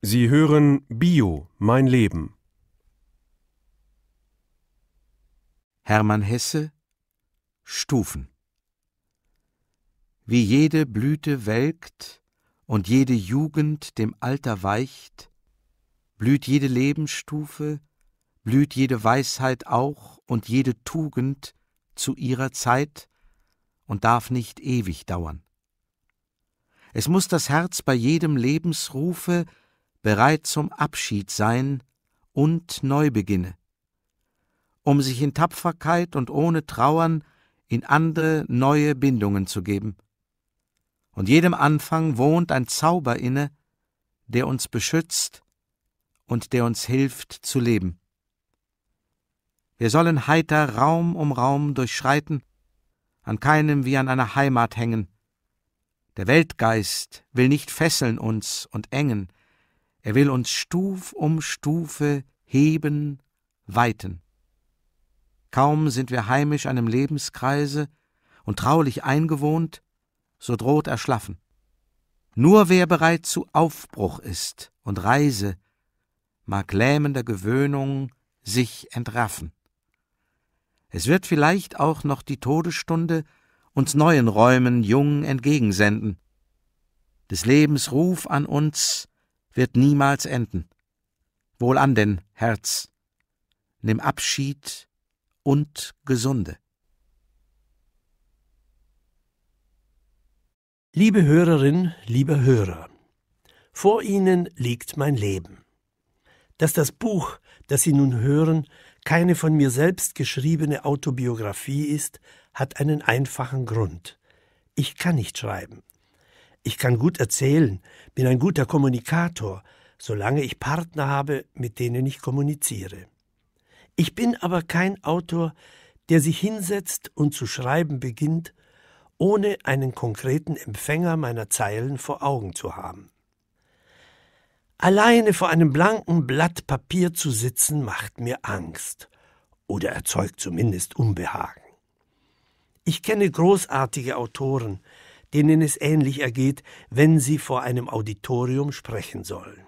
Sie hören Bio, mein Leben. Hermann Hesse Stufen Wie jede Blüte welkt und jede Jugend dem Alter weicht, blüht jede Lebensstufe, blüht jede Weisheit auch und jede Tugend zu ihrer Zeit und darf nicht ewig dauern. Es muß das Herz bei jedem Lebensrufe bereit zum Abschied sein und Neubeginne, um sich in Tapferkeit und ohne Trauern in andere neue Bindungen zu geben. Und jedem Anfang wohnt ein Zauber inne, der uns beschützt und der uns hilft zu leben. Wir sollen heiter Raum um Raum durchschreiten, an keinem wie an einer Heimat hängen. Der Weltgeist will nicht fesseln uns und engen, er will uns Stuf um Stufe heben, weiten. Kaum sind wir heimisch einem Lebenskreise und traulich eingewohnt, so droht Erschlaffen. Nur wer bereit zu Aufbruch ist und Reise, mag lähmender Gewöhnung sich entraffen. Es wird vielleicht auch noch die Todesstunde uns neuen Räumen jung entgegensenden. Des Lebens Ruf an uns wird niemals enden. Wohlan denn, Herz, nimm Abschied und Gesunde. Liebe Hörerin, lieber Hörer, vor Ihnen liegt mein Leben. Dass das Buch, das Sie nun hören, keine von mir selbst geschriebene Autobiografie ist, hat einen einfachen Grund. Ich kann nicht schreiben. Ich kann gut erzählen, bin ein guter Kommunikator, solange ich Partner habe, mit denen ich kommuniziere. Ich bin aber kein Autor, der sich hinsetzt und zu schreiben beginnt, ohne einen konkreten Empfänger meiner Zeilen vor Augen zu haben. Alleine vor einem blanken Blatt Papier zu sitzen, macht mir Angst oder erzeugt zumindest Unbehagen. Ich kenne großartige Autoren, denen es ähnlich ergeht, wenn sie vor einem Auditorium sprechen sollen.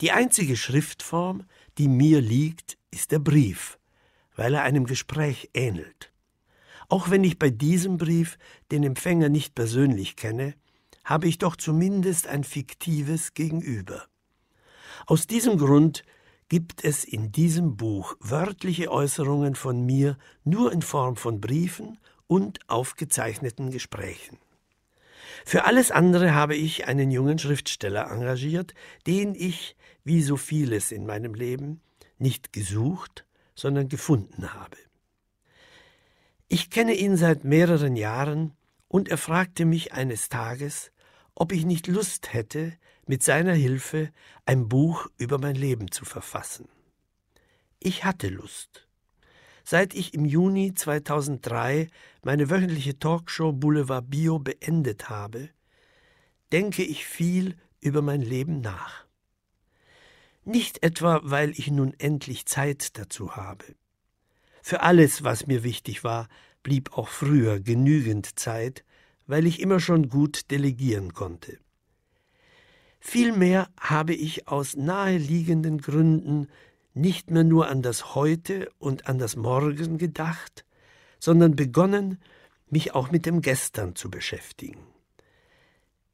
Die einzige Schriftform, die mir liegt, ist der Brief, weil er einem Gespräch ähnelt. Auch wenn ich bei diesem Brief den Empfänger nicht persönlich kenne, habe ich doch zumindest ein fiktives Gegenüber. Aus diesem Grund gibt es in diesem Buch wörtliche Äußerungen von mir nur in Form von Briefen und aufgezeichneten Gesprächen. Für alles andere habe ich einen jungen Schriftsteller engagiert, den ich, wie so vieles in meinem Leben, nicht gesucht, sondern gefunden habe. Ich kenne ihn seit mehreren Jahren und er fragte mich eines Tages, ob ich nicht Lust hätte, mit seiner Hilfe ein Buch über mein Leben zu verfassen. Ich hatte Lust seit ich im Juni 2003 meine wöchentliche Talkshow Boulevard Bio beendet habe, denke ich viel über mein Leben nach. Nicht etwa, weil ich nun endlich Zeit dazu habe. Für alles, was mir wichtig war, blieb auch früher genügend Zeit, weil ich immer schon gut delegieren konnte. Vielmehr habe ich aus naheliegenden Gründen nicht mehr nur an das Heute und an das Morgen gedacht, sondern begonnen, mich auch mit dem Gestern zu beschäftigen.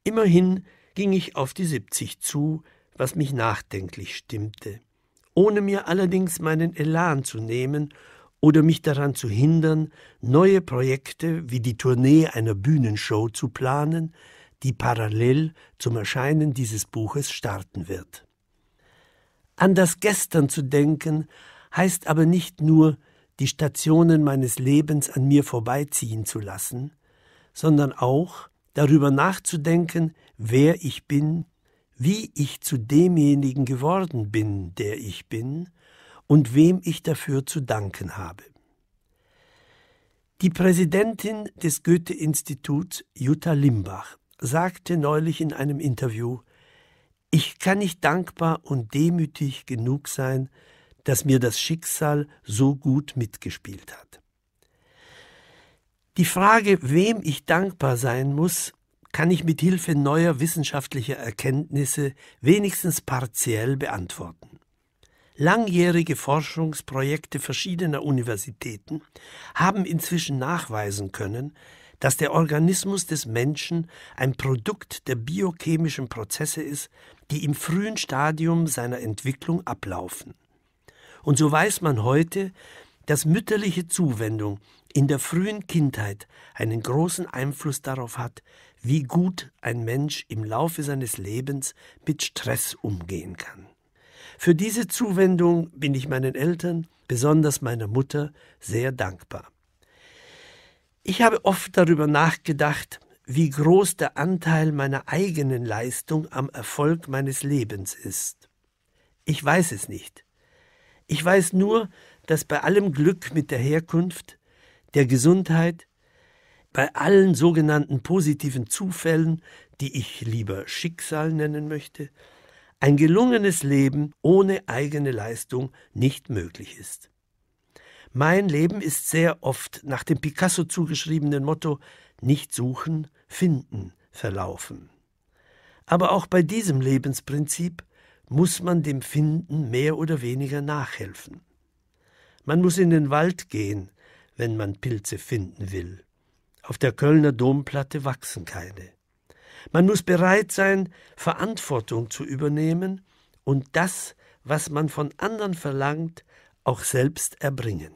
Immerhin ging ich auf die 70 zu, was mich nachdenklich stimmte, ohne mir allerdings meinen Elan zu nehmen oder mich daran zu hindern, neue Projekte wie die Tournee einer Bühnenshow zu planen, die parallel zum Erscheinen dieses Buches starten wird. An das Gestern zu denken heißt aber nicht nur, die Stationen meines Lebens an mir vorbeiziehen zu lassen, sondern auch darüber nachzudenken, wer ich bin, wie ich zu demjenigen geworden bin, der ich bin, und wem ich dafür zu danken habe. Die Präsidentin des Goethe-Instituts, Jutta Limbach, sagte neulich in einem Interview, ich kann nicht dankbar und demütig genug sein, dass mir das Schicksal so gut mitgespielt hat. Die Frage, wem ich dankbar sein muss, kann ich mit Hilfe neuer wissenschaftlicher Erkenntnisse wenigstens partiell beantworten. Langjährige Forschungsprojekte verschiedener Universitäten haben inzwischen nachweisen können, dass der Organismus des Menschen ein Produkt der biochemischen Prozesse ist, die im frühen Stadium seiner Entwicklung ablaufen. Und so weiß man heute, dass mütterliche Zuwendung in der frühen Kindheit einen großen Einfluss darauf hat, wie gut ein Mensch im Laufe seines Lebens mit Stress umgehen kann. Für diese Zuwendung bin ich meinen Eltern, besonders meiner Mutter, sehr dankbar. Ich habe oft darüber nachgedacht, wie groß der Anteil meiner eigenen Leistung am Erfolg meines Lebens ist. Ich weiß es nicht. Ich weiß nur, dass bei allem Glück mit der Herkunft, der Gesundheit, bei allen sogenannten positiven Zufällen, die ich lieber Schicksal nennen möchte, ein gelungenes Leben ohne eigene Leistung nicht möglich ist. Mein Leben ist sehr oft nach dem Picasso zugeschriebenen Motto nicht suchen, Finden verlaufen. Aber auch bei diesem Lebensprinzip muss man dem Finden mehr oder weniger nachhelfen. Man muss in den Wald gehen, wenn man Pilze finden will. Auf der Kölner Domplatte wachsen keine. Man muss bereit sein, Verantwortung zu übernehmen und das, was man von anderen verlangt, auch selbst erbringen.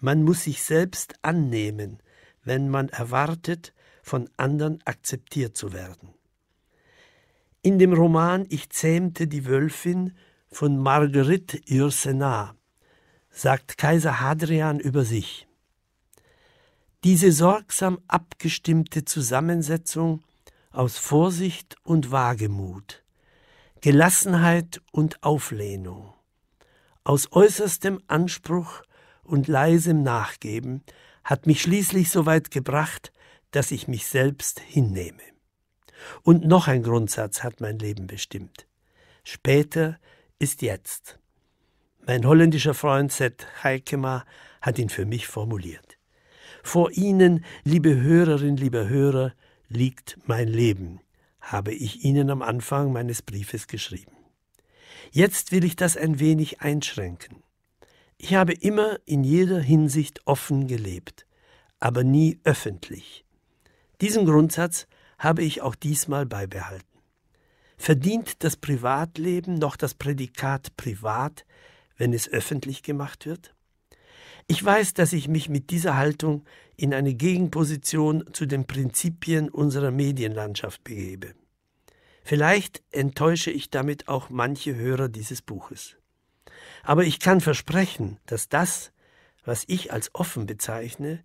Man muss sich selbst annehmen, wenn man erwartet, von anderen akzeptiert zu werden. In dem Roman Ich zähmte die Wölfin von Marguerite Yourcenar sagt Kaiser Hadrian über sich. Diese sorgsam abgestimmte Zusammensetzung aus Vorsicht und Wagemut, Gelassenheit und Auflehnung, aus äußerstem Anspruch und leisem Nachgeben hat mich schließlich so weit gebracht, dass ich mich selbst hinnehme. Und noch ein Grundsatz hat mein Leben bestimmt. Später ist jetzt. Mein holländischer Freund Seth Heikema hat ihn für mich formuliert. Vor Ihnen, liebe Hörerin, lieber Hörer, liegt mein Leben, habe ich Ihnen am Anfang meines Briefes geschrieben. Jetzt will ich das ein wenig einschränken. Ich habe immer in jeder Hinsicht offen gelebt, aber nie öffentlich. Diesen Grundsatz habe ich auch diesmal beibehalten. Verdient das Privatleben noch das Prädikat privat, wenn es öffentlich gemacht wird? Ich weiß, dass ich mich mit dieser Haltung in eine Gegenposition zu den Prinzipien unserer Medienlandschaft begebe. Vielleicht enttäusche ich damit auch manche Hörer dieses Buches. Aber ich kann versprechen, dass das, was ich als offen bezeichne,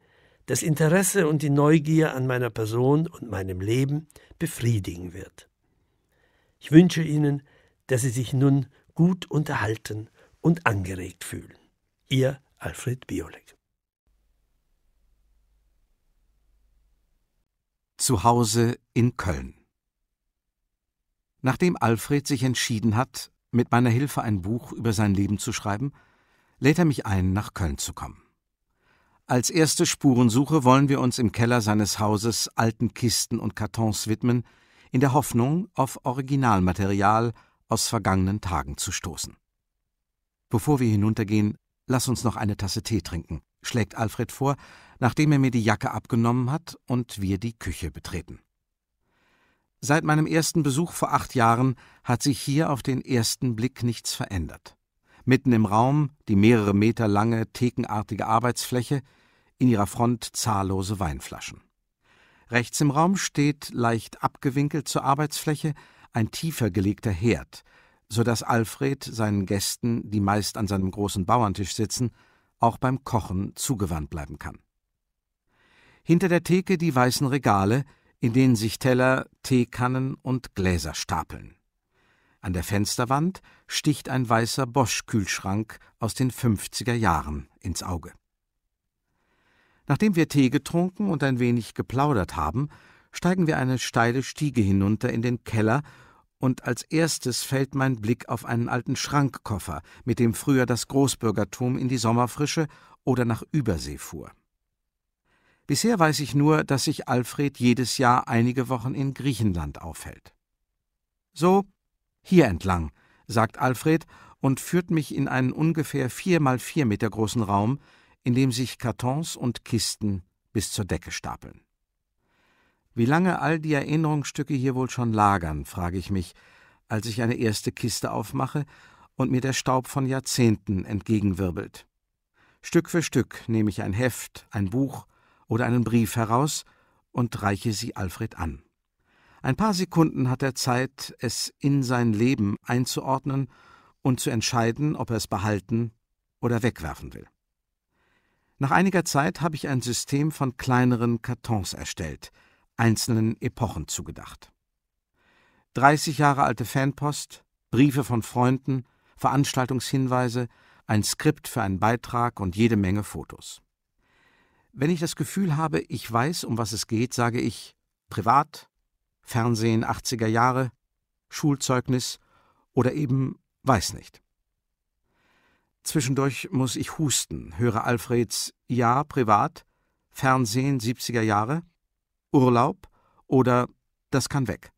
das Interesse und die Neugier an meiner Person und meinem Leben befriedigen wird. Ich wünsche Ihnen, dass Sie sich nun gut unterhalten und angeregt fühlen. Ihr Alfred Biolek. Zu Hause in Köln. Nachdem Alfred sich entschieden hat, mit meiner Hilfe ein Buch über sein Leben zu schreiben, lädt er mich ein, nach Köln zu kommen. Als erste Spurensuche wollen wir uns im Keller seines Hauses alten Kisten und Kartons widmen, in der Hoffnung, auf Originalmaterial aus vergangenen Tagen zu stoßen. Bevor wir hinuntergehen, lass uns noch eine Tasse Tee trinken, schlägt Alfred vor, nachdem er mir die Jacke abgenommen hat und wir die Küche betreten. Seit meinem ersten Besuch vor acht Jahren hat sich hier auf den ersten Blick nichts verändert. Mitten im Raum die mehrere Meter lange, thekenartige Arbeitsfläche, in ihrer Front zahllose Weinflaschen. Rechts im Raum steht, leicht abgewinkelt zur Arbeitsfläche, ein tiefer gelegter Herd, so dass Alfred seinen Gästen, die meist an seinem großen Bauerntisch sitzen, auch beim Kochen zugewandt bleiben kann. Hinter der Theke die weißen Regale, in denen sich Teller, Teekannen und Gläser stapeln. An der Fensterwand sticht ein weißer Bosch-Kühlschrank aus den 50er Jahren ins Auge. Nachdem wir Tee getrunken und ein wenig geplaudert haben, steigen wir eine steile Stiege hinunter in den Keller, und als erstes fällt mein Blick auf einen alten Schrankkoffer, mit dem früher das Großbürgertum in die Sommerfrische oder nach Übersee fuhr. Bisher weiß ich nur, dass sich Alfred jedes Jahr einige Wochen in Griechenland aufhält. So, hier entlang, sagt Alfred und führt mich in einen ungefähr vier mal vier Meter großen Raum, in dem sich Kartons und Kisten bis zur Decke stapeln. Wie lange all die Erinnerungsstücke hier wohl schon lagern, frage ich mich, als ich eine erste Kiste aufmache und mir der Staub von Jahrzehnten entgegenwirbelt. Stück für Stück nehme ich ein Heft, ein Buch oder einen Brief heraus und reiche sie Alfred an. Ein paar Sekunden hat er Zeit, es in sein Leben einzuordnen und zu entscheiden, ob er es behalten oder wegwerfen will. Nach einiger Zeit habe ich ein System von kleineren Kartons erstellt, einzelnen Epochen zugedacht. 30 Jahre alte Fanpost, Briefe von Freunden, Veranstaltungshinweise, ein Skript für einen Beitrag und jede Menge Fotos. Wenn ich das Gefühl habe, ich weiß, um was es geht, sage ich Privat, Fernsehen 80er Jahre, Schulzeugnis oder eben weiß nicht. Zwischendurch muss ich husten, höre Alfreds Ja, privat, Fernsehen 70er Jahre, Urlaub oder Das kann weg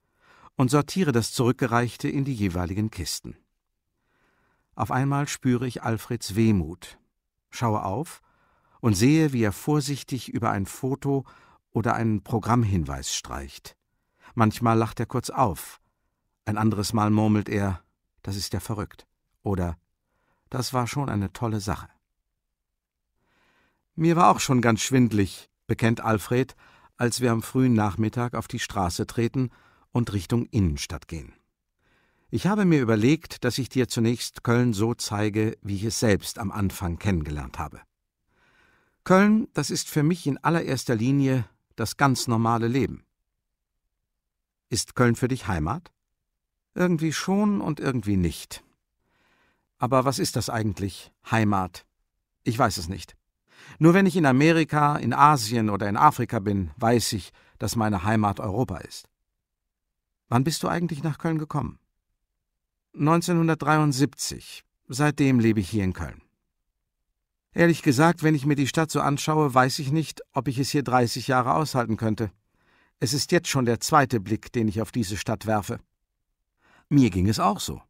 und sortiere das Zurückgereichte in die jeweiligen Kisten. Auf einmal spüre ich Alfreds Wehmut, schaue auf und sehe, wie er vorsichtig über ein Foto oder einen Programmhinweis streicht. Manchmal lacht er kurz auf, ein anderes Mal murmelt er, das ist ja verrückt oder das war schon eine tolle Sache. Mir war auch schon ganz schwindlig, bekennt Alfred, als wir am frühen Nachmittag auf die Straße treten und Richtung Innenstadt gehen. Ich habe mir überlegt, dass ich dir zunächst Köln so zeige, wie ich es selbst am Anfang kennengelernt habe. Köln, das ist für mich in allererster Linie das ganz normale Leben. Ist Köln für dich Heimat? Irgendwie schon und irgendwie nicht. Aber was ist das eigentlich, Heimat? Ich weiß es nicht. Nur wenn ich in Amerika, in Asien oder in Afrika bin, weiß ich, dass meine Heimat Europa ist. Wann bist du eigentlich nach Köln gekommen? 1973. Seitdem lebe ich hier in Köln. Ehrlich gesagt, wenn ich mir die Stadt so anschaue, weiß ich nicht, ob ich es hier 30 Jahre aushalten könnte. Es ist jetzt schon der zweite Blick, den ich auf diese Stadt werfe. Mir ging es auch so.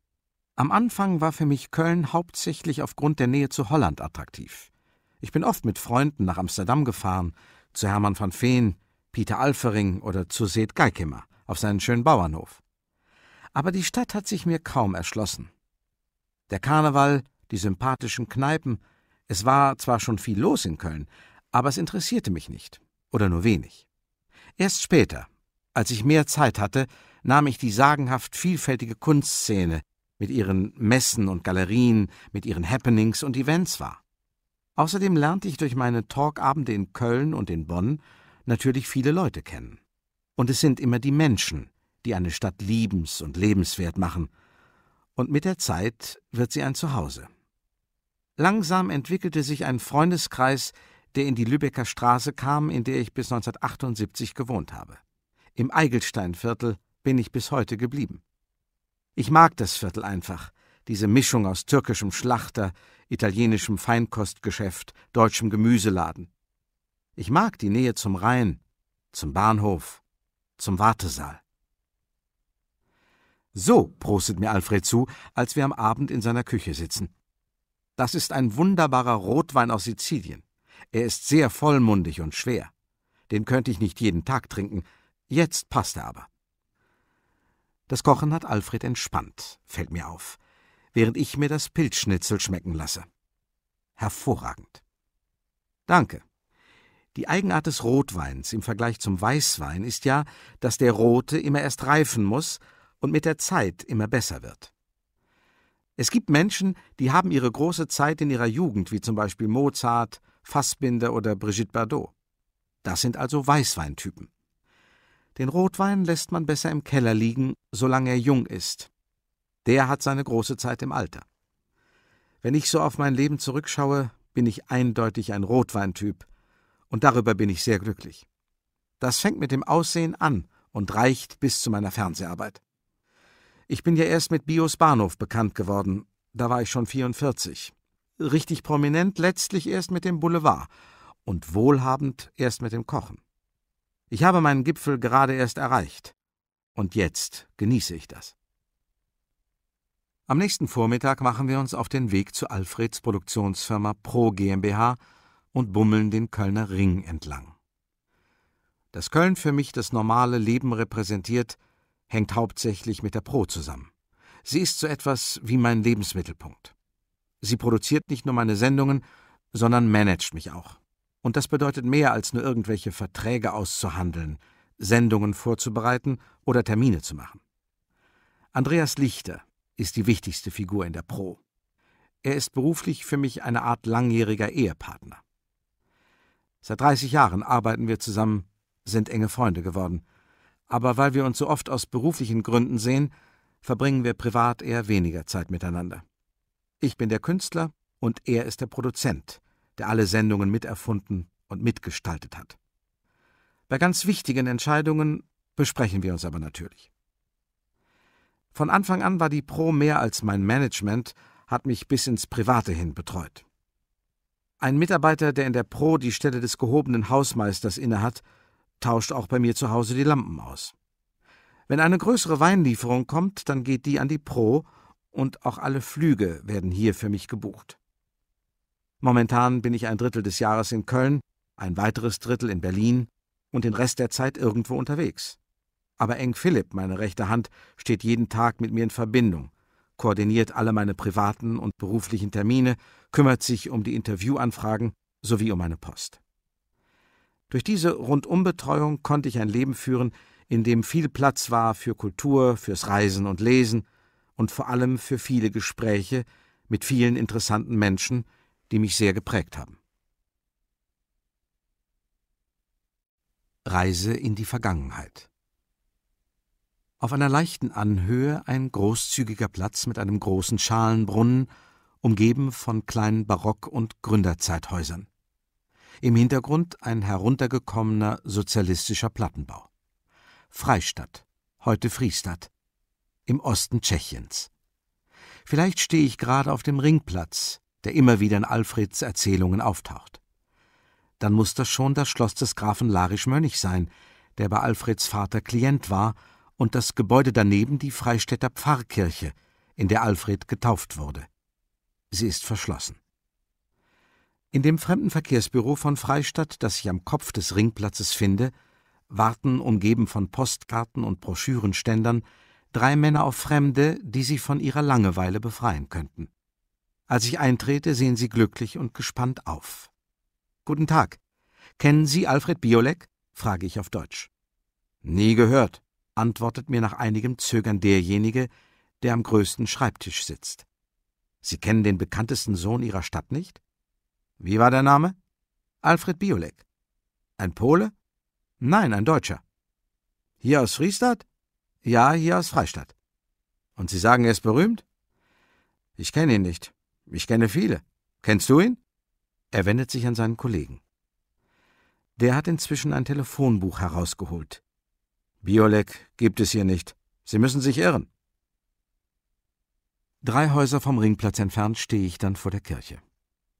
Am Anfang war für mich Köln hauptsächlich aufgrund der Nähe zu Holland attraktiv. Ich bin oft mit Freunden nach Amsterdam gefahren, zu Hermann van Veen, Peter Alfering oder zu Seth Geikimer auf seinen schönen Bauernhof. Aber die Stadt hat sich mir kaum erschlossen. Der Karneval, die sympathischen Kneipen, es war zwar schon viel los in Köln, aber es interessierte mich nicht oder nur wenig. Erst später, als ich mehr Zeit hatte, nahm ich die sagenhaft vielfältige Kunstszene mit ihren Messen und Galerien, mit ihren Happenings und Events war. Außerdem lernte ich durch meine Talkabende in Köln und in Bonn natürlich viele Leute kennen. Und es sind immer die Menschen, die eine Stadt liebens- und lebenswert machen. Und mit der Zeit wird sie ein Zuhause. Langsam entwickelte sich ein Freundeskreis, der in die Lübecker Straße kam, in der ich bis 1978 gewohnt habe. Im Eigelsteinviertel bin ich bis heute geblieben. Ich mag das Viertel einfach, diese Mischung aus türkischem Schlachter, italienischem Feinkostgeschäft, deutschem Gemüseladen. Ich mag die Nähe zum Rhein, zum Bahnhof, zum Wartesaal. So prostet mir Alfred zu, als wir am Abend in seiner Küche sitzen. Das ist ein wunderbarer Rotwein aus Sizilien. Er ist sehr vollmundig und schwer. Den könnte ich nicht jeden Tag trinken, jetzt passt er aber. Das Kochen hat Alfred entspannt, fällt mir auf, während ich mir das Pilzschnitzel schmecken lasse. Hervorragend. Danke. Die Eigenart des Rotweins im Vergleich zum Weißwein ist ja, dass der rote immer erst reifen muss und mit der Zeit immer besser wird. Es gibt Menschen, die haben ihre große Zeit in ihrer Jugend, wie zum Beispiel Mozart, Fassbinder oder Brigitte Bardot. Das sind also Weißweintypen. Den Rotwein lässt man besser im Keller liegen, solange er jung ist. Der hat seine große Zeit im Alter. Wenn ich so auf mein Leben zurückschaue, bin ich eindeutig ein Rotweintyp, und darüber bin ich sehr glücklich. Das fängt mit dem Aussehen an und reicht bis zu meiner Fernseharbeit. Ich bin ja erst mit Bios Bahnhof bekannt geworden, da war ich schon 44. Richtig prominent letztlich erst mit dem Boulevard und wohlhabend erst mit dem Kochen. Ich habe meinen Gipfel gerade erst erreicht. Und jetzt genieße ich das. Am nächsten Vormittag machen wir uns auf den Weg zu Alfreds Produktionsfirma Pro GmbH und bummeln den Kölner Ring entlang. Dass Köln für mich das normale Leben repräsentiert, hängt hauptsächlich mit der Pro zusammen. Sie ist so etwas wie mein Lebensmittelpunkt. Sie produziert nicht nur meine Sendungen, sondern managt mich auch. Und das bedeutet mehr als nur irgendwelche Verträge auszuhandeln, Sendungen vorzubereiten oder Termine zu machen. Andreas Lichter ist die wichtigste Figur in der Pro. Er ist beruflich für mich eine Art langjähriger Ehepartner. Seit 30 Jahren arbeiten wir zusammen, sind enge Freunde geworden. Aber weil wir uns so oft aus beruflichen Gründen sehen, verbringen wir privat eher weniger Zeit miteinander. Ich bin der Künstler und er ist der Produzent der alle Sendungen miterfunden und mitgestaltet hat. Bei ganz wichtigen Entscheidungen besprechen wir uns aber natürlich. Von Anfang an war die Pro mehr als mein Management, hat mich bis ins Private hin betreut. Ein Mitarbeiter, der in der Pro die Stelle des gehobenen Hausmeisters innehat, tauscht auch bei mir zu Hause die Lampen aus. Wenn eine größere Weinlieferung kommt, dann geht die an die Pro und auch alle Flüge werden hier für mich gebucht. Momentan bin ich ein Drittel des Jahres in Köln, ein weiteres Drittel in Berlin und den Rest der Zeit irgendwo unterwegs. Aber Eng Philipp, meine rechte Hand, steht jeden Tag mit mir in Verbindung, koordiniert alle meine privaten und beruflichen Termine, kümmert sich um die Interviewanfragen sowie um meine Post. Durch diese Rundumbetreuung konnte ich ein Leben führen, in dem viel Platz war für Kultur, fürs Reisen und Lesen und vor allem für viele Gespräche mit vielen interessanten Menschen, die mich sehr geprägt haben. Reise in die Vergangenheit. Auf einer leichten Anhöhe ein großzügiger Platz mit einem großen Schalenbrunnen, umgeben von kleinen Barock- und Gründerzeithäusern. Im Hintergrund ein heruntergekommener sozialistischer Plattenbau. Freistadt, heute Friestadt, im Osten Tschechiens. Vielleicht stehe ich gerade auf dem Ringplatz, der immer wieder in Alfreds Erzählungen auftaucht. Dann muss das schon das Schloss des Grafen larisch Mönch sein, der bei Alfreds Vater Klient war, und das Gebäude daneben die Freistädter Pfarrkirche, in der Alfred getauft wurde. Sie ist verschlossen. In dem Fremdenverkehrsbüro von Freistadt, das ich am Kopf des Ringplatzes finde, warten, umgeben von Postkarten und Broschürenständern, drei Männer auf Fremde, die sie von ihrer Langeweile befreien könnten. Als ich eintrete, sehen Sie glücklich und gespannt auf. Guten Tag. Kennen Sie Alfred Biolek? frage ich auf Deutsch. Nie gehört, antwortet mir nach einigem Zögern derjenige, der am größten Schreibtisch sitzt. Sie kennen den bekanntesten Sohn Ihrer Stadt nicht? Wie war der Name? Alfred Biolek. Ein Pole? Nein, ein Deutscher. Hier aus Friestadt? Ja, hier aus Freistadt. Und Sie sagen, er ist berühmt? Ich kenne ihn nicht. Ich kenne viele. Kennst du ihn? Er wendet sich an seinen Kollegen. Der hat inzwischen ein Telefonbuch herausgeholt. Biolek gibt es hier nicht. Sie müssen sich irren. Drei Häuser vom Ringplatz entfernt stehe ich dann vor der Kirche.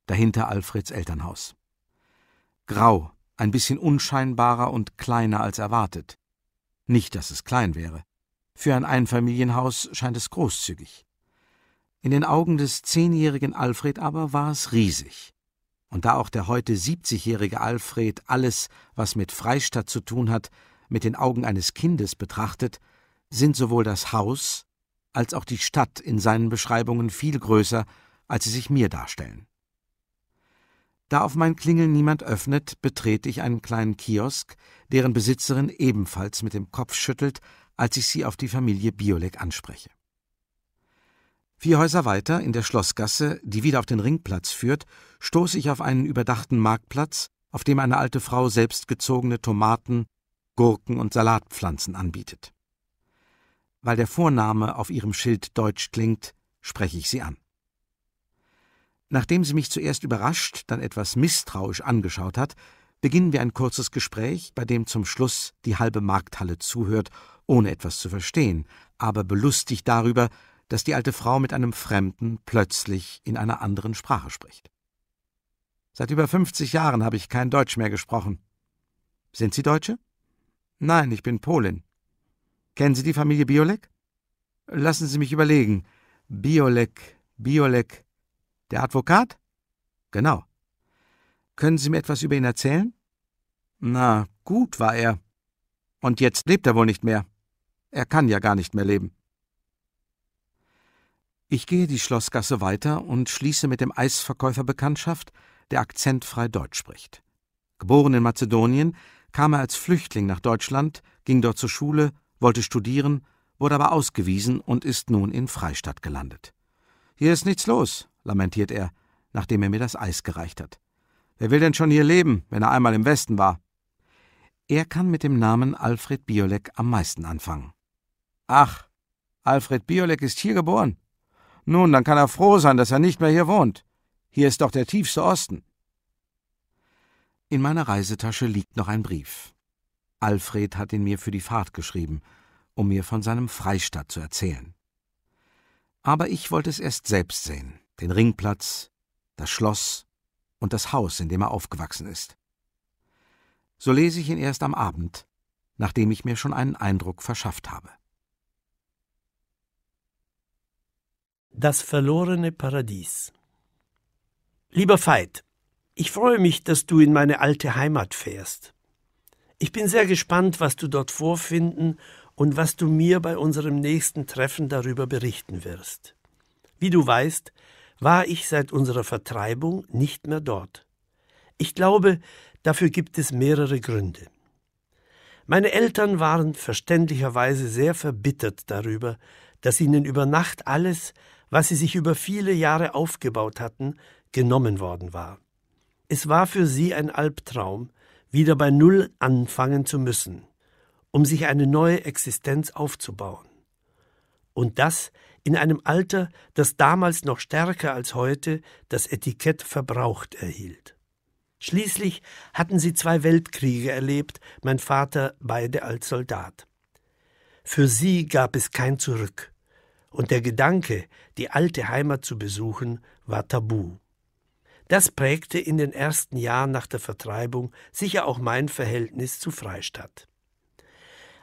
Dahinter Alfreds Elternhaus. Grau, ein bisschen unscheinbarer und kleiner als erwartet. Nicht, dass es klein wäre. Für ein Einfamilienhaus scheint es großzügig. In den Augen des zehnjährigen Alfred aber war es riesig. Und da auch der heute 70-jährige Alfred alles, was mit Freistadt zu tun hat, mit den Augen eines Kindes betrachtet, sind sowohl das Haus als auch die Stadt in seinen Beschreibungen viel größer, als sie sich mir darstellen. Da auf mein Klingeln niemand öffnet, betrete ich einen kleinen Kiosk, deren Besitzerin ebenfalls mit dem Kopf schüttelt, als ich sie auf die Familie Biolek anspreche. Vier Häuser weiter, in der Schlossgasse, die wieder auf den Ringplatz führt, stoße ich auf einen überdachten Marktplatz, auf dem eine alte Frau selbstgezogene Tomaten, Gurken und Salatpflanzen anbietet. Weil der Vorname auf ihrem Schild deutsch klingt, spreche ich sie an. Nachdem sie mich zuerst überrascht, dann etwas misstrauisch angeschaut hat, beginnen wir ein kurzes Gespräch, bei dem zum Schluss die halbe Markthalle zuhört, ohne etwas zu verstehen, aber belustigt darüber, dass die alte Frau mit einem Fremden plötzlich in einer anderen Sprache spricht. Seit über 50 Jahren habe ich kein Deutsch mehr gesprochen. Sind Sie Deutsche? Nein, ich bin Polin. Kennen Sie die Familie Biolek? Lassen Sie mich überlegen. Biolek, Biolek. Der Advokat? Genau. Können Sie mir etwas über ihn erzählen? Na, gut war er. Und jetzt lebt er wohl nicht mehr. Er kann ja gar nicht mehr leben. Ich gehe die Schlossgasse weiter und schließe mit dem Eisverkäufer Bekanntschaft, der akzentfrei Deutsch spricht. Geboren in Mazedonien, kam er als Flüchtling nach Deutschland, ging dort zur Schule, wollte studieren, wurde aber ausgewiesen und ist nun in Freistadt gelandet. Hier ist nichts los, lamentiert er, nachdem er mir das Eis gereicht hat. Wer will denn schon hier leben, wenn er einmal im Westen war? Er kann mit dem Namen Alfred Biolek am meisten anfangen. Ach, Alfred Biolek ist hier geboren, nun, dann kann er froh sein, dass er nicht mehr hier wohnt. Hier ist doch der tiefste Osten. In meiner Reisetasche liegt noch ein Brief. Alfred hat ihn mir für die Fahrt geschrieben, um mir von seinem Freistaat zu erzählen. Aber ich wollte es erst selbst sehen, den Ringplatz, das Schloss und das Haus, in dem er aufgewachsen ist. So lese ich ihn erst am Abend, nachdem ich mir schon einen Eindruck verschafft habe. Das verlorene Paradies. Lieber Veit, ich freue mich, dass du in meine alte Heimat fährst. Ich bin sehr gespannt, was du dort vorfinden und was du mir bei unserem nächsten Treffen darüber berichten wirst. Wie du weißt, war ich seit unserer Vertreibung nicht mehr dort. Ich glaube, dafür gibt es mehrere Gründe. Meine Eltern waren verständlicherweise sehr verbittert darüber, dass ihnen über Nacht alles, was sie sich über viele Jahre aufgebaut hatten, genommen worden war. Es war für sie ein Albtraum, wieder bei Null anfangen zu müssen, um sich eine neue Existenz aufzubauen. Und das in einem Alter, das damals noch stärker als heute das Etikett verbraucht erhielt. Schließlich hatten sie zwei Weltkriege erlebt, mein Vater beide als Soldat. Für sie gab es kein Zurück und der Gedanke, die alte Heimat zu besuchen, war tabu. Das prägte in den ersten Jahren nach der Vertreibung sicher auch mein Verhältnis zu Freistadt.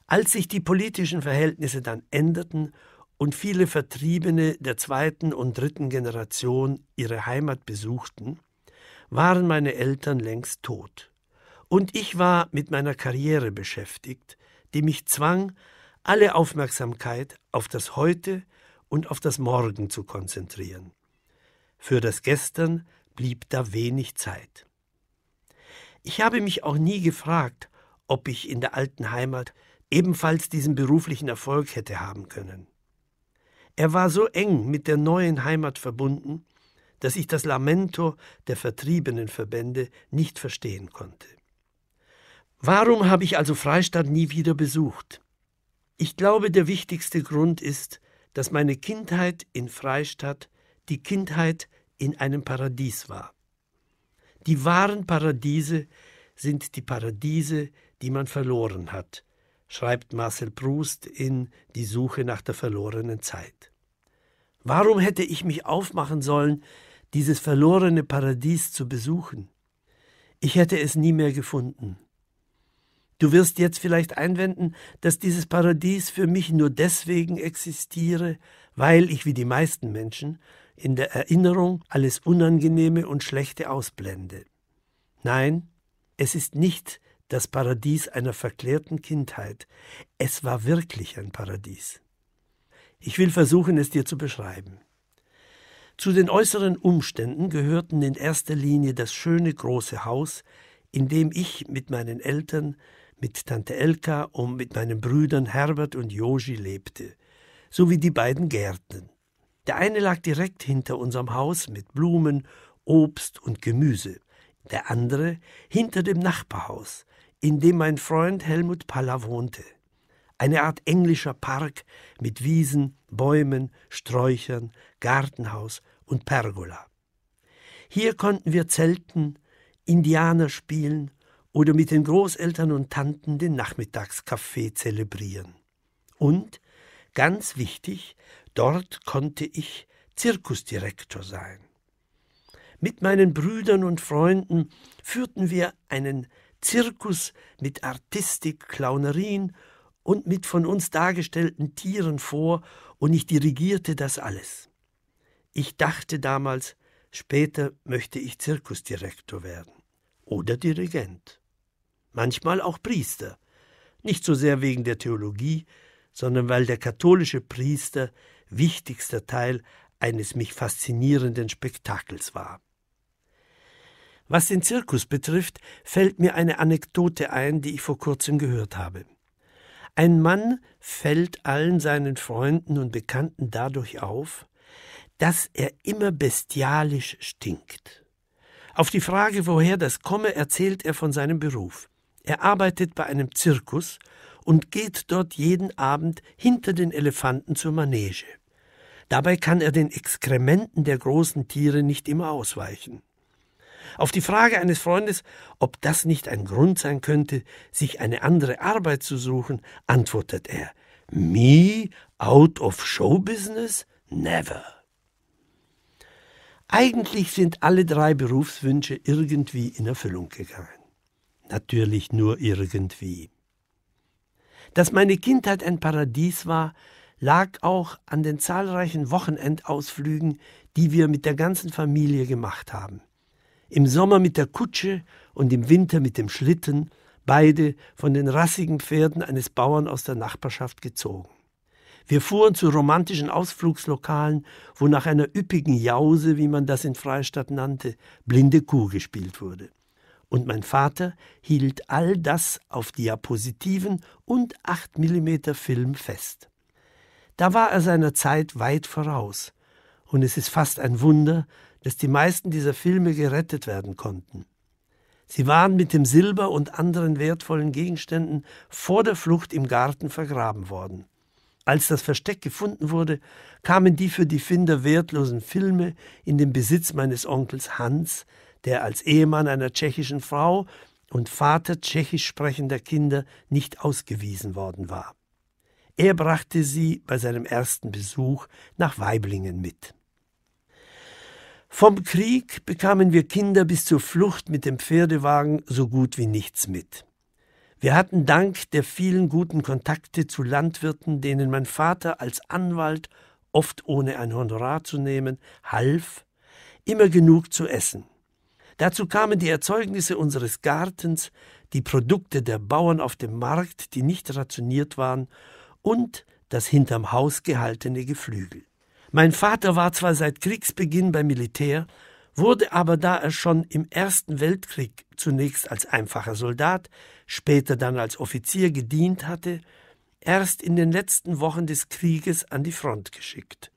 Als sich die politischen Verhältnisse dann änderten und viele Vertriebene der zweiten und dritten Generation ihre Heimat besuchten, waren meine Eltern längst tot. Und ich war mit meiner Karriere beschäftigt, die mich zwang, alle Aufmerksamkeit auf das Heute, und auf das Morgen zu konzentrieren. Für das Gestern blieb da wenig Zeit. Ich habe mich auch nie gefragt, ob ich in der alten Heimat ebenfalls diesen beruflichen Erfolg hätte haben können. Er war so eng mit der neuen Heimat verbunden, dass ich das Lamento der vertriebenen Verbände nicht verstehen konnte. Warum habe ich also Freistadt nie wieder besucht? Ich glaube, der wichtigste Grund ist, dass meine Kindheit in Freistadt die Kindheit in einem Paradies war. Die wahren Paradiese sind die Paradiese, die man verloren hat, schreibt Marcel Proust in Die Suche nach der verlorenen Zeit. Warum hätte ich mich aufmachen sollen, dieses verlorene Paradies zu besuchen? Ich hätte es nie mehr gefunden. Du wirst jetzt vielleicht einwenden, dass dieses Paradies für mich nur deswegen existiere, weil ich wie die meisten Menschen in der Erinnerung alles Unangenehme und Schlechte ausblende. Nein, es ist nicht das Paradies einer verklärten Kindheit, es war wirklich ein Paradies. Ich will versuchen, es dir zu beschreiben. Zu den äußeren Umständen gehörten in erster Linie das schöne große Haus, in dem ich mit meinen Eltern mit Tante Elka und mit meinen Brüdern Herbert und Joji lebte, sowie die beiden Gärten. Der eine lag direkt hinter unserem Haus mit Blumen, Obst und Gemüse, der andere hinter dem Nachbarhaus, in dem mein Freund Helmut Palla wohnte. Eine Art englischer Park mit Wiesen, Bäumen, Sträuchern, Gartenhaus und Pergola. Hier konnten wir zelten, Indianer spielen oder mit den Großeltern und Tanten den Nachmittagskaffee zelebrieren. Und, ganz wichtig, dort konnte ich Zirkusdirektor sein. Mit meinen Brüdern und Freunden führten wir einen Zirkus mit Artistik, Clownerien und mit von uns dargestellten Tieren vor, und ich dirigierte das alles. Ich dachte damals, später möchte ich Zirkusdirektor werden oder Dirigent manchmal auch Priester. Nicht so sehr wegen der Theologie, sondern weil der katholische Priester wichtigster Teil eines mich faszinierenden Spektakels war. Was den Zirkus betrifft, fällt mir eine Anekdote ein, die ich vor kurzem gehört habe. Ein Mann fällt allen seinen Freunden und Bekannten dadurch auf, dass er immer bestialisch stinkt. Auf die Frage, woher das komme, erzählt er von seinem Beruf. Er arbeitet bei einem Zirkus und geht dort jeden Abend hinter den Elefanten zur Manege. Dabei kann er den Exkrementen der großen Tiere nicht immer ausweichen. Auf die Frage eines Freundes, ob das nicht ein Grund sein könnte, sich eine andere Arbeit zu suchen, antwortet er Me out of show business? Never. Eigentlich sind alle drei Berufswünsche irgendwie in Erfüllung gegangen natürlich nur irgendwie. Dass meine Kindheit ein Paradies war, lag auch an den zahlreichen Wochenendausflügen, die wir mit der ganzen Familie gemacht haben. Im Sommer mit der Kutsche und im Winter mit dem Schlitten, beide von den rassigen Pferden eines Bauern aus der Nachbarschaft gezogen. Wir fuhren zu romantischen Ausflugslokalen, wo nach einer üppigen Jause, wie man das in Freistadt nannte, blinde Kuh gespielt wurde und mein Vater hielt all das auf Diapositiven und 8 mm Film fest. Da war er seiner Zeit weit voraus, und es ist fast ein Wunder, dass die meisten dieser Filme gerettet werden konnten. Sie waren mit dem Silber und anderen wertvollen Gegenständen vor der Flucht im Garten vergraben worden. Als das Versteck gefunden wurde, kamen die für die Finder wertlosen Filme in den Besitz meines Onkels Hans, der als Ehemann einer tschechischen Frau und Vater tschechisch sprechender Kinder nicht ausgewiesen worden war. Er brachte sie bei seinem ersten Besuch nach Weiblingen mit. Vom Krieg bekamen wir Kinder bis zur Flucht mit dem Pferdewagen so gut wie nichts mit. Wir hatten dank der vielen guten Kontakte zu Landwirten, denen mein Vater als Anwalt, oft ohne ein Honorar zu nehmen, half, immer genug zu essen. Dazu kamen die Erzeugnisse unseres Gartens, die Produkte der Bauern auf dem Markt, die nicht rationiert waren, und das hinterm Haus gehaltene Geflügel. Mein Vater war zwar seit Kriegsbeginn beim Militär, wurde aber da er schon im Ersten Weltkrieg zunächst als einfacher Soldat, später dann als Offizier gedient hatte, erst in den letzten Wochen des Krieges an die Front geschickt.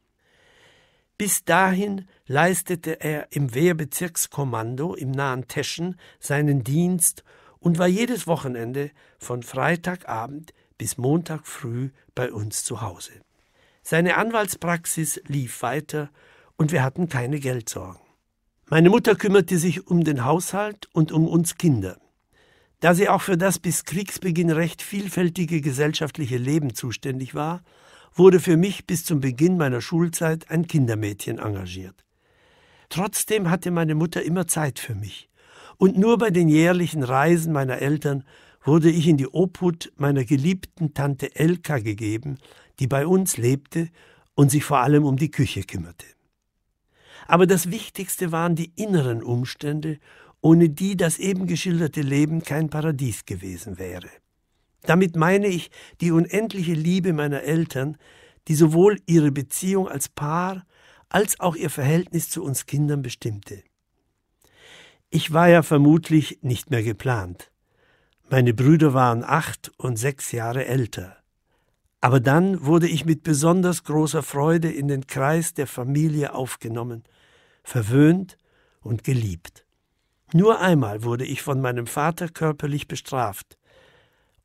Bis dahin leistete er im Wehrbezirkskommando im nahen Teschen seinen Dienst und war jedes Wochenende von Freitagabend bis Montag früh bei uns zu Hause. Seine Anwaltspraxis lief weiter und wir hatten keine Geldsorgen. Meine Mutter kümmerte sich um den Haushalt und um uns Kinder. Da sie auch für das bis Kriegsbeginn recht vielfältige gesellschaftliche Leben zuständig war, wurde für mich bis zum Beginn meiner Schulzeit ein Kindermädchen engagiert. Trotzdem hatte meine Mutter immer Zeit für mich. Und nur bei den jährlichen Reisen meiner Eltern wurde ich in die Obhut meiner geliebten Tante Elka gegeben, die bei uns lebte und sich vor allem um die Küche kümmerte. Aber das Wichtigste waren die inneren Umstände, ohne die das eben geschilderte Leben kein Paradies gewesen wäre. Damit meine ich die unendliche Liebe meiner Eltern, die sowohl ihre Beziehung als Paar als auch ihr Verhältnis zu uns Kindern bestimmte. Ich war ja vermutlich nicht mehr geplant. Meine Brüder waren acht und sechs Jahre älter. Aber dann wurde ich mit besonders großer Freude in den Kreis der Familie aufgenommen, verwöhnt und geliebt. Nur einmal wurde ich von meinem Vater körperlich bestraft,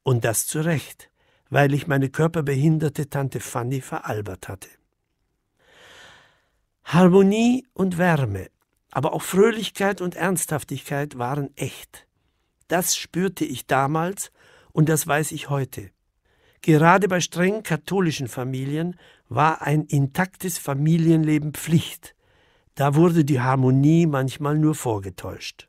und das zu Recht, weil ich meine körperbehinderte Tante Fanny veralbert hatte. Harmonie und Wärme, aber auch Fröhlichkeit und Ernsthaftigkeit waren echt. Das spürte ich damals und das weiß ich heute. Gerade bei streng katholischen Familien war ein intaktes Familienleben Pflicht. Da wurde die Harmonie manchmal nur vorgetäuscht.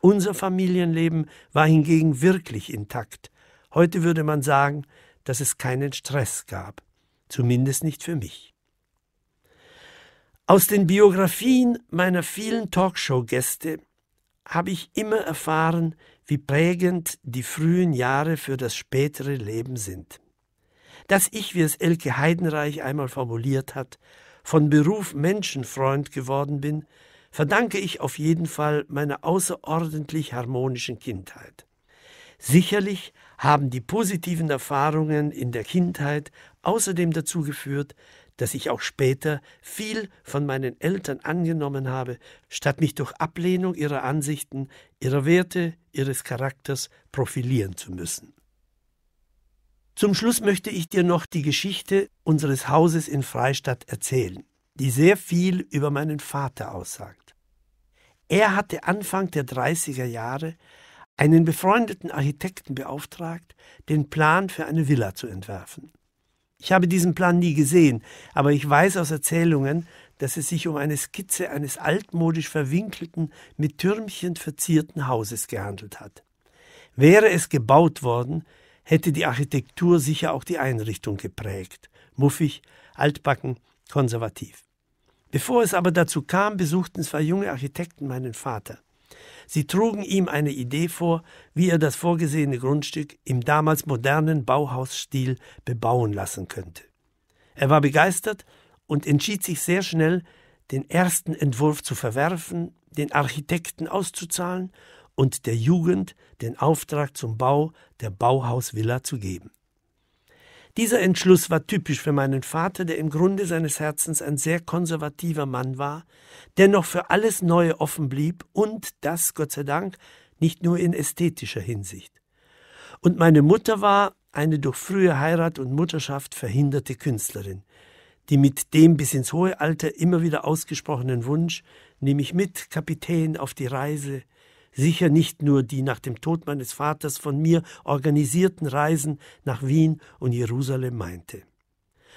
Unser Familienleben war hingegen wirklich intakt Heute würde man sagen, dass es keinen Stress gab, zumindest nicht für mich. Aus den Biografien meiner vielen Talkshow-Gäste habe ich immer erfahren, wie prägend die frühen Jahre für das spätere Leben sind. Dass ich, wie es Elke Heidenreich einmal formuliert hat, von Beruf Menschenfreund geworden bin, verdanke ich auf jeden Fall meiner außerordentlich harmonischen Kindheit. Sicherlich haben die positiven Erfahrungen in der Kindheit außerdem dazu geführt, dass ich auch später viel von meinen Eltern angenommen habe, statt mich durch Ablehnung ihrer Ansichten, ihrer Werte, ihres Charakters profilieren zu müssen. Zum Schluss möchte ich dir noch die Geschichte unseres Hauses in Freistadt erzählen, die sehr viel über meinen Vater aussagt. Er hatte Anfang der 30er Jahre einen befreundeten Architekten beauftragt, den Plan für eine Villa zu entwerfen. Ich habe diesen Plan nie gesehen, aber ich weiß aus Erzählungen, dass es sich um eine Skizze eines altmodisch verwinkelten, mit Türmchen verzierten Hauses gehandelt hat. Wäre es gebaut worden, hätte die Architektur sicher auch die Einrichtung geprägt. Muffig, altbacken, konservativ. Bevor es aber dazu kam, besuchten zwei junge Architekten meinen Vater. Sie trugen ihm eine Idee vor, wie er das vorgesehene Grundstück im damals modernen Bauhausstil bebauen lassen könnte. Er war begeistert und entschied sich sehr schnell, den ersten Entwurf zu verwerfen, den Architekten auszuzahlen und der Jugend den Auftrag zum Bau der Bauhausvilla zu geben. Dieser Entschluss war typisch für meinen Vater, der im Grunde seines Herzens ein sehr konservativer Mann war, der noch für alles Neue offen blieb und das, Gott sei Dank, nicht nur in ästhetischer Hinsicht. Und meine Mutter war eine durch frühe Heirat und Mutterschaft verhinderte Künstlerin, die mit dem bis ins hohe Alter immer wieder ausgesprochenen Wunsch, nämlich mit Kapitän auf die Reise, sicher nicht nur die nach dem Tod meines Vaters von mir organisierten Reisen nach Wien und Jerusalem meinte.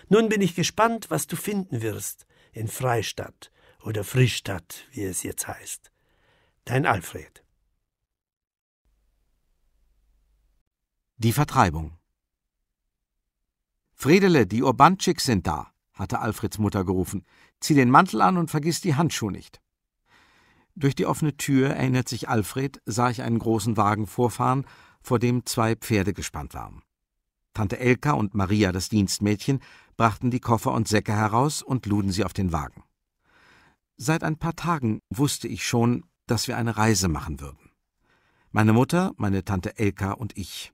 Nun bin ich gespannt, was du finden wirst in Freistadt oder Frischstadt, wie es jetzt heißt. Dein Alfred. Die Vertreibung. Fredele, die Urbanschicks sind da, hatte Alfreds Mutter gerufen. Zieh den Mantel an und vergiss die Handschuhe nicht. Durch die offene Tür, erinnert sich Alfred, sah ich einen großen Wagen vorfahren, vor dem zwei Pferde gespannt waren. Tante Elka und Maria, das Dienstmädchen, brachten die Koffer und Säcke heraus und luden sie auf den Wagen. Seit ein paar Tagen wusste ich schon, dass wir eine Reise machen würden. Meine Mutter, meine Tante Elka und ich.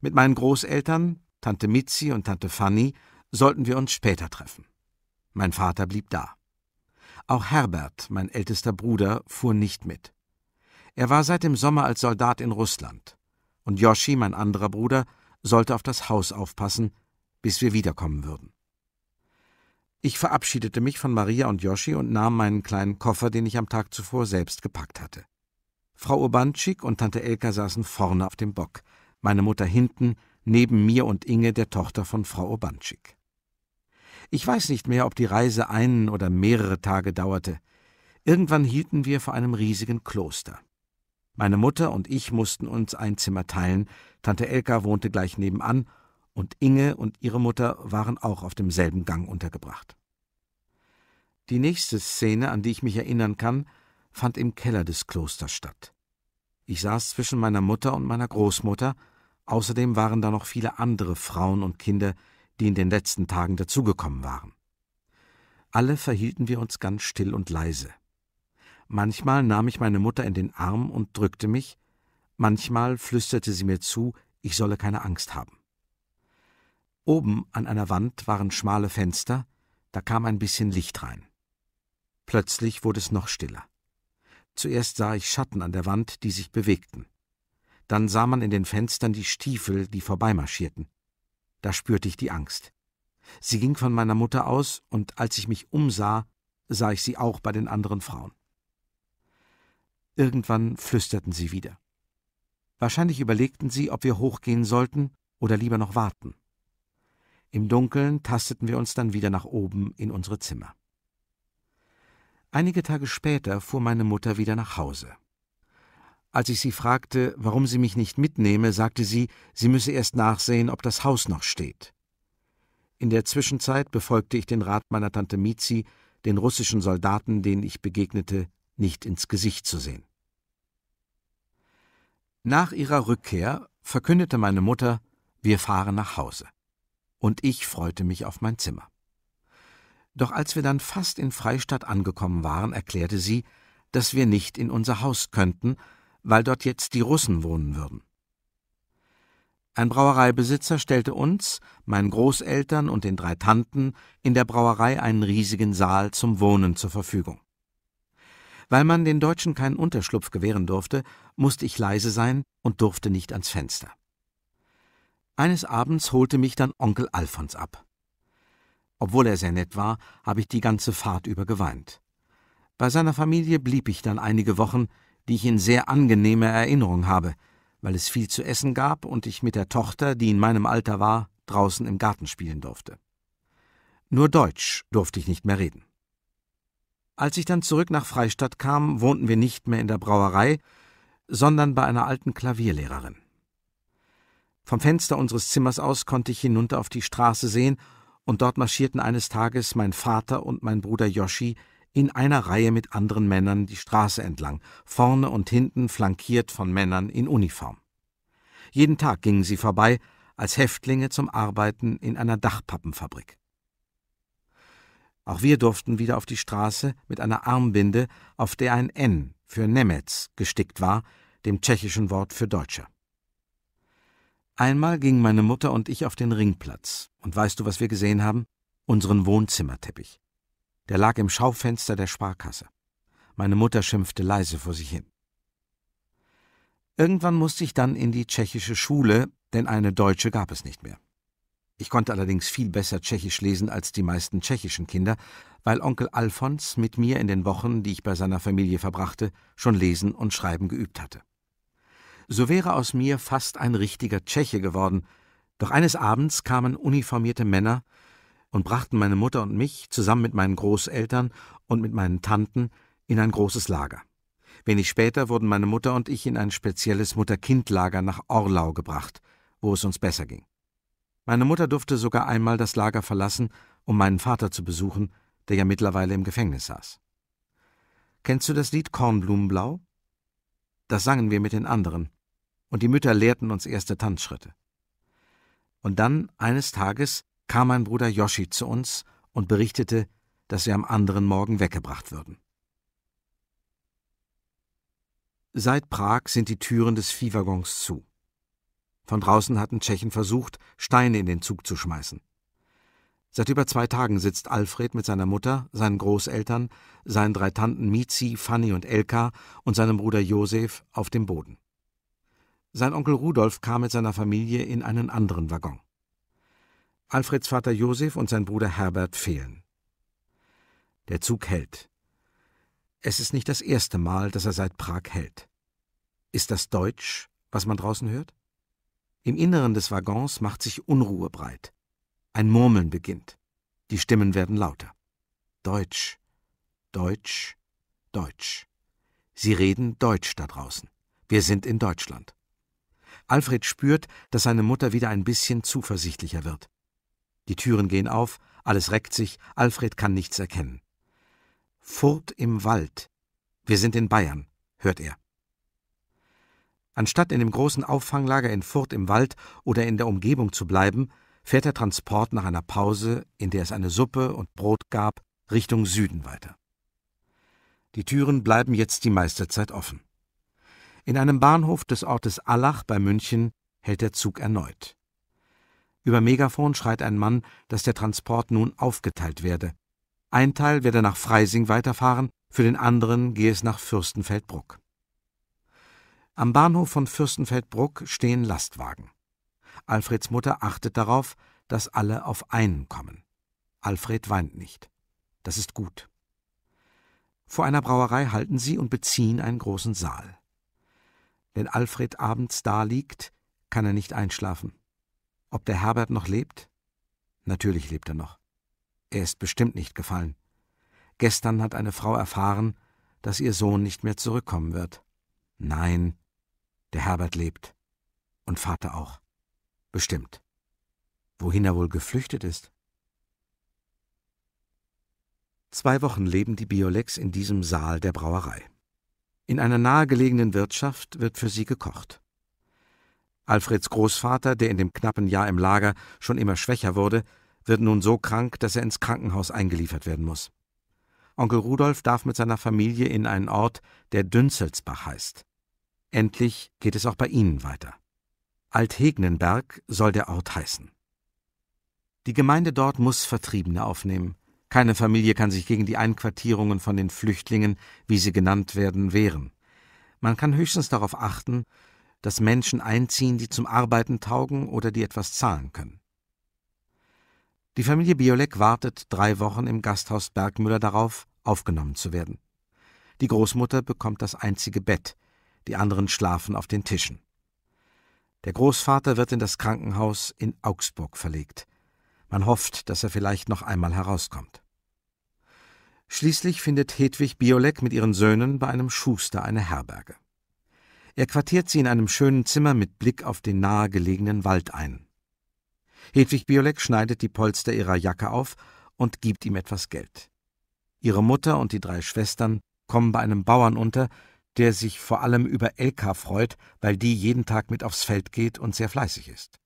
Mit meinen Großeltern, Tante Mitzi und Tante Fanny, sollten wir uns später treffen. Mein Vater blieb da. Auch Herbert, mein ältester Bruder, fuhr nicht mit. Er war seit dem Sommer als Soldat in Russland. Und Yoshi, mein anderer Bruder, sollte auf das Haus aufpassen, bis wir wiederkommen würden. Ich verabschiedete mich von Maria und Yoshi und nahm meinen kleinen Koffer, den ich am Tag zuvor selbst gepackt hatte. Frau Urbanschik und Tante Elka saßen vorne auf dem Bock, meine Mutter hinten, neben mir und Inge, der Tochter von Frau Urbanschik. Ich weiß nicht mehr, ob die Reise einen oder mehrere Tage dauerte. Irgendwann hielten wir vor einem riesigen Kloster. Meine Mutter und ich mussten uns ein Zimmer teilen, Tante Elka wohnte gleich nebenan, und Inge und ihre Mutter waren auch auf demselben Gang untergebracht. Die nächste Szene, an die ich mich erinnern kann, fand im Keller des Klosters statt. Ich saß zwischen meiner Mutter und meiner Großmutter, außerdem waren da noch viele andere Frauen und Kinder, die in den letzten Tagen dazugekommen waren. Alle verhielten wir uns ganz still und leise. Manchmal nahm ich meine Mutter in den Arm und drückte mich, manchmal flüsterte sie mir zu, ich solle keine Angst haben. Oben an einer Wand waren schmale Fenster, da kam ein bisschen Licht rein. Plötzlich wurde es noch stiller. Zuerst sah ich Schatten an der Wand, die sich bewegten. Dann sah man in den Fenstern die Stiefel, die vorbeimarschierten da spürte ich die Angst. Sie ging von meiner Mutter aus, und als ich mich umsah, sah ich sie auch bei den anderen Frauen. Irgendwann flüsterten sie wieder. Wahrscheinlich überlegten sie, ob wir hochgehen sollten oder lieber noch warten. Im Dunkeln tasteten wir uns dann wieder nach oben in unsere Zimmer. Einige Tage später fuhr meine Mutter wieder nach Hause. Als ich sie fragte, warum sie mich nicht mitnehme, sagte sie, sie müsse erst nachsehen, ob das Haus noch steht. In der Zwischenzeit befolgte ich den Rat meiner Tante Mizi, den russischen Soldaten, denen ich begegnete, nicht ins Gesicht zu sehen. Nach ihrer Rückkehr verkündete meine Mutter, wir fahren nach Hause. Und ich freute mich auf mein Zimmer. Doch als wir dann fast in Freistadt angekommen waren, erklärte sie, dass wir nicht in unser Haus könnten, weil dort jetzt die Russen wohnen würden. Ein Brauereibesitzer stellte uns, meinen Großeltern und den drei Tanten in der Brauerei einen riesigen Saal zum Wohnen zur Verfügung. Weil man den Deutschen keinen Unterschlupf gewähren durfte, musste ich leise sein und durfte nicht ans Fenster. Eines Abends holte mich dann Onkel Alfons ab. Obwohl er sehr nett war, habe ich die ganze Fahrt über geweint. Bei seiner Familie blieb ich dann einige Wochen, die ich in sehr angenehmer Erinnerung habe, weil es viel zu essen gab und ich mit der Tochter, die in meinem Alter war, draußen im Garten spielen durfte. Nur Deutsch durfte ich nicht mehr reden. Als ich dann zurück nach Freistadt kam, wohnten wir nicht mehr in der Brauerei, sondern bei einer alten Klavierlehrerin. Vom Fenster unseres Zimmers aus konnte ich hinunter auf die Straße sehen, und dort marschierten eines Tages mein Vater und mein Bruder Yoshi in einer Reihe mit anderen Männern die Straße entlang, vorne und hinten flankiert von Männern in Uniform. Jeden Tag gingen sie vorbei, als Häftlinge zum Arbeiten in einer Dachpappenfabrik. Auch wir durften wieder auf die Straße mit einer Armbinde, auf der ein N für Nemetz gestickt war, dem tschechischen Wort für Deutscher. Einmal gingen meine Mutter und ich auf den Ringplatz, und weißt du, was wir gesehen haben? Unseren Wohnzimmerteppich. Der lag im Schaufenster der Sparkasse. Meine Mutter schimpfte leise vor sich hin. Irgendwann musste ich dann in die tschechische Schule, denn eine deutsche gab es nicht mehr. Ich konnte allerdings viel besser Tschechisch lesen als die meisten tschechischen Kinder, weil Onkel Alfons mit mir in den Wochen, die ich bei seiner Familie verbrachte, schon lesen und schreiben geübt hatte. So wäre aus mir fast ein richtiger Tscheche geworden, doch eines Abends kamen uniformierte Männer und brachten meine Mutter und mich zusammen mit meinen Großeltern und mit meinen Tanten in ein großes Lager. Wenig später wurden meine Mutter und ich in ein spezielles Mutter-Kind-Lager nach Orlau gebracht, wo es uns besser ging. Meine Mutter durfte sogar einmal das Lager verlassen, um meinen Vater zu besuchen, der ja mittlerweile im Gefängnis saß. Kennst du das Lied Kornblumenblau? Das sangen wir mit den anderen, und die Mütter lehrten uns erste Tanzschritte. Und dann, eines Tages, kam mein Bruder Yoshi zu uns und berichtete, dass wir am anderen Morgen weggebracht würden. Seit Prag sind die Türen des Viehwaggons zu. Von draußen hatten Tschechen versucht, Steine in den Zug zu schmeißen. Seit über zwei Tagen sitzt Alfred mit seiner Mutter, seinen Großeltern, seinen drei Tanten Mizi, Fanny und Elka und seinem Bruder Josef auf dem Boden. Sein Onkel Rudolf kam mit seiner Familie in einen anderen Waggon. Alfreds Vater Josef und sein Bruder Herbert fehlen. Der Zug hält. Es ist nicht das erste Mal, dass er seit Prag hält. Ist das Deutsch, was man draußen hört? Im Inneren des Waggons macht sich Unruhe breit. Ein Murmeln beginnt. Die Stimmen werden lauter. Deutsch, Deutsch, Deutsch. Sie reden Deutsch da draußen. Wir sind in Deutschland. Alfred spürt, dass seine Mutter wieder ein bisschen zuversichtlicher wird. Die Türen gehen auf, alles reckt sich, Alfred kann nichts erkennen. Furt im Wald. Wir sind in Bayern, hört er. Anstatt in dem großen Auffanglager in Furt im Wald oder in der Umgebung zu bleiben, fährt der Transport nach einer Pause, in der es eine Suppe und Brot gab, Richtung Süden weiter. Die Türen bleiben jetzt die meiste Zeit offen. In einem Bahnhof des Ortes Allach bei München hält der Zug erneut. Über Megafon schreit ein Mann, dass der Transport nun aufgeteilt werde. Ein Teil werde nach Freising weiterfahren, für den anderen gehe es nach Fürstenfeldbruck. Am Bahnhof von Fürstenfeldbruck stehen Lastwagen. Alfreds Mutter achtet darauf, dass alle auf einen kommen. Alfred weint nicht. Das ist gut. Vor einer Brauerei halten sie und beziehen einen großen Saal. Wenn Alfred abends da liegt, kann er nicht einschlafen. Ob der Herbert noch lebt? Natürlich lebt er noch. Er ist bestimmt nicht gefallen. Gestern hat eine Frau erfahren, dass ihr Sohn nicht mehr zurückkommen wird. Nein, der Herbert lebt. Und Vater auch. Bestimmt. Wohin er wohl geflüchtet ist? Zwei Wochen leben die Biolex in diesem Saal der Brauerei. In einer nahegelegenen Wirtschaft wird für sie gekocht. Alfreds Großvater, der in dem knappen Jahr im Lager schon immer schwächer wurde, wird nun so krank, dass er ins Krankenhaus eingeliefert werden muss. Onkel Rudolf darf mit seiner Familie in einen Ort, der Dünzelsbach heißt. Endlich geht es auch bei ihnen weiter. Althegnenberg soll der Ort heißen. Die Gemeinde dort muss Vertriebene aufnehmen. Keine Familie kann sich gegen die Einquartierungen von den Flüchtlingen, wie sie genannt werden, wehren. Man kann höchstens darauf achten, dass Menschen einziehen, die zum Arbeiten taugen oder die etwas zahlen können. Die Familie Biolek wartet drei Wochen im Gasthaus Bergmüller darauf, aufgenommen zu werden. Die Großmutter bekommt das einzige Bett, die anderen schlafen auf den Tischen. Der Großvater wird in das Krankenhaus in Augsburg verlegt. Man hofft, dass er vielleicht noch einmal herauskommt. Schließlich findet Hedwig Biolek mit ihren Söhnen bei einem Schuster eine Herberge. Er quartiert sie in einem schönen Zimmer mit Blick auf den nahegelegenen Wald ein. Hedwig Biolek schneidet die Polster ihrer Jacke auf und gibt ihm etwas Geld. Ihre Mutter und die drei Schwestern kommen bei einem Bauern unter, der sich vor allem über Elka freut, weil die jeden Tag mit aufs Feld geht und sehr fleißig ist.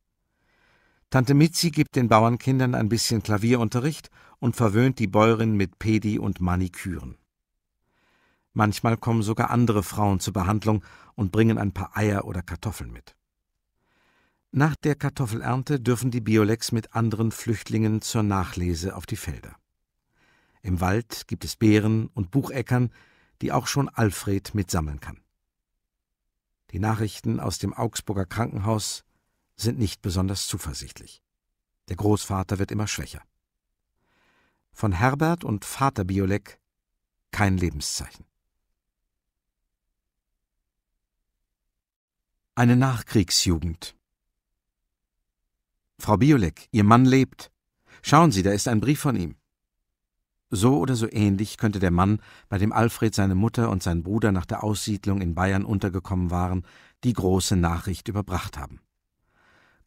Tante Mitzi gibt den Bauernkindern ein bisschen Klavierunterricht und verwöhnt die Bäuerin mit Pedi und Maniküren. Manchmal kommen sogar andere Frauen zur Behandlung und bringen ein paar Eier oder Kartoffeln mit. Nach der Kartoffelernte dürfen die Biolex mit anderen Flüchtlingen zur Nachlese auf die Felder. Im Wald gibt es Beeren und Bucheckern, die auch schon Alfred mitsammeln kann. Die Nachrichten aus dem Augsburger Krankenhaus sind nicht besonders zuversichtlich. Der Großvater wird immer schwächer. Von Herbert und Vater Biolek kein Lebenszeichen. Eine Nachkriegsjugend. Frau Biolek, Ihr Mann lebt. Schauen Sie, da ist ein Brief von ihm. So oder so ähnlich könnte der Mann, bei dem Alfred seine Mutter und sein Bruder nach der Aussiedlung in Bayern untergekommen waren, die große Nachricht überbracht haben.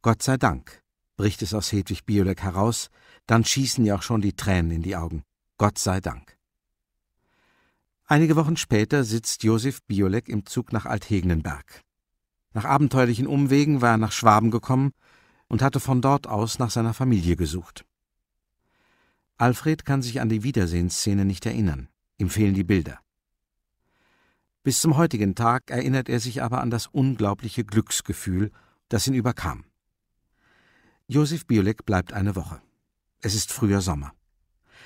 Gott sei Dank, bricht es aus Hedwig Biolek heraus, dann schießen ihr auch schon die Tränen in die Augen. Gott sei Dank. Einige Wochen später sitzt Josef Biolek im Zug nach Althegnenberg. Nach abenteuerlichen Umwegen war er nach Schwaben gekommen und hatte von dort aus nach seiner Familie gesucht. Alfred kann sich an die Wiedersehensszene nicht erinnern, ihm fehlen die Bilder. Bis zum heutigen Tag erinnert er sich aber an das unglaubliche Glücksgefühl, das ihn überkam. Josef Biolek bleibt eine Woche. Es ist früher Sommer.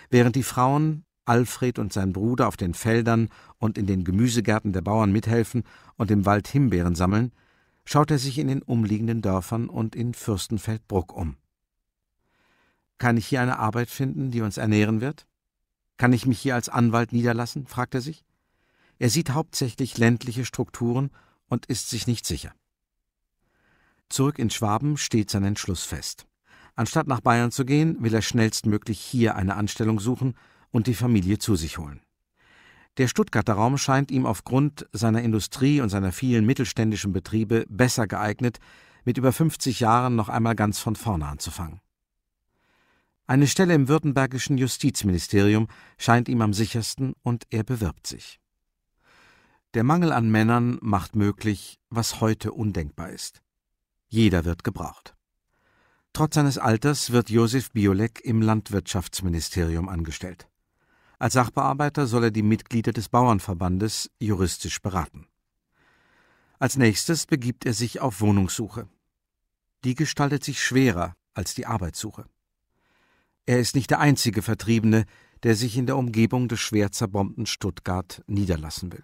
Während die Frauen, Alfred und sein Bruder auf den Feldern und in den Gemüsegärten der Bauern mithelfen und im Wald Himbeeren sammeln, schaut er sich in den umliegenden Dörfern und in Fürstenfeldbruck um. Kann ich hier eine Arbeit finden, die uns ernähren wird? Kann ich mich hier als Anwalt niederlassen? fragt er sich. Er sieht hauptsächlich ländliche Strukturen und ist sich nicht sicher. Zurück in Schwaben steht sein Entschluss fest. Anstatt nach Bayern zu gehen, will er schnellstmöglich hier eine Anstellung suchen und die Familie zu sich holen. Der Stuttgarter Raum scheint ihm aufgrund seiner Industrie und seiner vielen mittelständischen Betriebe besser geeignet, mit über 50 Jahren noch einmal ganz von vorne anzufangen. Eine Stelle im württembergischen Justizministerium scheint ihm am sichersten und er bewirbt sich. Der Mangel an Männern macht möglich, was heute undenkbar ist. Jeder wird gebraucht. Trotz seines Alters wird Josef Biolek im Landwirtschaftsministerium angestellt. Als Sachbearbeiter soll er die Mitglieder des Bauernverbandes juristisch beraten. Als nächstes begibt er sich auf Wohnungssuche. Die gestaltet sich schwerer als die Arbeitssuche. Er ist nicht der einzige Vertriebene, der sich in der Umgebung des schwer zerbombten Stuttgart niederlassen will.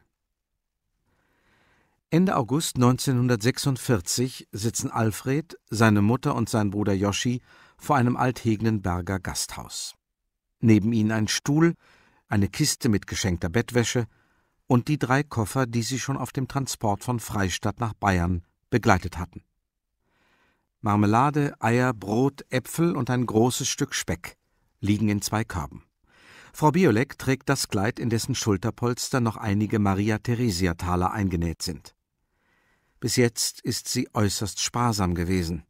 Ende August 1946 sitzen Alfred, seine Mutter und sein Bruder Joschi vor einem althegenen Berger Gasthaus. Neben ihnen ein Stuhl, eine Kiste mit geschenkter Bettwäsche und die drei Koffer, die sie schon auf dem Transport von Freistadt nach Bayern begleitet hatten. Marmelade, Eier, Brot, Äpfel und ein großes Stück Speck liegen in zwei Körben. Frau Biolek trägt das Kleid, in dessen Schulterpolster noch einige Maria-Theresia-Taler eingenäht sind. Bis jetzt ist sie äußerst sparsam gewesen.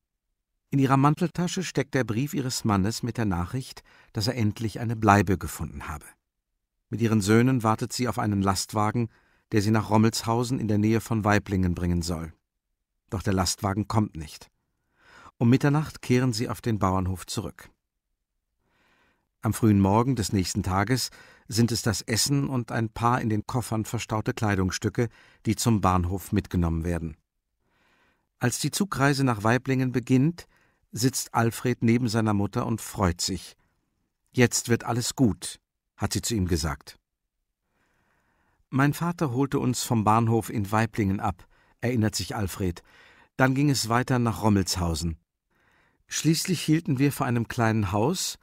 In ihrer Manteltasche steckt der Brief ihres Mannes mit der Nachricht, dass er endlich eine Bleibe gefunden habe. Mit ihren Söhnen wartet sie auf einen Lastwagen, der sie nach Rommelshausen in der Nähe von Weiblingen bringen soll. Doch der Lastwagen kommt nicht. Um Mitternacht kehren sie auf den Bauernhof zurück. Am frühen Morgen des nächsten Tages sind es das Essen und ein paar in den Koffern verstaute Kleidungsstücke, die zum Bahnhof mitgenommen werden. Als die Zugreise nach Weiblingen beginnt, sitzt Alfred neben seiner Mutter und freut sich. Jetzt wird alles gut, hat sie zu ihm gesagt. Mein Vater holte uns vom Bahnhof in Weiblingen ab, erinnert sich Alfred. Dann ging es weiter nach Rommelshausen. Schließlich hielten wir vor einem kleinen Haus,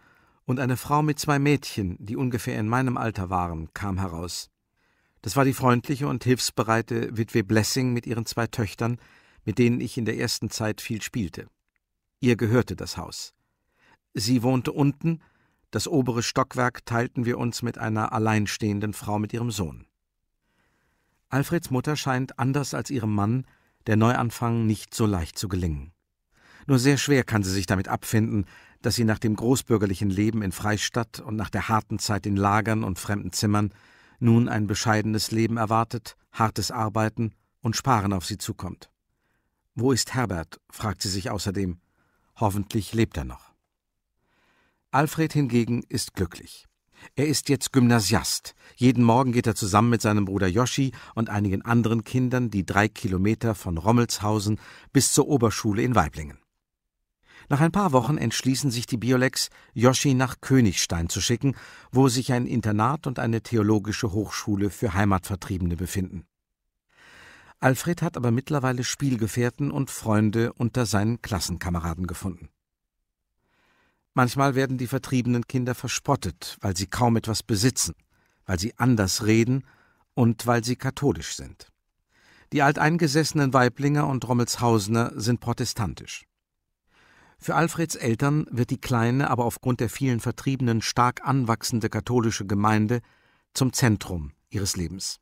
und eine Frau mit zwei Mädchen, die ungefähr in meinem Alter waren, kam heraus. Das war die freundliche und hilfsbereite Witwe Blessing mit ihren zwei Töchtern, mit denen ich in der ersten Zeit viel spielte. Ihr gehörte das Haus. Sie wohnte unten, das obere Stockwerk teilten wir uns mit einer alleinstehenden Frau mit ihrem Sohn. Alfreds Mutter scheint anders als ihrem Mann der Neuanfang nicht so leicht zu gelingen. Nur sehr schwer kann sie sich damit abfinden, dass sie nach dem großbürgerlichen Leben in Freistadt und nach der harten Zeit in Lagern und fremden Zimmern nun ein bescheidenes Leben erwartet, hartes Arbeiten und Sparen auf sie zukommt. Wo ist Herbert? fragt sie sich außerdem. Hoffentlich lebt er noch. Alfred hingegen ist glücklich. Er ist jetzt Gymnasiast. Jeden Morgen geht er zusammen mit seinem Bruder Joschi und einigen anderen Kindern die drei Kilometer von Rommelshausen bis zur Oberschule in Weiblingen. Nach ein paar Wochen entschließen sich die Biolex, Joschi nach Königstein zu schicken, wo sich ein Internat und eine theologische Hochschule für Heimatvertriebene befinden. Alfred hat aber mittlerweile Spielgefährten und Freunde unter seinen Klassenkameraden gefunden. Manchmal werden die vertriebenen Kinder verspottet, weil sie kaum etwas besitzen, weil sie anders reden und weil sie katholisch sind. Die alteingesessenen Weiblinger und Rommelshausener sind protestantisch. Für Alfreds Eltern wird die kleine, aber aufgrund der vielen Vertriebenen stark anwachsende katholische Gemeinde zum Zentrum ihres Lebens.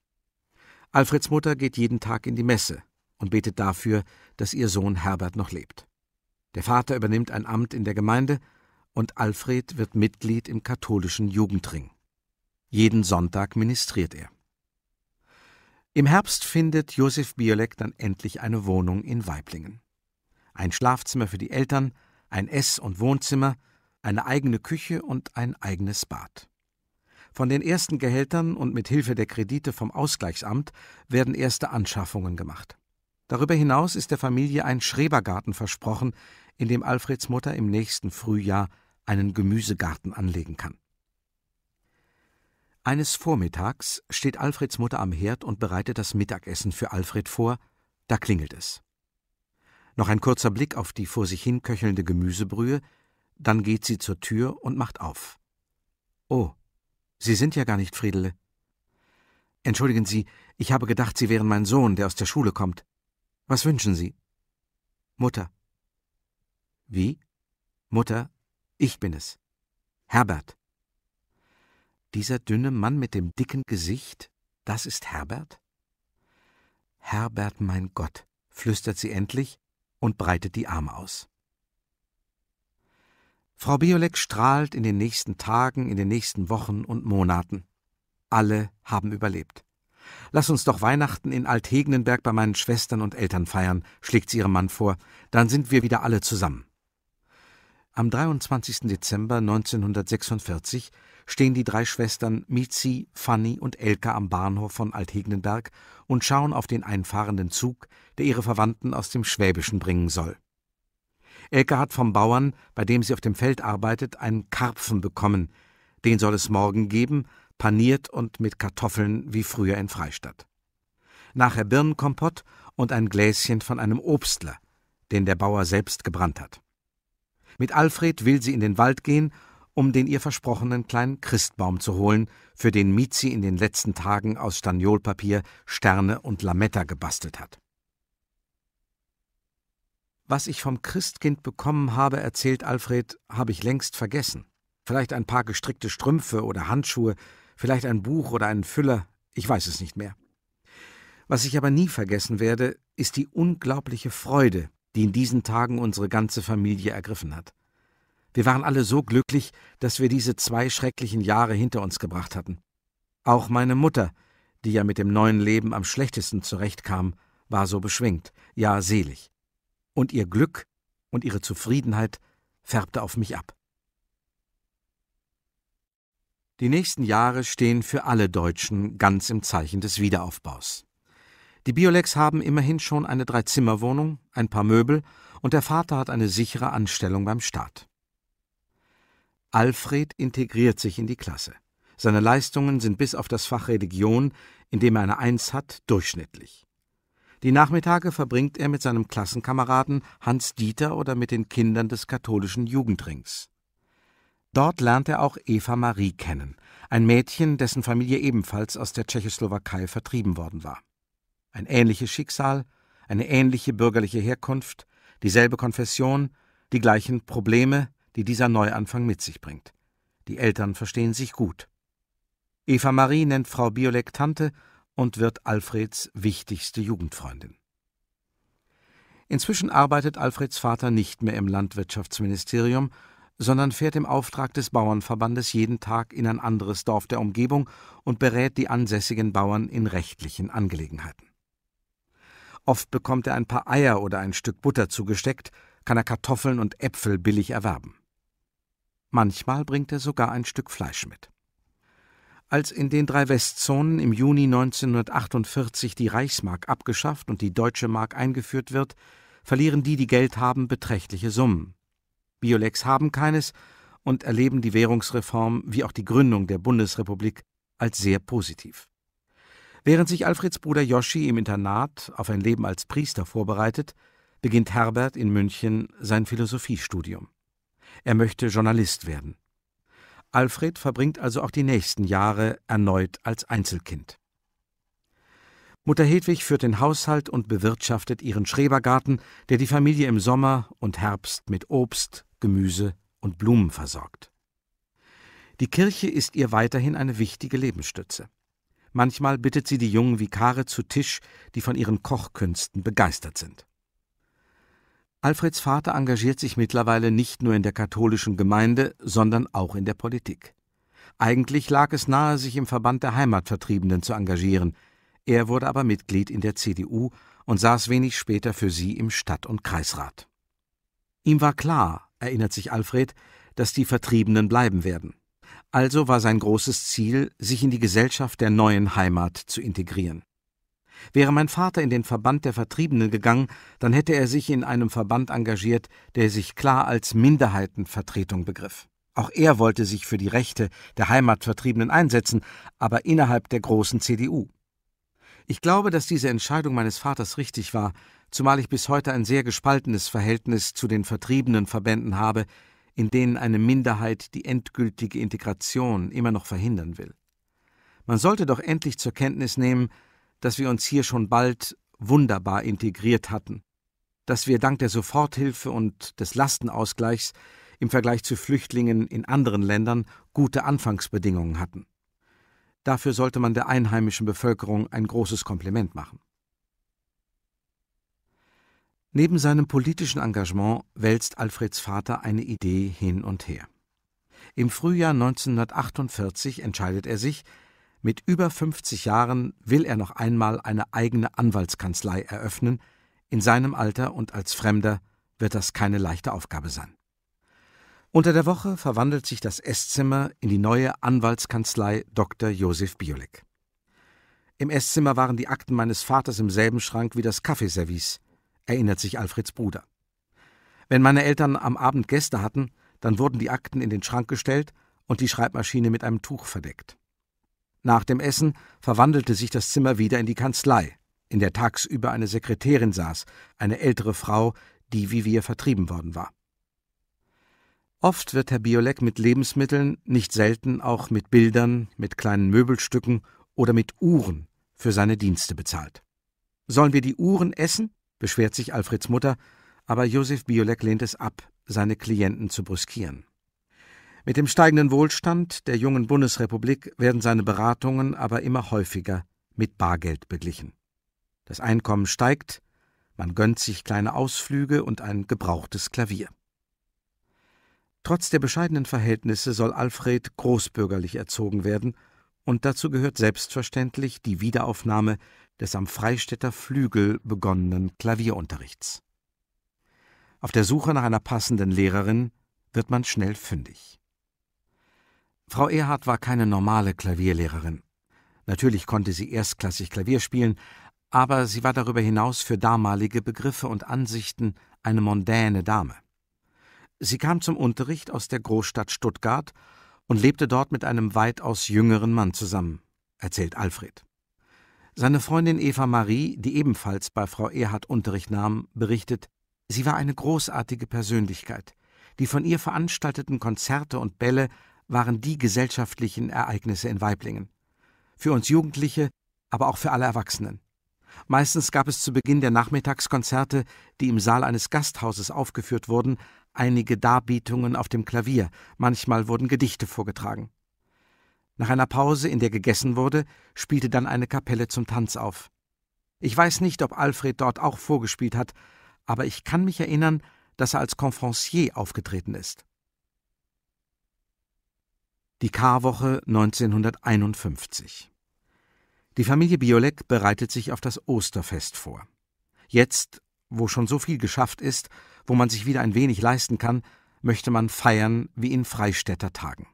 Alfreds Mutter geht jeden Tag in die Messe und betet dafür, dass ihr Sohn Herbert noch lebt. Der Vater übernimmt ein Amt in der Gemeinde und Alfred wird Mitglied im katholischen Jugendring. Jeden Sonntag ministriert er. Im Herbst findet Josef Biolek dann endlich eine Wohnung in Weiblingen. Ein Schlafzimmer für die Eltern, ein Ess- und Wohnzimmer, eine eigene Küche und ein eigenes Bad. Von den ersten Gehältern und mit Hilfe der Kredite vom Ausgleichsamt werden erste Anschaffungen gemacht. Darüber hinaus ist der Familie ein Schrebergarten versprochen, in dem Alfreds Mutter im nächsten Frühjahr einen Gemüsegarten anlegen kann. Eines Vormittags steht Alfreds Mutter am Herd und bereitet das Mittagessen für Alfred vor, da klingelt es. Noch ein kurzer Blick auf die vor sich hin köchelnde Gemüsebrühe, dann geht sie zur Tür und macht auf. Oh, Sie sind ja gar nicht Friedele. Entschuldigen Sie, ich habe gedacht, Sie wären mein Sohn, der aus der Schule kommt. Was wünschen Sie? Mutter, wie? Mutter, ich bin es. Herbert. Dieser dünne Mann mit dem dicken Gesicht, das ist Herbert? Herbert, mein Gott, flüstert sie endlich und breitet die Arme aus. Frau Biolek strahlt in den nächsten Tagen, in den nächsten Wochen und Monaten. Alle haben überlebt. Lass uns doch Weihnachten in Althegnenberg bei meinen Schwestern und Eltern feiern, schlägt sie ihrem Mann vor, dann sind wir wieder alle zusammen. Am 23. Dezember 1946 stehen die drei Schwestern Mizi, Fanny und Elke am Bahnhof von Althegnenberg und schauen auf den einfahrenden Zug, der ihre Verwandten aus dem Schwäbischen bringen soll. Elke hat vom Bauern, bei dem sie auf dem Feld arbeitet, einen Karpfen bekommen. Den soll es morgen geben, paniert und mit Kartoffeln wie früher in Freistadt. Nachher Birnenkompott und ein Gläschen von einem Obstler, den der Bauer selbst gebrannt hat. Mit Alfred will sie in den Wald gehen, um den ihr versprochenen kleinen Christbaum zu holen, für den Mizi in den letzten Tagen aus Staniolpapier Sterne und Lametta gebastelt hat. Was ich vom Christkind bekommen habe, erzählt Alfred, habe ich längst vergessen. Vielleicht ein paar gestrickte Strümpfe oder Handschuhe, vielleicht ein Buch oder einen Füller, ich weiß es nicht mehr. Was ich aber nie vergessen werde, ist die unglaubliche Freude, die in diesen Tagen unsere ganze Familie ergriffen hat. Wir waren alle so glücklich, dass wir diese zwei schrecklichen Jahre hinter uns gebracht hatten. Auch meine Mutter, die ja mit dem neuen Leben am schlechtesten zurechtkam, war so beschwingt, ja selig. Und ihr Glück und ihre Zufriedenheit färbte auf mich ab. Die nächsten Jahre stehen für alle Deutschen ganz im Zeichen des Wiederaufbaus. Die Biolex haben immerhin schon eine Dreizimmerwohnung, ein paar Möbel und der Vater hat eine sichere Anstellung beim Staat. Alfred integriert sich in die Klasse. Seine Leistungen sind bis auf das Fach Religion, in dem er eine Eins hat, durchschnittlich. Die Nachmittage verbringt er mit seinem Klassenkameraden Hans Dieter oder mit den Kindern des katholischen Jugendrings. Dort lernt er auch Eva Marie kennen, ein Mädchen, dessen Familie ebenfalls aus der Tschechoslowakei vertrieben worden war ein ähnliches Schicksal, eine ähnliche bürgerliche Herkunft, dieselbe Konfession, die gleichen Probleme, die dieser Neuanfang mit sich bringt. Die Eltern verstehen sich gut. Eva Marie nennt Frau Biolek Tante und wird Alfreds wichtigste Jugendfreundin. Inzwischen arbeitet Alfreds Vater nicht mehr im Landwirtschaftsministerium, sondern fährt im Auftrag des Bauernverbandes jeden Tag in ein anderes Dorf der Umgebung und berät die ansässigen Bauern in rechtlichen Angelegenheiten. Oft bekommt er ein paar Eier oder ein Stück Butter zugesteckt, kann er Kartoffeln und Äpfel billig erwerben. Manchmal bringt er sogar ein Stück Fleisch mit. Als in den drei Westzonen im Juni 1948 die Reichsmark abgeschafft und die deutsche Mark eingeführt wird, verlieren die, die Geld haben, beträchtliche Summen. Biolex haben keines und erleben die Währungsreform wie auch die Gründung der Bundesrepublik als sehr positiv. Während sich Alfreds Bruder Joschi im Internat auf ein Leben als Priester vorbereitet, beginnt Herbert in München sein Philosophiestudium. Er möchte Journalist werden. Alfred verbringt also auch die nächsten Jahre erneut als Einzelkind. Mutter Hedwig führt den Haushalt und bewirtschaftet ihren Schrebergarten, der die Familie im Sommer und Herbst mit Obst, Gemüse und Blumen versorgt. Die Kirche ist ihr weiterhin eine wichtige Lebensstütze. Manchmal bittet sie die jungen Vikare zu Tisch, die von ihren Kochkünsten begeistert sind. Alfreds Vater engagiert sich mittlerweile nicht nur in der katholischen Gemeinde, sondern auch in der Politik. Eigentlich lag es nahe, sich im Verband der Heimatvertriebenen zu engagieren. Er wurde aber Mitglied in der CDU und saß wenig später für sie im Stadt- und Kreisrat. Ihm war klar, erinnert sich Alfred, dass die Vertriebenen bleiben werden. Also war sein großes Ziel, sich in die Gesellschaft der neuen Heimat zu integrieren. Wäre mein Vater in den Verband der Vertriebenen gegangen, dann hätte er sich in einem Verband engagiert, der sich klar als Minderheitenvertretung begriff. Auch er wollte sich für die Rechte der Heimatvertriebenen einsetzen, aber innerhalb der großen CDU. Ich glaube, dass diese Entscheidung meines Vaters richtig war, zumal ich bis heute ein sehr gespaltenes Verhältnis zu den Vertriebenenverbänden habe, in denen eine Minderheit die endgültige Integration immer noch verhindern will. Man sollte doch endlich zur Kenntnis nehmen, dass wir uns hier schon bald wunderbar integriert hatten, dass wir dank der Soforthilfe und des Lastenausgleichs im Vergleich zu Flüchtlingen in anderen Ländern gute Anfangsbedingungen hatten. Dafür sollte man der einheimischen Bevölkerung ein großes Kompliment machen. Neben seinem politischen Engagement wälzt Alfreds Vater eine Idee hin und her. Im Frühjahr 1948 entscheidet er sich, mit über 50 Jahren will er noch einmal eine eigene Anwaltskanzlei eröffnen, in seinem Alter und als Fremder wird das keine leichte Aufgabe sein. Unter der Woche verwandelt sich das Esszimmer in die neue Anwaltskanzlei Dr. Josef Biolek. Im Esszimmer waren die Akten meines Vaters im selben Schrank wie das Kaffeeservice erinnert sich Alfreds Bruder. Wenn meine Eltern am Abend Gäste hatten, dann wurden die Akten in den Schrank gestellt und die Schreibmaschine mit einem Tuch verdeckt. Nach dem Essen verwandelte sich das Zimmer wieder in die Kanzlei, in der tagsüber eine Sekretärin saß, eine ältere Frau, die wie wir vertrieben worden war. Oft wird Herr Biolek mit Lebensmitteln, nicht selten auch mit Bildern, mit kleinen Möbelstücken oder mit Uhren für seine Dienste bezahlt. Sollen wir die Uhren essen? beschwert sich Alfreds Mutter, aber Josef Biolek lehnt es ab, seine Klienten zu brüskieren. Mit dem steigenden Wohlstand der jungen Bundesrepublik werden seine Beratungen aber immer häufiger mit Bargeld beglichen. Das Einkommen steigt, man gönnt sich kleine Ausflüge und ein gebrauchtes Klavier. Trotz der bescheidenen Verhältnisse soll Alfred großbürgerlich erzogen werden, und dazu gehört selbstverständlich die Wiederaufnahme des am Freistädter Flügel begonnenen Klavierunterrichts. Auf der Suche nach einer passenden Lehrerin wird man schnell fündig. Frau Erhard war keine normale Klavierlehrerin. Natürlich konnte sie erstklassig Klavier spielen, aber sie war darüber hinaus für damalige Begriffe und Ansichten eine mondäne Dame. Sie kam zum Unterricht aus der Großstadt Stuttgart und lebte dort mit einem weitaus jüngeren Mann zusammen, erzählt Alfred. Seine Freundin Eva Marie, die ebenfalls bei Frau Erhard Unterricht nahm, berichtet, sie war eine großartige Persönlichkeit. Die von ihr veranstalteten Konzerte und Bälle waren die gesellschaftlichen Ereignisse in Weiblingen. Für uns Jugendliche, aber auch für alle Erwachsenen. Meistens gab es zu Beginn der Nachmittagskonzerte, die im Saal eines Gasthauses aufgeführt wurden, einige Darbietungen auf dem Klavier, manchmal wurden Gedichte vorgetragen. Nach einer Pause, in der gegessen wurde, spielte dann eine Kapelle zum Tanz auf. Ich weiß nicht, ob Alfred dort auch vorgespielt hat, aber ich kann mich erinnern, dass er als Conferencier aufgetreten ist. Die Karwoche 1951 Die Familie Biolek bereitet sich auf das Osterfest vor. Jetzt, wo schon so viel geschafft ist, wo man sich wieder ein wenig leisten kann, möchte man feiern wie in Freistädter Tagen.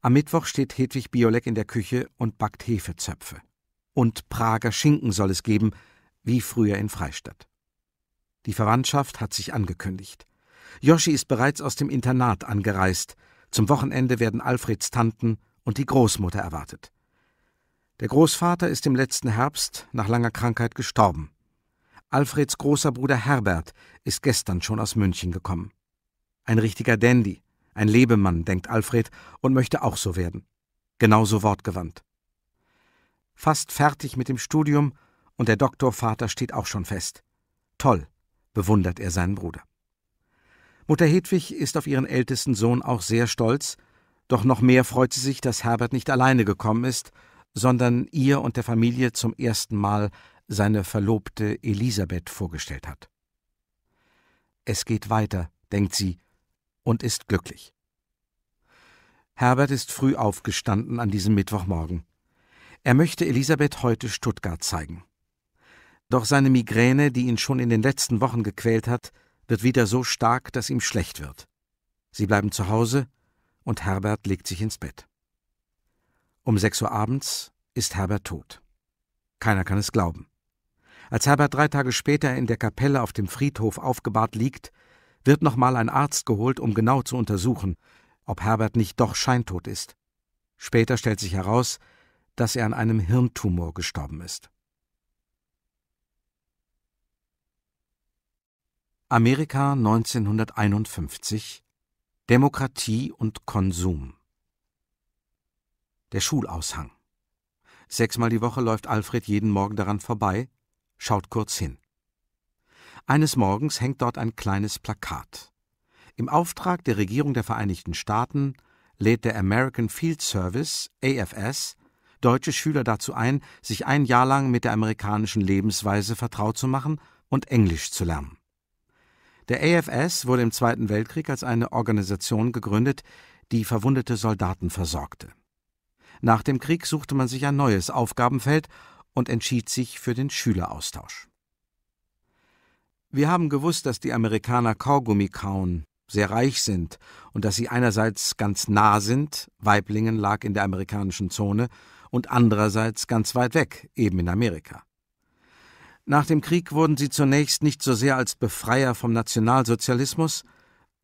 Am Mittwoch steht Hedwig Biolek in der Küche und backt Hefezöpfe. Und Prager Schinken soll es geben, wie früher in Freistadt. Die Verwandtschaft hat sich angekündigt. Joschi ist bereits aus dem Internat angereist. Zum Wochenende werden Alfreds Tanten und die Großmutter erwartet. Der Großvater ist im letzten Herbst nach langer Krankheit gestorben. Alfreds großer Bruder Herbert ist gestern schon aus München gekommen. Ein richtiger Dandy, ein Lebemann, denkt Alfred, und möchte auch so werden. Genauso wortgewandt. Fast fertig mit dem Studium und der Doktorvater steht auch schon fest. Toll, bewundert er seinen Bruder. Mutter Hedwig ist auf ihren ältesten Sohn auch sehr stolz, doch noch mehr freut sie sich, dass Herbert nicht alleine gekommen ist, sondern ihr und der Familie zum ersten Mal seine Verlobte Elisabeth vorgestellt hat. Es geht weiter, denkt sie und ist glücklich. Herbert ist früh aufgestanden an diesem Mittwochmorgen. Er möchte Elisabeth heute Stuttgart zeigen. Doch seine Migräne, die ihn schon in den letzten Wochen gequält hat, wird wieder so stark, dass ihm schlecht wird. Sie bleiben zu Hause und Herbert legt sich ins Bett. Um sechs Uhr abends ist Herbert tot. Keiner kann es glauben. Als Herbert drei Tage später in der Kapelle auf dem Friedhof aufgebahrt liegt, wird nochmal ein Arzt geholt, um genau zu untersuchen, ob Herbert nicht doch scheintot ist. Später stellt sich heraus, dass er an einem Hirntumor gestorben ist. Amerika 1951 Demokratie und Konsum Der Schulaushang Sechsmal die Woche läuft Alfred jeden Morgen daran vorbei, schaut kurz hin. Eines Morgens hängt dort ein kleines Plakat. Im Auftrag der Regierung der Vereinigten Staaten lädt der American Field Service AFS deutsche Schüler dazu ein, sich ein Jahr lang mit der amerikanischen Lebensweise vertraut zu machen und Englisch zu lernen. Der AFS wurde im Zweiten Weltkrieg als eine Organisation gegründet, die verwundete Soldaten versorgte. Nach dem Krieg suchte man sich ein neues Aufgabenfeld und entschied sich für den Schüleraustausch. Wir haben gewusst, dass die Amerikaner Kaugummi kauen, sehr reich sind und dass sie einerseits ganz nah sind, Weiblingen lag in der amerikanischen Zone, und andererseits ganz weit weg, eben in Amerika. Nach dem Krieg wurden sie zunächst nicht so sehr als Befreier vom Nationalsozialismus,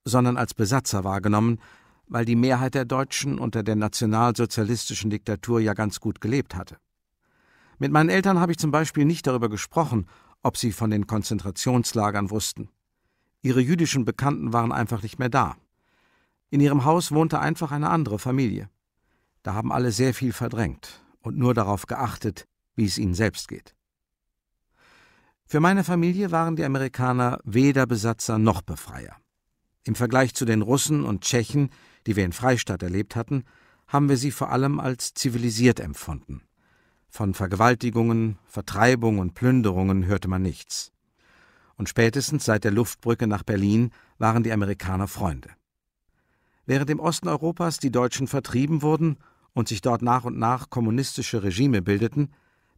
sondern als Besatzer wahrgenommen, weil die Mehrheit der Deutschen unter der nationalsozialistischen Diktatur ja ganz gut gelebt hatte. Mit meinen Eltern habe ich zum Beispiel nicht darüber gesprochen, ob sie von den Konzentrationslagern wussten. Ihre jüdischen Bekannten waren einfach nicht mehr da. In ihrem Haus wohnte einfach eine andere Familie. Da haben alle sehr viel verdrängt und nur darauf geachtet, wie es ihnen selbst geht. Für meine Familie waren die Amerikaner weder Besatzer noch Befreier. Im Vergleich zu den Russen und Tschechen, die wir in Freistadt erlebt hatten, haben wir sie vor allem als zivilisiert empfunden. Von Vergewaltigungen, Vertreibung und Plünderungen hörte man nichts. Und spätestens seit der Luftbrücke nach Berlin waren die Amerikaner Freunde. Während im Osten Europas die Deutschen vertrieben wurden und sich dort nach und nach kommunistische Regime bildeten,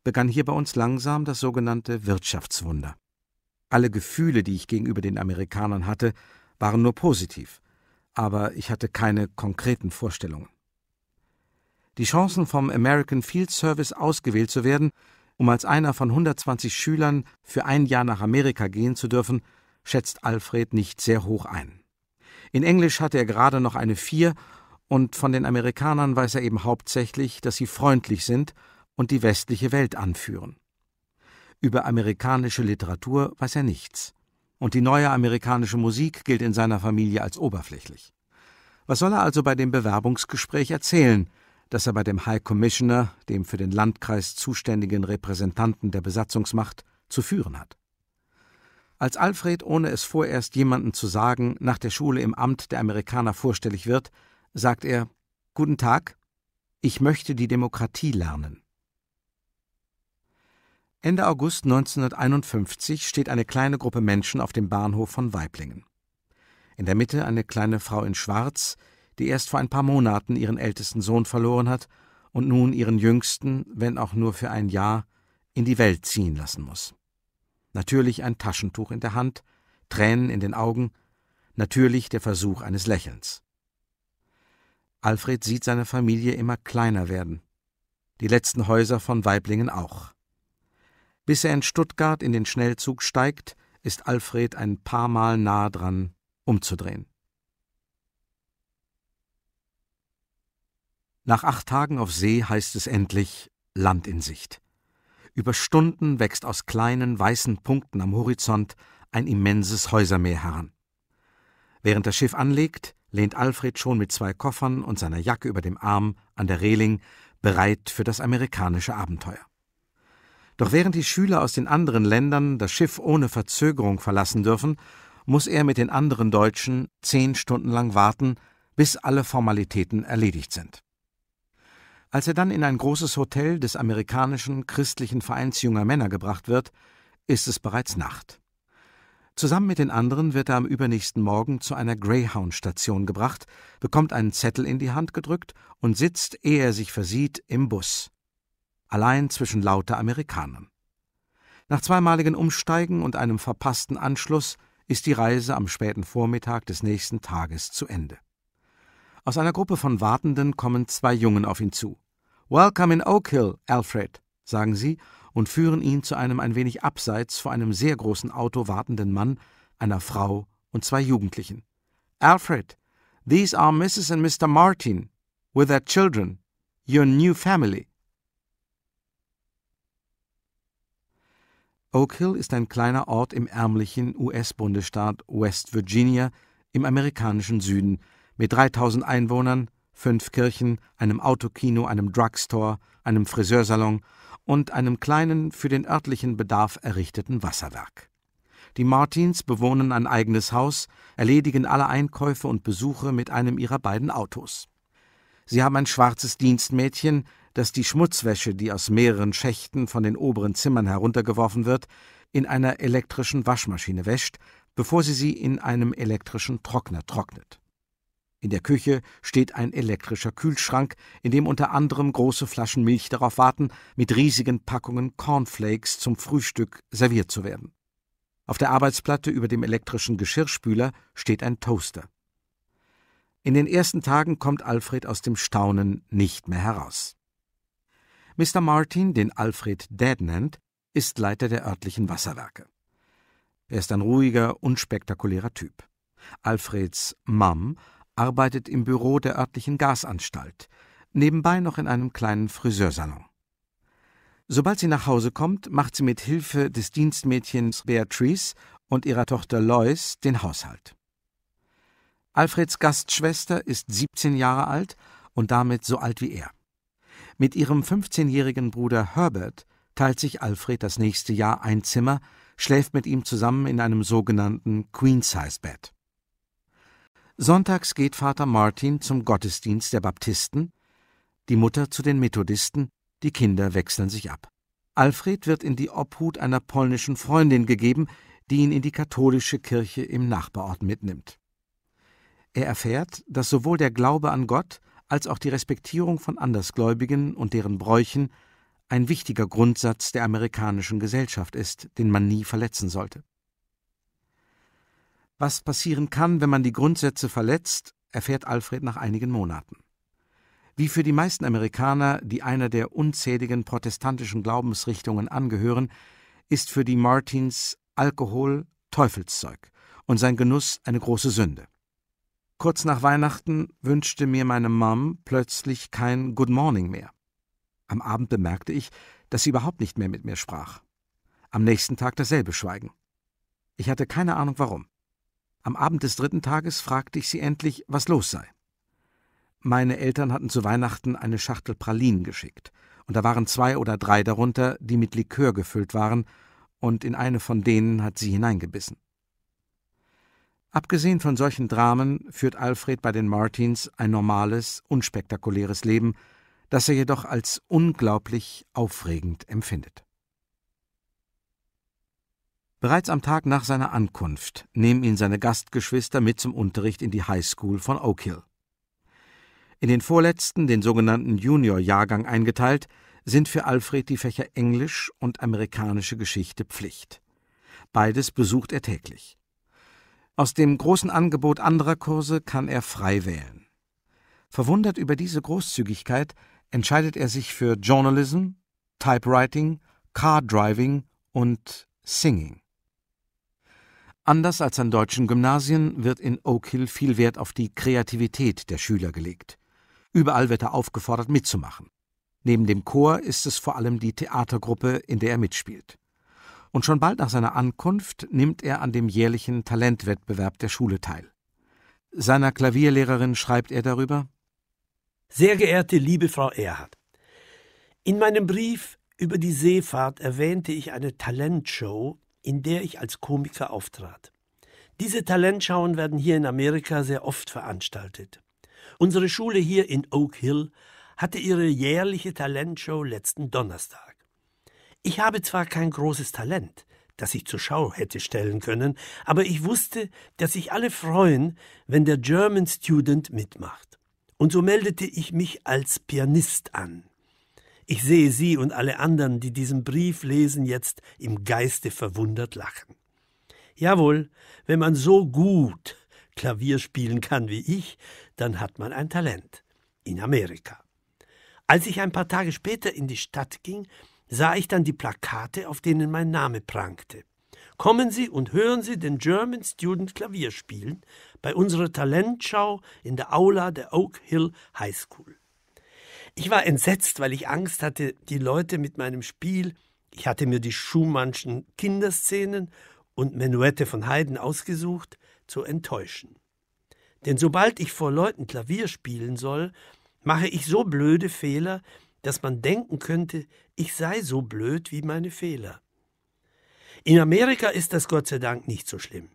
begann hier bei uns langsam das sogenannte Wirtschaftswunder. Alle Gefühle, die ich gegenüber den Amerikanern hatte, waren nur positiv, aber ich hatte keine konkreten Vorstellungen die Chancen vom American Field Service ausgewählt zu werden, um als einer von 120 Schülern für ein Jahr nach Amerika gehen zu dürfen, schätzt Alfred nicht sehr hoch ein. In Englisch hatte er gerade noch eine Vier, und von den Amerikanern weiß er eben hauptsächlich, dass sie freundlich sind und die westliche Welt anführen. Über amerikanische Literatur weiß er nichts, und die neue amerikanische Musik gilt in seiner Familie als oberflächlich. Was soll er also bei dem Bewerbungsgespräch erzählen, dass er bei dem High Commissioner, dem für den Landkreis zuständigen Repräsentanten der Besatzungsmacht, zu führen hat. Als Alfred, ohne es vorerst jemandem zu sagen, nach der Schule im Amt der Amerikaner vorstellig wird, sagt er Guten Tag, ich möchte die Demokratie lernen. Ende August 1951 steht eine kleine Gruppe Menschen auf dem Bahnhof von Weiblingen. In der Mitte eine kleine Frau in Schwarz, die erst vor ein paar Monaten ihren ältesten Sohn verloren hat und nun ihren jüngsten, wenn auch nur für ein Jahr, in die Welt ziehen lassen muss. Natürlich ein Taschentuch in der Hand, Tränen in den Augen, natürlich der Versuch eines Lächelns. Alfred sieht seine Familie immer kleiner werden, die letzten Häuser von Weiblingen auch. Bis er in Stuttgart in den Schnellzug steigt, ist Alfred ein paar Mal nah dran, umzudrehen. Nach acht Tagen auf See heißt es endlich Land in Sicht. Über Stunden wächst aus kleinen weißen Punkten am Horizont ein immenses Häusermeer heran. Während das Schiff anlegt, lehnt Alfred schon mit zwei Koffern und seiner Jacke über dem Arm an der Reling, bereit für das amerikanische Abenteuer. Doch während die Schüler aus den anderen Ländern das Schiff ohne Verzögerung verlassen dürfen, muss er mit den anderen Deutschen zehn Stunden lang warten, bis alle Formalitäten erledigt sind. Als er dann in ein großes Hotel des amerikanischen christlichen Vereins junger Männer gebracht wird, ist es bereits Nacht. Zusammen mit den anderen wird er am übernächsten Morgen zu einer Greyhound-Station gebracht, bekommt einen Zettel in die Hand gedrückt und sitzt, ehe er sich versieht, im Bus. Allein zwischen lauter Amerikanern. Nach zweimaligen Umsteigen und einem verpassten Anschluss ist die Reise am späten Vormittag des nächsten Tages zu Ende. Aus einer Gruppe von Wartenden kommen zwei Jungen auf ihn zu. Welcome in Oak Hill, Alfred, sagen sie und führen ihn zu einem ein wenig abseits vor einem sehr großen Auto wartenden Mann, einer Frau und zwei Jugendlichen. Alfred, these are Mrs. and Mr. Martin, with their children, your new family. Oak Hill ist ein kleiner Ort im ärmlichen US-Bundesstaat West Virginia im amerikanischen Süden mit 3000 Einwohnern fünf Kirchen, einem Autokino, einem Drugstore, einem Friseursalon und einem kleinen, für den örtlichen Bedarf errichteten Wasserwerk. Die Martins bewohnen ein eigenes Haus, erledigen alle Einkäufe und Besuche mit einem ihrer beiden Autos. Sie haben ein schwarzes Dienstmädchen, das die Schmutzwäsche, die aus mehreren Schächten von den oberen Zimmern heruntergeworfen wird, in einer elektrischen Waschmaschine wäscht, bevor sie sie in einem elektrischen Trockner trocknet. In der Küche steht ein elektrischer Kühlschrank, in dem unter anderem große Flaschen Milch darauf warten, mit riesigen Packungen Cornflakes zum Frühstück serviert zu werden. Auf der Arbeitsplatte über dem elektrischen Geschirrspüler steht ein Toaster. In den ersten Tagen kommt Alfred aus dem Staunen nicht mehr heraus. Mr. Martin, den Alfred Dad nennt, ist Leiter der örtlichen Wasserwerke. Er ist ein ruhiger, unspektakulärer Typ. Alfreds Mom arbeitet im Büro der örtlichen Gasanstalt, nebenbei noch in einem kleinen Friseursalon. Sobald sie nach Hause kommt, macht sie mit Hilfe des Dienstmädchens Beatrice und ihrer Tochter Lois den Haushalt. Alfreds Gastschwester ist 17 Jahre alt und damit so alt wie er. Mit ihrem 15-jährigen Bruder Herbert teilt sich Alfred das nächste Jahr ein Zimmer, schläft mit ihm zusammen in einem sogenannten Queen-Size-Bett. Sonntags geht Vater Martin zum Gottesdienst der Baptisten, die Mutter zu den Methodisten, die Kinder wechseln sich ab. Alfred wird in die Obhut einer polnischen Freundin gegeben, die ihn in die katholische Kirche im Nachbarort mitnimmt. Er erfährt, dass sowohl der Glaube an Gott als auch die Respektierung von Andersgläubigen und deren Bräuchen ein wichtiger Grundsatz der amerikanischen Gesellschaft ist, den man nie verletzen sollte. Was passieren kann, wenn man die Grundsätze verletzt, erfährt Alfred nach einigen Monaten. Wie für die meisten Amerikaner, die einer der unzähligen protestantischen Glaubensrichtungen angehören, ist für die Martins Alkohol Teufelszeug und sein Genuss eine große Sünde. Kurz nach Weihnachten wünschte mir meine Mom plötzlich kein Good Morning mehr. Am Abend bemerkte ich, dass sie überhaupt nicht mehr mit mir sprach. Am nächsten Tag dasselbe Schweigen. Ich hatte keine Ahnung warum. Am Abend des dritten Tages fragte ich sie endlich, was los sei. Meine Eltern hatten zu Weihnachten eine Schachtel Pralinen geschickt, und da waren zwei oder drei darunter, die mit Likör gefüllt waren, und in eine von denen hat sie hineingebissen. Abgesehen von solchen Dramen führt Alfred bei den Martins ein normales, unspektakuläres Leben, das er jedoch als unglaublich aufregend empfindet. Bereits am Tag nach seiner Ankunft nehmen ihn seine Gastgeschwister mit zum Unterricht in die High School von Oak Hill. In den vorletzten, den sogenannten Junior-Jahrgang eingeteilt, sind für Alfred die Fächer Englisch und amerikanische Geschichte Pflicht. Beides besucht er täglich. Aus dem großen Angebot anderer Kurse kann er frei wählen. Verwundert über diese Großzügigkeit entscheidet er sich für Journalism, Typewriting, Car Driving und Singing. Anders als an deutschen Gymnasien wird in Oak Hill viel Wert auf die Kreativität der Schüler gelegt. Überall wird er aufgefordert, mitzumachen. Neben dem Chor ist es vor allem die Theatergruppe, in der er mitspielt. Und schon bald nach seiner Ankunft nimmt er an dem jährlichen Talentwettbewerb der Schule teil. Seiner Klavierlehrerin schreibt er darüber Sehr geehrte liebe Frau Erhard, in meinem Brief über die Seefahrt erwähnte ich eine Talentshow, in der ich als Komiker auftrat. Diese Talentschauen werden hier in Amerika sehr oft veranstaltet. Unsere Schule hier in Oak Hill hatte ihre jährliche Talentshow letzten Donnerstag. Ich habe zwar kein großes Talent, das ich zur Schau hätte stellen können, aber ich wusste, dass sich alle freuen, wenn der German Student mitmacht. Und so meldete ich mich als Pianist an. Ich sehe Sie und alle anderen, die diesen Brief lesen, jetzt im Geiste verwundert lachen. Jawohl, wenn man so gut Klavier spielen kann wie ich, dann hat man ein Talent. In Amerika. Als ich ein paar Tage später in die Stadt ging, sah ich dann die Plakate, auf denen mein Name prangte. Kommen Sie und hören Sie den German Student Klavier spielen bei unserer Talentschau in der Aula der Oak Hill High School. Ich war entsetzt, weil ich Angst hatte, die Leute mit meinem Spiel, ich hatte mir die Schumannschen Kinderszenen und Menuette von Haydn ausgesucht, zu enttäuschen. Denn sobald ich vor Leuten Klavier spielen soll, mache ich so blöde Fehler, dass man denken könnte, ich sei so blöd wie meine Fehler. In Amerika ist das Gott sei Dank nicht so schlimm.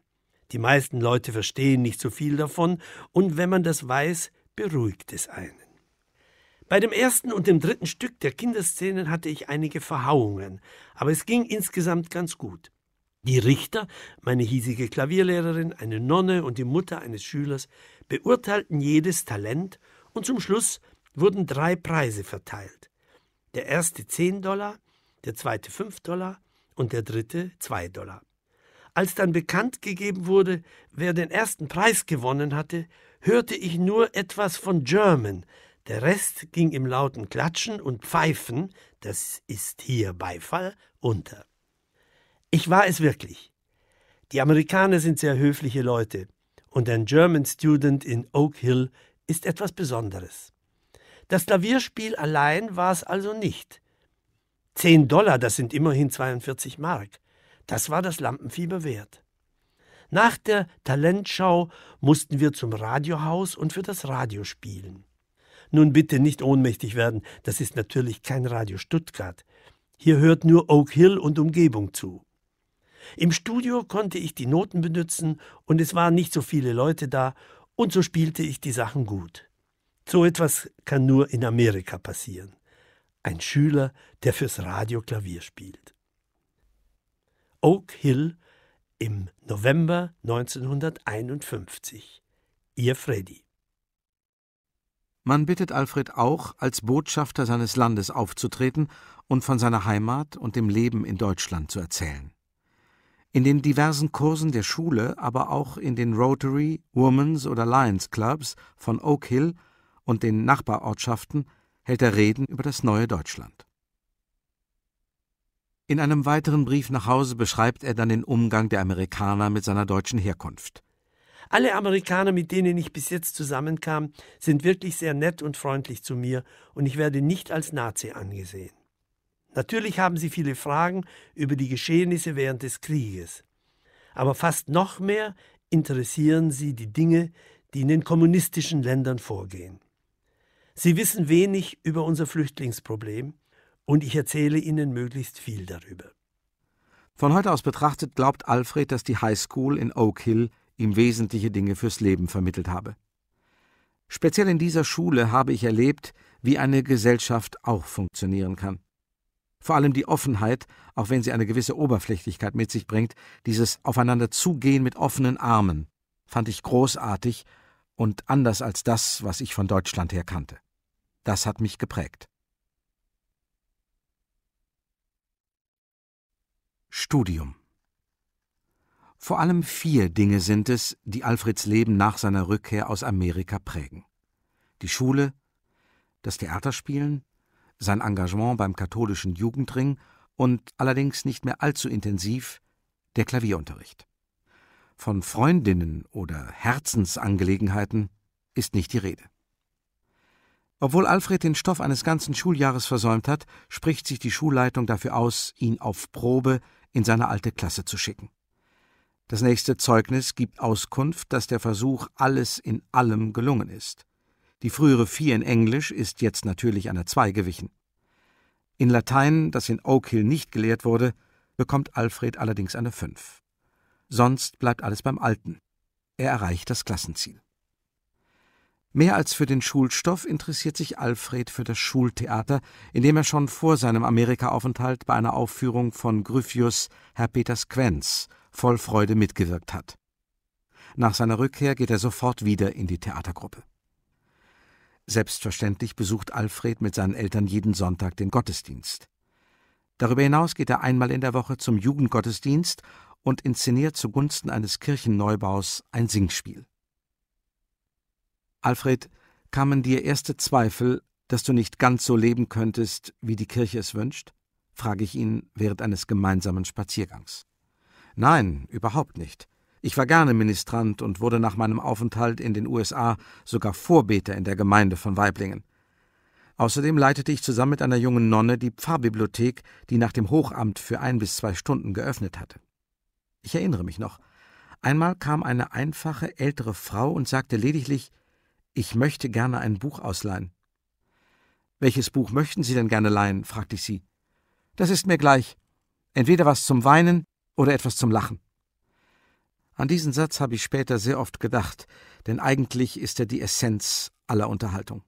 Die meisten Leute verstehen nicht so viel davon, und wenn man das weiß, beruhigt es einen. Bei dem ersten und dem dritten Stück der Kinderszenen hatte ich einige Verhauungen, aber es ging insgesamt ganz gut. Die Richter, meine hiesige Klavierlehrerin, eine Nonne und die Mutter eines Schülers beurteilten jedes Talent und zum Schluss wurden drei Preise verteilt. Der erste 10 Dollar, der zweite 5 Dollar und der dritte 2 Dollar. Als dann bekannt gegeben wurde, wer den ersten Preis gewonnen hatte, hörte ich nur etwas von German, der Rest ging im lauten Klatschen und Pfeifen, das ist hier Beifall, unter. Ich war es wirklich. Die Amerikaner sind sehr höfliche Leute und ein German Student in Oak Hill ist etwas Besonderes. Das Klavierspiel allein war es also nicht. Zehn Dollar, das sind immerhin 42 Mark. Das war das Lampenfieber wert. Nach der Talentschau mussten wir zum Radiohaus und für das Radio spielen. Nun bitte nicht ohnmächtig werden, das ist natürlich kein Radio Stuttgart. Hier hört nur Oak Hill und Umgebung zu. Im Studio konnte ich die Noten benutzen und es waren nicht so viele Leute da und so spielte ich die Sachen gut. So etwas kann nur in Amerika passieren. Ein Schüler, der fürs Radio Klavier spielt. Oak Hill im November 1951. Ihr Freddy. Man bittet Alfred auch, als Botschafter seines Landes aufzutreten und von seiner Heimat und dem Leben in Deutschland zu erzählen. In den diversen Kursen der Schule, aber auch in den Rotary, Women's oder Lions Clubs von Oak Hill und den Nachbarortschaften hält er Reden über das neue Deutschland. In einem weiteren Brief nach Hause beschreibt er dann den Umgang der Amerikaner mit seiner deutschen Herkunft. Alle Amerikaner, mit denen ich bis jetzt zusammenkam, sind wirklich sehr nett und freundlich zu mir und ich werde nicht als Nazi angesehen. Natürlich haben sie viele Fragen über die Geschehnisse während des Krieges. Aber fast noch mehr interessieren sie die Dinge, die in den kommunistischen Ländern vorgehen. Sie wissen wenig über unser Flüchtlingsproblem und ich erzähle ihnen möglichst viel darüber. Von heute aus betrachtet glaubt Alfred, dass die High School in Oak Hill ihm wesentliche Dinge fürs Leben vermittelt habe. Speziell in dieser Schule habe ich erlebt, wie eine Gesellschaft auch funktionieren kann. Vor allem die Offenheit, auch wenn sie eine gewisse Oberflächlichkeit mit sich bringt, dieses Aufeinanderzugehen mit offenen Armen, fand ich großartig und anders als das, was ich von Deutschland her kannte. Das hat mich geprägt. Studium vor allem vier Dinge sind es, die Alfreds Leben nach seiner Rückkehr aus Amerika prägen. Die Schule, das Theaterspielen, sein Engagement beim katholischen Jugendring und allerdings nicht mehr allzu intensiv der Klavierunterricht. Von Freundinnen oder Herzensangelegenheiten ist nicht die Rede. Obwohl Alfred den Stoff eines ganzen Schuljahres versäumt hat, spricht sich die Schulleitung dafür aus, ihn auf Probe in seine alte Klasse zu schicken. Das nächste Zeugnis gibt Auskunft, dass der Versuch alles in allem gelungen ist. Die frühere 4 in Englisch ist jetzt natürlich einer 2 gewichen. In Latein, das in Oak Hill nicht gelehrt wurde, bekommt Alfred allerdings eine 5. Sonst bleibt alles beim Alten. Er erreicht das Klassenziel. Mehr als für den Schulstoff interessiert sich Alfred für das Schultheater, indem er schon vor seinem Amerikaaufenthalt bei einer Aufführung von Gryphius Herr Peters Quenz voll Freude mitgewirkt hat. Nach seiner Rückkehr geht er sofort wieder in die Theatergruppe. Selbstverständlich besucht Alfred mit seinen Eltern jeden Sonntag den Gottesdienst. Darüber hinaus geht er einmal in der Woche zum Jugendgottesdienst und inszeniert zugunsten eines Kirchenneubaus ein Singspiel. Alfred, kamen dir erste Zweifel, dass du nicht ganz so leben könntest, wie die Kirche es wünscht? frage ich ihn während eines gemeinsamen Spaziergangs. Nein, überhaupt nicht. Ich war gerne Ministrant und wurde nach meinem Aufenthalt in den USA sogar Vorbeter in der Gemeinde von Weiblingen. Außerdem leitete ich zusammen mit einer jungen Nonne die Pfarrbibliothek, die nach dem Hochamt für ein bis zwei Stunden geöffnet hatte. Ich erinnere mich noch. Einmal kam eine einfache ältere Frau und sagte lediglich Ich möchte gerne ein Buch ausleihen. Welches Buch möchten Sie denn gerne leihen? fragte ich sie. Das ist mir gleich. Entweder was zum Weinen oder etwas zum Lachen. An diesen Satz habe ich später sehr oft gedacht, denn eigentlich ist er die Essenz aller Unterhaltung.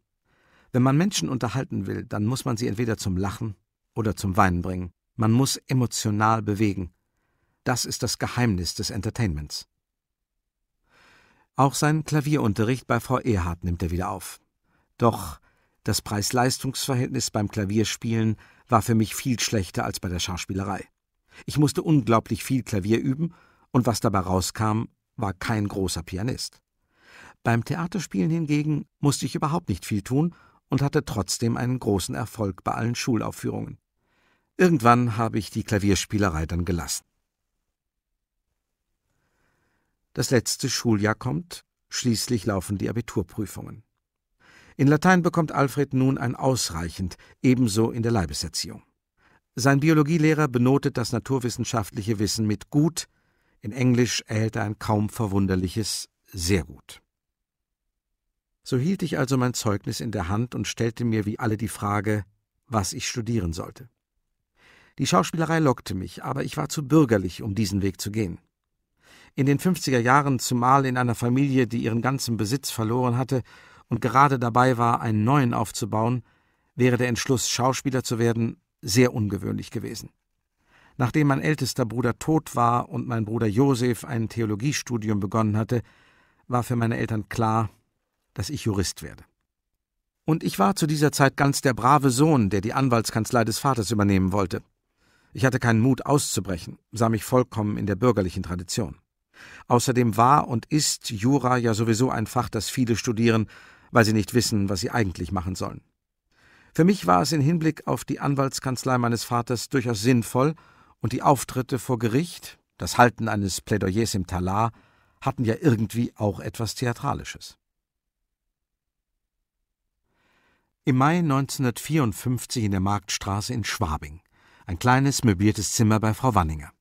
Wenn man Menschen unterhalten will, dann muss man sie entweder zum Lachen oder zum Weinen bringen. Man muss emotional bewegen. Das ist das Geheimnis des Entertainments. Auch seinen Klavierunterricht bei Frau Erhard nimmt er wieder auf. Doch das Preis-Leistungs-Verhältnis beim Klavierspielen war für mich viel schlechter als bei der Schauspielerei. Ich musste unglaublich viel Klavier üben, und was dabei rauskam, war kein großer Pianist. Beim Theaterspielen hingegen musste ich überhaupt nicht viel tun und hatte trotzdem einen großen Erfolg bei allen Schulaufführungen. Irgendwann habe ich die Klavierspielerei dann gelassen. Das letzte Schuljahr kommt, schließlich laufen die Abiturprüfungen. In Latein bekommt Alfred nun ein ausreichend, ebenso in der Leibeserziehung. Sein Biologielehrer benotet das naturwissenschaftliche Wissen mit gut, in Englisch erhält er ein kaum verwunderliches sehr gut. So hielt ich also mein Zeugnis in der Hand und stellte mir wie alle die Frage, was ich studieren sollte. Die Schauspielerei lockte mich, aber ich war zu bürgerlich, um diesen Weg zu gehen. In den 50er Jahren, zumal in einer Familie, die ihren ganzen Besitz verloren hatte und gerade dabei war, einen neuen aufzubauen, wäre der Entschluss, Schauspieler zu werden, sehr ungewöhnlich gewesen. Nachdem mein ältester Bruder tot war und mein Bruder Josef ein Theologiestudium begonnen hatte, war für meine Eltern klar, dass ich Jurist werde. Und ich war zu dieser Zeit ganz der brave Sohn, der die Anwaltskanzlei des Vaters übernehmen wollte. Ich hatte keinen Mut auszubrechen, sah mich vollkommen in der bürgerlichen Tradition. Außerdem war und ist Jura ja sowieso ein Fach, das viele studieren, weil sie nicht wissen, was sie eigentlich machen sollen. Für mich war es im Hinblick auf die Anwaltskanzlei meines Vaters durchaus sinnvoll, und die Auftritte vor Gericht, das Halten eines Plädoyers im Talar, hatten ja irgendwie auch etwas Theatralisches. Im Mai 1954 in der Marktstraße in Schwabing. Ein kleines möbliertes Zimmer bei Frau Wanninger.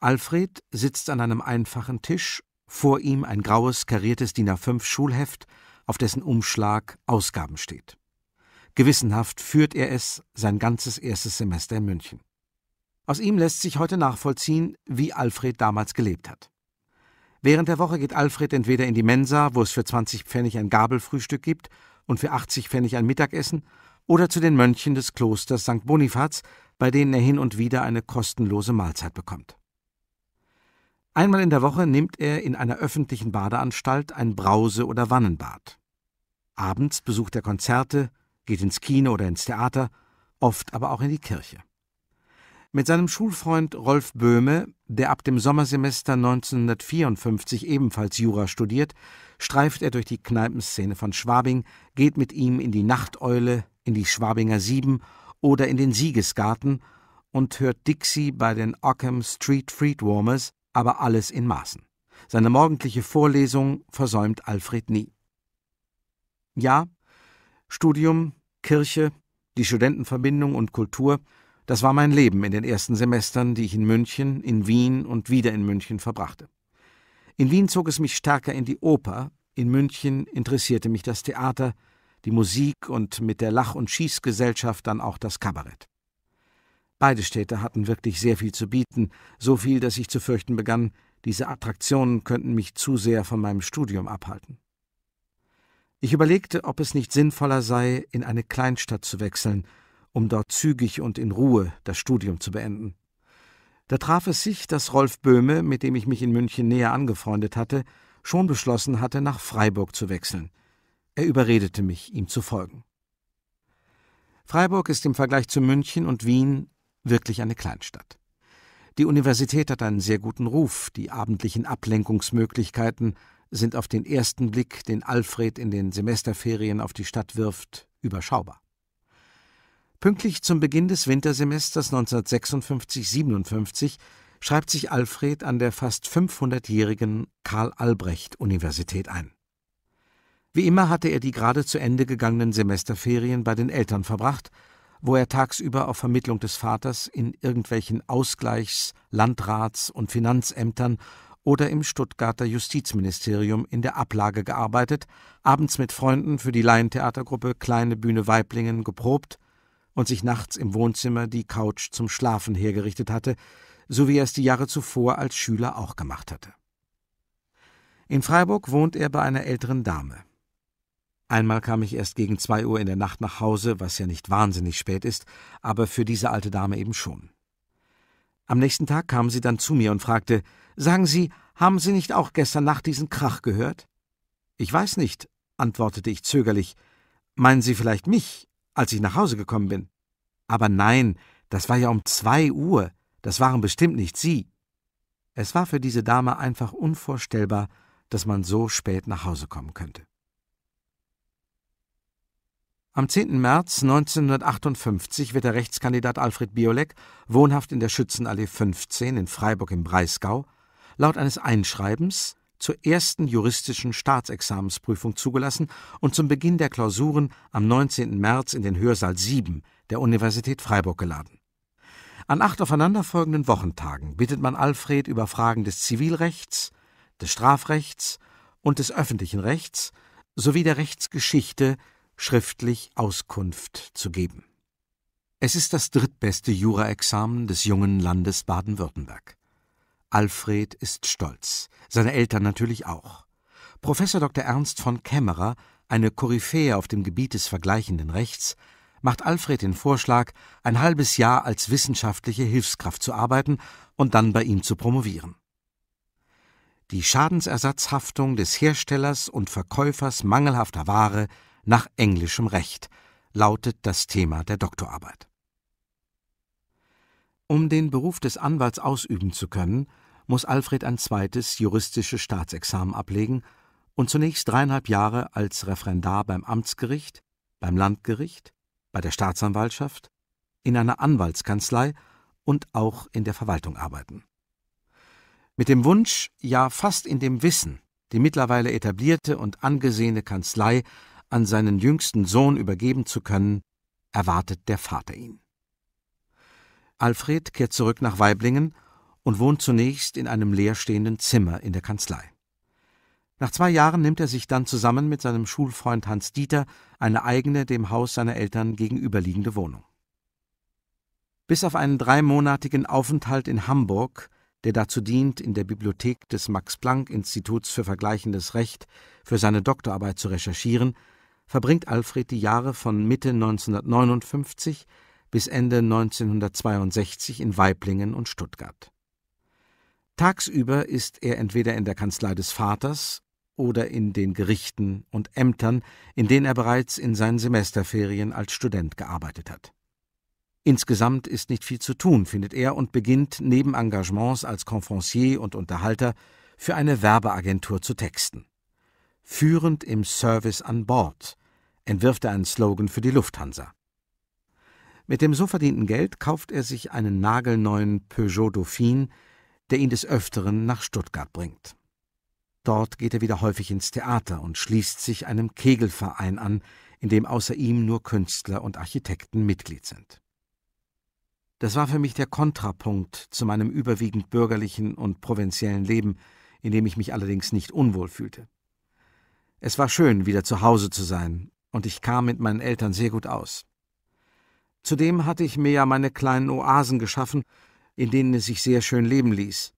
Alfred sitzt an einem einfachen Tisch, vor ihm ein graues kariertes DIN A5 Schulheft, auf dessen Umschlag Ausgaben steht. Gewissenhaft führt er es sein ganzes erstes Semester in München. Aus ihm lässt sich heute nachvollziehen, wie Alfred damals gelebt hat. Während der Woche geht Alfred entweder in die Mensa, wo es für 20 Pfennig ein Gabelfrühstück gibt und für 80 Pfennig ein Mittagessen, oder zu den Mönchen des Klosters St. Bonifaz, bei denen er hin und wieder eine kostenlose Mahlzeit bekommt. Einmal in der Woche nimmt er in einer öffentlichen Badeanstalt ein Brause- oder Wannenbad. Abends besucht er Konzerte, geht ins Kino oder ins Theater, oft aber auch in die Kirche. Mit seinem Schulfreund Rolf Böhme, der ab dem Sommersemester 1954 ebenfalls Jura studiert, streift er durch die Kneipenszene von Schwabing, geht mit ihm in die Nachteule, in die Schwabinger Sieben oder in den Siegesgarten und hört Dixie bei den Ockham Street Freedwarmers, aber alles in Maßen. Seine morgendliche Vorlesung versäumt Alfred nie. Ja, Studium, Kirche, die Studentenverbindung und Kultur, das war mein Leben in den ersten Semestern, die ich in München, in Wien und wieder in München verbrachte. In Wien zog es mich stärker in die Oper, in München interessierte mich das Theater, die Musik und mit der Lach- und Schießgesellschaft dann auch das Kabarett. Beide Städte hatten wirklich sehr viel zu bieten, so viel, dass ich zu fürchten begann, diese Attraktionen könnten mich zu sehr von meinem Studium abhalten. Ich überlegte, ob es nicht sinnvoller sei, in eine Kleinstadt zu wechseln, um dort zügig und in Ruhe das Studium zu beenden. Da traf es sich, dass Rolf Böhme, mit dem ich mich in München näher angefreundet hatte, schon beschlossen hatte, nach Freiburg zu wechseln. Er überredete mich, ihm zu folgen. Freiburg ist im Vergleich zu München und Wien wirklich eine Kleinstadt. Die Universität hat einen sehr guten Ruf, die abendlichen Ablenkungsmöglichkeiten sind auf den ersten Blick, den Alfred in den Semesterferien auf die Stadt wirft, überschaubar. Pünktlich zum Beginn des Wintersemesters 1956-57 schreibt sich Alfred an der fast 500-jährigen Karl-Albrecht-Universität ein. Wie immer hatte er die gerade zu Ende gegangenen Semesterferien bei den Eltern verbracht, wo er tagsüber auf Vermittlung des Vaters in irgendwelchen Ausgleichs-, Landrats- und Finanzämtern oder im Stuttgarter Justizministerium in der Ablage gearbeitet, abends mit Freunden für die Laientheatergruppe Kleine Bühne Weiblingen geprobt und sich nachts im Wohnzimmer die Couch zum Schlafen hergerichtet hatte, so wie er es die Jahre zuvor als Schüler auch gemacht hatte. In Freiburg wohnt er bei einer älteren Dame. Einmal kam ich erst gegen zwei Uhr in der Nacht nach Hause, was ja nicht wahnsinnig spät ist, aber für diese alte Dame eben schon. Am nächsten Tag kam sie dann zu mir und fragte, Sagen Sie, haben Sie nicht auch gestern Nacht diesen Krach gehört? Ich weiß nicht, antwortete ich zögerlich. Meinen Sie vielleicht mich, als ich nach Hause gekommen bin? Aber nein, das war ja um zwei Uhr, das waren bestimmt nicht Sie. Es war für diese Dame einfach unvorstellbar, dass man so spät nach Hause kommen könnte. Am 10. März 1958 wird der Rechtskandidat Alfred Biolek, wohnhaft in der Schützenallee 15 in Freiburg im Breisgau, laut eines Einschreibens zur ersten juristischen Staatsexamensprüfung zugelassen und zum Beginn der Klausuren am 19. März in den Hörsaal 7 der Universität Freiburg geladen. An acht aufeinanderfolgenden Wochentagen bittet man Alfred über Fragen des Zivilrechts, des Strafrechts und des öffentlichen Rechts sowie der Rechtsgeschichte schriftlich Auskunft zu geben. Es ist das drittbeste Juraexamen des jungen Landes Baden-Württemberg. Alfred ist stolz, seine Eltern natürlich auch. Professor Dr. Ernst von Kämmerer, eine Koryphäe auf dem Gebiet des vergleichenden Rechts, macht Alfred den Vorschlag, ein halbes Jahr als wissenschaftliche Hilfskraft zu arbeiten und dann bei ihm zu promovieren. Die Schadensersatzhaftung des Herstellers und Verkäufers mangelhafter Ware nach englischem Recht lautet das Thema der Doktorarbeit. Um den Beruf des Anwalts ausüben zu können, muss Alfred ein zweites juristisches Staatsexamen ablegen und zunächst dreieinhalb Jahre als Referendar beim Amtsgericht, beim Landgericht, bei der Staatsanwaltschaft, in einer Anwaltskanzlei und auch in der Verwaltung arbeiten. Mit dem Wunsch, ja fast in dem Wissen, die mittlerweile etablierte und angesehene Kanzlei an seinen jüngsten Sohn übergeben zu können, erwartet der Vater ihn. Alfred kehrt zurück nach Weiblingen und wohnt zunächst in einem leerstehenden Zimmer in der Kanzlei. Nach zwei Jahren nimmt er sich dann zusammen mit seinem Schulfreund Hans Dieter eine eigene, dem Haus seiner Eltern gegenüberliegende Wohnung. Bis auf einen dreimonatigen Aufenthalt in Hamburg, der dazu dient, in der Bibliothek des Max-Planck-Instituts für Vergleichendes Recht für seine Doktorarbeit zu recherchieren, verbringt Alfred die Jahre von Mitte 1959 bis Ende 1962 in Weiblingen und Stuttgart. Tagsüber ist er entweder in der Kanzlei des Vaters oder in den Gerichten und Ämtern, in denen er bereits in seinen Semesterferien als Student gearbeitet hat. Insgesamt ist nicht viel zu tun, findet er und beginnt neben Engagements als Confrancier und Unterhalter für eine Werbeagentur zu texten. Führend im Service an Bord entwirft er einen Slogan für die Lufthansa. Mit dem so verdienten Geld kauft er sich einen nagelneuen Peugeot Dauphine der ihn des Öfteren nach Stuttgart bringt. Dort geht er wieder häufig ins Theater und schließt sich einem Kegelverein an, in dem außer ihm nur Künstler und Architekten Mitglied sind. Das war für mich der Kontrapunkt zu meinem überwiegend bürgerlichen und provinziellen Leben, in dem ich mich allerdings nicht unwohl fühlte. Es war schön, wieder zu Hause zu sein, und ich kam mit meinen Eltern sehr gut aus. Zudem hatte ich mir ja meine kleinen Oasen geschaffen in denen es sich sehr schön leben ließ.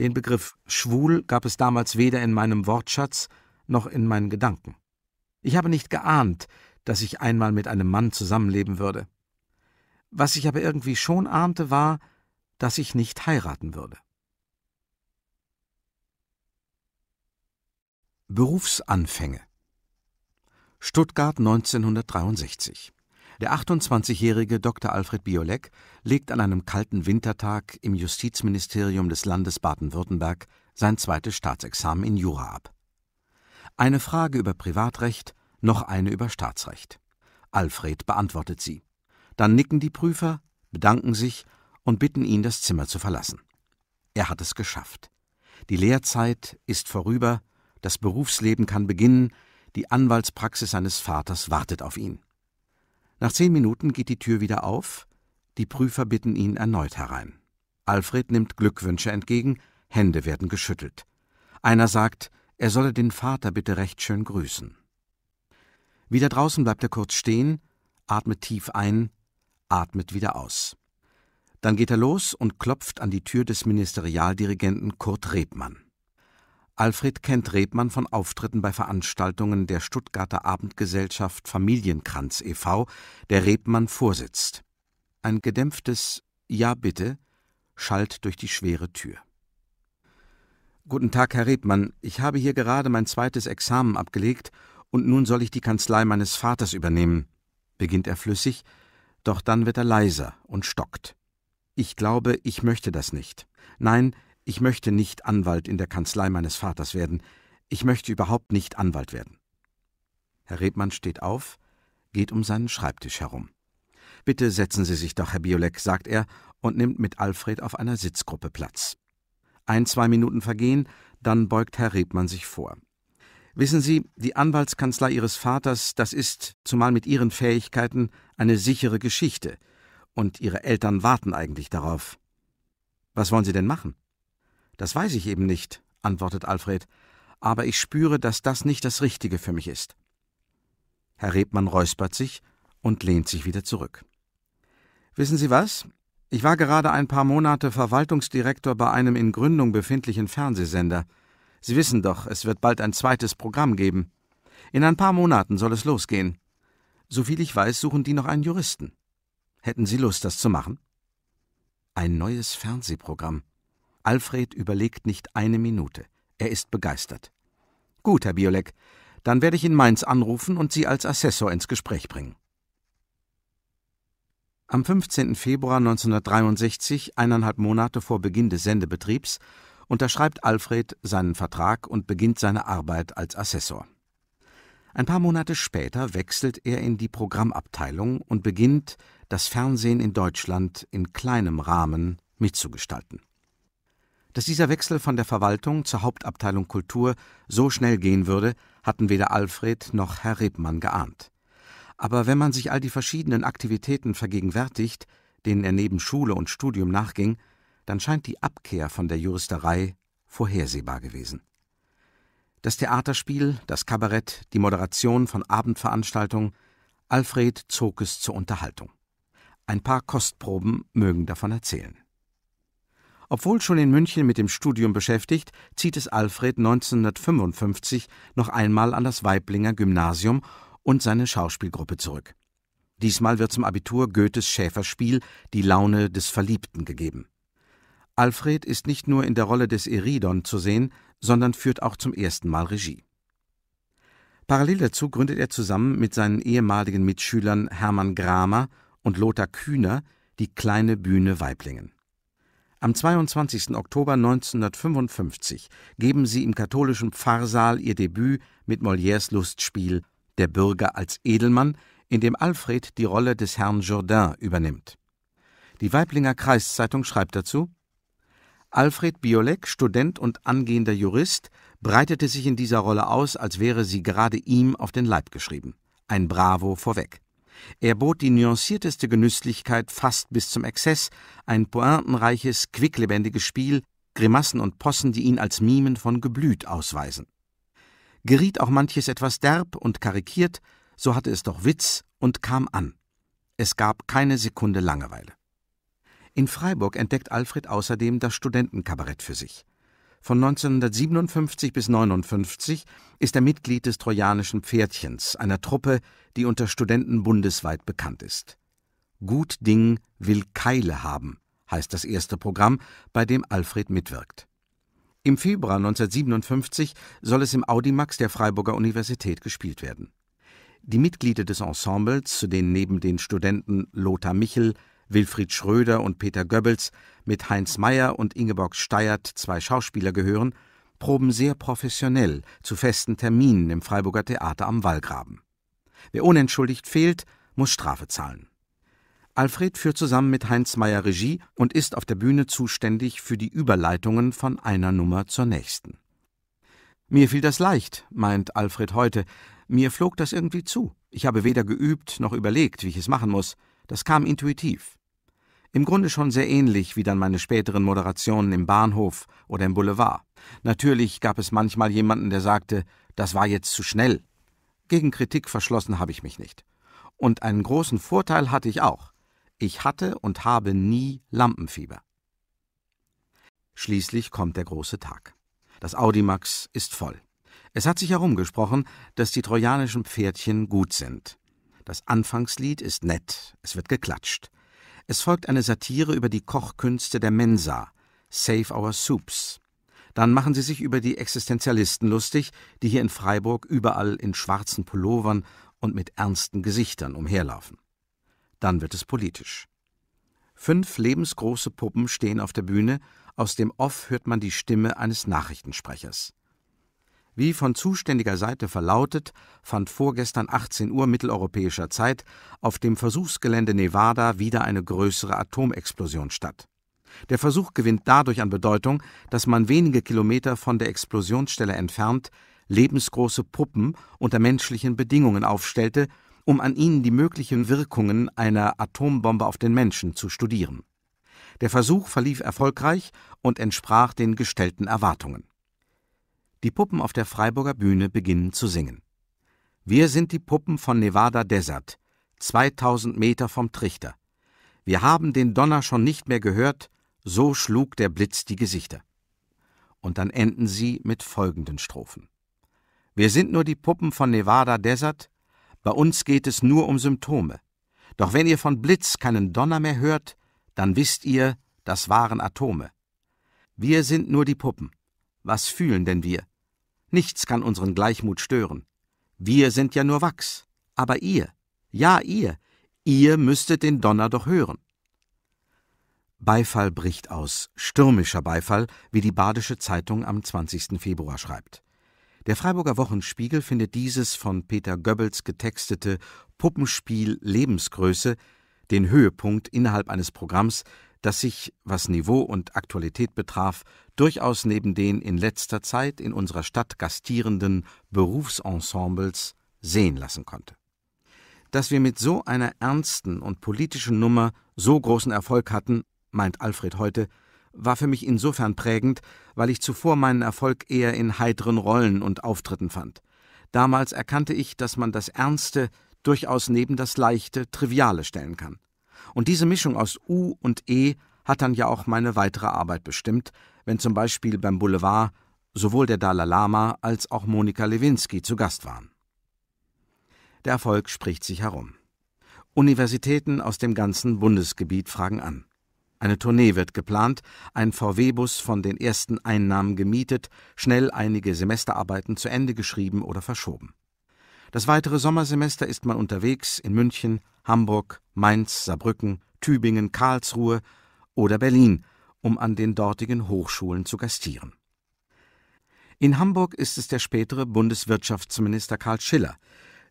Den Begriff schwul gab es damals weder in meinem Wortschatz noch in meinen Gedanken. Ich habe nicht geahnt, dass ich einmal mit einem Mann zusammenleben würde. Was ich aber irgendwie schon ahnte, war, dass ich nicht heiraten würde. Berufsanfänge Stuttgart 1963 der 28-jährige Dr. Alfred Biolek legt an einem kalten Wintertag im Justizministerium des Landes Baden-Württemberg sein zweites Staatsexamen in Jura ab. Eine Frage über Privatrecht, noch eine über Staatsrecht. Alfred beantwortet sie. Dann nicken die Prüfer, bedanken sich und bitten ihn, das Zimmer zu verlassen. Er hat es geschafft. Die Lehrzeit ist vorüber, das Berufsleben kann beginnen, die Anwaltspraxis seines Vaters wartet auf ihn. Nach zehn Minuten geht die Tür wieder auf, die Prüfer bitten ihn erneut herein. Alfred nimmt Glückwünsche entgegen, Hände werden geschüttelt. Einer sagt, er solle den Vater bitte recht schön grüßen. Wieder draußen bleibt er kurz stehen, atmet tief ein, atmet wieder aus. Dann geht er los und klopft an die Tür des Ministerialdirigenten Kurt Rebmann. Alfred kennt Rebmann von Auftritten bei Veranstaltungen der Stuttgarter Abendgesellschaft Familienkranz e.V., der Rebmann vorsitzt. Ein gedämpftes Ja bitte schallt durch die schwere Tür. Guten Tag, Herr Rebmann. Ich habe hier gerade mein zweites Examen abgelegt und nun soll ich die Kanzlei meines Vaters übernehmen, beginnt er flüssig, doch dann wird er leiser und stockt. Ich glaube, ich möchte das nicht. Nein, ich möchte nicht Anwalt in der Kanzlei meines Vaters werden. Ich möchte überhaupt nicht Anwalt werden. Herr Rebmann steht auf, geht um seinen Schreibtisch herum. Bitte setzen Sie sich doch, Herr Biolek, sagt er und nimmt mit Alfred auf einer Sitzgruppe Platz. Ein, zwei Minuten vergehen, dann beugt Herr Rebmann sich vor. Wissen Sie, die Anwaltskanzlei Ihres Vaters, das ist, zumal mit Ihren Fähigkeiten, eine sichere Geschichte. Und Ihre Eltern warten eigentlich darauf. Was wollen Sie denn machen? Das weiß ich eben nicht, antwortet Alfred, aber ich spüre, dass das nicht das Richtige für mich ist. Herr Rebmann räuspert sich und lehnt sich wieder zurück. Wissen Sie was? Ich war gerade ein paar Monate Verwaltungsdirektor bei einem in Gründung befindlichen Fernsehsender. Sie wissen doch, es wird bald ein zweites Programm geben. In ein paar Monaten soll es losgehen. Soviel ich weiß, suchen die noch einen Juristen. Hätten Sie Lust, das zu machen? Ein neues Fernsehprogramm. Alfred überlegt nicht eine Minute. Er ist begeistert. Gut, Herr Biolek, dann werde ich in Mainz anrufen und Sie als Assessor ins Gespräch bringen. Am 15. Februar 1963, eineinhalb Monate vor Beginn des Sendebetriebs, unterschreibt Alfred seinen Vertrag und beginnt seine Arbeit als Assessor. Ein paar Monate später wechselt er in die Programmabteilung und beginnt, das Fernsehen in Deutschland in kleinem Rahmen mitzugestalten. Dass dieser Wechsel von der Verwaltung zur Hauptabteilung Kultur so schnell gehen würde, hatten weder Alfred noch Herr Rebmann geahnt. Aber wenn man sich all die verschiedenen Aktivitäten vergegenwärtigt, denen er neben Schule und Studium nachging, dann scheint die Abkehr von der Juristerei vorhersehbar gewesen. Das Theaterspiel, das Kabarett, die Moderation von Abendveranstaltungen, Alfred zog es zur Unterhaltung. Ein paar Kostproben mögen davon erzählen. Obwohl schon in München mit dem Studium beschäftigt, zieht es Alfred 1955 noch einmal an das Weiblinger Gymnasium und seine Schauspielgruppe zurück. Diesmal wird zum Abitur Goethes Schäferspiel Die Laune des Verliebten gegeben. Alfred ist nicht nur in der Rolle des Eridon zu sehen, sondern führt auch zum ersten Mal Regie. Parallel dazu gründet er zusammen mit seinen ehemaligen Mitschülern Hermann Gramer und Lothar Kühner die Kleine Bühne Weiblingen am 22. Oktober 1955 geben sie im katholischen Pfarrsaal ihr Debüt mit Molières Lustspiel Der Bürger als Edelmann, in dem Alfred die Rolle des Herrn Jourdain übernimmt. Die Weiblinger Kreiszeitung schreibt dazu: Alfred Biolek, Student und angehender Jurist, breitete sich in dieser Rolle aus, als wäre sie gerade ihm auf den Leib geschrieben. Ein Bravo vorweg. Er bot die nuancierteste Genüsslichkeit fast bis zum Exzess, ein pointenreiches, quicklebendiges Spiel, Grimassen und Possen, die ihn als Mimen von Geblüt ausweisen. Geriet auch manches etwas derb und karikiert, so hatte es doch Witz und kam an. Es gab keine Sekunde Langeweile. In Freiburg entdeckt Alfred außerdem das Studentenkabarett für sich. Von 1957 bis 1959 ist er Mitglied des Trojanischen Pferdchens, einer Truppe, die unter Studenten bundesweit bekannt ist. Gut Ding will Keile haben, heißt das erste Programm, bei dem Alfred mitwirkt. Im Februar 1957 soll es im Audimax der Freiburger Universität gespielt werden. Die Mitglieder des Ensembles, zu denen neben den Studenten Lothar Michel, Wilfried Schröder und Peter Goebbels, mit Heinz Mayer und Ingeborg Steyert zwei Schauspieler gehören, proben sehr professionell zu festen Terminen im Freiburger Theater am Wallgraben. Wer unentschuldigt fehlt, muss Strafe zahlen. Alfred führt zusammen mit Heinz Mayer Regie und ist auf der Bühne zuständig für die Überleitungen von einer Nummer zur nächsten. Mir fiel das leicht, meint Alfred heute. Mir flog das irgendwie zu. Ich habe weder geübt noch überlegt, wie ich es machen muss. Das kam intuitiv. Im Grunde schon sehr ähnlich wie dann meine späteren Moderationen im Bahnhof oder im Boulevard. Natürlich gab es manchmal jemanden, der sagte, das war jetzt zu schnell. Gegen Kritik verschlossen habe ich mich nicht. Und einen großen Vorteil hatte ich auch. Ich hatte und habe nie Lampenfieber. Schließlich kommt der große Tag. Das Audimax ist voll. Es hat sich herumgesprochen, dass die trojanischen Pferdchen gut sind. Das Anfangslied ist nett, es wird geklatscht. Es folgt eine Satire über die Kochkünste der Mensa, Save Our Soups. Dann machen sie sich über die Existenzialisten lustig, die hier in Freiburg überall in schwarzen Pullovern und mit ernsten Gesichtern umherlaufen. Dann wird es politisch. Fünf lebensgroße Puppen stehen auf der Bühne, aus dem Off hört man die Stimme eines Nachrichtensprechers. Wie von zuständiger Seite verlautet, fand vorgestern 18 Uhr mitteleuropäischer Zeit auf dem Versuchsgelände Nevada wieder eine größere Atomexplosion statt. Der Versuch gewinnt dadurch an Bedeutung, dass man wenige Kilometer von der Explosionsstelle entfernt lebensgroße Puppen unter menschlichen Bedingungen aufstellte, um an ihnen die möglichen Wirkungen einer Atombombe auf den Menschen zu studieren. Der Versuch verlief erfolgreich und entsprach den gestellten Erwartungen. Die Puppen auf der Freiburger Bühne beginnen zu singen. Wir sind die Puppen von Nevada Desert, 2000 Meter vom Trichter. Wir haben den Donner schon nicht mehr gehört, so schlug der Blitz die Gesichter. Und dann enden sie mit folgenden Strophen. Wir sind nur die Puppen von Nevada Desert, bei uns geht es nur um Symptome. Doch wenn ihr von Blitz keinen Donner mehr hört, dann wisst ihr, das waren Atome. Wir sind nur die Puppen. Was fühlen denn wir? Nichts kann unseren Gleichmut stören. Wir sind ja nur Wachs, aber ihr, ja ihr, ihr müsstet den Donner doch hören. Beifall bricht aus, stürmischer Beifall, wie die Badische Zeitung am 20. Februar schreibt. Der Freiburger Wochenspiegel findet dieses von Peter Goebbels getextete Puppenspiel Lebensgröße den Höhepunkt innerhalb eines Programms, das sich, was Niveau und Aktualität betraf, durchaus neben den in letzter Zeit in unserer Stadt gastierenden Berufsensembles sehen lassen konnte. Dass wir mit so einer ernsten und politischen Nummer so großen Erfolg hatten, meint Alfred heute, war für mich insofern prägend, weil ich zuvor meinen Erfolg eher in heiteren Rollen und Auftritten fand. Damals erkannte ich, dass man das Ernste durchaus neben das Leichte, Triviale stellen kann. Und diese Mischung aus U und E hat dann ja auch meine weitere Arbeit bestimmt, wenn zum Beispiel beim Boulevard sowohl der Dalai Lama als auch Monika Lewinsky zu Gast waren. Der Erfolg spricht sich herum. Universitäten aus dem ganzen Bundesgebiet fragen an. Eine Tournee wird geplant, ein VW-Bus von den ersten Einnahmen gemietet, schnell einige Semesterarbeiten zu Ende geschrieben oder verschoben. Das weitere Sommersemester ist man unterwegs in München, Hamburg, Mainz, Saarbrücken, Tübingen, Karlsruhe oder Berlin, um an den dortigen Hochschulen zu gastieren. In Hamburg ist es der spätere Bundeswirtschaftsminister Karl Schiller,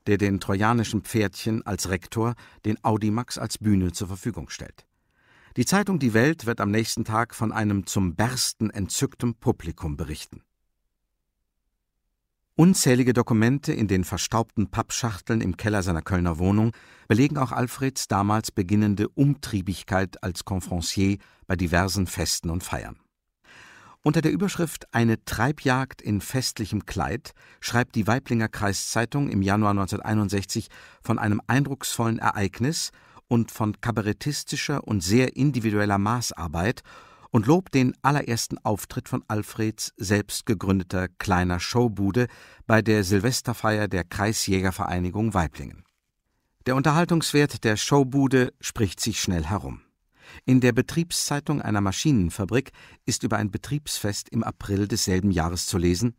der den trojanischen Pferdchen als Rektor, den Audimax als Bühne zur Verfügung stellt. Die Zeitung Die Welt wird am nächsten Tag von einem zum Bersten entzückten Publikum berichten. Unzählige Dokumente in den verstaubten Pappschachteln im Keller seiner Kölner Wohnung belegen auch Alfreds damals beginnende Umtriebigkeit als Conférencier bei diversen Festen und Feiern. Unter der Überschrift Eine Treibjagd in festlichem Kleid schreibt die Weiblinger Kreiszeitung im Januar 1961 von einem eindrucksvollen Ereignis und von kabarettistischer und sehr individueller Maßarbeit und lobt den allerersten Auftritt von Alfreds selbst gegründeter Kleiner Showbude bei der Silvesterfeier der Kreisjägervereinigung Weiblingen. Der Unterhaltungswert der Showbude spricht sich schnell herum. In der Betriebszeitung einer Maschinenfabrik ist über ein Betriebsfest im April desselben Jahres zu lesen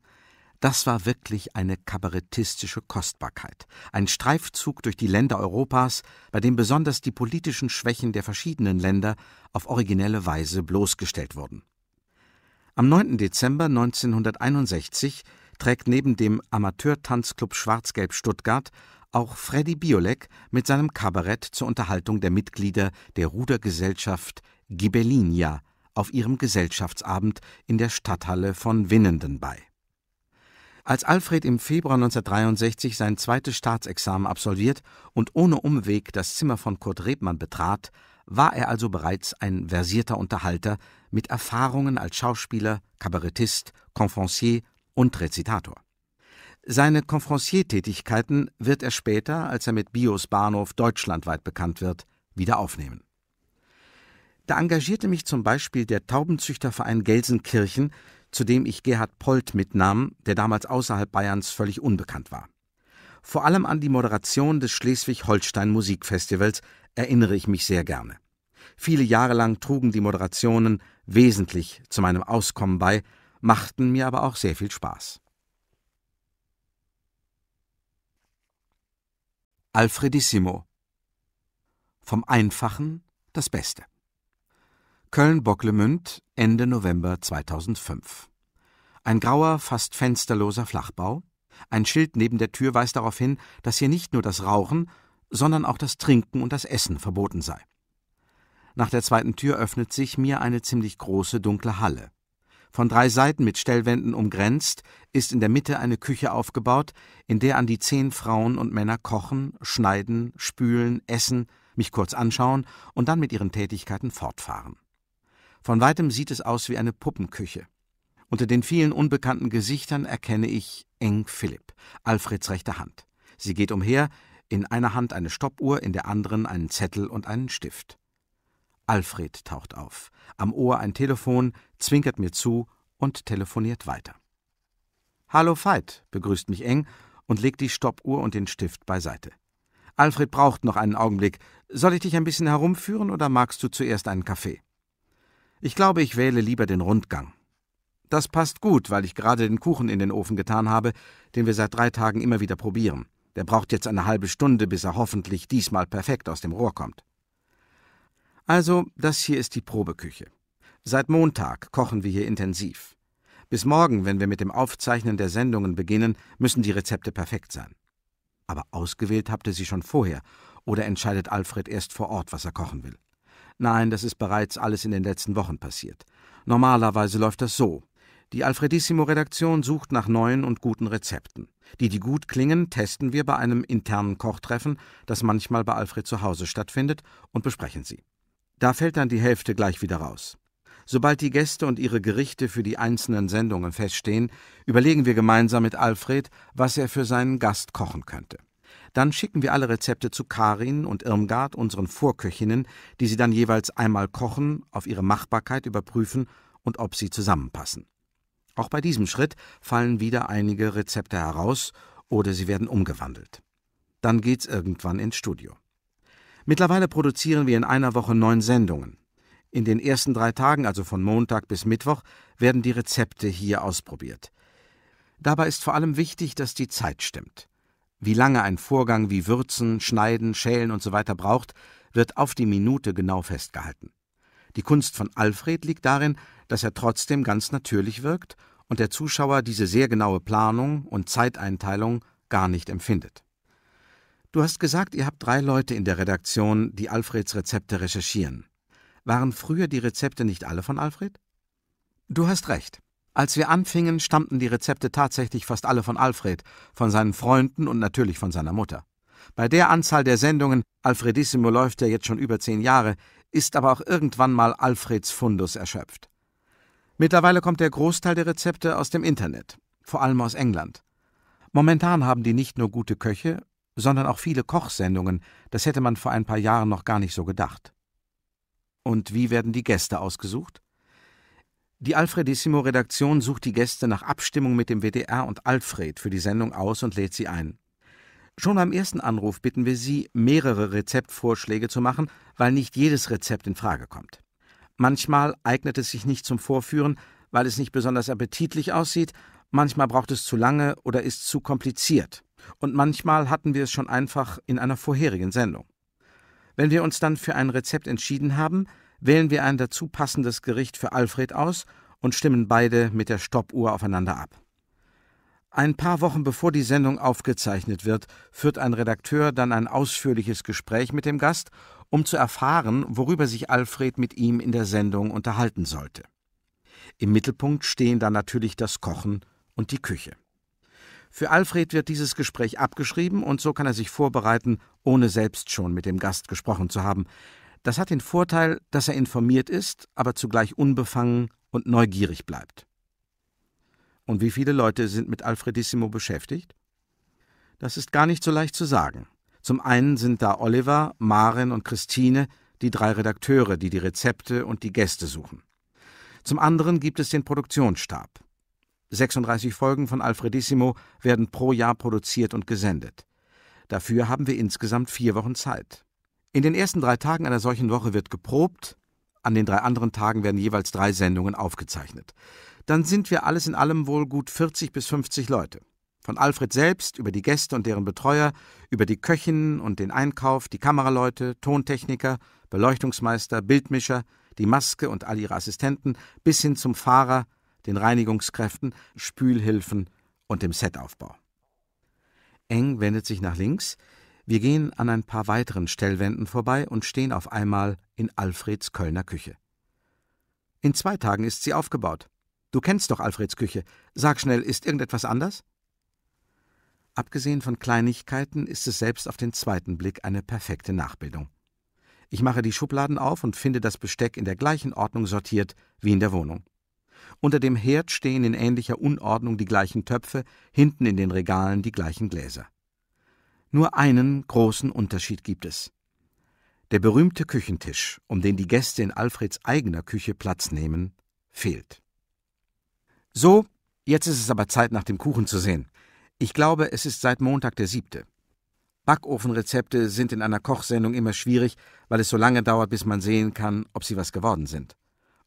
das war wirklich eine kabarettistische Kostbarkeit, ein Streifzug durch die Länder Europas, bei dem besonders die politischen Schwächen der verschiedenen Länder auf originelle Weise bloßgestellt wurden. Am 9. Dezember 1961 trägt neben dem Amateurtanzclub Schwarz-Gelb Stuttgart auch Freddy Biolek mit seinem Kabarett zur Unterhaltung der Mitglieder der Rudergesellschaft Ghibellinia auf ihrem Gesellschaftsabend in der Stadthalle von Winnenden bei als Alfred im Februar 1963 sein zweites Staatsexamen absolviert und ohne Umweg das Zimmer von Kurt Rebmann betrat, war er also bereits ein versierter Unterhalter mit Erfahrungen als Schauspieler, Kabarettist, Confrancier und Rezitator. Seine Confrancier-Tätigkeiten wird er später, als er mit Bios Bahnhof deutschlandweit bekannt wird, wieder aufnehmen. Da engagierte mich zum Beispiel der Taubenzüchterverein Gelsenkirchen zu dem ich Gerhard Polt mitnahm, der damals außerhalb Bayerns völlig unbekannt war. Vor allem an die Moderation des Schleswig-Holstein Musikfestivals erinnere ich mich sehr gerne. Viele Jahre lang trugen die Moderationen wesentlich zu meinem Auskommen bei, machten mir aber auch sehr viel Spaß. Alfredissimo Vom Einfachen das Beste. Köln-Bocklemünd, Ende November 2005. Ein grauer, fast fensterloser Flachbau. Ein Schild neben der Tür weist darauf hin, dass hier nicht nur das Rauchen, sondern auch das Trinken und das Essen verboten sei. Nach der zweiten Tür öffnet sich mir eine ziemlich große, dunkle Halle. Von drei Seiten mit Stellwänden umgrenzt, ist in der Mitte eine Küche aufgebaut, in der an die zehn Frauen und Männer kochen, schneiden, spülen, essen, mich kurz anschauen und dann mit ihren Tätigkeiten fortfahren. Von weitem sieht es aus wie eine Puppenküche. Unter den vielen unbekannten Gesichtern erkenne ich Eng Philipp, Alfreds rechte Hand. Sie geht umher, in einer Hand eine Stoppuhr, in der anderen einen Zettel und einen Stift. Alfred taucht auf, am Ohr ein Telefon, zwinkert mir zu und telefoniert weiter. Hallo Veit, begrüßt mich Eng und legt die Stoppuhr und den Stift beiseite. Alfred braucht noch einen Augenblick. Soll ich dich ein bisschen herumführen oder magst du zuerst einen Kaffee? Ich glaube, ich wähle lieber den Rundgang. Das passt gut, weil ich gerade den Kuchen in den Ofen getan habe, den wir seit drei Tagen immer wieder probieren. Der braucht jetzt eine halbe Stunde, bis er hoffentlich diesmal perfekt aus dem Rohr kommt. Also, das hier ist die Probeküche. Seit Montag kochen wir hier intensiv. Bis morgen, wenn wir mit dem Aufzeichnen der Sendungen beginnen, müssen die Rezepte perfekt sein. Aber ausgewählt habt ihr sie schon vorher, oder entscheidet Alfred erst vor Ort, was er kochen will. Nein, das ist bereits alles in den letzten Wochen passiert. Normalerweise läuft das so. Die Alfredissimo-Redaktion sucht nach neuen und guten Rezepten. Die, die gut klingen, testen wir bei einem internen Kochtreffen, das manchmal bei Alfred zu Hause stattfindet, und besprechen sie. Da fällt dann die Hälfte gleich wieder raus. Sobald die Gäste und ihre Gerichte für die einzelnen Sendungen feststehen, überlegen wir gemeinsam mit Alfred, was er für seinen Gast kochen könnte. Dann schicken wir alle Rezepte zu Karin und Irmgard, unseren Vorköchinnen, die sie dann jeweils einmal kochen, auf ihre Machbarkeit überprüfen und ob sie zusammenpassen. Auch bei diesem Schritt fallen wieder einige Rezepte heraus oder sie werden umgewandelt. Dann geht's irgendwann ins Studio. Mittlerweile produzieren wir in einer Woche neun Sendungen. In den ersten drei Tagen, also von Montag bis Mittwoch, werden die Rezepte hier ausprobiert. Dabei ist vor allem wichtig, dass die Zeit stimmt. Wie lange ein Vorgang wie Würzen, Schneiden, Schälen usw. So braucht, wird auf die Minute genau festgehalten. Die Kunst von Alfred liegt darin, dass er trotzdem ganz natürlich wirkt und der Zuschauer diese sehr genaue Planung und Zeiteinteilung gar nicht empfindet. Du hast gesagt, ihr habt drei Leute in der Redaktion, die Alfreds Rezepte recherchieren. Waren früher die Rezepte nicht alle von Alfred? Du hast recht. Als wir anfingen, stammten die Rezepte tatsächlich fast alle von Alfred, von seinen Freunden und natürlich von seiner Mutter. Bei der Anzahl der Sendungen, Alfredissimo läuft ja jetzt schon über zehn Jahre, ist aber auch irgendwann mal Alfreds Fundus erschöpft. Mittlerweile kommt der Großteil der Rezepte aus dem Internet, vor allem aus England. Momentan haben die nicht nur gute Köche, sondern auch viele Kochsendungen, das hätte man vor ein paar Jahren noch gar nicht so gedacht. Und wie werden die Gäste ausgesucht? Die Alfredissimo-Redaktion sucht die Gäste nach Abstimmung mit dem WDR und Alfred für die Sendung aus und lädt sie ein. Schon beim ersten Anruf bitten wir Sie, mehrere Rezeptvorschläge zu machen, weil nicht jedes Rezept in Frage kommt. Manchmal eignet es sich nicht zum Vorführen, weil es nicht besonders appetitlich aussieht, manchmal braucht es zu lange oder ist zu kompliziert. Und manchmal hatten wir es schon einfach in einer vorherigen Sendung. Wenn wir uns dann für ein Rezept entschieden haben, wählen wir ein dazu passendes Gericht für Alfred aus und stimmen beide mit der Stoppuhr aufeinander ab. Ein paar Wochen bevor die Sendung aufgezeichnet wird, führt ein Redakteur dann ein ausführliches Gespräch mit dem Gast, um zu erfahren, worüber sich Alfred mit ihm in der Sendung unterhalten sollte. Im Mittelpunkt stehen dann natürlich das Kochen und die Küche. Für Alfred wird dieses Gespräch abgeschrieben und so kann er sich vorbereiten, ohne selbst schon mit dem Gast gesprochen zu haben. Das hat den Vorteil, dass er informiert ist, aber zugleich unbefangen und neugierig bleibt. Und wie viele Leute sind mit Alfredissimo beschäftigt? Das ist gar nicht so leicht zu sagen. Zum einen sind da Oliver, Maren und Christine, die drei Redakteure, die die Rezepte und die Gäste suchen. Zum anderen gibt es den Produktionsstab. 36 Folgen von Alfredissimo werden pro Jahr produziert und gesendet. Dafür haben wir insgesamt vier Wochen Zeit. In den ersten drei Tagen einer solchen Woche wird geprobt, an den drei anderen Tagen werden jeweils drei Sendungen aufgezeichnet. Dann sind wir alles in allem wohl gut 40 bis 50 Leute. Von Alfred selbst, über die Gäste und deren Betreuer, über die Köchin und den Einkauf, die Kameraleute, Tontechniker, Beleuchtungsmeister, Bildmischer, die Maske und all ihre Assistenten, bis hin zum Fahrer, den Reinigungskräften, Spülhilfen und dem Setaufbau. Eng wendet sich nach links, wir gehen an ein paar weiteren Stellwänden vorbei und stehen auf einmal in Alfreds Kölner Küche. In zwei Tagen ist sie aufgebaut. Du kennst doch Alfreds Küche. Sag schnell, ist irgendetwas anders? Abgesehen von Kleinigkeiten ist es selbst auf den zweiten Blick eine perfekte Nachbildung. Ich mache die Schubladen auf und finde das Besteck in der gleichen Ordnung sortiert wie in der Wohnung. Unter dem Herd stehen in ähnlicher Unordnung die gleichen Töpfe, hinten in den Regalen die gleichen Gläser. Nur einen großen Unterschied gibt es. Der berühmte Küchentisch, um den die Gäste in Alfreds eigener Küche Platz nehmen, fehlt. So, jetzt ist es aber Zeit, nach dem Kuchen zu sehen. Ich glaube, es ist seit Montag der siebte. Backofenrezepte sind in einer Kochsendung immer schwierig, weil es so lange dauert, bis man sehen kann, ob sie was geworden sind.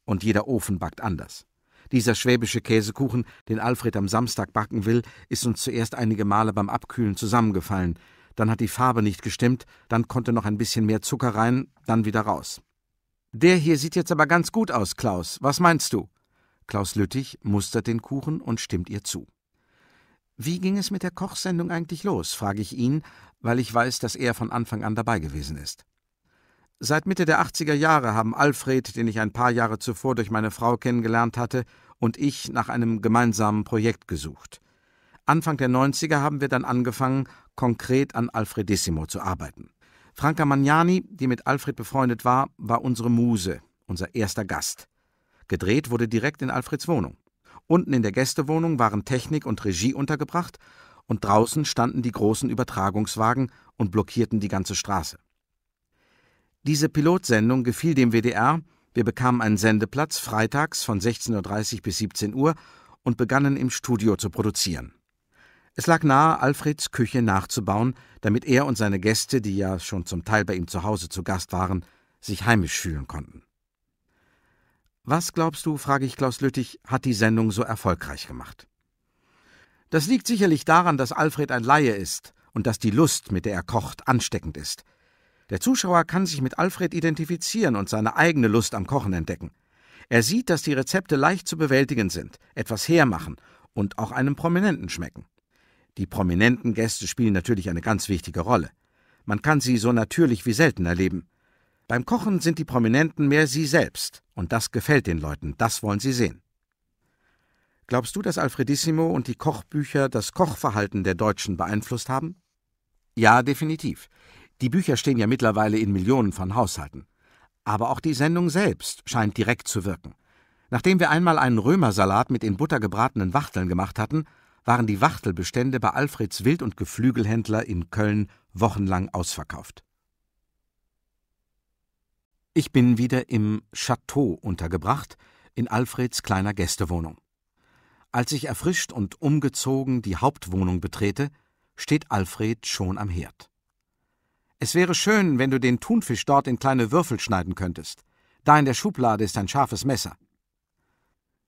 Und jeder Ofen backt anders. Dieser schwäbische Käsekuchen, den Alfred am Samstag backen will, ist uns zuerst einige Male beim Abkühlen zusammengefallen. Dann hat die Farbe nicht gestimmt, dann konnte noch ein bisschen mehr Zucker rein, dann wieder raus. Der hier sieht jetzt aber ganz gut aus, Klaus. Was meinst du? Klaus Lüttich mustert den Kuchen und stimmt ihr zu. Wie ging es mit der Kochsendung eigentlich los, frage ich ihn, weil ich weiß, dass er von Anfang an dabei gewesen ist. Seit Mitte der 80er Jahre haben Alfred, den ich ein paar Jahre zuvor durch meine Frau kennengelernt hatte, und ich nach einem gemeinsamen Projekt gesucht. Anfang der 90er haben wir dann angefangen, konkret an Alfredissimo zu arbeiten. Franca Magnani, die mit Alfred befreundet war, war unsere Muse, unser erster Gast. Gedreht wurde direkt in Alfreds Wohnung. Unten in der Gästewohnung waren Technik und Regie untergebracht und draußen standen die großen Übertragungswagen und blockierten die ganze Straße. Diese Pilotsendung gefiel dem WDR wir bekamen einen Sendeplatz freitags von 16.30 Uhr bis 17 Uhr und begannen im Studio zu produzieren. Es lag nahe, Alfreds Küche nachzubauen, damit er und seine Gäste, die ja schon zum Teil bei ihm zu Hause zu Gast waren, sich heimisch fühlen konnten. Was glaubst du, frage ich Klaus Lüttich, hat die Sendung so erfolgreich gemacht? Das liegt sicherlich daran, dass Alfred ein Laie ist und dass die Lust, mit der er kocht, ansteckend ist. Der Zuschauer kann sich mit Alfred identifizieren und seine eigene Lust am Kochen entdecken. Er sieht, dass die Rezepte leicht zu bewältigen sind, etwas hermachen und auch einem Prominenten schmecken. Die prominenten Gäste spielen natürlich eine ganz wichtige Rolle. Man kann sie so natürlich wie selten erleben. Beim Kochen sind die Prominenten mehr sie selbst, und das gefällt den Leuten, das wollen sie sehen. Glaubst du, dass Alfredissimo und die Kochbücher das Kochverhalten der Deutschen beeinflusst haben? Ja, definitiv. Die Bücher stehen ja mittlerweile in Millionen von Haushalten. Aber auch die Sendung selbst scheint direkt zu wirken. Nachdem wir einmal einen Römersalat mit in Butter gebratenen Wachteln gemacht hatten, waren die Wachtelbestände bei Alfreds Wild- und Geflügelhändler in Köln wochenlang ausverkauft. Ich bin wieder im Chateau untergebracht, in Alfreds kleiner Gästewohnung. Als ich erfrischt und umgezogen die Hauptwohnung betrete, steht Alfred schon am Herd. Es wäre schön, wenn du den Thunfisch dort in kleine Würfel schneiden könntest. Da in der Schublade ist ein scharfes Messer.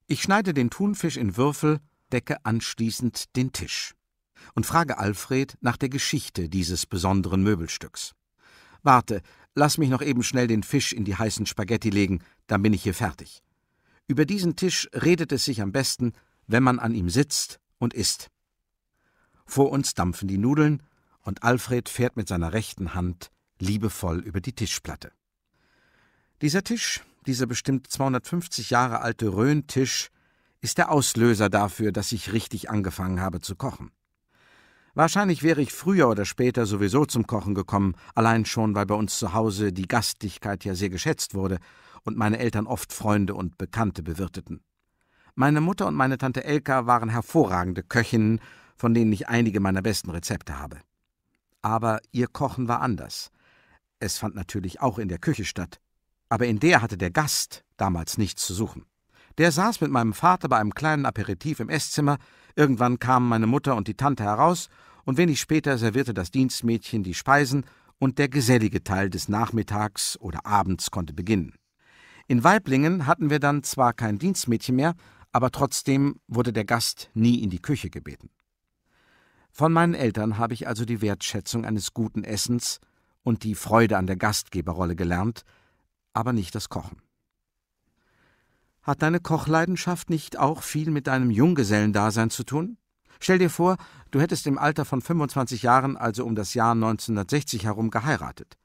Ich schneide den Thunfisch in Würfel, decke anschließend den Tisch und frage Alfred nach der Geschichte dieses besonderen Möbelstücks. Warte, lass mich noch eben schnell den Fisch in die heißen Spaghetti legen, dann bin ich hier fertig. Über diesen Tisch redet es sich am besten, wenn man an ihm sitzt und isst. Vor uns dampfen die Nudeln, und Alfred fährt mit seiner rechten Hand liebevoll über die Tischplatte. Dieser Tisch, dieser bestimmt 250 Jahre alte Röhntisch, ist der Auslöser dafür, dass ich richtig angefangen habe zu kochen. Wahrscheinlich wäre ich früher oder später sowieso zum Kochen gekommen, allein schon, weil bei uns zu Hause die Gastlichkeit ja sehr geschätzt wurde und meine Eltern oft Freunde und Bekannte bewirteten. Meine Mutter und meine Tante Elka waren hervorragende Köchinnen, von denen ich einige meiner besten Rezepte habe. Aber ihr Kochen war anders. Es fand natürlich auch in der Küche statt. Aber in der hatte der Gast damals nichts zu suchen. Der saß mit meinem Vater bei einem kleinen Aperitif im Esszimmer, irgendwann kamen meine Mutter und die Tante heraus, und wenig später servierte das Dienstmädchen die Speisen, und der gesellige Teil des Nachmittags oder Abends konnte beginnen. In Weiblingen hatten wir dann zwar kein Dienstmädchen mehr, aber trotzdem wurde der Gast nie in die Küche gebeten. Von meinen Eltern habe ich also die Wertschätzung eines guten Essens und die Freude an der Gastgeberrolle gelernt, aber nicht das Kochen. Hat deine Kochleidenschaft nicht auch viel mit deinem Junggesellendasein zu tun? Stell dir vor, du hättest im Alter von 25 Jahren, also um das Jahr 1960 herum, geheiratet.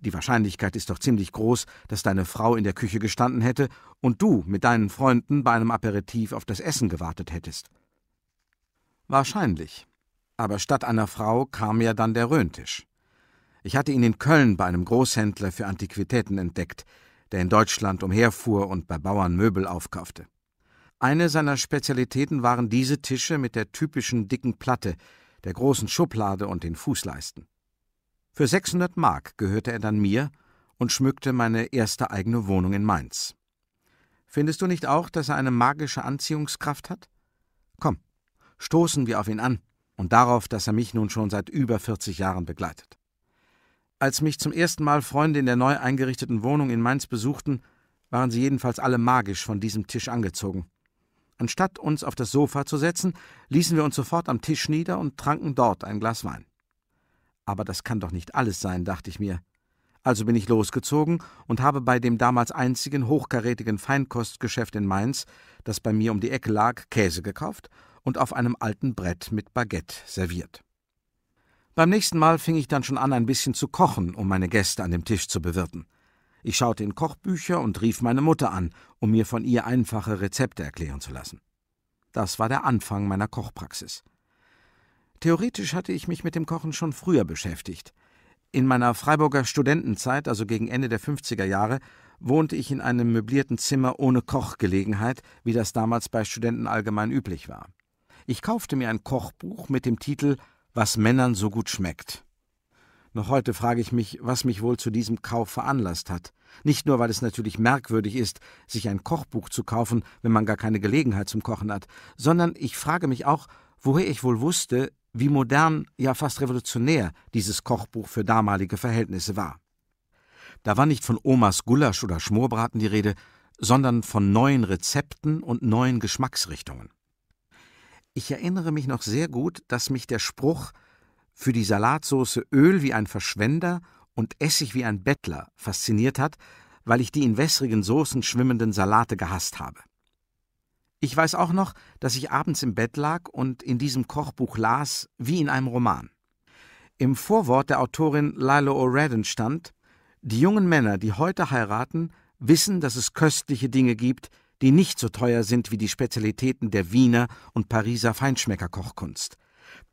Die Wahrscheinlichkeit ist doch ziemlich groß, dass deine Frau in der Küche gestanden hätte und du mit deinen Freunden bei einem Aperitif auf das Essen gewartet hättest. Wahrscheinlich aber statt einer Frau kam ja dann der Röntisch. Ich hatte ihn in Köln bei einem Großhändler für Antiquitäten entdeckt, der in Deutschland umherfuhr und bei Bauern Möbel aufkaufte. Eine seiner Spezialitäten waren diese Tische mit der typischen dicken Platte, der großen Schublade und den Fußleisten. Für 600 Mark gehörte er dann mir und schmückte meine erste eigene Wohnung in Mainz. Findest du nicht auch, dass er eine magische Anziehungskraft hat? Komm, stoßen wir auf ihn an und darauf, dass er mich nun schon seit über 40 Jahren begleitet. Als mich zum ersten Mal Freunde in der neu eingerichteten Wohnung in Mainz besuchten, waren sie jedenfalls alle magisch von diesem Tisch angezogen. Anstatt uns auf das Sofa zu setzen, ließen wir uns sofort am Tisch nieder und tranken dort ein Glas Wein. Aber das kann doch nicht alles sein, dachte ich mir. Also bin ich losgezogen und habe bei dem damals einzigen hochkarätigen Feinkostgeschäft in Mainz, das bei mir um die Ecke lag, Käse gekauft und auf einem alten Brett mit Baguette serviert. Beim nächsten Mal fing ich dann schon an, ein bisschen zu kochen, um meine Gäste an dem Tisch zu bewirten. Ich schaute in Kochbücher und rief meine Mutter an, um mir von ihr einfache Rezepte erklären zu lassen. Das war der Anfang meiner Kochpraxis. Theoretisch hatte ich mich mit dem Kochen schon früher beschäftigt. In meiner Freiburger Studentenzeit, also gegen Ende der 50er Jahre, wohnte ich in einem möblierten Zimmer ohne Kochgelegenheit, wie das damals bei Studenten allgemein üblich war. Ich kaufte mir ein Kochbuch mit dem Titel Was Männern so gut schmeckt. Noch heute frage ich mich, was mich wohl zu diesem Kauf veranlasst hat. Nicht nur, weil es natürlich merkwürdig ist, sich ein Kochbuch zu kaufen, wenn man gar keine Gelegenheit zum Kochen hat, sondern ich frage mich auch, woher ich wohl wusste, wie modern, ja fast revolutionär dieses Kochbuch für damalige Verhältnisse war. Da war nicht von Omas Gulasch oder Schmorbraten die Rede, sondern von neuen Rezepten und neuen Geschmacksrichtungen. Ich erinnere mich noch sehr gut, dass mich der Spruch für die Salatsauce Öl wie ein Verschwender und Essig wie ein Bettler fasziniert hat, weil ich die in wässrigen Soßen schwimmenden Salate gehasst habe. Ich weiß auch noch, dass ich abends im Bett lag und in diesem Kochbuch las, wie in einem Roman. Im Vorwort der Autorin Lilo O'Reardon stand: Die jungen Männer, die heute heiraten, wissen, dass es köstliche Dinge gibt, die nicht so teuer sind wie die Spezialitäten der Wiener und Pariser Feinschmeckerkochkunst.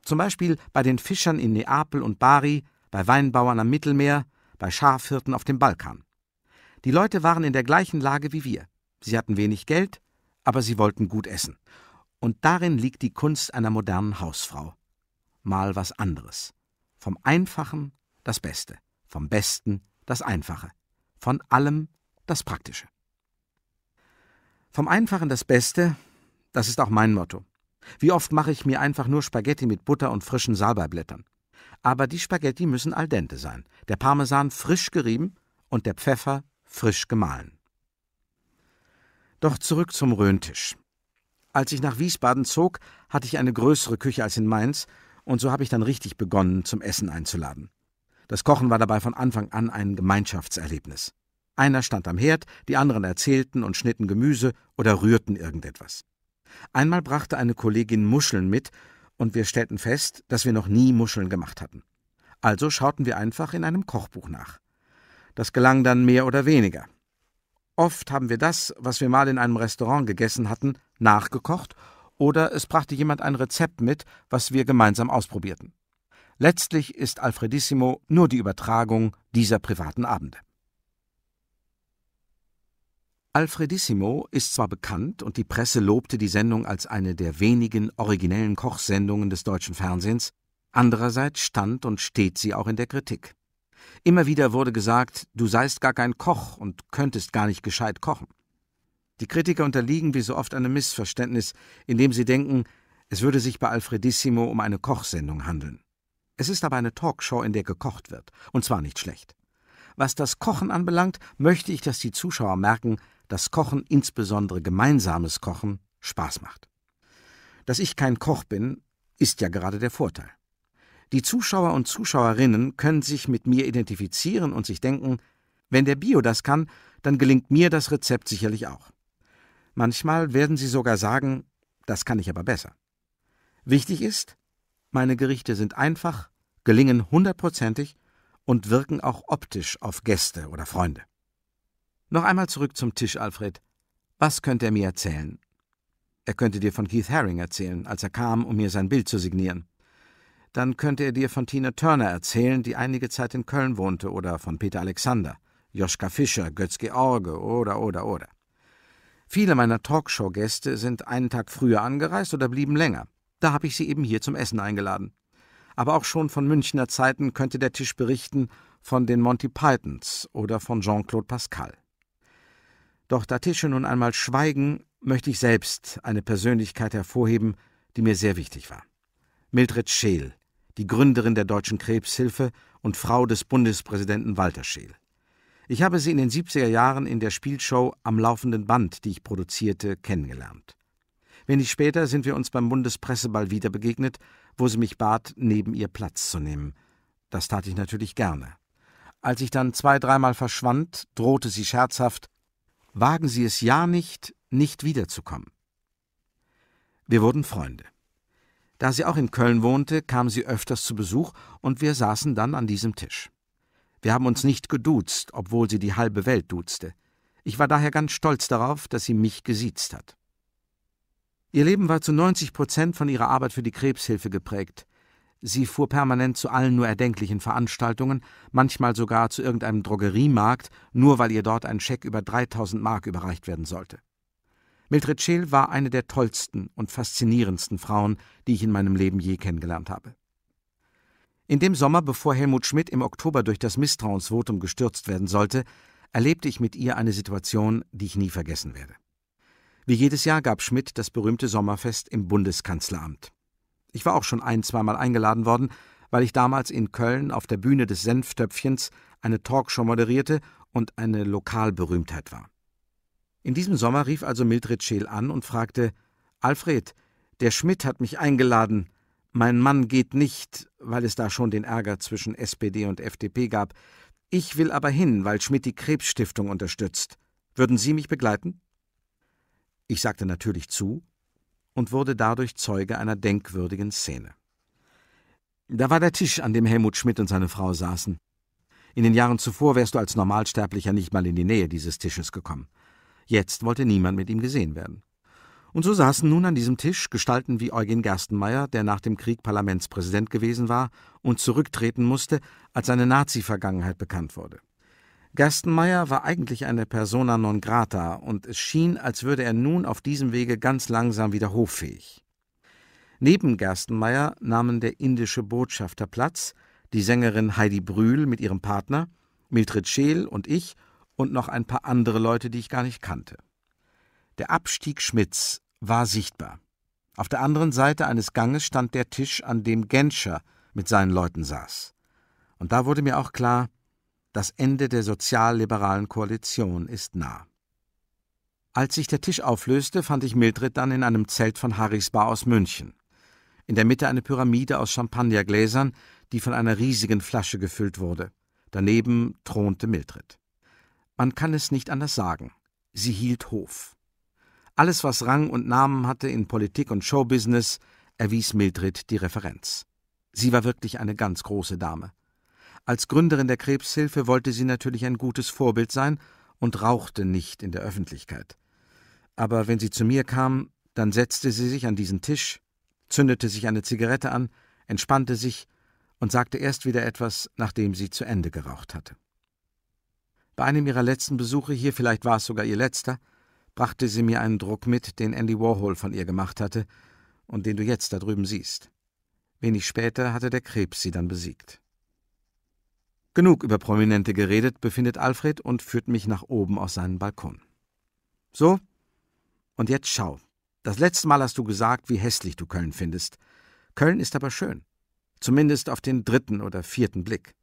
Zum Beispiel bei den Fischern in Neapel und Bari, bei Weinbauern am Mittelmeer, bei Schafhirten auf dem Balkan. Die Leute waren in der gleichen Lage wie wir. Sie hatten wenig Geld, aber sie wollten gut essen. Und darin liegt die Kunst einer modernen Hausfrau. Mal was anderes. Vom Einfachen das Beste, vom Besten das Einfache, von allem das Praktische. Vom Einfachen das Beste, das ist auch mein Motto. Wie oft mache ich mir einfach nur Spaghetti mit Butter und frischen Salbeiblättern. Aber die Spaghetti müssen al dente sein, der Parmesan frisch gerieben und der Pfeffer frisch gemahlen. Doch zurück zum Röntisch. Als ich nach Wiesbaden zog, hatte ich eine größere Küche als in Mainz, und so habe ich dann richtig begonnen, zum Essen einzuladen. Das Kochen war dabei von Anfang an ein Gemeinschaftserlebnis. Einer stand am Herd, die anderen erzählten und schnitten Gemüse oder rührten irgendetwas. Einmal brachte eine Kollegin Muscheln mit, und wir stellten fest, dass wir noch nie Muscheln gemacht hatten. Also schauten wir einfach in einem Kochbuch nach. Das gelang dann mehr oder weniger. Oft haben wir das, was wir mal in einem Restaurant gegessen hatten, nachgekocht, oder es brachte jemand ein Rezept mit, was wir gemeinsam ausprobierten. Letztlich ist Alfredissimo nur die Übertragung dieser privaten Abende. Alfredissimo ist zwar bekannt und die Presse lobte die Sendung als eine der wenigen originellen Kochsendungen des deutschen Fernsehens, andererseits stand und steht sie auch in der Kritik. Immer wieder wurde gesagt, du seist gar kein Koch und könntest gar nicht gescheit kochen. Die Kritiker unterliegen wie so oft einem Missverständnis, indem sie denken, es würde sich bei Alfredissimo um eine Kochsendung handeln. Es ist aber eine Talkshow, in der gekocht wird, und zwar nicht schlecht. Was das Kochen anbelangt, möchte ich, dass die Zuschauer merken, dass Kochen, insbesondere gemeinsames Kochen, Spaß macht. Dass ich kein Koch bin, ist ja gerade der Vorteil. Die Zuschauer und Zuschauerinnen können sich mit mir identifizieren und sich denken, wenn der Bio das kann, dann gelingt mir das Rezept sicherlich auch. Manchmal werden sie sogar sagen, das kann ich aber besser. Wichtig ist, meine Gerichte sind einfach, gelingen hundertprozentig und wirken auch optisch auf Gäste oder Freunde. Noch einmal zurück zum Tisch, Alfred. Was könnte er mir erzählen? Er könnte dir von Keith Haring erzählen, als er kam, um mir sein Bild zu signieren. Dann könnte er dir von Tina Turner erzählen, die einige Zeit in Köln wohnte, oder von Peter Alexander, Joschka Fischer, Götz George, oder, oder, oder. Viele meiner Talkshow-Gäste sind einen Tag früher angereist oder blieben länger. Da habe ich sie eben hier zum Essen eingeladen. Aber auch schon von Münchner Zeiten könnte der Tisch berichten von den Monty Pythons oder von Jean-Claude Pascal. Doch da Tische nun einmal schweigen, möchte ich selbst eine Persönlichkeit hervorheben, die mir sehr wichtig war. Mildred Scheel, die Gründerin der Deutschen Krebshilfe und Frau des Bundespräsidenten Walter Scheel. Ich habe sie in den 70er Jahren in der Spielshow Am laufenden Band, die ich produzierte, kennengelernt. Wenig später sind wir uns beim Bundespresseball wieder begegnet, wo sie mich bat, neben ihr Platz zu nehmen. Das tat ich natürlich gerne. Als ich dann zwei, dreimal verschwand, drohte sie scherzhaft, wagen Sie es ja nicht, nicht wiederzukommen. Wir wurden Freunde. Da sie auch in Köln wohnte, kam sie öfters zu Besuch und wir saßen dann an diesem Tisch. Wir haben uns nicht geduzt, obwohl sie die halbe Welt duzte. Ich war daher ganz stolz darauf, dass sie mich gesiezt hat. Ihr Leben war zu 90 Prozent von ihrer Arbeit für die Krebshilfe geprägt. Sie fuhr permanent zu allen nur erdenklichen Veranstaltungen, manchmal sogar zu irgendeinem Drogeriemarkt, nur weil ihr dort ein Scheck über 3000 Mark überreicht werden sollte. Mildred Scheel war eine der tollsten und faszinierendsten Frauen, die ich in meinem Leben je kennengelernt habe. In dem Sommer, bevor Helmut Schmidt im Oktober durch das Misstrauensvotum gestürzt werden sollte, erlebte ich mit ihr eine Situation, die ich nie vergessen werde. Wie jedes Jahr gab Schmidt das berühmte Sommerfest im Bundeskanzleramt. Ich war auch schon ein, zweimal eingeladen worden, weil ich damals in Köln auf der Bühne des Senftöpfchens eine Talkshow moderierte und eine Lokalberühmtheit war. In diesem Sommer rief also Mildred Scheel an und fragte: Alfred, der Schmidt hat mich eingeladen. Mein Mann geht nicht, weil es da schon den Ärger zwischen SPD und FDP gab. Ich will aber hin, weil Schmidt die Krebsstiftung unterstützt. Würden Sie mich begleiten? Ich sagte natürlich zu und wurde dadurch Zeuge einer denkwürdigen Szene. Da war der Tisch, an dem Helmut Schmidt und seine Frau saßen. In den Jahren zuvor wärst du als Normalsterblicher nicht mal in die Nähe dieses Tisches gekommen. Jetzt wollte niemand mit ihm gesehen werden. Und so saßen nun an diesem Tisch Gestalten wie Eugen Gerstenmeier, der nach dem Krieg Parlamentspräsident gewesen war und zurücktreten musste, als seine Nazi-Vergangenheit bekannt wurde. Gerstenmeier war eigentlich eine persona non grata, und es schien, als würde er nun auf diesem Wege ganz langsam wieder hoffähig. Neben Gerstenmeier nahmen der indische Botschafter Platz, die Sängerin Heidi Brühl mit ihrem Partner, Mildred Scheel und ich und noch ein paar andere Leute, die ich gar nicht kannte. Der Abstieg Schmidts war sichtbar. Auf der anderen Seite eines Ganges stand der Tisch, an dem Genscher mit seinen Leuten saß. Und da wurde mir auch klar, das Ende der sozialliberalen Koalition ist nah. Als sich der Tisch auflöste, fand ich Mildred dann in einem Zelt von Harrys Bar aus München. In der Mitte eine Pyramide aus Champagnergläsern, die von einer riesigen Flasche gefüllt wurde. Daneben thronte Mildred. Man kann es nicht anders sagen. Sie hielt Hof. Alles, was Rang und Namen hatte in Politik und Showbusiness, erwies Mildred die Referenz. Sie war wirklich eine ganz große Dame. Als Gründerin der Krebshilfe wollte sie natürlich ein gutes Vorbild sein und rauchte nicht in der Öffentlichkeit. Aber wenn sie zu mir kam, dann setzte sie sich an diesen Tisch, zündete sich eine Zigarette an, entspannte sich und sagte erst wieder etwas, nachdem sie zu Ende geraucht hatte. Bei einem ihrer letzten Besuche hier, vielleicht war es sogar ihr letzter, brachte sie mir einen Druck mit, den Andy Warhol von ihr gemacht hatte und den du jetzt da drüben siehst. Wenig später hatte der Krebs sie dann besiegt. Genug über Prominente geredet, befindet Alfred und führt mich nach oben aus seinem Balkon. So, und jetzt schau. Das letzte Mal hast du gesagt, wie hässlich du Köln findest. Köln ist aber schön. Zumindest auf den dritten oder vierten Blick.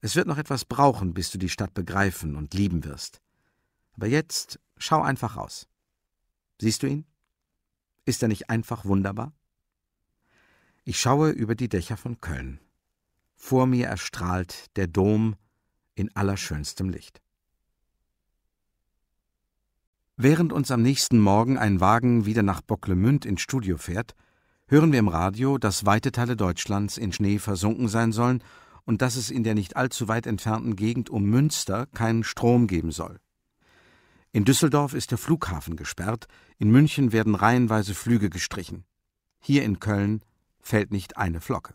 Es wird noch etwas brauchen, bis du die Stadt begreifen und lieben wirst. Aber jetzt schau einfach raus. Siehst du ihn? Ist er nicht einfach wunderbar? Ich schaue über die Dächer von Köln. Vor mir erstrahlt der Dom in allerschönstem Licht. Während uns am nächsten Morgen ein Wagen wieder nach Bocklemünd ins Studio fährt, hören wir im Radio, dass weite Teile Deutschlands in Schnee versunken sein sollen und dass es in der nicht allzu weit entfernten Gegend um Münster keinen Strom geben soll. In Düsseldorf ist der Flughafen gesperrt, in München werden reihenweise Flüge gestrichen. Hier in Köln fällt nicht eine Flocke.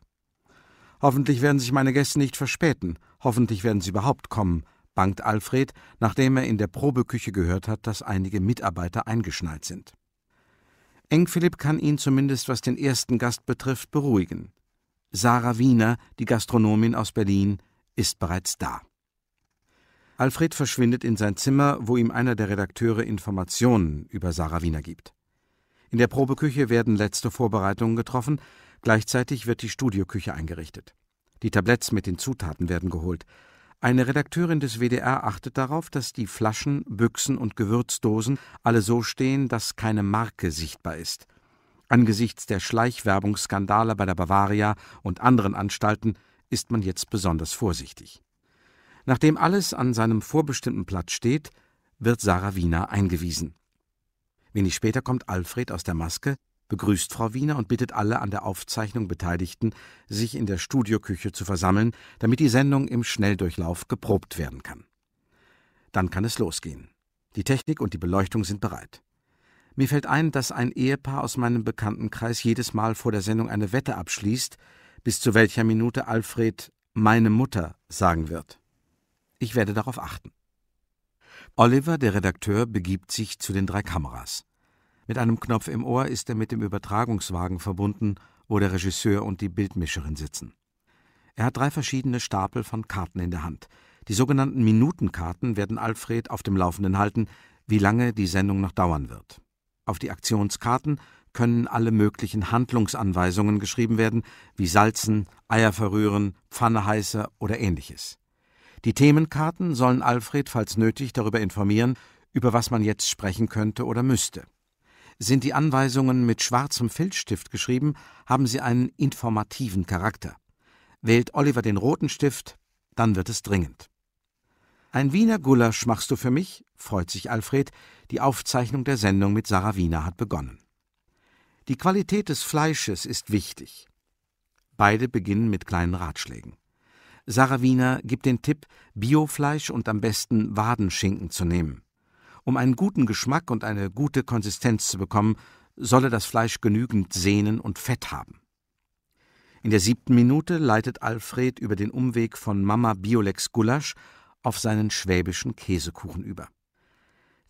Hoffentlich werden sich meine Gäste nicht verspäten. Hoffentlich werden sie überhaupt kommen, bangt Alfred, nachdem er in der Probeküche gehört hat, dass einige Mitarbeiter eingeschneit sind. Engphilipp kann ihn zumindest, was den ersten Gast betrifft, beruhigen. Sarah Wiener, die Gastronomin aus Berlin, ist bereits da. Alfred verschwindet in sein Zimmer, wo ihm einer der Redakteure Informationen über Sarah Wiener gibt. In der Probeküche werden letzte Vorbereitungen getroffen, Gleichzeitig wird die Studioküche eingerichtet. Die Tabletts mit den Zutaten werden geholt. Eine Redakteurin des WDR achtet darauf, dass die Flaschen, Büchsen und Gewürzdosen alle so stehen, dass keine Marke sichtbar ist. Angesichts der Schleichwerbungsskandale bei der Bavaria und anderen Anstalten ist man jetzt besonders vorsichtig. Nachdem alles an seinem vorbestimmten Platz steht, wird Sarah Wiener eingewiesen. Wenig später kommt Alfred aus der Maske begrüßt Frau Wiener und bittet alle an der Aufzeichnung Beteiligten, sich in der Studioküche zu versammeln, damit die Sendung im Schnelldurchlauf geprobt werden kann. Dann kann es losgehen. Die Technik und die Beleuchtung sind bereit. Mir fällt ein, dass ein Ehepaar aus meinem Bekanntenkreis jedes Mal vor der Sendung eine Wette abschließt, bis zu welcher Minute Alfred meine Mutter sagen wird. Ich werde darauf achten. Oliver, der Redakteur, begibt sich zu den drei Kameras. Mit einem Knopf im Ohr ist er mit dem Übertragungswagen verbunden, wo der Regisseur und die Bildmischerin sitzen. Er hat drei verschiedene Stapel von Karten in der Hand. Die sogenannten Minutenkarten werden Alfred auf dem Laufenden halten, wie lange die Sendung noch dauern wird. Auf die Aktionskarten können alle möglichen Handlungsanweisungen geschrieben werden, wie Salzen, Eier verrühren, Pfanne heißer oder ähnliches. Die Themenkarten sollen Alfred, falls nötig, darüber informieren, über was man jetzt sprechen könnte oder müsste. Sind die Anweisungen mit schwarzem Filzstift geschrieben, haben sie einen informativen Charakter. Wählt Oliver den roten Stift, dann wird es dringend. Ein Wiener Gulasch machst du für mich? freut sich Alfred. Die Aufzeichnung der Sendung mit Sarah Wiener hat begonnen. Die Qualität des Fleisches ist wichtig. Beide beginnen mit kleinen Ratschlägen. Sarah Wiener gibt den Tipp, Biofleisch und am besten Wadenschinken zu nehmen. Um einen guten Geschmack und eine gute Konsistenz zu bekommen, solle das Fleisch genügend Sehnen und Fett haben. In der siebten Minute leitet Alfred über den Umweg von Mama Biolex Gulasch auf seinen schwäbischen Käsekuchen über.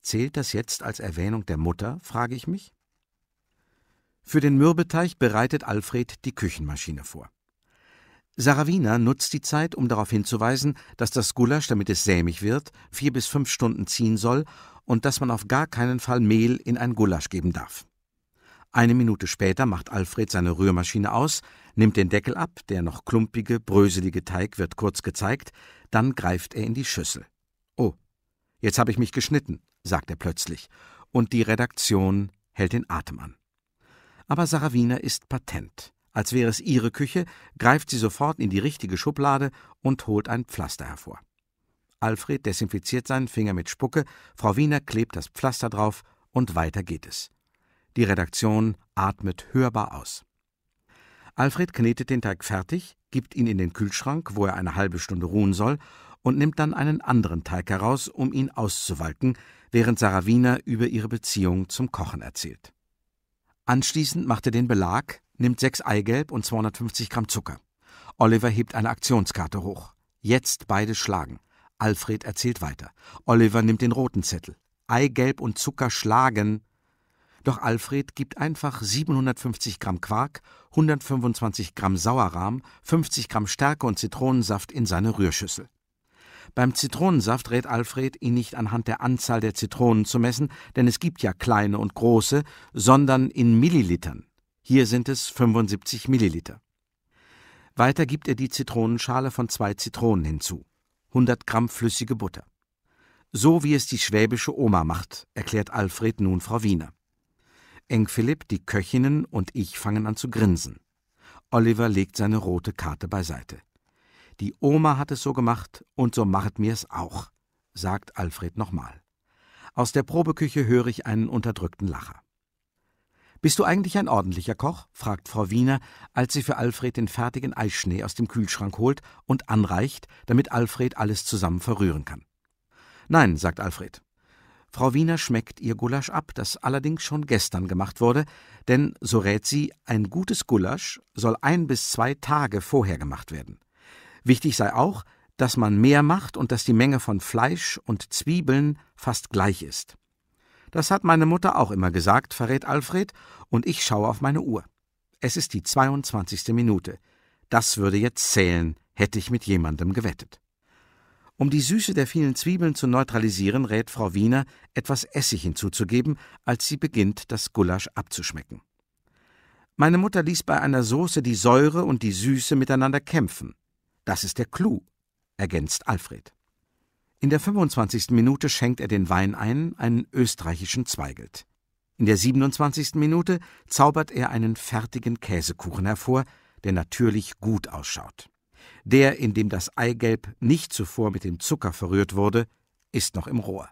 Zählt das jetzt als Erwähnung der Mutter, frage ich mich? Für den Mürbeteich bereitet Alfred die Küchenmaschine vor. Sarawina nutzt die Zeit, um darauf hinzuweisen, dass das Gulasch, damit es sämig wird, vier bis fünf Stunden ziehen soll und dass man auf gar keinen Fall Mehl in ein Gulasch geben darf. Eine Minute später macht Alfred seine Rührmaschine aus, nimmt den Deckel ab, der noch klumpige, bröselige Teig wird kurz gezeigt, dann greift er in die Schüssel. Oh, jetzt habe ich mich geschnitten, sagt er plötzlich, und die Redaktion hält den Atem an. Aber Sarah Wiener ist patent. Als wäre es ihre Küche, greift sie sofort in die richtige Schublade und holt ein Pflaster hervor. Alfred desinfiziert seinen Finger mit Spucke, Frau Wiener klebt das Pflaster drauf und weiter geht es. Die Redaktion atmet hörbar aus. Alfred knetet den Teig fertig, gibt ihn in den Kühlschrank, wo er eine halbe Stunde ruhen soll, und nimmt dann einen anderen Teig heraus, um ihn auszuwalken, während Sarah Wiener über ihre Beziehung zum Kochen erzählt. Anschließend macht er den Belag, nimmt sechs Eigelb und 250 Gramm Zucker. Oliver hebt eine Aktionskarte hoch. Jetzt beide schlagen. Alfred erzählt weiter. Oliver nimmt den roten Zettel. Eigelb und Zucker schlagen. Doch Alfred gibt einfach 750 Gramm Quark, 125 Gramm Sauerrahm, 50 Gramm Stärke und Zitronensaft in seine Rührschüssel. Beim Zitronensaft rät Alfred, ihn nicht anhand der Anzahl der Zitronen zu messen, denn es gibt ja kleine und große, sondern in Millilitern. Hier sind es 75 Milliliter. Weiter gibt er die Zitronenschale von zwei Zitronen hinzu. 100 Gramm flüssige Butter. So wie es die schwäbische Oma macht, erklärt Alfred nun Frau Wiener. Eng Philipp, die Köchinnen und ich fangen an zu grinsen. Oliver legt seine rote Karte beiseite. Die Oma hat es so gemacht und so macht es auch, sagt Alfred nochmal. Aus der Probeküche höre ich einen unterdrückten Lacher. Bist du eigentlich ein ordentlicher Koch? fragt Frau Wiener, als sie für Alfred den fertigen Eischnee aus dem Kühlschrank holt und anreicht, damit Alfred alles zusammen verrühren kann. Nein, sagt Alfred. Frau Wiener schmeckt ihr Gulasch ab, das allerdings schon gestern gemacht wurde, denn, so rät sie, ein gutes Gulasch soll ein bis zwei Tage vorher gemacht werden. Wichtig sei auch, dass man mehr macht und dass die Menge von Fleisch und Zwiebeln fast gleich ist. Das hat meine Mutter auch immer gesagt, verrät Alfred, und ich schaue auf meine Uhr. Es ist die 22. Minute. Das würde jetzt zählen, hätte ich mit jemandem gewettet. Um die Süße der vielen Zwiebeln zu neutralisieren, rät Frau Wiener, etwas Essig hinzuzugeben, als sie beginnt, das Gulasch abzuschmecken. Meine Mutter ließ bei einer Soße die Säure und die Süße miteinander kämpfen. Das ist der Clou, ergänzt Alfred. In der 25. Minute schenkt er den Wein ein, einen österreichischen Zweigelt. In der 27. Minute zaubert er einen fertigen Käsekuchen hervor, der natürlich gut ausschaut. Der, in dem das Eigelb nicht zuvor mit dem Zucker verrührt wurde, ist noch im Rohr.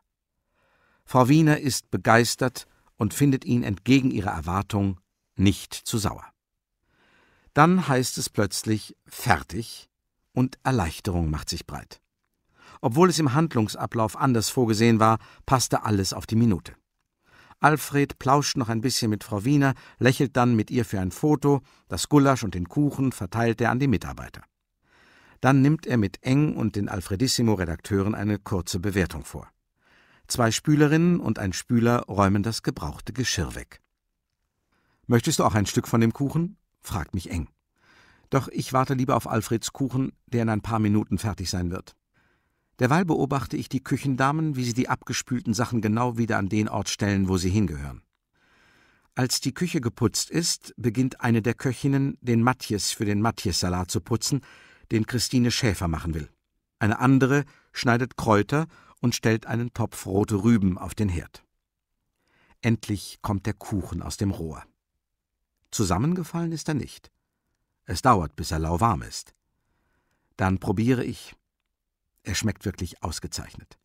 Frau Wiener ist begeistert und findet ihn entgegen ihrer Erwartung nicht zu sauer. Dann heißt es plötzlich fertig und Erleichterung macht sich breit. Obwohl es im Handlungsablauf anders vorgesehen war, passte alles auf die Minute. Alfred plauscht noch ein bisschen mit Frau Wiener, lächelt dann mit ihr für ein Foto, das Gulasch und den Kuchen verteilt er an die Mitarbeiter. Dann nimmt er mit Eng und den Alfredissimo-Redakteuren eine kurze Bewertung vor. Zwei Spülerinnen und ein Spüler räumen das gebrauchte Geschirr weg. Möchtest du auch ein Stück von dem Kuchen? fragt mich Eng. Doch ich warte lieber auf Alfreds Kuchen, der in ein paar Minuten fertig sein wird. Derweil beobachte ich die Küchendamen, wie sie die abgespülten Sachen genau wieder an den Ort stellen, wo sie hingehören. Als die Küche geputzt ist, beginnt eine der Köchinnen, den Matjes für den Matjes-Salat zu putzen, den Christine Schäfer machen will. Eine andere schneidet Kräuter und stellt einen Topf rote Rüben auf den Herd. Endlich kommt der Kuchen aus dem Rohr. Zusammengefallen ist er nicht. Es dauert, bis er lauwarm ist. Dann probiere ich, er schmeckt wirklich ausgezeichnet.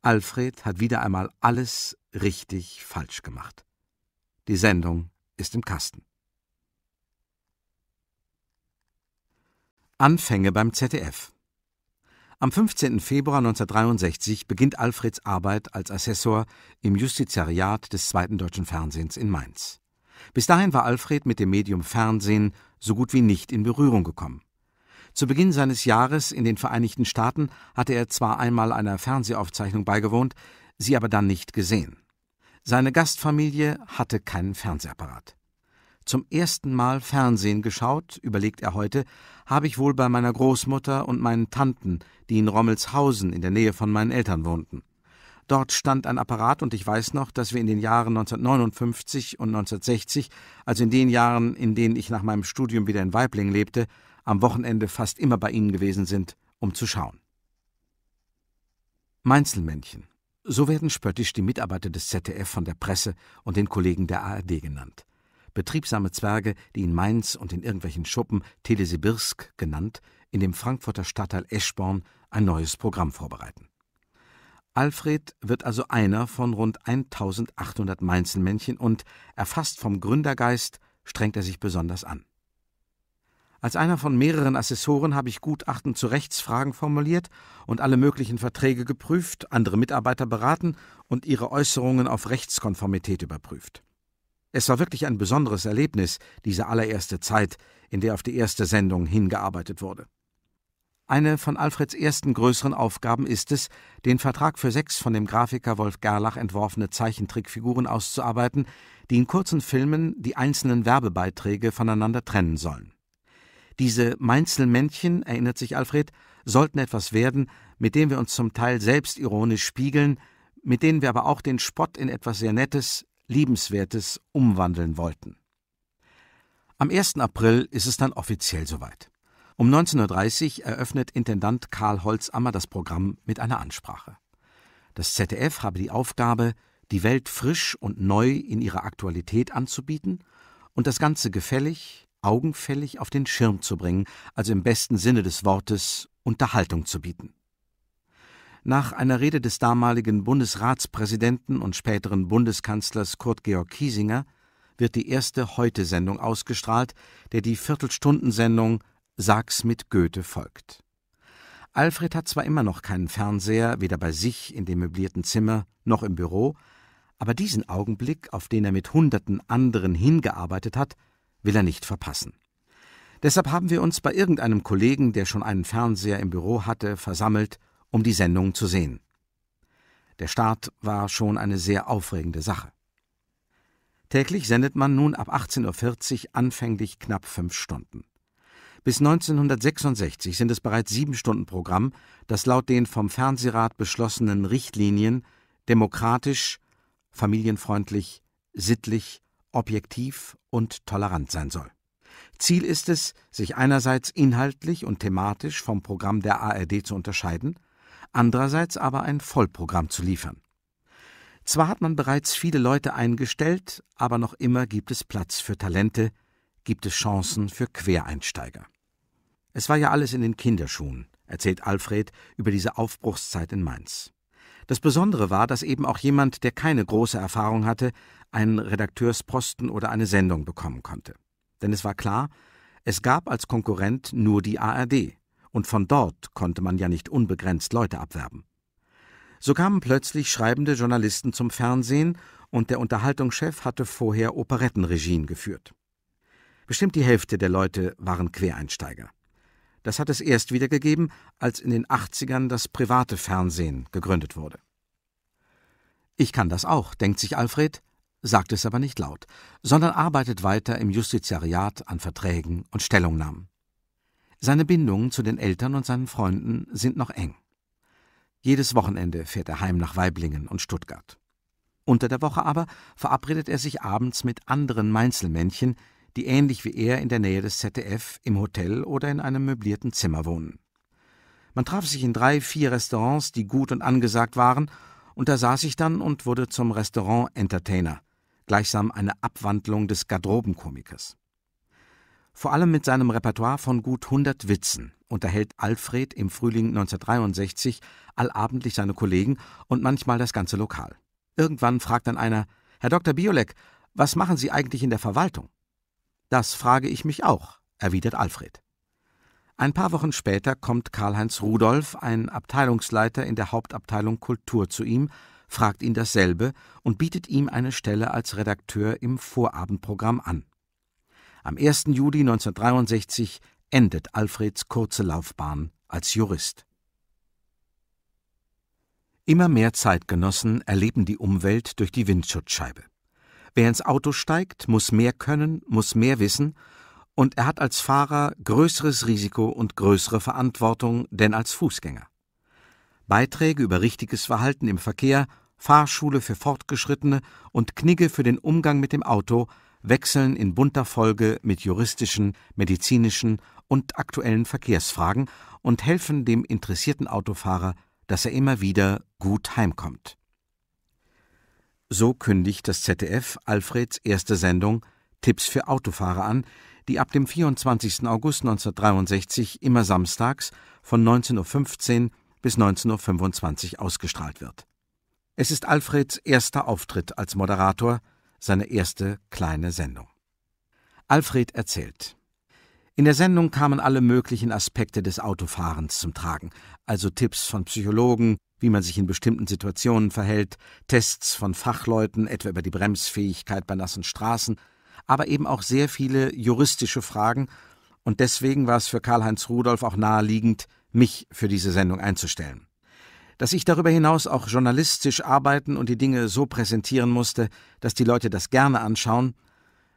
Alfred hat wieder einmal alles richtig falsch gemacht. Die Sendung ist im Kasten. Anfänge beim ZDF. Am 15. Februar 1963 beginnt Alfreds Arbeit als Assessor im Justizariat des Zweiten Deutschen Fernsehens in Mainz. Bis dahin war Alfred mit dem Medium Fernsehen so gut wie nicht in Berührung gekommen. Zu Beginn seines Jahres in den Vereinigten Staaten hatte er zwar einmal einer Fernsehaufzeichnung beigewohnt, sie aber dann nicht gesehen. Seine Gastfamilie hatte keinen Fernsehapparat. Zum ersten Mal Fernsehen geschaut, überlegt er heute, habe ich wohl bei meiner Großmutter und meinen Tanten, die in Rommelshausen in der Nähe von meinen Eltern wohnten. Dort stand ein Apparat und ich weiß noch, dass wir in den Jahren 1959 und 1960, also in den Jahren, in denen ich nach meinem Studium wieder in Weibling lebte, am Wochenende fast immer bei ihnen gewesen sind, um zu schauen. Meinzelmännchen. So werden spöttisch die Mitarbeiter des ZDF von der Presse und den Kollegen der ARD genannt. Betriebsame Zwerge, die in Mainz und in irgendwelchen Schuppen Telesibirsk genannt, in dem Frankfurter Stadtteil Eschborn ein neues Programm vorbereiten. Alfred wird also einer von rund 1800 Mainzelmännchen und, erfasst vom Gründergeist, strengt er sich besonders an. Als einer von mehreren Assessoren habe ich Gutachten zu Rechtsfragen formuliert und alle möglichen Verträge geprüft, andere Mitarbeiter beraten und ihre Äußerungen auf Rechtskonformität überprüft. Es war wirklich ein besonderes Erlebnis, diese allererste Zeit, in der auf die erste Sendung hingearbeitet wurde. Eine von Alfreds ersten größeren Aufgaben ist es, den Vertrag für sechs von dem Grafiker Wolf Gerlach entworfene Zeichentrickfiguren auszuarbeiten, die in kurzen Filmen die einzelnen Werbebeiträge voneinander trennen sollen. Diese Mainzelmännchen, erinnert sich Alfred, sollten etwas werden, mit dem wir uns zum Teil selbstironisch spiegeln, mit denen wir aber auch den Spott in etwas sehr Nettes, Liebenswertes umwandeln wollten. Am 1. April ist es dann offiziell soweit. Um 19.30 Uhr eröffnet Intendant Karl Holzammer das Programm mit einer Ansprache. Das ZDF habe die Aufgabe, die Welt frisch und neu in ihrer Aktualität anzubieten und das Ganze gefällig, augenfällig auf den Schirm zu bringen, also im besten Sinne des Wortes Unterhaltung zu bieten. Nach einer Rede des damaligen Bundesratspräsidenten und späteren Bundeskanzlers Kurt Georg Kiesinger wird die erste Heute-Sendung ausgestrahlt, der die Viertelstundensendung Sag's mit Goethe folgt. Alfred hat zwar immer noch keinen Fernseher, weder bei sich in dem möblierten Zimmer noch im Büro, aber diesen Augenblick, auf den er mit hunderten anderen hingearbeitet hat, will er nicht verpassen. Deshalb haben wir uns bei irgendeinem Kollegen, der schon einen Fernseher im Büro hatte, versammelt, um die Sendung zu sehen. Der Start war schon eine sehr aufregende Sache. Täglich sendet man nun ab 18.40 Uhr anfänglich knapp fünf Stunden. Bis 1966 sind es bereits sieben Stunden Programm, das laut den vom Fernsehrat beschlossenen Richtlinien demokratisch, familienfreundlich, sittlich objektiv und tolerant sein soll. Ziel ist es, sich einerseits inhaltlich und thematisch vom Programm der ARD zu unterscheiden, andererseits aber ein Vollprogramm zu liefern. Zwar hat man bereits viele Leute eingestellt, aber noch immer gibt es Platz für Talente, gibt es Chancen für Quereinsteiger. Es war ja alles in den Kinderschuhen, erzählt Alfred über diese Aufbruchszeit in Mainz. Das Besondere war, dass eben auch jemand, der keine große Erfahrung hatte, einen Redakteursposten oder eine Sendung bekommen konnte. Denn es war klar, es gab als Konkurrent nur die ARD, und von dort konnte man ja nicht unbegrenzt Leute abwerben. So kamen plötzlich schreibende Journalisten zum Fernsehen, und der Unterhaltungschef hatte vorher Operettenregien geführt. Bestimmt die Hälfte der Leute waren Quereinsteiger. Das hat es erst wiedergegeben, als in den 80ern das private Fernsehen gegründet wurde. Ich kann das auch, denkt sich Alfred, sagt es aber nicht laut, sondern arbeitet weiter im Justiziariat an Verträgen und Stellungnahmen. Seine Bindungen zu den Eltern und seinen Freunden sind noch eng. Jedes Wochenende fährt er heim nach Weiblingen und Stuttgart. Unter der Woche aber verabredet er sich abends mit anderen Mainzelmännchen, die ähnlich wie er in der Nähe des ZDF im Hotel oder in einem möblierten Zimmer wohnen. Man traf sich in drei, vier Restaurants, die gut und angesagt waren, und da saß ich dann und wurde zum Restaurant-Entertainer, gleichsam eine Abwandlung des Garderobenkomikers. Vor allem mit seinem Repertoire von gut 100 Witzen unterhält Alfred im Frühling 1963 allabendlich seine Kollegen und manchmal das ganze Lokal. Irgendwann fragt dann einer: Herr Dr. Biolek, was machen Sie eigentlich in der Verwaltung? Das frage ich mich auch, erwidert Alfred. Ein paar Wochen später kommt Karl-Heinz Rudolf, ein Abteilungsleiter in der Hauptabteilung Kultur, zu ihm, fragt ihn dasselbe und bietet ihm eine Stelle als Redakteur im Vorabendprogramm an. Am 1. Juli 1963 endet Alfreds kurze Laufbahn als Jurist. Immer mehr Zeitgenossen erleben die Umwelt durch die Windschutzscheibe. Wer ins Auto steigt, muss mehr können, muss mehr wissen, und er hat als Fahrer größeres Risiko und größere Verantwortung denn als Fußgänger. Beiträge über richtiges Verhalten im Verkehr, Fahrschule für Fortgeschrittene und Knigge für den Umgang mit dem Auto wechseln in bunter Folge mit juristischen, medizinischen und aktuellen Verkehrsfragen und helfen dem interessierten Autofahrer, dass er immer wieder gut heimkommt. So kündigt das ZDF Alfreds erste Sendung Tipps für Autofahrer an, die ab dem 24. August 1963 immer samstags von 19.15 Uhr bis 19.25 Uhr ausgestrahlt wird. Es ist Alfreds erster Auftritt als Moderator, seine erste kleine Sendung. Alfred erzählt. In der Sendung kamen alle möglichen Aspekte des Autofahrens zum Tragen, also Tipps von Psychologen, wie man sich in bestimmten Situationen verhält, Tests von Fachleuten, etwa über die Bremsfähigkeit bei nassen Straßen, aber eben auch sehr viele juristische Fragen, und deswegen war es für Karl-Heinz Rudolph auch naheliegend, mich für diese Sendung einzustellen. Dass ich darüber hinaus auch journalistisch arbeiten und die Dinge so präsentieren musste, dass die Leute das gerne anschauen,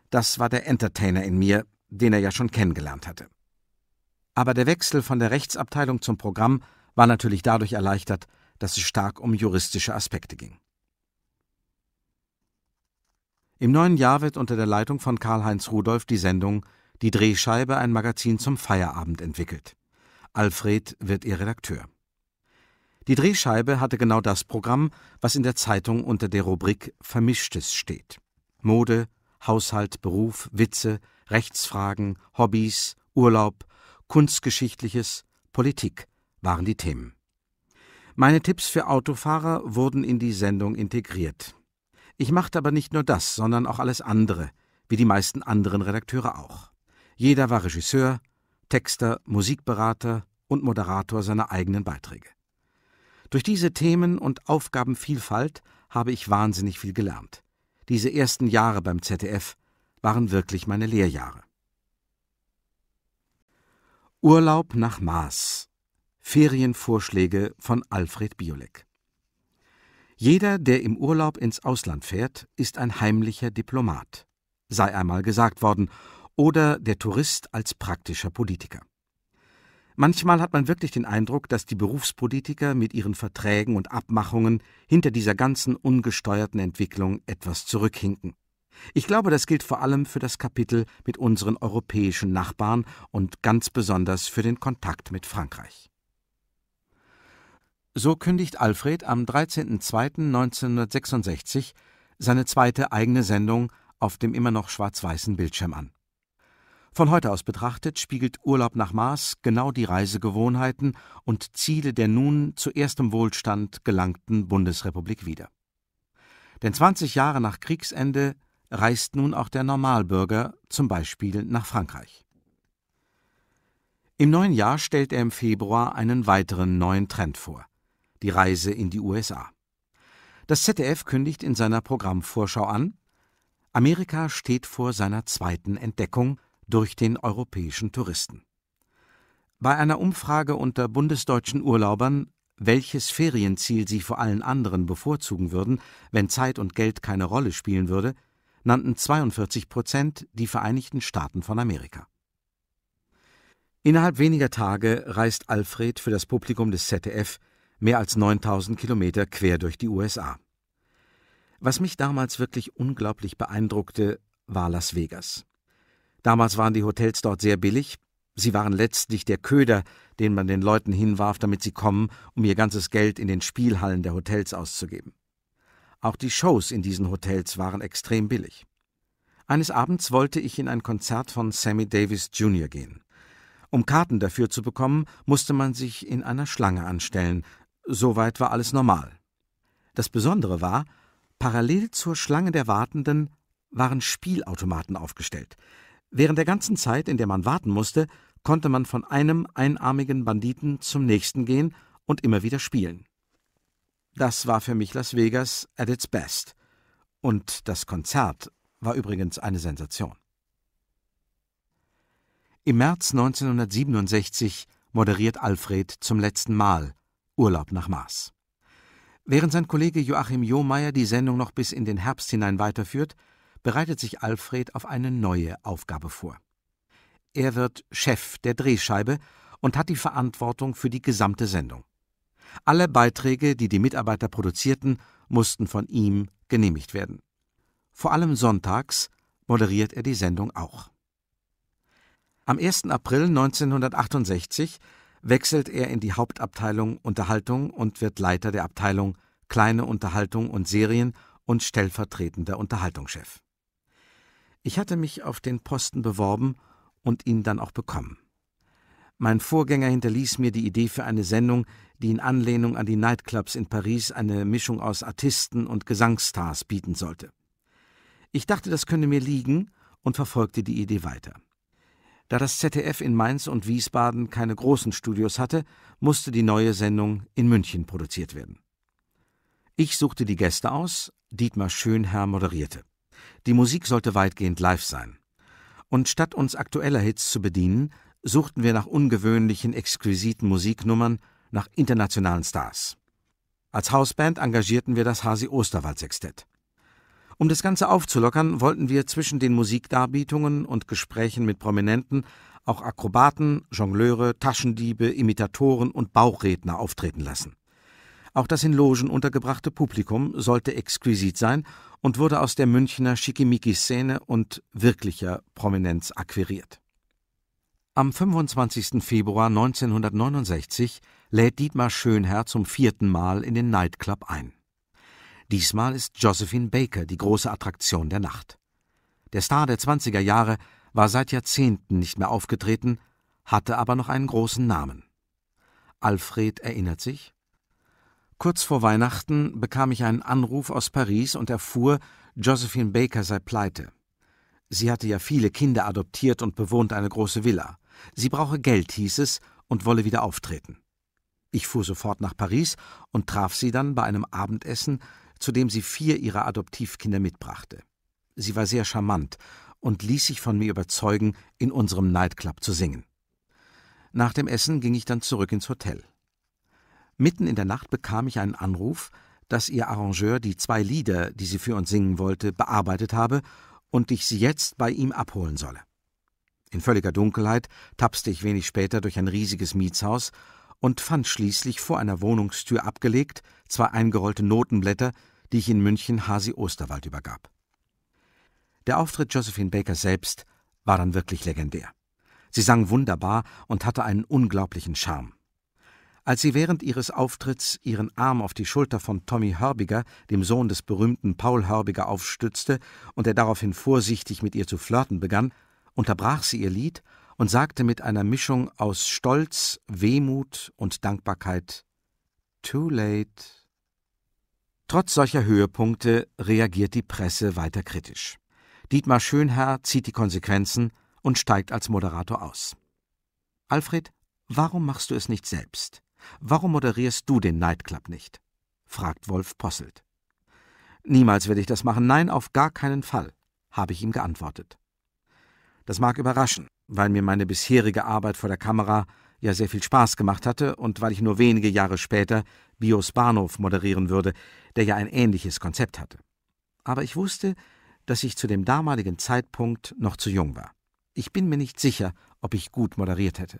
das war der Entertainer in mir, den er ja schon kennengelernt hatte. Aber der Wechsel von der Rechtsabteilung zum Programm war natürlich dadurch erleichtert, dass es stark um juristische Aspekte ging. Im neuen Jahr wird unter der Leitung von Karl-Heinz Rudolph die Sendung Die Drehscheibe, ein Magazin zum Feierabend entwickelt. Alfred wird ihr Redakteur. Die Drehscheibe hatte genau das Programm, was in der Zeitung unter der Rubrik Vermischtes steht. Mode, Haushalt, Beruf, Witze, Rechtsfragen, Hobbys, Urlaub, Kunstgeschichtliches, Politik waren die Themen. Meine Tipps für Autofahrer wurden in die Sendung integriert. Ich machte aber nicht nur das, sondern auch alles andere, wie die meisten anderen Redakteure auch. Jeder war Regisseur, Texter, Musikberater und Moderator seiner eigenen Beiträge. Durch diese Themen und Aufgabenvielfalt habe ich wahnsinnig viel gelernt. Diese ersten Jahre beim ZDF waren wirklich meine Lehrjahre. Urlaub nach Maß Ferienvorschläge von Alfred Biolek. Jeder, der im Urlaub ins Ausland fährt, ist ein heimlicher Diplomat, sei einmal gesagt worden, oder der Tourist als praktischer Politiker. Manchmal hat man wirklich den Eindruck, dass die Berufspolitiker mit ihren Verträgen und Abmachungen hinter dieser ganzen ungesteuerten Entwicklung etwas zurückhinken. Ich glaube, das gilt vor allem für das Kapitel mit unseren europäischen Nachbarn und ganz besonders für den Kontakt mit Frankreich. So kündigt Alfred am 13.02.1966 seine zweite eigene Sendung auf dem immer noch schwarz-weißen Bildschirm an. Von heute aus betrachtet spiegelt Urlaub nach Mars genau die Reisegewohnheiten und Ziele der nun zu erstem Wohlstand gelangten Bundesrepublik wider. Denn 20 Jahre nach Kriegsende reist nun auch der Normalbürger zum Beispiel nach Frankreich. Im neuen Jahr stellt er im Februar einen weiteren neuen Trend vor die Reise in die USA. Das ZDF kündigt in seiner Programmvorschau an, Amerika steht vor seiner zweiten Entdeckung durch den europäischen Touristen. Bei einer Umfrage unter bundesdeutschen Urlaubern, welches Ferienziel sie vor allen anderen bevorzugen würden, wenn Zeit und Geld keine Rolle spielen würde, nannten 42 Prozent die Vereinigten Staaten von Amerika. Innerhalb weniger Tage reist Alfred für das Publikum des ZDF mehr als 9000 Kilometer quer durch die USA. Was mich damals wirklich unglaublich beeindruckte, war Las Vegas. Damals waren die Hotels dort sehr billig, sie waren letztlich der Köder, den man den Leuten hinwarf, damit sie kommen, um ihr ganzes Geld in den Spielhallen der Hotels auszugeben. Auch die Shows in diesen Hotels waren extrem billig. Eines Abends wollte ich in ein Konzert von Sammy Davis Jr. gehen. Um Karten dafür zu bekommen, musste man sich in einer Schlange anstellen, Soweit war alles normal. Das Besondere war, parallel zur Schlange der Wartenden waren Spielautomaten aufgestellt. Während der ganzen Zeit, in der man warten musste, konnte man von einem einarmigen Banditen zum nächsten gehen und immer wieder spielen. Das war für mich Las Vegas at its best. Und das Konzert war übrigens eine Sensation. Im März 1967 moderiert Alfred zum letzten Mal Urlaub nach Mars. Während sein Kollege Joachim Johmeier die Sendung noch bis in den Herbst hinein weiterführt, bereitet sich Alfred auf eine neue Aufgabe vor. Er wird Chef der Drehscheibe und hat die Verantwortung für die gesamte Sendung. Alle Beiträge, die die Mitarbeiter produzierten, mussten von ihm genehmigt werden. Vor allem sonntags moderiert er die Sendung auch. Am 1. April 1968 wechselt er in die Hauptabteilung Unterhaltung und wird Leiter der Abteilung Kleine Unterhaltung und Serien und stellvertretender Unterhaltungschef. Ich hatte mich auf den Posten beworben und ihn dann auch bekommen. Mein Vorgänger hinterließ mir die Idee für eine Sendung, die in Anlehnung an die Nightclubs in Paris eine Mischung aus Artisten und Gesangsstars bieten sollte. Ich dachte, das könne mir liegen und verfolgte die Idee weiter. Da das ZDF in Mainz und Wiesbaden keine großen Studios hatte, musste die neue Sendung in München produziert werden. Ich suchte die Gäste aus, Dietmar Schönherr moderierte. Die Musik sollte weitgehend live sein. Und statt uns aktueller Hits zu bedienen, suchten wir nach ungewöhnlichen, exquisiten Musiknummern, nach internationalen Stars. Als Hausband engagierten wir das Hasi Osterwald Sextett. Um das Ganze aufzulockern, wollten wir zwischen den Musikdarbietungen und Gesprächen mit Prominenten auch Akrobaten, Jongleure, Taschendiebe, Imitatoren und Bauchredner auftreten lassen. Auch das in Logen untergebrachte Publikum sollte exquisit sein und wurde aus der Münchner Schickimicki-Szene und wirklicher Prominenz akquiriert. Am 25. Februar 1969 lädt Dietmar Schönherr zum vierten Mal in den Nightclub ein. Diesmal ist Josephine Baker die große Attraktion der Nacht. Der Star der 20er Jahre war seit Jahrzehnten nicht mehr aufgetreten, hatte aber noch einen großen Namen. Alfred erinnert sich: Kurz vor Weihnachten bekam ich einen Anruf aus Paris und erfuhr, Josephine Baker sei pleite. Sie hatte ja viele Kinder adoptiert und bewohnt eine große Villa. Sie brauche Geld, hieß es, und wolle wieder auftreten. Ich fuhr sofort nach Paris und traf sie dann bei einem Abendessen, zu dem sie vier ihrer Adoptivkinder mitbrachte. Sie war sehr charmant und ließ sich von mir überzeugen, in unserem Nightclub zu singen. Nach dem Essen ging ich dann zurück ins Hotel. Mitten in der Nacht bekam ich einen Anruf, dass ihr Arrangeur die zwei Lieder, die sie für uns singen wollte, bearbeitet habe und ich sie jetzt bei ihm abholen solle. In völliger Dunkelheit tapste ich wenig später durch ein riesiges Mietshaus und fand schließlich vor einer Wohnungstür abgelegt zwei eingerollte Notenblätter, die ich in München Hasi Osterwald übergab. Der Auftritt Josephine Baker selbst war dann wirklich legendär. Sie sang wunderbar und hatte einen unglaublichen Charme. Als sie während ihres Auftritts ihren Arm auf die Schulter von Tommy Hörbiger, dem Sohn des berühmten Paul Hörbiger, aufstützte und er daraufhin vorsichtig mit ihr zu flirten begann, unterbrach sie ihr Lied und sagte mit einer Mischung aus Stolz, Wehmut und Dankbarkeit Too late. Trotz solcher Höhepunkte reagiert die Presse weiter kritisch. Dietmar Schönherr zieht die Konsequenzen und steigt als Moderator aus. Alfred, warum machst du es nicht selbst? Warum moderierst du den Nightclub nicht? fragt Wolf Posselt. Niemals werde ich das machen, nein, auf gar keinen Fall, habe ich ihm geantwortet. Das mag überraschen, weil mir meine bisherige Arbeit vor der Kamera ja sehr viel Spaß gemacht hatte und weil ich nur wenige Jahre später Bios Bahnhof moderieren würde, der ja ein ähnliches Konzept hatte. Aber ich wusste, dass ich zu dem damaligen Zeitpunkt noch zu jung war. Ich bin mir nicht sicher, ob ich gut moderiert hätte.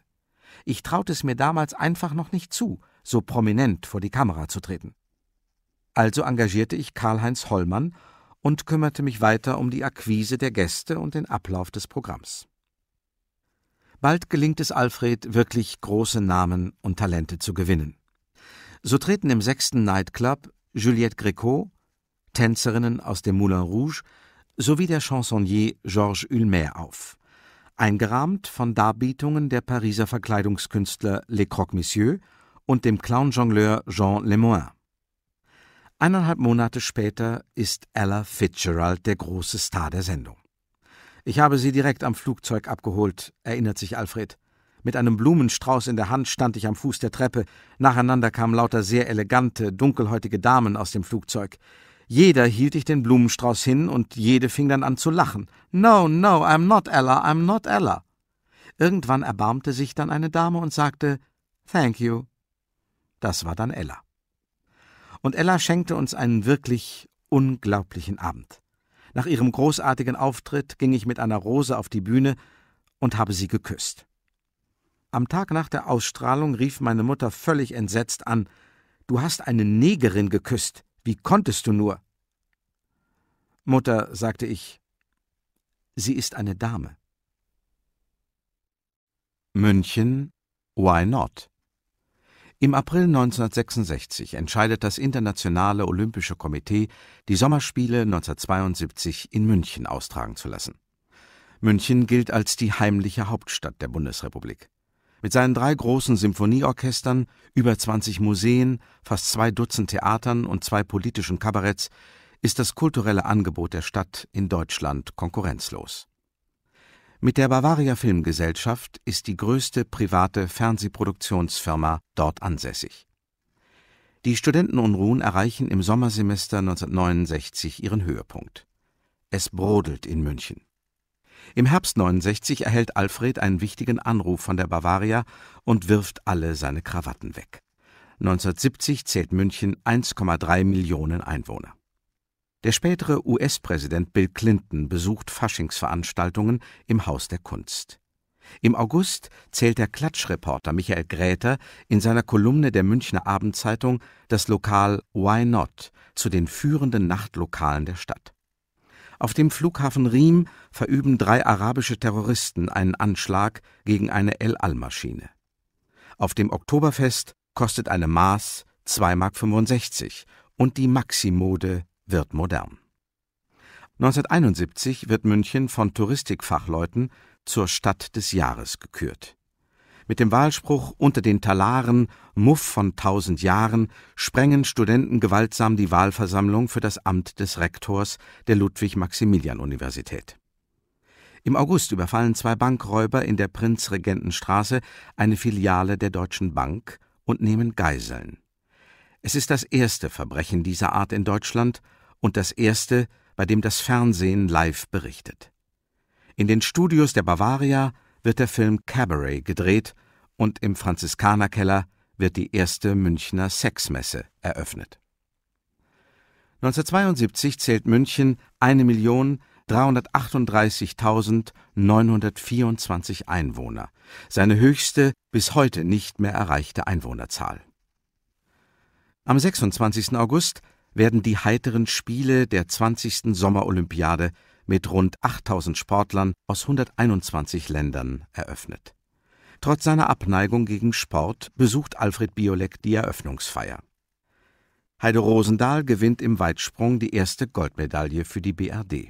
Ich traute es mir damals einfach noch nicht zu, so prominent vor die Kamera zu treten. Also engagierte ich Karl-Heinz Hollmann und kümmerte mich weiter um die Akquise der Gäste und den Ablauf des Programms. Bald gelingt es Alfred, wirklich große Namen und Talente zu gewinnen. So treten im sechsten Nightclub Juliette Greco, Tänzerinnen aus dem Moulin Rouge sowie der Chansonnier Georges Ulmer auf. Eingerahmt von Darbietungen der Pariser Verkleidungskünstler Le Croque-Monsieur und dem Clown-Jongleur Jean Lemoyne. Eineinhalb Monate später ist Ella Fitzgerald der große Star der Sendung. Ich habe sie direkt am Flugzeug abgeholt, erinnert sich Alfred. Mit einem Blumenstrauß in der Hand stand ich am Fuß der Treppe. Nacheinander kamen lauter sehr elegante, dunkelhäutige Damen aus dem Flugzeug. Jeder hielt ich den Blumenstrauß hin und jede fing dann an zu lachen. No, no, I'm not Ella, I'm not Ella. Irgendwann erbarmte sich dann eine Dame und sagte Thank you. Das war dann Ella. Und Ella schenkte uns einen wirklich unglaublichen Abend. Nach ihrem großartigen Auftritt ging ich mit einer Rose auf die Bühne und habe sie geküsst. Am Tag nach der Ausstrahlung rief meine Mutter völlig entsetzt an Du hast eine Negerin geküsst. Wie konntest du nur? Mutter, sagte ich, sie ist eine Dame. München, why not? Im April 1966 entscheidet das Internationale Olympische Komitee, die Sommerspiele 1972 in München austragen zu lassen. München gilt als die heimliche Hauptstadt der Bundesrepublik. Mit seinen drei großen Symphonieorchestern, über 20 Museen, fast zwei Dutzend Theatern und zwei politischen Kabaretts ist das kulturelle Angebot der Stadt in Deutschland konkurrenzlos mit der Bavaria Filmgesellschaft ist die größte private Fernsehproduktionsfirma dort ansässig. Die Studentenunruhen erreichen im Sommersemester 1969 ihren Höhepunkt. Es brodelt in München. Im Herbst 69 erhält Alfred einen wichtigen Anruf von der Bavaria und wirft alle seine Krawatten weg. 1970 zählt München 1,3 Millionen Einwohner der spätere US-Präsident Bill Clinton besucht Faschingsveranstaltungen im Haus der Kunst. Im August zählt der Klatschreporter Michael Gräter in seiner Kolumne der Münchner Abendzeitung das Lokal Why Not zu den führenden Nachtlokalen der Stadt. Auf dem Flughafen Riem verüben drei arabische Terroristen einen Anschlag gegen eine El Al-Maschine. Auf dem Oktoberfest kostet eine Maß 2,65 Mark und die Maximode wird modern. 1971 wird München von Touristikfachleuten zur Stadt des Jahres gekürt. Mit dem Wahlspruch Unter den Talaren, Muff von tausend Jahren sprengen Studenten gewaltsam die Wahlversammlung für das Amt des Rektors der Ludwig-Maximilian-Universität. Im August überfallen zwei Bankräuber in der Prinzregentenstraße eine Filiale der Deutschen Bank und nehmen Geiseln. Es ist das erste Verbrechen dieser Art in Deutschland und das erste, bei dem das Fernsehen live berichtet. In den Studios der Bavaria wird der Film Cabaret gedreht und im Franziskanerkeller wird die erste Münchner Sexmesse eröffnet. 1972 zählt München 1.338.924 Einwohner, seine höchste bis heute nicht mehr erreichte Einwohnerzahl. Am 26. August werden die heiteren Spiele der 20. Sommerolympiade mit rund 8000 Sportlern aus 121 Ländern eröffnet. Trotz seiner Abneigung gegen Sport besucht Alfred Biolek die Eröffnungsfeier. Heide Rosendahl gewinnt im Weitsprung die erste Goldmedaille für die BRD.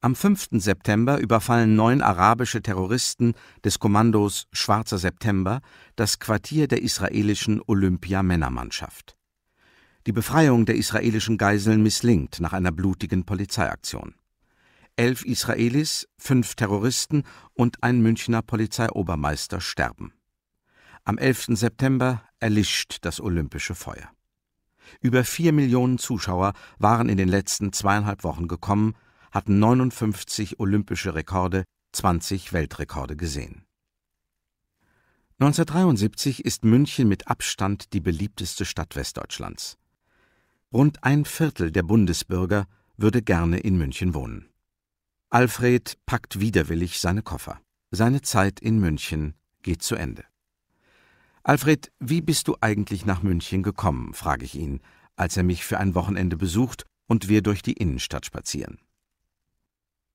Am 5. September überfallen neun arabische Terroristen des Kommandos Schwarzer September das Quartier der israelischen Olympia-Männermannschaft. Die Befreiung der israelischen Geiseln misslingt nach einer blutigen Polizeiaktion. Elf Israelis, fünf Terroristen und ein Münchner Polizeiobermeister sterben. Am 11. September erlischt das olympische Feuer. Über vier Millionen Zuschauer waren in den letzten zweieinhalb Wochen gekommen, hatten 59 olympische Rekorde, 20 Weltrekorde gesehen. 1973 ist München mit Abstand die beliebteste Stadt Westdeutschlands. Rund ein Viertel der Bundesbürger würde gerne in München wohnen. Alfred packt widerwillig seine Koffer. Seine Zeit in München geht zu Ende. Alfred, wie bist du eigentlich nach München gekommen? frage ich ihn, als er mich für ein Wochenende besucht und wir durch die Innenstadt spazieren.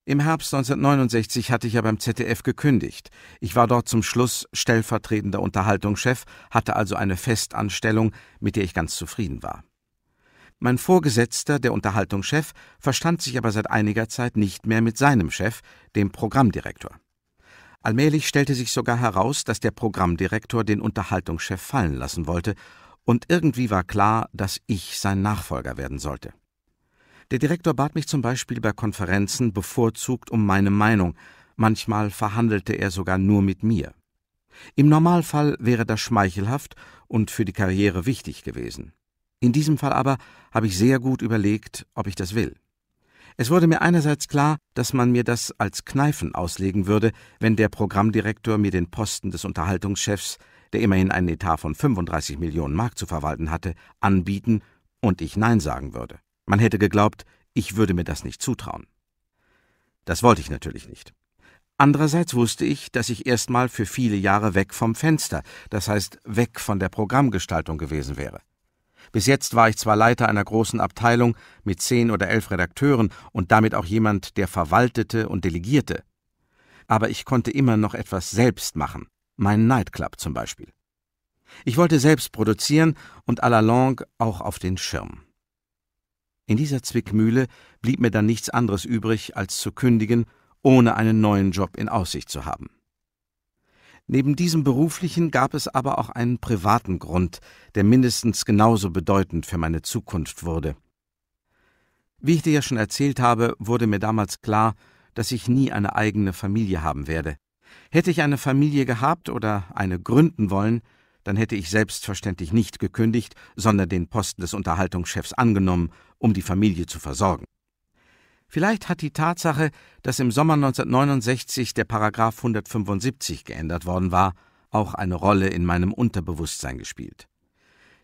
Im Herbst 1969 hatte ich ja beim ZDF gekündigt. Ich war dort zum Schluss stellvertretender Unterhaltungschef, hatte also eine Festanstellung, mit der ich ganz zufrieden war. Mein Vorgesetzter, der Unterhaltungschef, verstand sich aber seit einiger Zeit nicht mehr mit seinem Chef, dem Programmdirektor. Allmählich stellte sich sogar heraus, dass der Programmdirektor den Unterhaltungschef fallen lassen wollte, und irgendwie war klar, dass ich sein Nachfolger werden sollte. Der Direktor bat mich zum Beispiel bei Konferenzen bevorzugt um meine Meinung, manchmal verhandelte er sogar nur mit mir. Im Normalfall wäre das schmeichelhaft und für die Karriere wichtig gewesen. In diesem Fall aber habe ich sehr gut überlegt, ob ich das will. Es wurde mir einerseits klar, dass man mir das als Kneifen auslegen würde, wenn der Programmdirektor mir den Posten des Unterhaltungschefs, der immerhin einen Etat von 35 Millionen Mark zu verwalten hatte, anbieten und ich Nein sagen würde. Man hätte geglaubt, ich würde mir das nicht zutrauen. Das wollte ich natürlich nicht. Andererseits wusste ich, dass ich erstmal für viele Jahre weg vom Fenster, das heißt weg von der Programmgestaltung gewesen wäre. Bis jetzt war ich zwar Leiter einer großen Abteilung mit zehn oder elf Redakteuren und damit auch jemand, der verwaltete und delegierte. Aber ich konnte immer noch etwas selbst machen, Mein Nightclub zum Beispiel. Ich wollte selbst produzieren und à la longue auch auf den Schirm. In dieser Zwickmühle blieb mir dann nichts anderes übrig, als zu kündigen, ohne einen neuen Job in Aussicht zu haben. Neben diesem beruflichen gab es aber auch einen privaten Grund, der mindestens genauso bedeutend für meine Zukunft wurde. Wie ich dir ja schon erzählt habe, wurde mir damals klar, dass ich nie eine eigene Familie haben werde. Hätte ich eine Familie gehabt oder eine gründen wollen, dann hätte ich selbstverständlich nicht gekündigt, sondern den Posten des Unterhaltungschefs angenommen, um die Familie zu versorgen. Vielleicht hat die Tatsache, dass im Sommer 1969 der Paragraf 175 geändert worden war, auch eine Rolle in meinem Unterbewusstsein gespielt.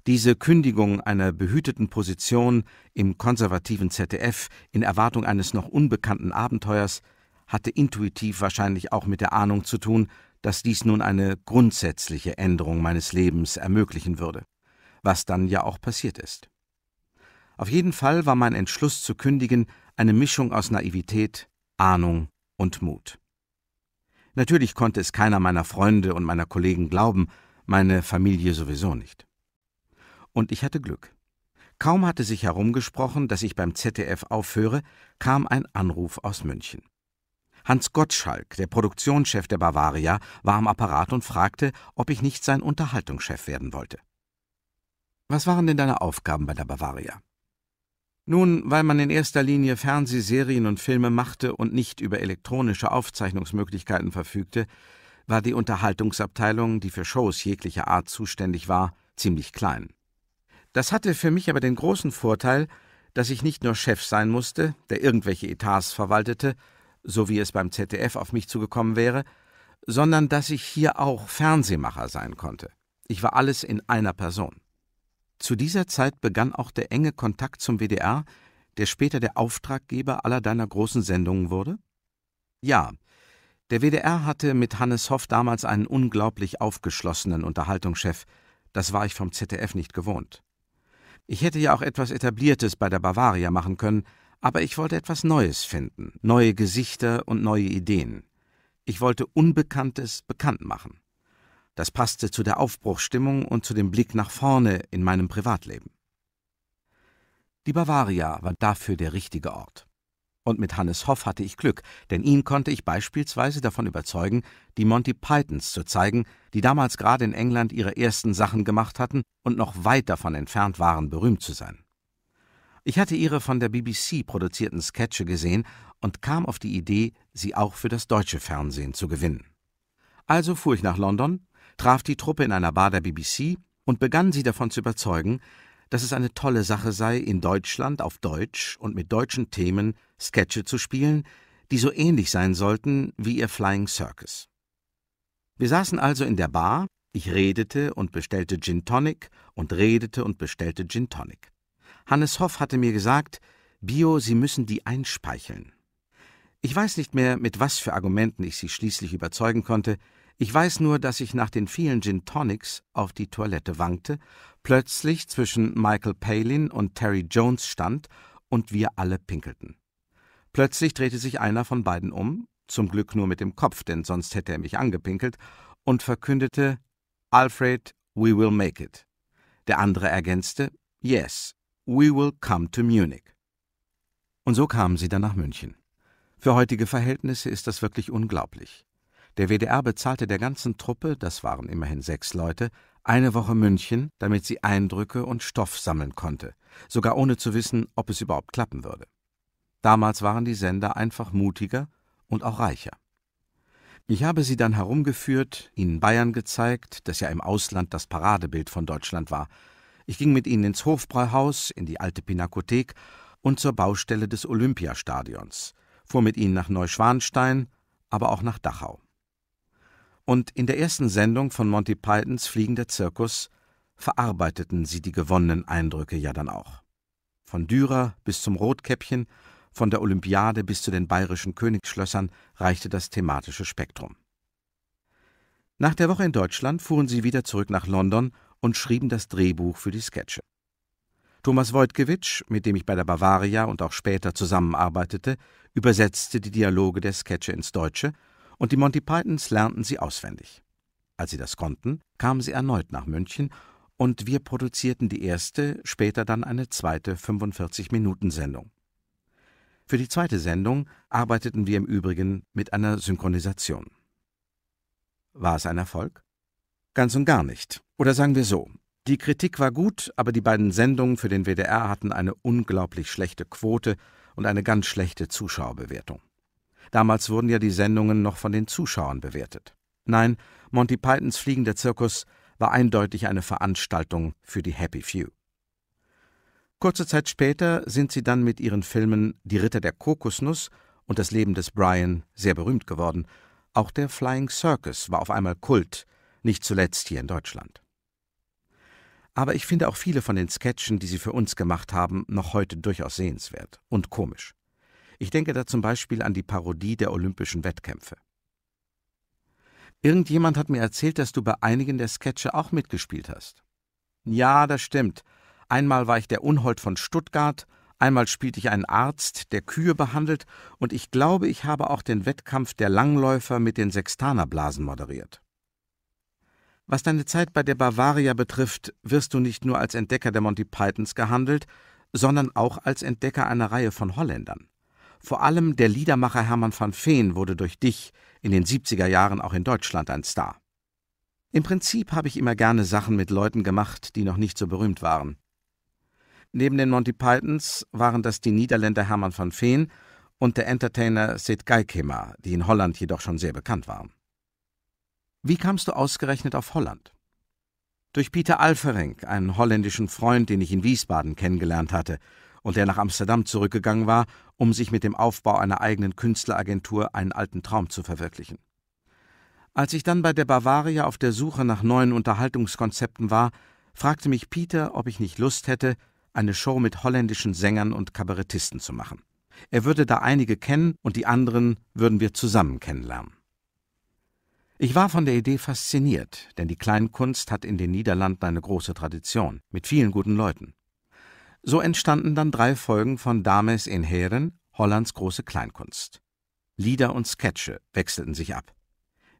Diese Kündigung einer behüteten Position im konservativen ZDF in Erwartung eines noch unbekannten Abenteuers hatte intuitiv wahrscheinlich auch mit der Ahnung zu tun, dass dies nun eine grundsätzliche Änderung meines Lebens ermöglichen würde, was dann ja auch passiert ist. Auf jeden Fall war mein Entschluss zu kündigen eine Mischung aus Naivität, Ahnung und Mut. Natürlich konnte es keiner meiner Freunde und meiner Kollegen glauben, meine Familie sowieso nicht. Und ich hatte Glück. Kaum hatte sich herumgesprochen, dass ich beim ZDF aufhöre, kam ein Anruf aus München. Hans Gottschalk, der Produktionschef der Bavaria, war am Apparat und fragte, ob ich nicht sein Unterhaltungschef werden wollte. Was waren denn deine Aufgaben bei der Bavaria? Nun, weil man in erster Linie Fernsehserien und Filme machte und nicht über elektronische Aufzeichnungsmöglichkeiten verfügte, war die Unterhaltungsabteilung, die für Shows jeglicher Art zuständig war, ziemlich klein. Das hatte für mich aber den großen Vorteil, dass ich nicht nur Chef sein musste, der irgendwelche Etats verwaltete, so wie es beim ZDF auf mich zugekommen wäre, sondern dass ich hier auch Fernsehmacher sein konnte. Ich war alles in einer Person. Zu dieser Zeit begann auch der enge Kontakt zum WDR, der später der Auftraggeber aller deiner großen Sendungen wurde? Ja, der WDR hatte mit Hannes Hoff damals einen unglaublich aufgeschlossenen Unterhaltungschef, das war ich vom ZDF nicht gewohnt. Ich hätte ja auch etwas Etabliertes bei der Bavaria machen können, aber ich wollte etwas Neues finden, neue Gesichter und neue Ideen. Ich wollte Unbekanntes bekannt machen. Das passte zu der Aufbruchsstimmung und zu dem Blick nach vorne in meinem Privatleben. Die Bavaria war dafür der richtige Ort. Und mit Hannes Hoff hatte ich Glück, denn ihn konnte ich beispielsweise davon überzeugen, die Monty Pythons zu zeigen, die damals gerade in England ihre ersten Sachen gemacht hatten und noch weit davon entfernt waren, berühmt zu sein. Ich hatte ihre von der BBC produzierten Sketche gesehen und kam auf die Idee, sie auch für das deutsche Fernsehen zu gewinnen. Also fuhr ich nach London, traf die Truppe in einer Bar der BBC und begann sie davon zu überzeugen, dass es eine tolle Sache sei, in Deutschland auf Deutsch und mit deutschen Themen Sketche zu spielen, die so ähnlich sein sollten wie ihr Flying Circus. Wir saßen also in der Bar, ich redete und bestellte Gin Tonic und redete und bestellte Gin Tonic. Hannes Hoff hatte mir gesagt, Bio, Sie müssen die einspeicheln. Ich weiß nicht mehr, mit was für Argumenten ich sie schließlich überzeugen konnte, ich weiß nur, dass ich nach den vielen Gin Tonics auf die Toilette wankte, plötzlich zwischen Michael Palin und Terry Jones stand und wir alle pinkelten. Plötzlich drehte sich einer von beiden um, zum Glück nur mit dem Kopf, denn sonst hätte er mich angepinkelt, und verkündete Alfred, we will make it. Der andere ergänzte Yes, we will come to Munich. Und so kamen sie dann nach München. Für heutige Verhältnisse ist das wirklich unglaublich. Der WDR bezahlte der ganzen Truppe, das waren immerhin sechs Leute, eine Woche München, damit sie Eindrücke und Stoff sammeln konnte, sogar ohne zu wissen, ob es überhaupt klappen würde. Damals waren die Sender einfach mutiger und auch reicher. Ich habe sie dann herumgeführt, ihnen Bayern gezeigt, das ja im Ausland das Paradebild von Deutschland war. Ich ging mit ihnen ins Hofbräuhaus, in die alte Pinakothek und zur Baustelle des Olympiastadions, fuhr mit ihnen nach Neuschwanstein, aber auch nach Dachau und in der ersten Sendung von Monty Pythons Fliegender Zirkus verarbeiteten sie die gewonnenen Eindrücke ja dann auch. Von Dürer bis zum Rotkäppchen, von der Olympiade bis zu den bayerischen Königsschlössern reichte das thematische Spektrum. Nach der Woche in Deutschland fuhren sie wieder zurück nach London und schrieben das Drehbuch für die Sketche. Thomas Wojtkiewicz, mit dem ich bei der Bavaria und auch später zusammenarbeitete, übersetzte die Dialoge der Sketche ins Deutsche und die Monty Pythons lernten sie auswendig. Als sie das konnten, kamen sie erneut nach München und wir produzierten die erste, später dann eine zweite 45-Minuten-Sendung. Für die zweite Sendung arbeiteten wir im Übrigen mit einer Synchronisation. War es ein Erfolg? Ganz und gar nicht. Oder sagen wir so, die Kritik war gut, aber die beiden Sendungen für den WDR hatten eine unglaublich schlechte Quote und eine ganz schlechte Zuschauerbewertung. Damals wurden ja die Sendungen noch von den Zuschauern bewertet. Nein, Monty Pythons fliegender Zirkus war eindeutig eine Veranstaltung für die Happy Few. Kurze Zeit später sind sie dann mit ihren Filmen Die Ritter der Kokosnuss und Das Leben des Brian sehr berühmt geworden. Auch der Flying Circus war auf einmal Kult, nicht zuletzt hier in Deutschland. Aber ich finde auch viele von den Sketchen, die sie für uns gemacht haben, noch heute durchaus sehenswert und komisch. Ich denke da zum Beispiel an die Parodie der Olympischen Wettkämpfe. Irgendjemand hat mir erzählt, dass du bei einigen der Sketche auch mitgespielt hast. Ja, das stimmt. Einmal war ich der Unhold von Stuttgart, einmal spielte ich einen Arzt, der Kühe behandelt, und ich glaube, ich habe auch den Wettkampf der Langläufer mit den Sextanerblasen moderiert. Was deine Zeit bei der Bavaria betrifft, wirst du nicht nur als Entdecker der Monty Pythons gehandelt, sondern auch als Entdecker einer Reihe von Holländern. Vor allem der Liedermacher Hermann van Feen wurde durch dich in den 70er Jahren auch in Deutschland ein Star. Im Prinzip habe ich immer gerne Sachen mit Leuten gemacht, die noch nicht so berühmt waren. Neben den Monty Pythons waren das die Niederländer Hermann van Feen und der Entertainer Sid Geikema, die in Holland jedoch schon sehr bekannt waren. Wie kamst du ausgerechnet auf Holland? Durch Peter Alferenk, einen holländischen Freund, den ich in Wiesbaden kennengelernt hatte und der nach Amsterdam zurückgegangen war, um sich mit dem Aufbau einer eigenen Künstleragentur einen alten Traum zu verwirklichen. Als ich dann bei der Bavaria auf der Suche nach neuen Unterhaltungskonzepten war, fragte mich Peter, ob ich nicht Lust hätte, eine Show mit holländischen Sängern und Kabarettisten zu machen. Er würde da einige kennen und die anderen würden wir zusammen kennenlernen. Ich war von der Idee fasziniert, denn die Kleinkunst hat in den Niederlanden eine große Tradition, mit vielen guten Leuten. So entstanden dann drei Folgen von Dames in Heeren, Hollands große Kleinkunst. Lieder und Sketche wechselten sich ab.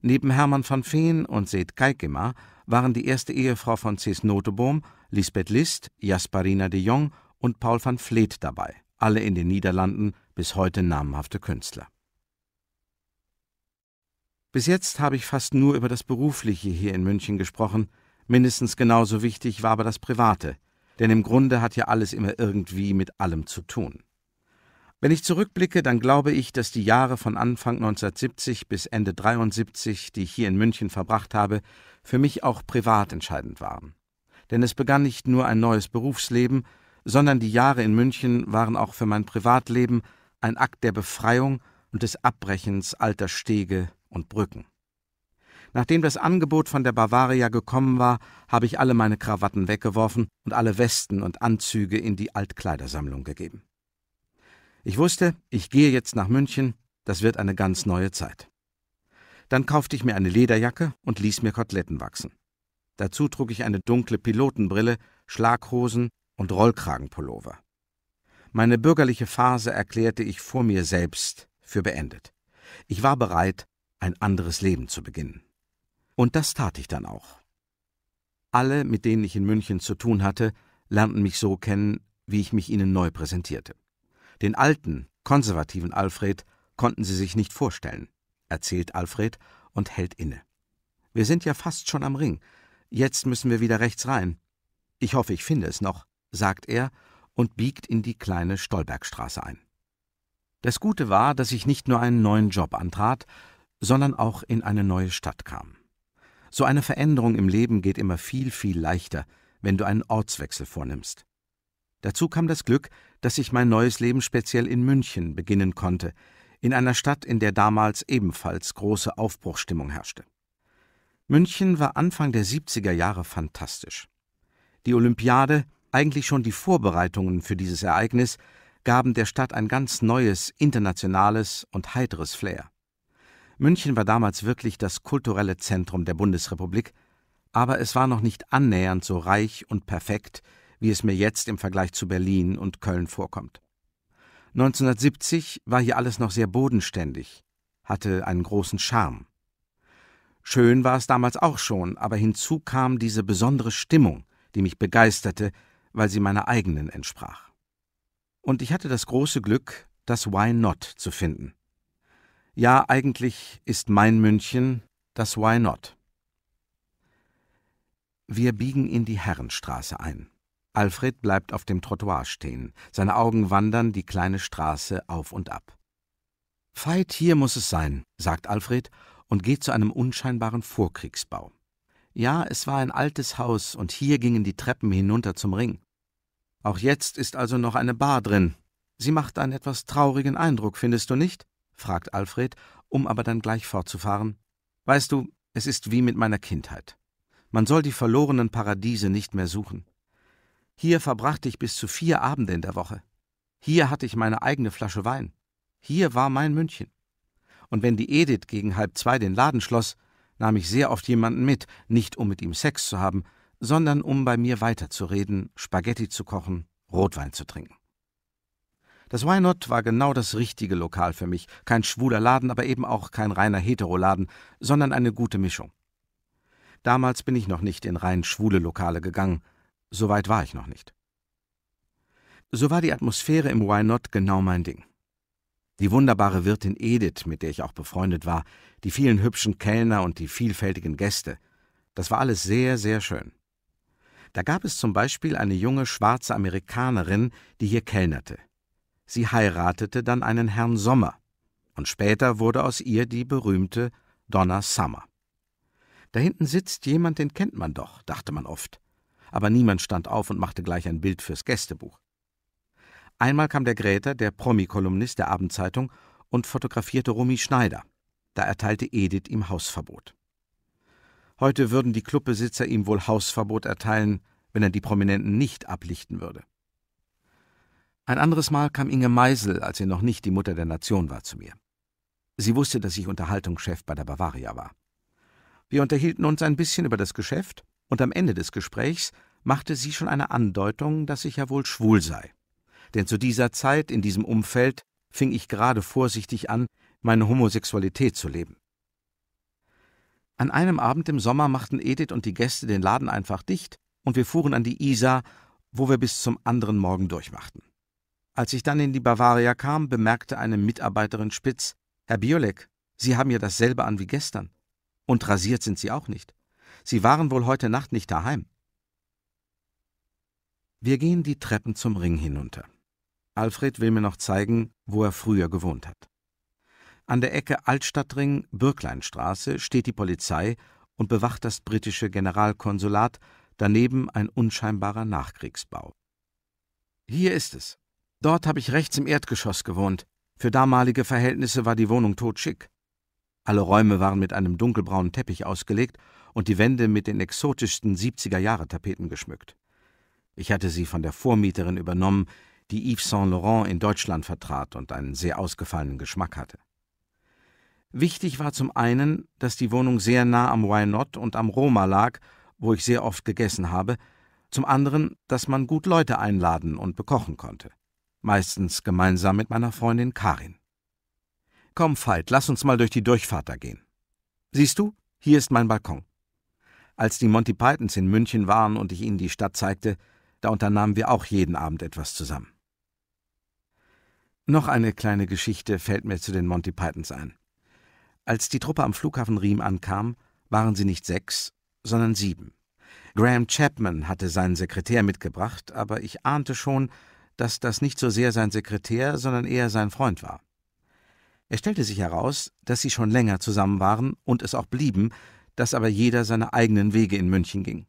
Neben Hermann van Feen und Seth Kaikema waren die erste Ehefrau von Cis Notebohm, Lisbeth List, Jasparina de Jong und Paul van Vleet dabei, alle in den Niederlanden bis heute namhafte Künstler. Bis jetzt habe ich fast nur über das Berufliche hier in München gesprochen, mindestens genauso wichtig war aber das Private, denn im Grunde hat ja alles immer irgendwie mit allem zu tun. Wenn ich zurückblicke, dann glaube ich, dass die Jahre von Anfang 1970 bis Ende 73, die ich hier in München verbracht habe, für mich auch privat entscheidend waren. Denn es begann nicht nur ein neues Berufsleben, sondern die Jahre in München waren auch für mein Privatleben ein Akt der Befreiung und des Abbrechens alter Stege und Brücken. Nachdem das Angebot von der Bavaria gekommen war, habe ich alle meine Krawatten weggeworfen und alle Westen und Anzüge in die Altkleidersammlung gegeben. Ich wusste, ich gehe jetzt nach München, das wird eine ganz neue Zeit. Dann kaufte ich mir eine Lederjacke und ließ mir Koteletten wachsen. Dazu trug ich eine dunkle Pilotenbrille, Schlaghosen und Rollkragenpullover. Meine bürgerliche Phase erklärte ich vor mir selbst für beendet. Ich war bereit, ein anderes Leben zu beginnen. Und das tat ich dann auch. Alle, mit denen ich in München zu tun hatte, lernten mich so kennen, wie ich mich ihnen neu präsentierte. Den alten, konservativen Alfred konnten sie sich nicht vorstellen, erzählt Alfred und hält inne. Wir sind ja fast schon am Ring. Jetzt müssen wir wieder rechts rein. Ich hoffe, ich finde es noch, sagt er und biegt in die kleine Stolbergstraße ein. Das Gute war, dass ich nicht nur einen neuen Job antrat, sondern auch in eine neue Stadt kam. So eine Veränderung im Leben geht immer viel, viel leichter, wenn du einen Ortswechsel vornimmst. Dazu kam das Glück, dass ich mein neues Leben speziell in München beginnen konnte, in einer Stadt, in der damals ebenfalls große Aufbruchstimmung herrschte. München war Anfang der 70er Jahre fantastisch. Die Olympiade, eigentlich schon die Vorbereitungen für dieses Ereignis, gaben der Stadt ein ganz neues, internationales und heiteres Flair. München war damals wirklich das kulturelle Zentrum der Bundesrepublik, aber es war noch nicht annähernd so reich und perfekt, wie es mir jetzt im Vergleich zu Berlin und Köln vorkommt. 1970 war hier alles noch sehr bodenständig, hatte einen großen Charme. Schön war es damals auch schon, aber hinzu kam diese besondere Stimmung, die mich begeisterte, weil sie meiner eigenen entsprach. Und ich hatte das große Glück, das Why Not zu finden. Ja, eigentlich ist mein München das Why Not. Wir biegen in die Herrenstraße ein. Alfred bleibt auf dem Trottoir stehen. Seine Augen wandern die kleine Straße auf und ab. Veit hier muss es sein, sagt Alfred und geht zu einem unscheinbaren Vorkriegsbau. Ja, es war ein altes Haus und hier gingen die Treppen hinunter zum Ring. Auch jetzt ist also noch eine Bar drin. Sie macht einen etwas traurigen Eindruck, findest du nicht? fragt Alfred, um aber dann gleich fortzufahren. Weißt du, es ist wie mit meiner Kindheit. Man soll die verlorenen Paradiese nicht mehr suchen. Hier verbrachte ich bis zu vier Abende in der Woche. Hier hatte ich meine eigene Flasche Wein. Hier war mein München. Und wenn die Edith gegen halb zwei den Laden schloss, nahm ich sehr oft jemanden mit, nicht um mit ihm Sex zu haben, sondern um bei mir weiterzureden, Spaghetti zu kochen, Rotwein zu trinken. Das Why Not war genau das richtige Lokal für mich. Kein schwuler Laden, aber eben auch kein reiner Heteroladen, sondern eine gute Mischung. Damals bin ich noch nicht in rein schwule Lokale gegangen. So weit war ich noch nicht. So war die Atmosphäre im Why Not genau mein Ding. Die wunderbare Wirtin Edith, mit der ich auch befreundet war, die vielen hübschen Kellner und die vielfältigen Gäste. Das war alles sehr, sehr schön. Da gab es zum Beispiel eine junge schwarze Amerikanerin, die hier kellnerte. Sie heiratete dann einen Herrn Sommer, und später wurde aus ihr die berühmte Donna Summer. Da hinten sitzt jemand, den kennt man doch, dachte man oft, aber niemand stand auf und machte gleich ein Bild fürs Gästebuch. Einmal kam der Gräter, der Promi-Kolumnist der Abendzeitung, und fotografierte Romy Schneider. Da erteilte Edith ihm Hausverbot. Heute würden die Clubbesitzer ihm wohl Hausverbot erteilen, wenn er die Prominenten nicht ablichten würde. Ein anderes Mal kam Inge Meisel, als sie noch nicht die Mutter der Nation war, zu mir. Sie wusste, dass ich Unterhaltungschef bei der Bavaria war. Wir unterhielten uns ein bisschen über das Geschäft, und am Ende des Gesprächs machte sie schon eine Andeutung, dass ich ja wohl schwul sei. Denn zu dieser Zeit, in diesem Umfeld, fing ich gerade vorsichtig an, meine Homosexualität zu leben. An einem Abend im Sommer machten Edith und die Gäste den Laden einfach dicht und wir fuhren an die Isar, wo wir bis zum anderen Morgen durchmachten. Als ich dann in die Bavaria kam, bemerkte eine Mitarbeiterin spitz, Herr Biolek, Sie haben ja dasselbe an wie gestern. Und rasiert sind Sie auch nicht. Sie waren wohl heute Nacht nicht daheim. Wir gehen die Treppen zum Ring hinunter. Alfred will mir noch zeigen, wo er früher gewohnt hat. An der Ecke Altstadtring, Bürkleinstraße steht die Polizei und bewacht das britische Generalkonsulat, daneben ein unscheinbarer Nachkriegsbau. Hier ist es, Dort habe ich rechts im Erdgeschoss gewohnt. Für damalige Verhältnisse war die Wohnung totschick. Alle Räume waren mit einem dunkelbraunen Teppich ausgelegt und die Wände mit den exotischsten 70er-Jahre-Tapeten geschmückt. Ich hatte sie von der Vormieterin übernommen, die Yves Saint Laurent in Deutschland vertrat und einen sehr ausgefallenen Geschmack hatte. Wichtig war zum einen, dass die Wohnung sehr nah am Why Not und am Roma lag, wo ich sehr oft gegessen habe, zum anderen, dass man gut Leute einladen und bekochen konnte meistens gemeinsam mit meiner Freundin Karin. Komm, Veit, lass uns mal durch die Durchfahrt da gehen. Siehst du, hier ist mein Balkon. Als die Monty Pythons in München waren und ich ihnen die Stadt zeigte, da unternahmen wir auch jeden Abend etwas zusammen. Noch eine kleine Geschichte fällt mir zu den Monty Pythons ein. Als die Truppe am Flughafen Riem ankam, waren sie nicht sechs, sondern sieben. Graham Chapman hatte seinen Sekretär mitgebracht, aber ich ahnte schon, dass das nicht so sehr sein Sekretär, sondern eher sein Freund war. Er stellte sich heraus, dass sie schon länger zusammen waren und es auch blieben, dass aber jeder seine eigenen Wege in München ging.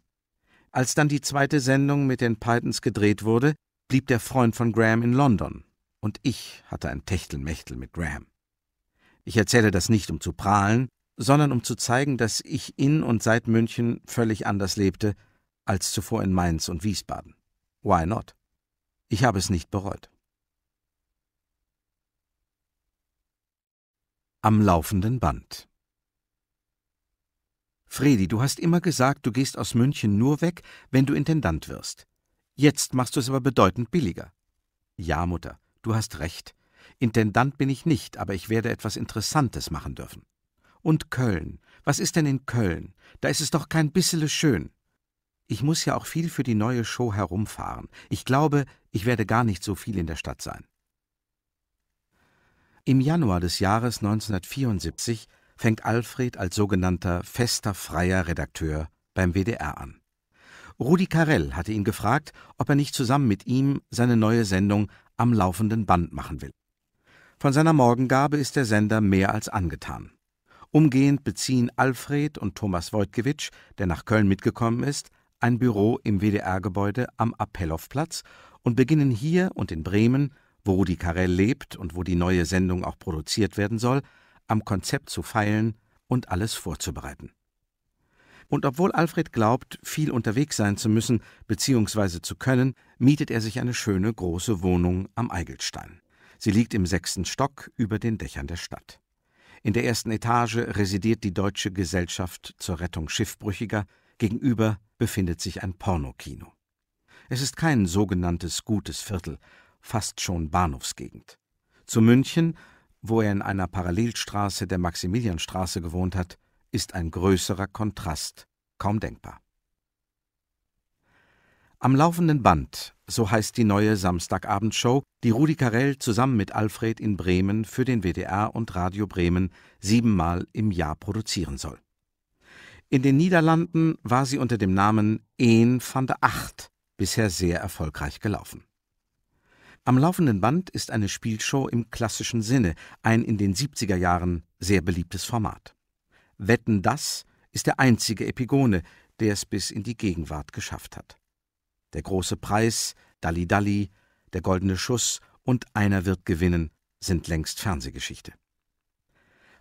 Als dann die zweite Sendung mit den Pythons gedreht wurde, blieb der Freund von Graham in London und ich hatte ein Techtelmechtel mit Graham. Ich erzähle das nicht, um zu prahlen, sondern um zu zeigen, dass ich in und seit München völlig anders lebte als zuvor in Mainz und Wiesbaden. Why not? Ich habe es nicht bereut. Am laufenden Band Fredi, du hast immer gesagt, du gehst aus München nur weg, wenn du Intendant wirst. Jetzt machst du es aber bedeutend billiger. Ja, Mutter, du hast recht. Intendant bin ich nicht, aber ich werde etwas Interessantes machen dürfen. Und Köln. Was ist denn in Köln? Da ist es doch kein bissele schön. Ich muss ja auch viel für die neue Show herumfahren. Ich glaube, ich werde gar nicht so viel in der Stadt sein. Im Januar des Jahres 1974 fängt Alfred als sogenannter fester freier Redakteur beim WDR an. Rudi Carell hatte ihn gefragt, ob er nicht zusammen mit ihm seine neue Sendung am laufenden Band machen will. Von seiner Morgengabe ist der Sender mehr als angetan. Umgehend beziehen Alfred und Thomas Wojtkiewicz, der nach Köln mitgekommen ist, ein Büro im WDR-Gebäude am Appellhofplatz und beginnen hier und in Bremen, wo Rudi Carrell lebt und wo die neue Sendung auch produziert werden soll, am Konzept zu feilen und alles vorzubereiten. Und obwohl Alfred glaubt, viel unterwegs sein zu müssen bzw. zu können, mietet er sich eine schöne große Wohnung am Eigelstein. Sie liegt im sechsten Stock über den Dächern der Stadt. In der ersten Etage residiert die Deutsche Gesellschaft zur Rettung Schiffbrüchiger, Gegenüber befindet sich ein Pornokino. Es ist kein sogenanntes gutes Viertel, fast schon Bahnhofsgegend. Zu München, wo er in einer Parallelstraße der Maximilianstraße gewohnt hat, ist ein größerer Kontrast kaum denkbar. Am laufenden Band, so heißt die neue Samstagabendshow, die Rudi Carell zusammen mit Alfred in Bremen für den WDR und Radio Bremen siebenmal im Jahr produzieren soll. In den Niederlanden war sie unter dem Namen Een van der Acht bisher sehr erfolgreich gelaufen. Am laufenden Band ist eine Spielshow im klassischen Sinne, ein in den 70er Jahren sehr beliebtes Format. Wetten das ist der einzige Epigone, der es bis in die Gegenwart geschafft hat. Der große Preis, Dalli Dalli, der goldene Schuss und einer wird gewinnen sind längst Fernsehgeschichte.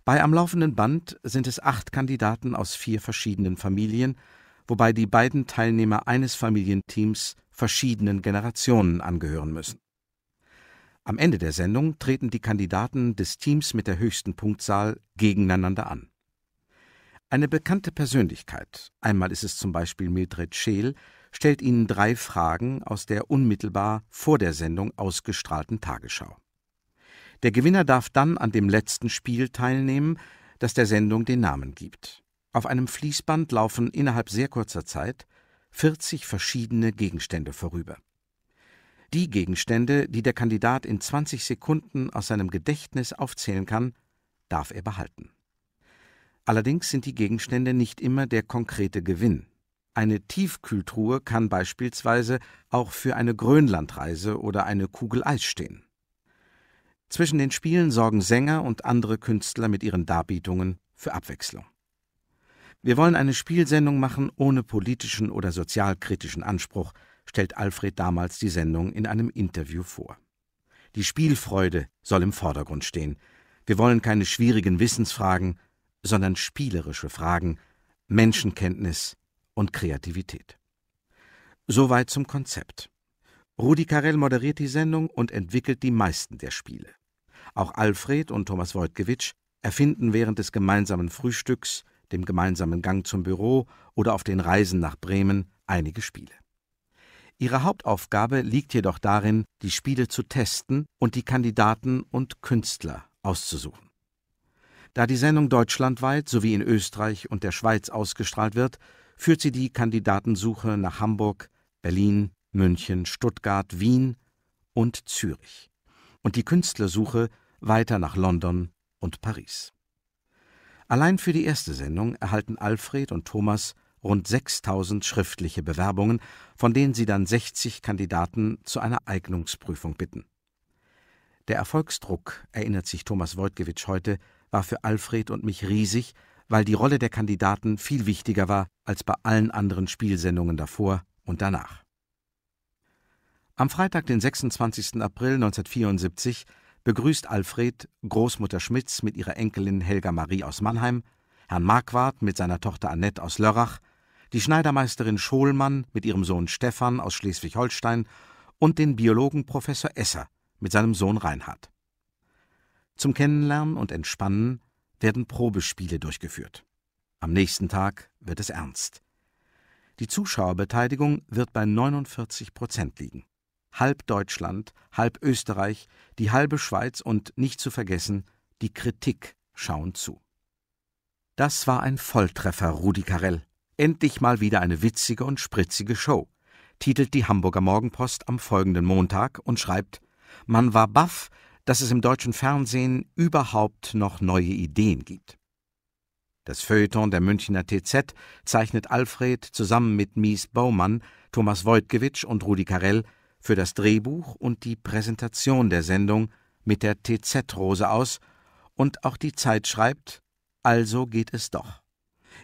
Bei am laufenden Band sind es acht Kandidaten aus vier verschiedenen Familien, wobei die beiden Teilnehmer eines Familienteams verschiedenen Generationen angehören müssen. Am Ende der Sendung treten die Kandidaten des Teams mit der höchsten Punktzahl gegeneinander an. Eine bekannte Persönlichkeit, einmal ist es zum Beispiel Mildred Scheel, stellt Ihnen drei Fragen aus der unmittelbar vor der Sendung ausgestrahlten Tagesschau. Der Gewinner darf dann an dem letzten Spiel teilnehmen, das der Sendung den Namen gibt. Auf einem Fließband laufen innerhalb sehr kurzer Zeit 40 verschiedene Gegenstände vorüber. Die Gegenstände, die der Kandidat in 20 Sekunden aus seinem Gedächtnis aufzählen kann, darf er behalten. Allerdings sind die Gegenstände nicht immer der konkrete Gewinn. Eine Tiefkühltruhe kann beispielsweise auch für eine Grönlandreise oder eine Kugel Eis stehen. Zwischen den Spielen sorgen Sänger und andere Künstler mit ihren Darbietungen für Abwechslung. Wir wollen eine Spielsendung machen ohne politischen oder sozialkritischen Anspruch, stellt Alfred damals die Sendung in einem Interview vor. Die Spielfreude soll im Vordergrund stehen. Wir wollen keine schwierigen Wissensfragen, sondern spielerische Fragen, Menschenkenntnis und Kreativität. Soweit zum Konzept. Rudi Carell moderiert die Sendung und entwickelt die meisten der Spiele. Auch Alfred und Thomas Wojtkiewicz erfinden während des gemeinsamen Frühstücks, dem gemeinsamen Gang zum Büro oder auf den Reisen nach Bremen einige Spiele. Ihre Hauptaufgabe liegt jedoch darin, die Spiele zu testen und die Kandidaten und Künstler auszusuchen. Da die Sendung deutschlandweit sowie in Österreich und der Schweiz ausgestrahlt wird, führt sie die Kandidatensuche nach Hamburg, Berlin, München, Stuttgart, Wien und Zürich und die Künstlersuche weiter nach London und Paris. Allein für die erste Sendung erhalten Alfred und Thomas rund 6000 schriftliche Bewerbungen, von denen sie dann 60 Kandidaten zu einer Eignungsprüfung bitten. Der Erfolgsdruck, erinnert sich Thomas Wojtkiewicz heute, war für Alfred und mich riesig, weil die Rolle der Kandidaten viel wichtiger war als bei allen anderen Spielsendungen davor und danach. Am Freitag, den 26. April 1974, begrüßt Alfred Großmutter Schmitz mit ihrer Enkelin Helga Marie aus Mannheim, Herrn Marquardt mit seiner Tochter Annette aus Lörrach, die Schneidermeisterin Schohlmann mit ihrem Sohn Stefan aus Schleswig-Holstein und den Biologen Professor Esser mit seinem Sohn Reinhard. Zum Kennenlernen und Entspannen werden Probespiele durchgeführt. Am nächsten Tag wird es ernst. Die Zuschauerbeteiligung wird bei 49 Prozent liegen halb Deutschland, halb Österreich, die halbe Schweiz und, nicht zu vergessen, die Kritik schauen zu. Das war ein Volltreffer, Rudi Carell. Endlich mal wieder eine witzige und spritzige Show, titelt die Hamburger Morgenpost am folgenden Montag und schreibt: Man war baff, dass es im deutschen Fernsehen überhaupt noch neue Ideen gibt. Das Feuilleton der Münchner TZ zeichnet Alfred zusammen mit Mies Baumann, Thomas Wojtkiewicz und Rudi Carell für das Drehbuch und die Präsentation der Sendung mit der TZ-Rose aus und auch die Zeit schreibt, also geht es doch.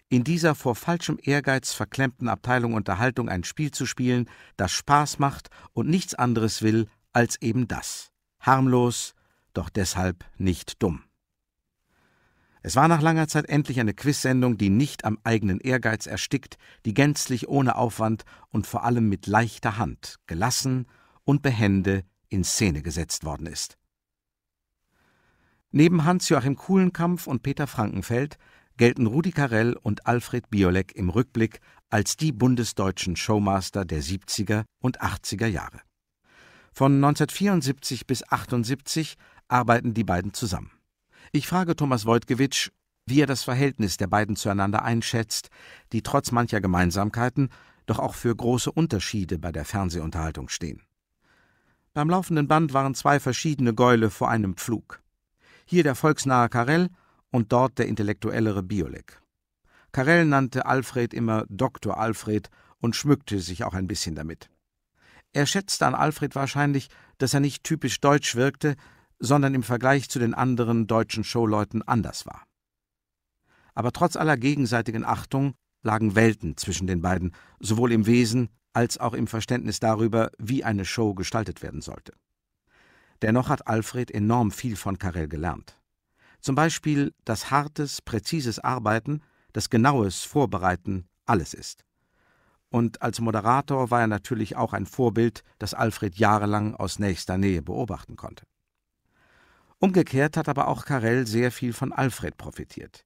In dieser vor falschem Ehrgeiz verklemmten Abteilung Unterhaltung ein Spiel zu spielen, das Spaß macht und nichts anderes will als eben das. Harmlos, doch deshalb nicht dumm. Es war nach langer Zeit endlich eine Quizsendung, die nicht am eigenen Ehrgeiz erstickt, die gänzlich ohne Aufwand und vor allem mit leichter Hand, gelassen und behende in Szene gesetzt worden ist. Neben Hans-Joachim Kuhlenkampf und Peter Frankenfeld gelten Rudi Carell und Alfred Biolek im Rückblick als die bundesdeutschen Showmaster der 70er und 80er Jahre. Von 1974 bis 78 arbeiten die beiden zusammen. Ich frage Thomas Wojtkiewicz, wie er das Verhältnis der beiden zueinander einschätzt, die trotz mancher Gemeinsamkeiten doch auch für große Unterschiede bei der Fernsehunterhaltung stehen. Beim laufenden Band waren zwei verschiedene Gäule vor einem Pflug. Hier der volksnahe Karell und dort der intellektuellere Biolek. Karell nannte Alfred immer Dr. Alfred und schmückte sich auch ein bisschen damit. Er schätzte an Alfred wahrscheinlich, dass er nicht typisch deutsch wirkte, sondern im Vergleich zu den anderen deutschen Showleuten anders war. Aber trotz aller gegenseitigen Achtung lagen Welten zwischen den beiden, sowohl im Wesen als auch im Verständnis darüber, wie eine Show gestaltet werden sollte. Dennoch hat Alfred enorm viel von Karel gelernt. Zum Beispiel, dass hartes, präzises Arbeiten, das genaues Vorbereiten alles ist. Und als Moderator war er natürlich auch ein Vorbild, das Alfred jahrelang aus nächster Nähe beobachten konnte. Umgekehrt hat aber auch Karel sehr viel von Alfred profitiert.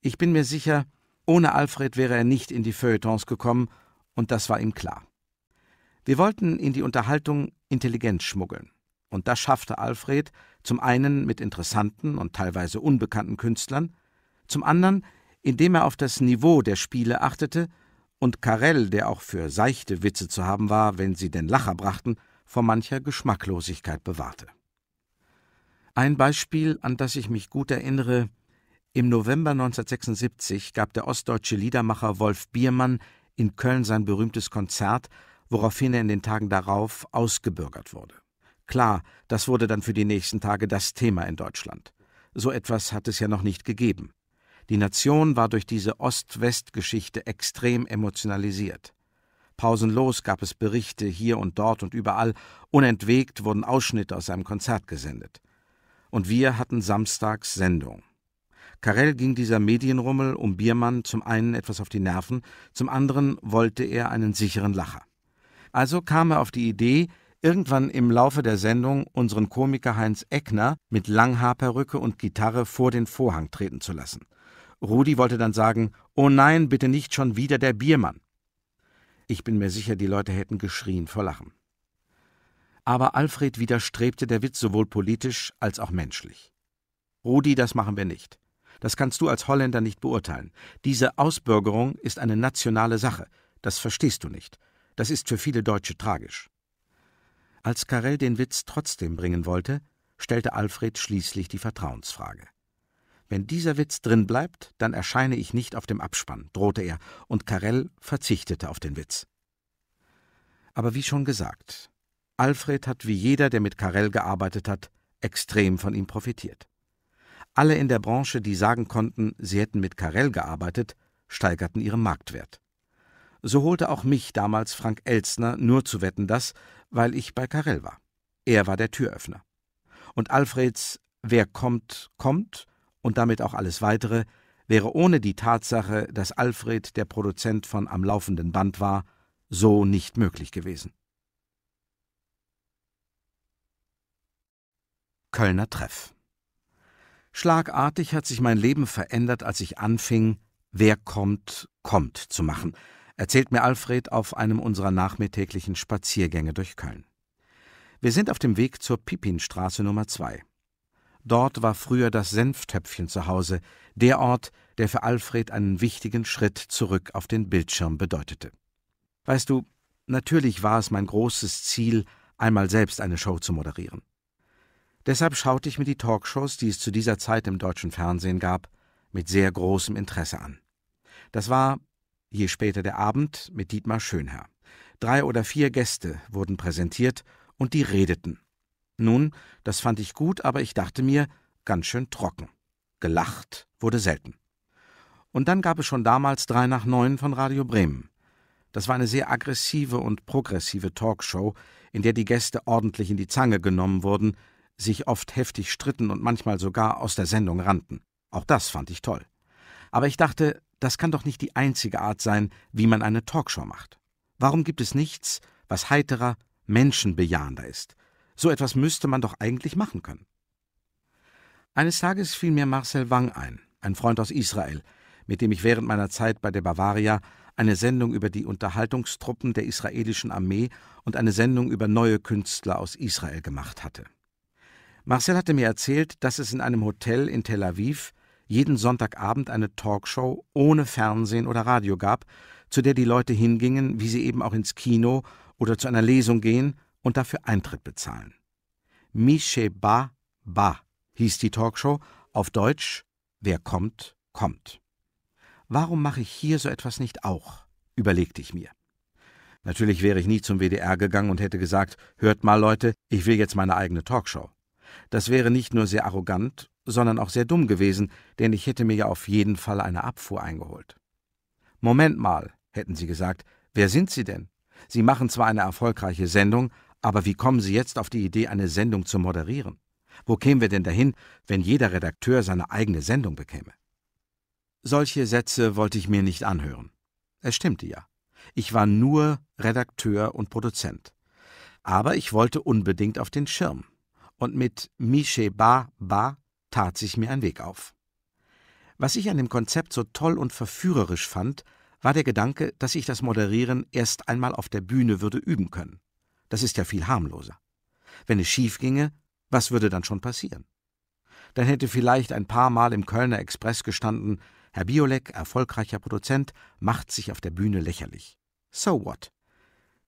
Ich bin mir sicher, ohne Alfred wäre er nicht in die Feuilletons gekommen, und das war ihm klar. Wir wollten in die Unterhaltung Intelligenz schmuggeln. Und das schaffte Alfred zum einen mit interessanten und teilweise unbekannten Künstlern, zum anderen, indem er auf das Niveau der Spiele achtete und Karel, der auch für seichte Witze zu haben war, wenn sie den Lacher brachten, vor mancher Geschmacklosigkeit bewahrte. Ein Beispiel, an das ich mich gut erinnere, im November 1976 gab der ostdeutsche Liedermacher Wolf Biermann in Köln sein berühmtes Konzert, woraufhin er in den Tagen darauf ausgebürgert wurde. Klar, das wurde dann für die nächsten Tage das Thema in Deutschland. So etwas hat es ja noch nicht gegeben. Die Nation war durch diese Ost-West-Geschichte extrem emotionalisiert. Pausenlos gab es Berichte hier und dort und überall, unentwegt wurden Ausschnitte aus seinem Konzert gesendet und wir hatten samstags Sendung. Karell ging dieser Medienrummel um Biermann zum einen etwas auf die Nerven, zum anderen wollte er einen sicheren Lacher. Also kam er auf die Idee, irgendwann im Laufe der Sendung unseren Komiker Heinz Eckner mit Langhaarperücke und Gitarre vor den Vorhang treten zu lassen. Rudi wollte dann sagen: Oh nein, bitte nicht schon wieder der Biermann. Ich bin mir sicher, die Leute hätten geschrien vor Lachen. Aber Alfred widerstrebte der Witz sowohl politisch als auch menschlich. Rudi, das machen wir nicht. Das kannst du als Holländer nicht beurteilen. Diese Ausbürgerung ist eine nationale Sache. Das verstehst du nicht. Das ist für viele Deutsche tragisch. Als Karel den Witz trotzdem bringen wollte, stellte Alfred schließlich die Vertrauensfrage. Wenn dieser Witz drin bleibt, dann erscheine ich nicht auf dem Abspann, drohte er, und Karel verzichtete auf den Witz. Aber wie schon gesagt, Alfred hat wie jeder, der mit Karel gearbeitet hat, extrem von ihm profitiert. Alle in der Branche, die sagen konnten, sie hätten mit Karel gearbeitet, steigerten ihren Marktwert. So holte auch mich damals Frank Elzner nur zu wetten das, weil ich bei Karel war. Er war der Türöffner. Und Alfreds Wer kommt, kommt und damit auch alles weitere wäre ohne die Tatsache, dass Alfred der Produzent von Am laufenden Band war, so nicht möglich gewesen. Kölner Treff. Schlagartig hat sich mein Leben verändert, als ich anfing, Wer kommt, kommt zu machen, erzählt mir Alfred auf einem unserer nachmittäglichen Spaziergänge durch Köln. Wir sind auf dem Weg zur Pipinstraße Nummer 2. Dort war früher das Senftöpfchen zu Hause, der Ort, der für Alfred einen wichtigen Schritt zurück auf den Bildschirm bedeutete. Weißt du, natürlich war es mein großes Ziel, einmal selbst eine Show zu moderieren. Deshalb schaute ich mir die Talkshows, die es zu dieser Zeit im deutschen Fernsehen gab, mit sehr großem Interesse an. Das war Je später der Abend mit Dietmar Schönherr. Drei oder vier Gäste wurden präsentiert und die redeten. Nun, das fand ich gut, aber ich dachte mir, ganz schön trocken. Gelacht wurde selten. Und dann gab es schon damals drei nach neun von Radio Bremen. Das war eine sehr aggressive und progressive Talkshow, in der die Gäste ordentlich in die Zange genommen wurden, sich oft heftig stritten und manchmal sogar aus der Sendung rannten. Auch das fand ich toll. Aber ich dachte, das kann doch nicht die einzige Art sein, wie man eine Talkshow macht. Warum gibt es nichts, was heiterer, menschenbejahender ist? So etwas müsste man doch eigentlich machen können. Eines Tages fiel mir Marcel Wang ein, ein Freund aus Israel, mit dem ich während meiner Zeit bei der Bavaria eine Sendung über die Unterhaltungstruppen der israelischen Armee und eine Sendung über neue Künstler aus Israel gemacht hatte. Marcel hatte mir erzählt, dass es in einem Hotel in Tel Aviv jeden Sonntagabend eine Talkshow ohne Fernsehen oder Radio gab, zu der die Leute hingingen, wie sie eben auch ins Kino oder zu einer Lesung gehen und dafür Eintritt bezahlen. Mishe Ba Ba hieß die Talkshow, auf Deutsch Wer kommt, kommt. Warum mache ich hier so etwas nicht auch? überlegte ich mir. Natürlich wäre ich nie zum WDR gegangen und hätte gesagt, hört mal Leute, ich will jetzt meine eigene Talkshow. Das wäre nicht nur sehr arrogant, sondern auch sehr dumm gewesen, denn ich hätte mir ja auf jeden Fall eine Abfuhr eingeholt. Moment mal, hätten sie gesagt, wer sind Sie denn? Sie machen zwar eine erfolgreiche Sendung, aber wie kommen Sie jetzt auf die Idee, eine Sendung zu moderieren? Wo kämen wir denn dahin, wenn jeder Redakteur seine eigene Sendung bekäme? Solche Sätze wollte ich mir nicht anhören. Es stimmte ja. Ich war nur Redakteur und Produzent. Aber ich wollte unbedingt auf den Schirm und mit Mishe Ba Ba tat sich mir ein Weg auf. Was ich an dem Konzept so toll und verführerisch fand, war der Gedanke, dass ich das Moderieren erst einmal auf der Bühne würde üben können. Das ist ja viel harmloser. Wenn es schief ginge, was würde dann schon passieren? Dann hätte vielleicht ein paar Mal im Kölner Express gestanden, Herr Biolek, erfolgreicher Produzent, macht sich auf der Bühne lächerlich. So what?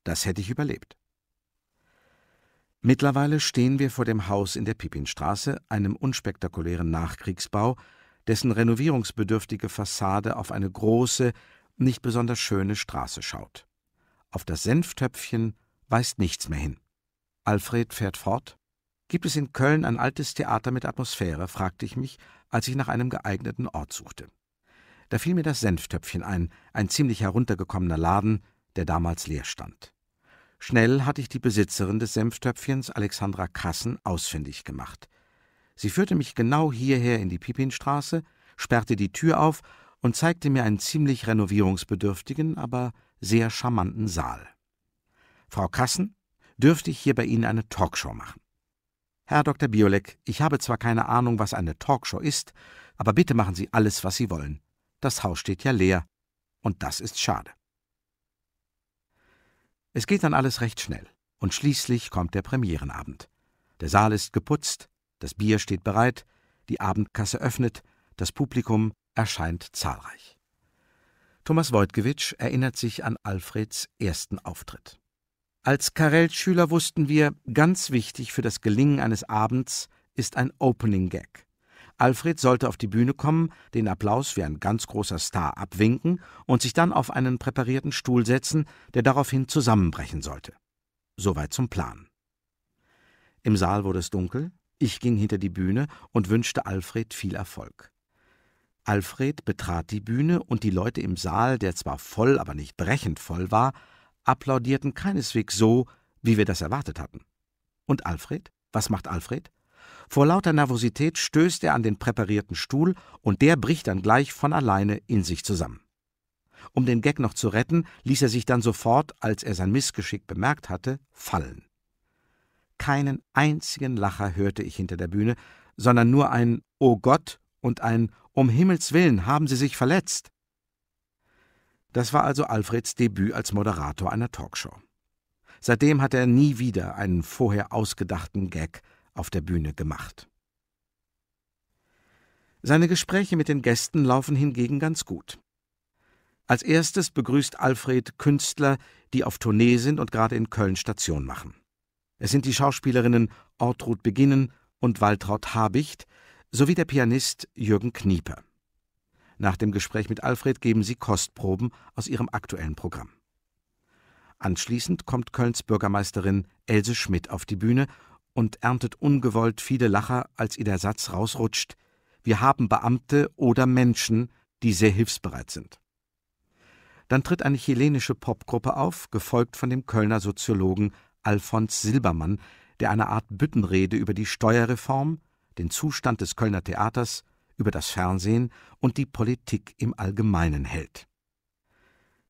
Das hätte ich überlebt. Mittlerweile stehen wir vor dem Haus in der Pippinstraße, einem unspektakulären Nachkriegsbau, dessen renovierungsbedürftige Fassade auf eine große, nicht besonders schöne Straße schaut. Auf das Senftöpfchen weist nichts mehr hin. Alfred fährt fort. Gibt es in Köln ein altes Theater mit Atmosphäre, fragte ich mich, als ich nach einem geeigneten Ort suchte. Da fiel mir das Senftöpfchen ein, ein ziemlich heruntergekommener Laden, der damals leer stand. Schnell hatte ich die Besitzerin des Senftöpfchens, Alexandra Kassen, ausfindig gemacht. Sie führte mich genau hierher in die Pipinstraße, sperrte die Tür auf und zeigte mir einen ziemlich renovierungsbedürftigen, aber sehr charmanten Saal. Frau Kassen, dürfte ich hier bei Ihnen eine Talkshow machen? Herr Dr. Biolek, ich habe zwar keine Ahnung, was eine Talkshow ist, aber bitte machen Sie alles, was Sie wollen. Das Haus steht ja leer. Und das ist schade. Es geht dann alles recht schnell. Und schließlich kommt der Premierenabend. Der Saal ist geputzt, das Bier steht bereit, die Abendkasse öffnet, das Publikum erscheint zahlreich. Thomas Wojtkiewicz erinnert sich an Alfreds ersten Auftritt. Als Karels Schüler wussten wir, ganz wichtig für das Gelingen eines Abends ist ein Opening Gag. Alfred sollte auf die Bühne kommen, den Applaus wie ein ganz großer Star abwinken und sich dann auf einen präparierten Stuhl setzen, der daraufhin zusammenbrechen sollte. Soweit zum Plan. Im Saal wurde es dunkel, ich ging hinter die Bühne und wünschte Alfred viel Erfolg. Alfred betrat die Bühne und die Leute im Saal, der zwar voll, aber nicht brechend voll war, applaudierten keineswegs so, wie wir das erwartet hatten. Und Alfred? Was macht Alfred? Vor lauter Nervosität stößt er an den präparierten Stuhl und der bricht dann gleich von alleine in sich zusammen. Um den Gag noch zu retten, ließ er sich dann sofort, als er sein Missgeschick bemerkt hatte, fallen. Keinen einzigen Lacher hörte ich hinter der Bühne, sondern nur ein Oh Gott und ein Um Himmels willen haben Sie sich verletzt. Das war also Alfreds Debüt als Moderator einer Talkshow. Seitdem hat er nie wieder einen vorher ausgedachten Gag auf der Bühne gemacht. Seine Gespräche mit den Gästen laufen hingegen ganz gut. Als erstes begrüßt Alfred Künstler, die auf Tournee sind und gerade in Köln Station machen. Es sind die Schauspielerinnen Ortrud Beginnen und Waltraud Habicht sowie der Pianist Jürgen Knieper. Nach dem Gespräch mit Alfred geben sie Kostproben aus ihrem aktuellen Programm. Anschließend kommt Kölns Bürgermeisterin Else Schmidt auf die Bühne und erntet ungewollt viele Lacher, als ihr der Satz rausrutscht, wir haben Beamte oder Menschen, die sehr hilfsbereit sind. Dann tritt eine chilenische Popgruppe auf, gefolgt von dem Kölner Soziologen Alfons Silbermann, der eine Art Büttenrede über die Steuerreform, den Zustand des Kölner Theaters, über das Fernsehen und die Politik im Allgemeinen hält.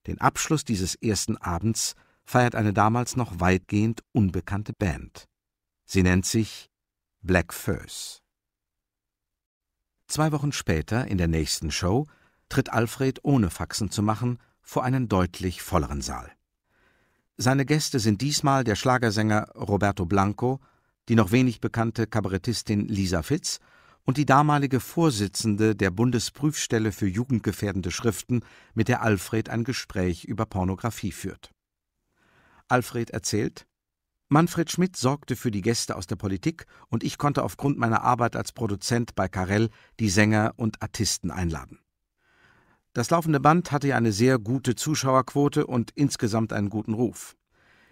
Den Abschluss dieses ersten Abends feiert eine damals noch weitgehend unbekannte Band. Sie nennt sich Black Furs. Zwei Wochen später, in der nächsten Show, tritt Alfred ohne Faxen zu machen vor einen deutlich volleren Saal. Seine Gäste sind diesmal der Schlagersänger Roberto Blanco, die noch wenig bekannte Kabarettistin Lisa Fitz und die damalige Vorsitzende der Bundesprüfstelle für jugendgefährdende Schriften, mit der Alfred ein Gespräch über Pornografie führt. Alfred erzählt, Manfred Schmidt sorgte für die Gäste aus der Politik und ich konnte aufgrund meiner Arbeit als Produzent bei Carell die Sänger und Artisten einladen. Das laufende Band hatte ja eine sehr gute Zuschauerquote und insgesamt einen guten Ruf.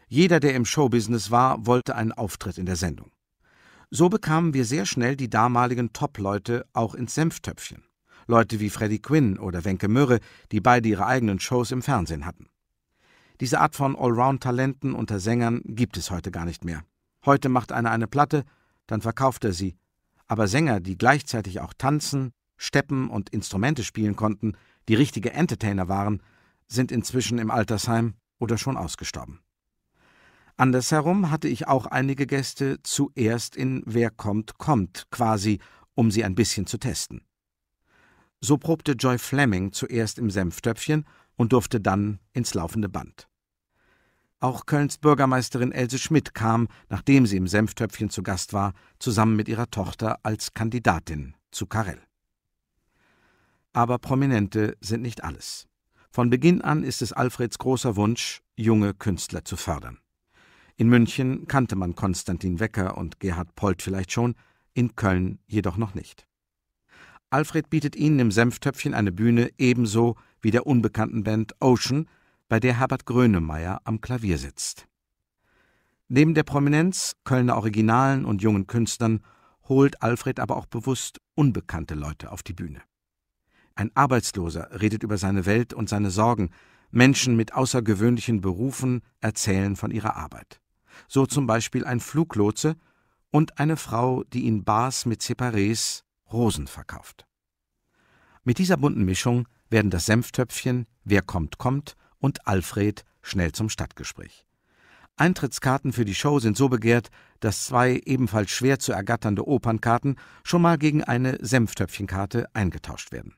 Jeder, der im Showbusiness war, wollte einen Auftritt in der Sendung. So bekamen wir sehr schnell die damaligen Top-Leute auch ins Senftöpfchen. Leute wie Freddie Quinn oder Wenke Mürre, die beide ihre eigenen Shows im Fernsehen hatten. Diese Art von Allround-Talenten unter Sängern gibt es heute gar nicht mehr. Heute macht einer eine Platte, dann verkauft er sie. Aber Sänger, die gleichzeitig auch tanzen, steppen und Instrumente spielen konnten, die richtige Entertainer waren, sind inzwischen im Altersheim oder schon ausgestorben. Andersherum hatte ich auch einige Gäste zuerst in Wer kommt, kommt, quasi, um sie ein bisschen zu testen. So probte Joy Fleming zuerst im Senftöpfchen und durfte dann ins laufende Band. Auch Kölns Bürgermeisterin Else Schmidt kam, nachdem sie im Senftöpfchen zu Gast war, zusammen mit ihrer Tochter als Kandidatin zu Karel. Aber Prominente sind nicht alles. Von Beginn an ist es Alfreds großer Wunsch, junge Künstler zu fördern. In München kannte man Konstantin Wecker und Gerhard Polt vielleicht schon, in Köln jedoch noch nicht. Alfred bietet ihnen im Senftöpfchen eine Bühne ebenso wie der unbekannten Band Ocean, bei der Herbert Grönemeyer am Klavier sitzt. Neben der Prominenz, Kölner Originalen und jungen Künstlern holt Alfred aber auch bewusst unbekannte Leute auf die Bühne. Ein Arbeitsloser redet über seine Welt und seine Sorgen, Menschen mit außergewöhnlichen Berufen erzählen von ihrer Arbeit. So zum Beispiel ein Fluglotse und eine Frau, die in Bars mit Separés Rosen verkauft. Mit dieser bunten Mischung werden das Senftöpfchen Wer kommt, kommt und Alfred schnell zum Stadtgespräch. Eintrittskarten für die Show sind so begehrt, dass zwei ebenfalls schwer zu ergatternde Opernkarten schon mal gegen eine Senftöpfchenkarte eingetauscht werden.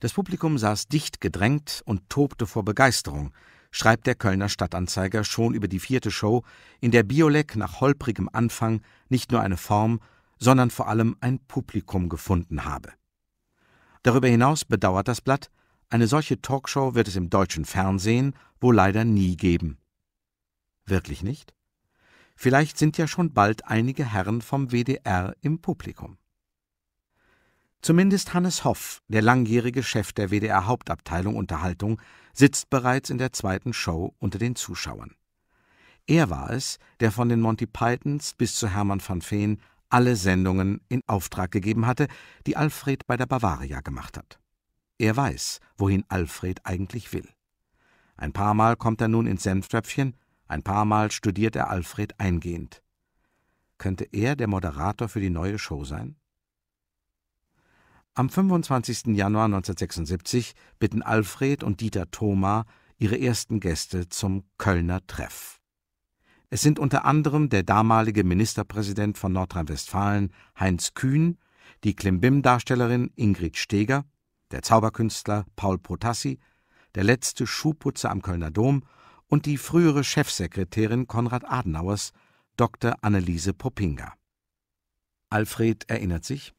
Das Publikum saß dicht gedrängt und tobte vor Begeisterung, schreibt der Kölner Stadtanzeiger schon über die vierte Show, in der Biolek nach holprigem Anfang nicht nur eine Form, sondern vor allem ein Publikum gefunden habe. Darüber hinaus bedauert das Blatt, eine solche Talkshow wird es im deutschen Fernsehen wohl leider nie geben. Wirklich nicht? Vielleicht sind ja schon bald einige Herren vom WDR im Publikum. Zumindest Hannes Hoff, der langjährige Chef der WDR Hauptabteilung Unterhaltung, sitzt bereits in der zweiten Show unter den Zuschauern. Er war es, der von den Monty Pythons bis zu Hermann van Veen alle Sendungen in Auftrag gegeben hatte, die Alfred bei der Bavaria gemacht hat. Er weiß, wohin Alfred eigentlich will. Ein paar Mal kommt er nun ins Senftröpfchen, ein paar Mal studiert er Alfred eingehend. Könnte er der Moderator für die neue Show sein? Am 25. Januar 1976 bitten Alfred und Dieter Thoma ihre ersten Gäste zum Kölner Treff. Es sind unter anderem der damalige Ministerpräsident von Nordrhein-Westfalen Heinz Kühn, die Klimbim-Darstellerin Ingrid Steger, der Zauberkünstler Paul Protassi, der letzte Schuhputzer am Kölner Dom und die frühere Chefsekretärin Konrad Adenauers, Dr. Anneliese Popinga. Alfred erinnert sich,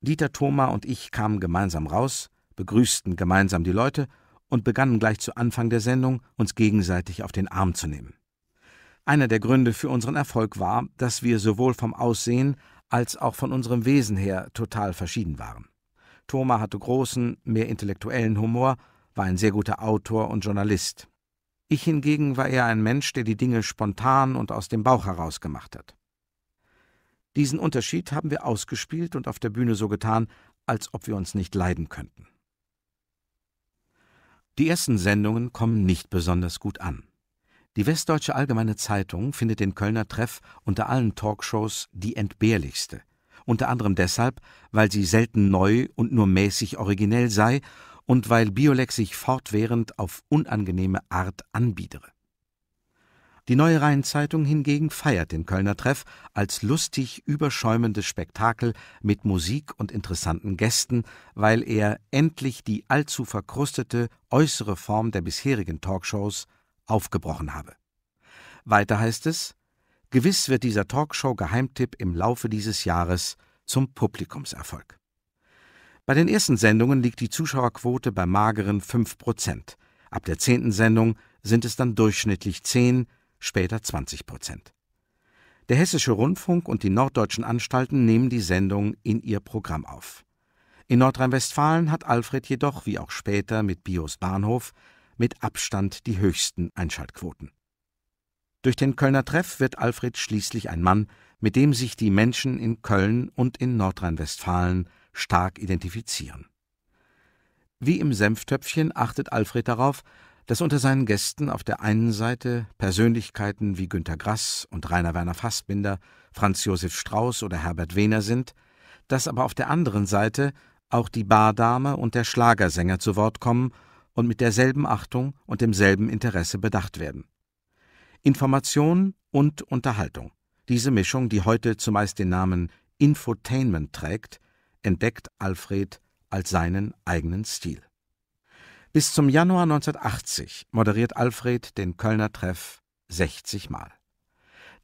Dieter Thoma und ich kamen gemeinsam raus, begrüßten gemeinsam die Leute und begannen gleich zu Anfang der Sendung, uns gegenseitig auf den Arm zu nehmen. Einer der Gründe für unseren Erfolg war, dass wir sowohl vom Aussehen als auch von unserem Wesen her total verschieden waren. Thoma hatte großen, mehr intellektuellen Humor, war ein sehr guter Autor und Journalist. Ich hingegen war eher ein Mensch, der die Dinge spontan und aus dem Bauch heraus gemacht hat. Diesen Unterschied haben wir ausgespielt und auf der Bühne so getan, als ob wir uns nicht leiden könnten. Die ersten Sendungen kommen nicht besonders gut an. Die Westdeutsche Allgemeine Zeitung findet den Kölner Treff unter allen Talkshows die entbehrlichste, unter anderem deshalb, weil sie selten neu und nur mäßig originell sei und weil Biolek sich fortwährend auf unangenehme Art anbiedere. Die Neue Rheinzeitung hingegen feiert den Kölner Treff als lustig überschäumendes Spektakel mit Musik und interessanten Gästen, weil er endlich die allzu verkrustete äußere Form der bisherigen Talkshows aufgebrochen habe. Weiter heißt es Gewiss wird dieser Talkshow-Geheimtipp im Laufe dieses Jahres zum Publikumserfolg. Bei den ersten Sendungen liegt die Zuschauerquote bei mageren 5 Ab der zehnten Sendung sind es dann durchschnittlich 10, später 20 Der Hessische Rundfunk und die norddeutschen Anstalten nehmen die Sendung in ihr Programm auf. In Nordrhein-Westfalen hat Alfred jedoch, wie auch später mit Bios Bahnhof, mit Abstand die höchsten Einschaltquoten. Durch den Kölner Treff wird Alfred schließlich ein Mann, mit dem sich die Menschen in Köln und in Nordrhein-Westfalen stark identifizieren. Wie im Senftöpfchen achtet Alfred darauf, dass unter seinen Gästen auf der einen Seite Persönlichkeiten wie Günter Grass und Rainer Werner Fassbinder, Franz Josef Strauß oder Herbert Wehner sind, dass aber auf der anderen Seite auch die Bardame und der Schlagersänger zu Wort kommen und mit derselben Achtung und demselben Interesse bedacht werden. Information und Unterhaltung. Diese Mischung, die heute zumeist den Namen Infotainment trägt, entdeckt Alfred als seinen eigenen Stil. Bis zum Januar 1980 moderiert Alfred den Kölner Treff 60 Mal.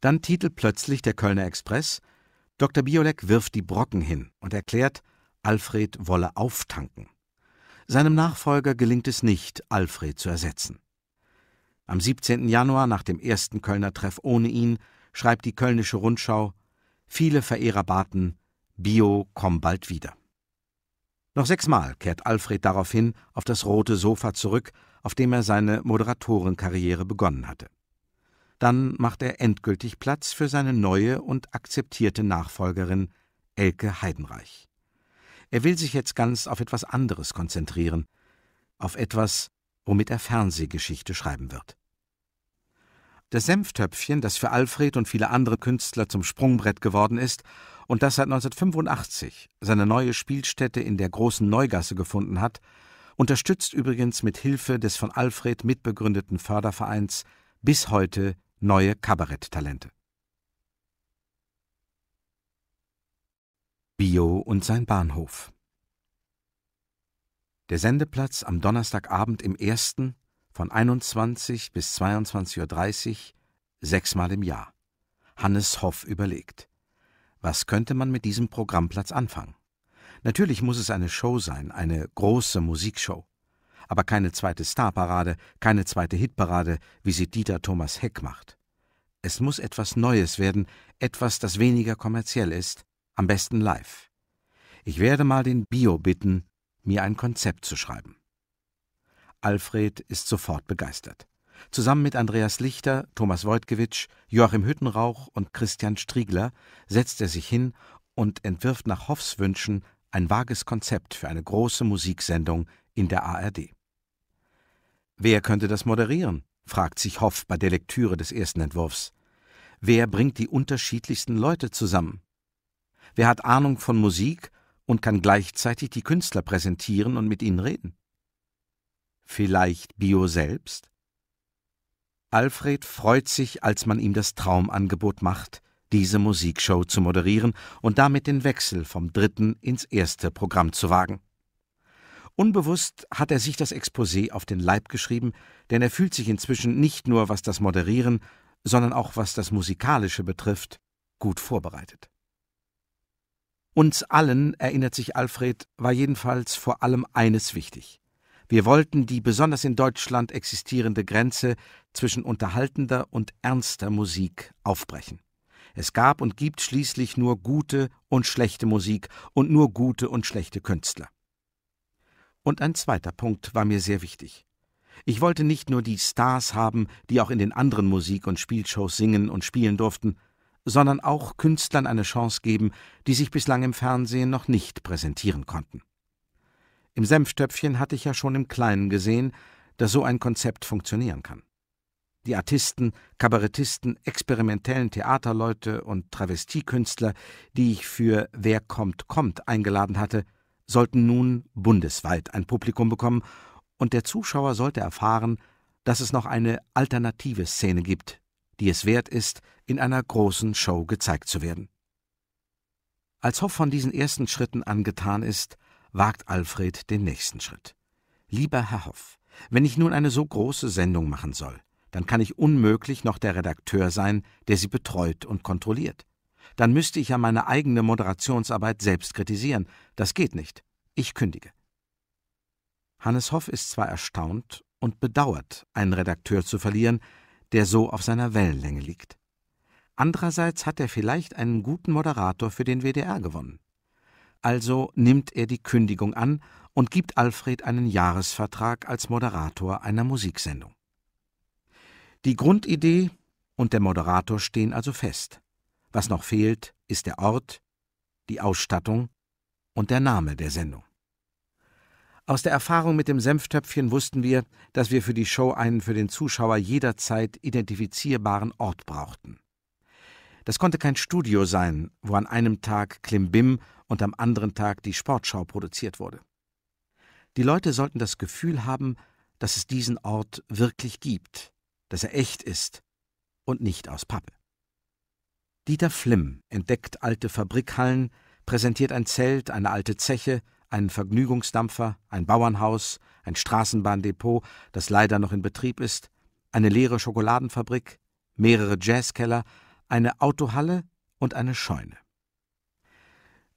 Dann titelt plötzlich der Kölner Express, Dr. Biolek wirft die Brocken hin und erklärt, Alfred wolle auftanken. Seinem Nachfolger gelingt es nicht, Alfred zu ersetzen. Am 17. Januar, nach dem ersten Kölner Treff ohne ihn, schreibt die Kölnische Rundschau: Viele Verehrer baten, Bio, komm bald wieder. Noch sechsmal kehrt Alfred daraufhin auf das rote Sofa zurück, auf dem er seine Moderatorenkarriere begonnen hatte. Dann macht er endgültig Platz für seine neue und akzeptierte Nachfolgerin Elke Heidenreich. Er will sich jetzt ganz auf etwas anderes konzentrieren, auf etwas, womit er Fernsehgeschichte schreiben wird. Das Senftöpfchen, das für Alfred und viele andere Künstler zum Sprungbrett geworden ist und das seit 1985 seine neue Spielstätte in der großen Neugasse gefunden hat, unterstützt übrigens mit Hilfe des von Alfred mitbegründeten Fördervereins bis heute neue Kabaretttalente. Bio und sein Bahnhof der Sendeplatz am Donnerstagabend im ersten von 21 bis 22.30 Uhr sechsmal im Jahr. Hannes Hoff überlegt. Was könnte man mit diesem Programmplatz anfangen? Natürlich muss es eine Show sein, eine große Musikshow. Aber keine zweite Starparade, keine zweite Hitparade, wie sie Dieter Thomas Heck macht. Es muss etwas Neues werden, etwas, das weniger kommerziell ist, am besten live. Ich werde mal den Bio bitten, mir ein Konzept zu schreiben. Alfred ist sofort begeistert. Zusammen mit Andreas Lichter, Thomas Wojtkiewicz, Joachim Hüttenrauch und Christian Striegler setzt er sich hin und entwirft nach Hoffs Wünschen ein vages Konzept für eine große Musiksendung in der ARD. Wer könnte das moderieren? fragt sich Hoff bei der Lektüre des ersten Entwurfs. Wer bringt die unterschiedlichsten Leute zusammen? Wer hat Ahnung von Musik und kann gleichzeitig die Künstler präsentieren und mit ihnen reden. Vielleicht Bio selbst? Alfred freut sich, als man ihm das Traumangebot macht, diese Musikshow zu moderieren und damit den Wechsel vom dritten ins erste Programm zu wagen. Unbewusst hat er sich das Exposé auf den Leib geschrieben, denn er fühlt sich inzwischen nicht nur was das Moderieren, sondern auch was das Musikalische betrifft, gut vorbereitet. Uns allen, erinnert sich Alfred, war jedenfalls vor allem eines wichtig. Wir wollten die besonders in Deutschland existierende Grenze zwischen unterhaltender und ernster Musik aufbrechen. Es gab und gibt schließlich nur gute und schlechte Musik und nur gute und schlechte Künstler. Und ein zweiter Punkt war mir sehr wichtig. Ich wollte nicht nur die Stars haben, die auch in den anderen Musik- und Spielshows singen und spielen durften, sondern auch Künstlern eine Chance geben, die sich bislang im Fernsehen noch nicht präsentieren konnten. Im Senftöpfchen hatte ich ja schon im Kleinen gesehen, dass so ein Konzept funktionieren kann. Die Artisten, Kabarettisten, experimentellen Theaterleute und Travestiekünstler, die ich für Wer kommt, kommt eingeladen hatte, sollten nun bundesweit ein Publikum bekommen und der Zuschauer sollte erfahren, dass es noch eine alternative Szene gibt, die es wert ist, in einer großen Show gezeigt zu werden. Als Hoff von diesen ersten Schritten angetan ist, wagt Alfred den nächsten Schritt. Lieber Herr Hoff, wenn ich nun eine so große Sendung machen soll, dann kann ich unmöglich noch der Redakteur sein, der sie betreut und kontrolliert. Dann müsste ich ja meine eigene Moderationsarbeit selbst kritisieren. Das geht nicht. Ich kündige. Hannes Hoff ist zwar erstaunt und bedauert, einen Redakteur zu verlieren, der so auf seiner Wellenlänge liegt. Andererseits hat er vielleicht einen guten Moderator für den WDR gewonnen. Also nimmt er die Kündigung an und gibt Alfred einen Jahresvertrag als Moderator einer Musiksendung. Die Grundidee und der Moderator stehen also fest. Was noch fehlt, ist der Ort, die Ausstattung und der Name der Sendung. Aus der Erfahrung mit dem Senftöpfchen wussten wir, dass wir für die Show einen für den Zuschauer jederzeit identifizierbaren Ort brauchten. Das konnte kein Studio sein, wo an einem Tag Klimbim und am anderen Tag die Sportschau produziert wurde. Die Leute sollten das Gefühl haben, dass es diesen Ort wirklich gibt, dass er echt ist und nicht aus Pappe. Dieter Flimm entdeckt alte Fabrikhallen, präsentiert ein Zelt, eine alte Zeche, einen Vergnügungsdampfer, ein Bauernhaus, ein Straßenbahndepot, das leider noch in Betrieb ist, eine leere Schokoladenfabrik, mehrere Jazzkeller, eine Autohalle und eine Scheune.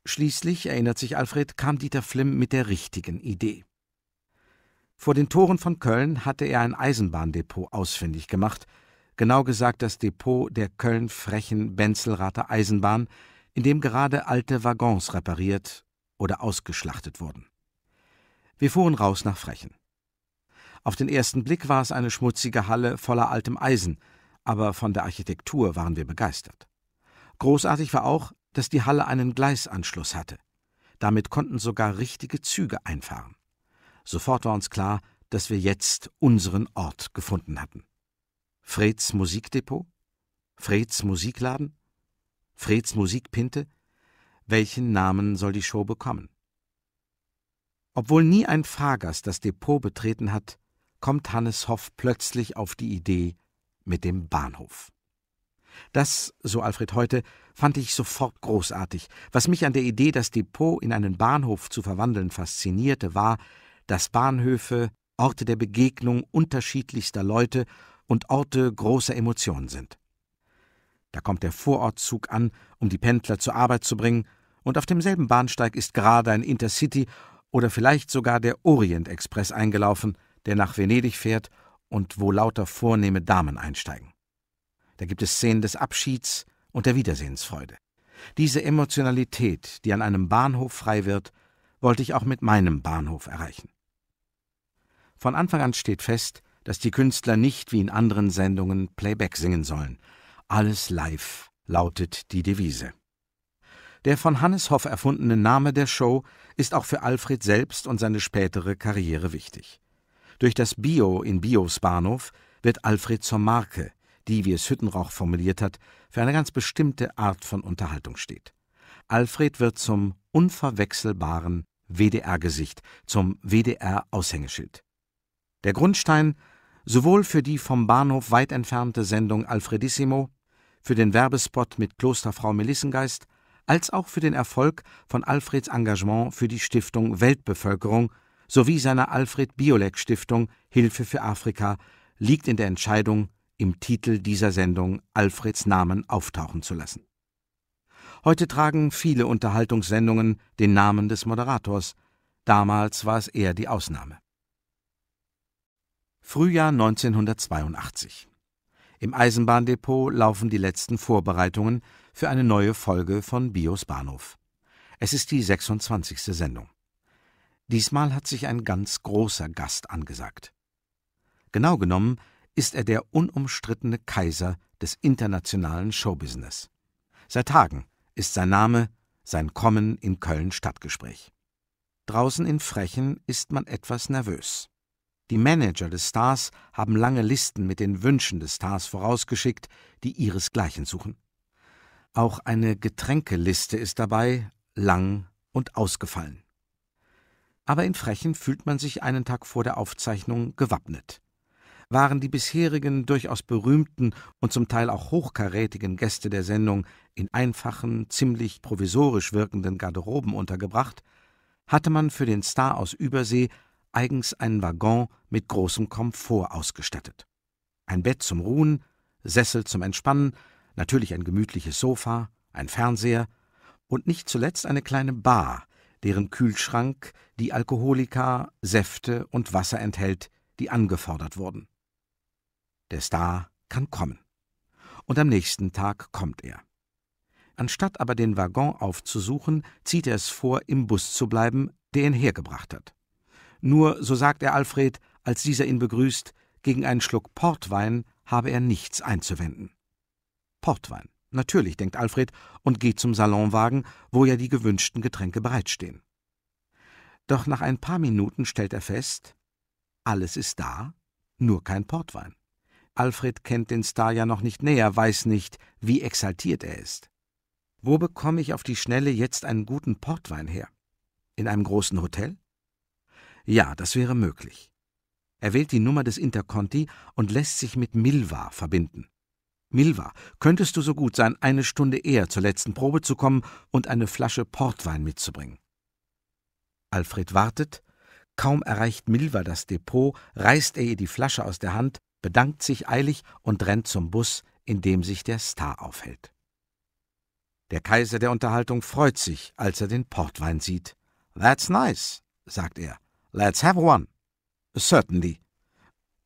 Schließlich, erinnert sich Alfred, kam Dieter Flimm mit der richtigen Idee. Vor den Toren von Köln hatte er ein Eisenbahndepot ausfindig gemacht, genau gesagt das Depot der Köln-Frechen-Benzelrather Eisenbahn, in dem gerade alte Waggons repariert oder ausgeschlachtet wurden. Wir fuhren raus nach Frechen. Auf den ersten Blick war es eine schmutzige Halle voller altem Eisen, aber von der Architektur waren wir begeistert. Großartig war auch, dass die Halle einen Gleisanschluss hatte. Damit konnten sogar richtige Züge einfahren. Sofort war uns klar, dass wir jetzt unseren Ort gefunden hatten. Freds Musikdepot? Freds Musikladen? Freds Musikpinte? welchen Namen soll die Show bekommen? Obwohl nie ein Fahrgast das Depot betreten hat, kommt Hannes Hoff plötzlich auf die Idee mit dem Bahnhof. Das, so Alfred heute, fand ich sofort großartig. Was mich an der Idee, das Depot in einen Bahnhof zu verwandeln, faszinierte, war, dass Bahnhöfe Orte der Begegnung unterschiedlichster Leute und Orte großer Emotionen sind. Da kommt der Vorortzug an, um die Pendler zur Arbeit zu bringen, und auf demselben Bahnsteig ist gerade ein Intercity oder vielleicht sogar der Orient-Express eingelaufen, der nach Venedig fährt und wo lauter vornehme Damen einsteigen. Da gibt es Szenen des Abschieds und der Wiedersehensfreude. Diese Emotionalität, die an einem Bahnhof frei wird, wollte ich auch mit meinem Bahnhof erreichen. Von Anfang an steht fest, dass die Künstler nicht wie in anderen Sendungen Playback singen sollen. Alles live lautet die Devise. Der von Hannes Hoff erfundene Name der Show ist auch für Alfred selbst und seine spätere Karriere wichtig. Durch das Bio in Bios Bahnhof wird Alfred zur Marke, die, wie es Hüttenrauch formuliert hat, für eine ganz bestimmte Art von Unterhaltung steht. Alfred wird zum unverwechselbaren WDR-Gesicht, zum WDR-Aushängeschild. Der Grundstein sowohl für die vom Bahnhof weit entfernte Sendung Alfredissimo, für den Werbespot mit Klosterfrau Melissengeist als auch für den Erfolg von Alfreds Engagement für die Stiftung Weltbevölkerung sowie seiner Alfred Biolek Stiftung Hilfe für Afrika liegt in der Entscheidung, im Titel dieser Sendung Alfreds Namen auftauchen zu lassen. Heute tragen viele Unterhaltungssendungen den Namen des Moderators, damals war es eher die Ausnahme. Frühjahr 1982. Im Eisenbahndepot laufen die letzten Vorbereitungen für eine neue Folge von Bios Bahnhof. Es ist die 26. Sendung. Diesmal hat sich ein ganz großer Gast angesagt. Genau genommen ist er der unumstrittene Kaiser des internationalen Showbusiness. Seit Tagen ist sein Name, sein Kommen in Köln Stadtgespräch. Draußen in Frechen ist man etwas nervös. Die Manager des Stars haben lange Listen mit den Wünschen des Stars vorausgeschickt, die ihresgleichen suchen. Auch eine Getränkeliste ist dabei, lang und ausgefallen. Aber in Frechen fühlt man sich einen Tag vor der Aufzeichnung gewappnet. Waren die bisherigen durchaus berühmten und zum Teil auch hochkarätigen Gäste der Sendung in einfachen, ziemlich provisorisch wirkenden Garderoben untergebracht, hatte man für den Star aus Übersee eigens einen Waggon mit großem Komfort ausgestattet. Ein Bett zum Ruhen, Sessel zum Entspannen, natürlich ein gemütliches Sofa, ein Fernseher und nicht zuletzt eine kleine Bar, deren Kühlschrank die Alkoholika, Säfte und Wasser enthält, die angefordert wurden. Der Star kann kommen. Und am nächsten Tag kommt er. Anstatt aber den Waggon aufzusuchen, zieht er es vor, im Bus zu bleiben, der ihn hergebracht hat. Nur, so sagt er Alfred, als dieser ihn begrüßt, gegen einen Schluck Portwein habe er nichts einzuwenden. Portwein. Natürlich, denkt Alfred und geht zum Salonwagen, wo ja die gewünschten Getränke bereitstehen. Doch nach ein paar Minuten stellt er fest, alles ist da, nur kein Portwein. Alfred kennt den Star ja noch nicht näher, weiß nicht, wie exaltiert er ist. Wo bekomme ich auf die Schnelle jetzt einen guten Portwein her? In einem großen Hotel? Ja, das wäre möglich. Er wählt die Nummer des Interconti und lässt sich mit Milva verbinden. Milva, könntest du so gut sein, eine Stunde eher zur letzten Probe zu kommen und eine Flasche Portwein mitzubringen? Alfred wartet, kaum erreicht Milva das Depot, reißt er ihr die Flasche aus der Hand, bedankt sich eilig und rennt zum Bus, in dem sich der Star aufhält. Der Kaiser der Unterhaltung freut sich, als er den Portwein sieht. That's nice, sagt er. Let's have one. Certainly.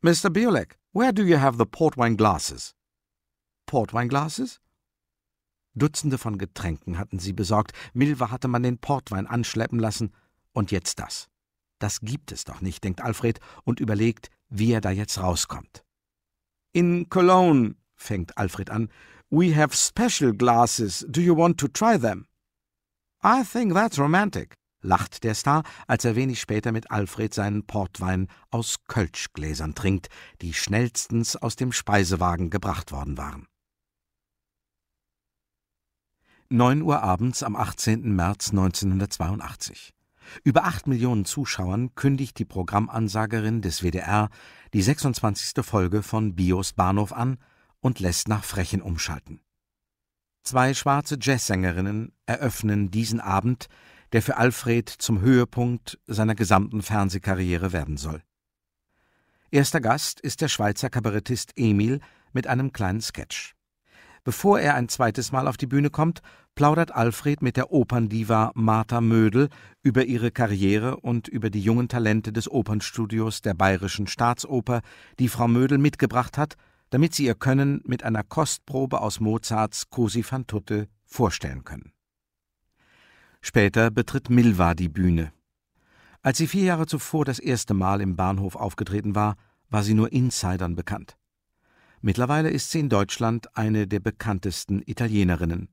Mr. Biolek, where do you have the portwine glasses? Portweinglases? Dutzende von Getränken hatten sie besorgt, Milva hatte man den Portwein anschleppen lassen, und jetzt das. Das gibt es doch nicht, denkt Alfred und überlegt, wie er da jetzt rauskommt. In Cologne, fängt Alfred an, we have special glasses. Do you want to try them? I think that's romantic, lacht der Star, als er wenig später mit Alfred seinen Portwein aus Kölschgläsern trinkt, die schnellstens aus dem Speisewagen gebracht worden waren. 9 Uhr abends am 18. März 1982. Über 8 Millionen Zuschauern kündigt die Programmansagerin des WDR die 26. Folge von Bios Bahnhof an und lässt nach Frechen umschalten. Zwei schwarze Jazzsängerinnen eröffnen diesen Abend, der für Alfred zum Höhepunkt seiner gesamten Fernsehkarriere werden soll. Erster Gast ist der Schweizer Kabarettist Emil mit einem kleinen Sketch. Bevor er ein zweites Mal auf die Bühne kommt, plaudert Alfred mit der Operndiva Martha Mödel über ihre Karriere und über die jungen Talente des Opernstudios der Bayerischen Staatsoper, die Frau Mödel mitgebracht hat, damit sie ihr Können mit einer Kostprobe aus Mozarts Cosi fan tutte vorstellen können. Später betritt Milva die Bühne. Als sie vier Jahre zuvor das erste Mal im Bahnhof aufgetreten war, war sie nur Insidern bekannt. Mittlerweile ist sie in Deutschland eine der bekanntesten Italienerinnen.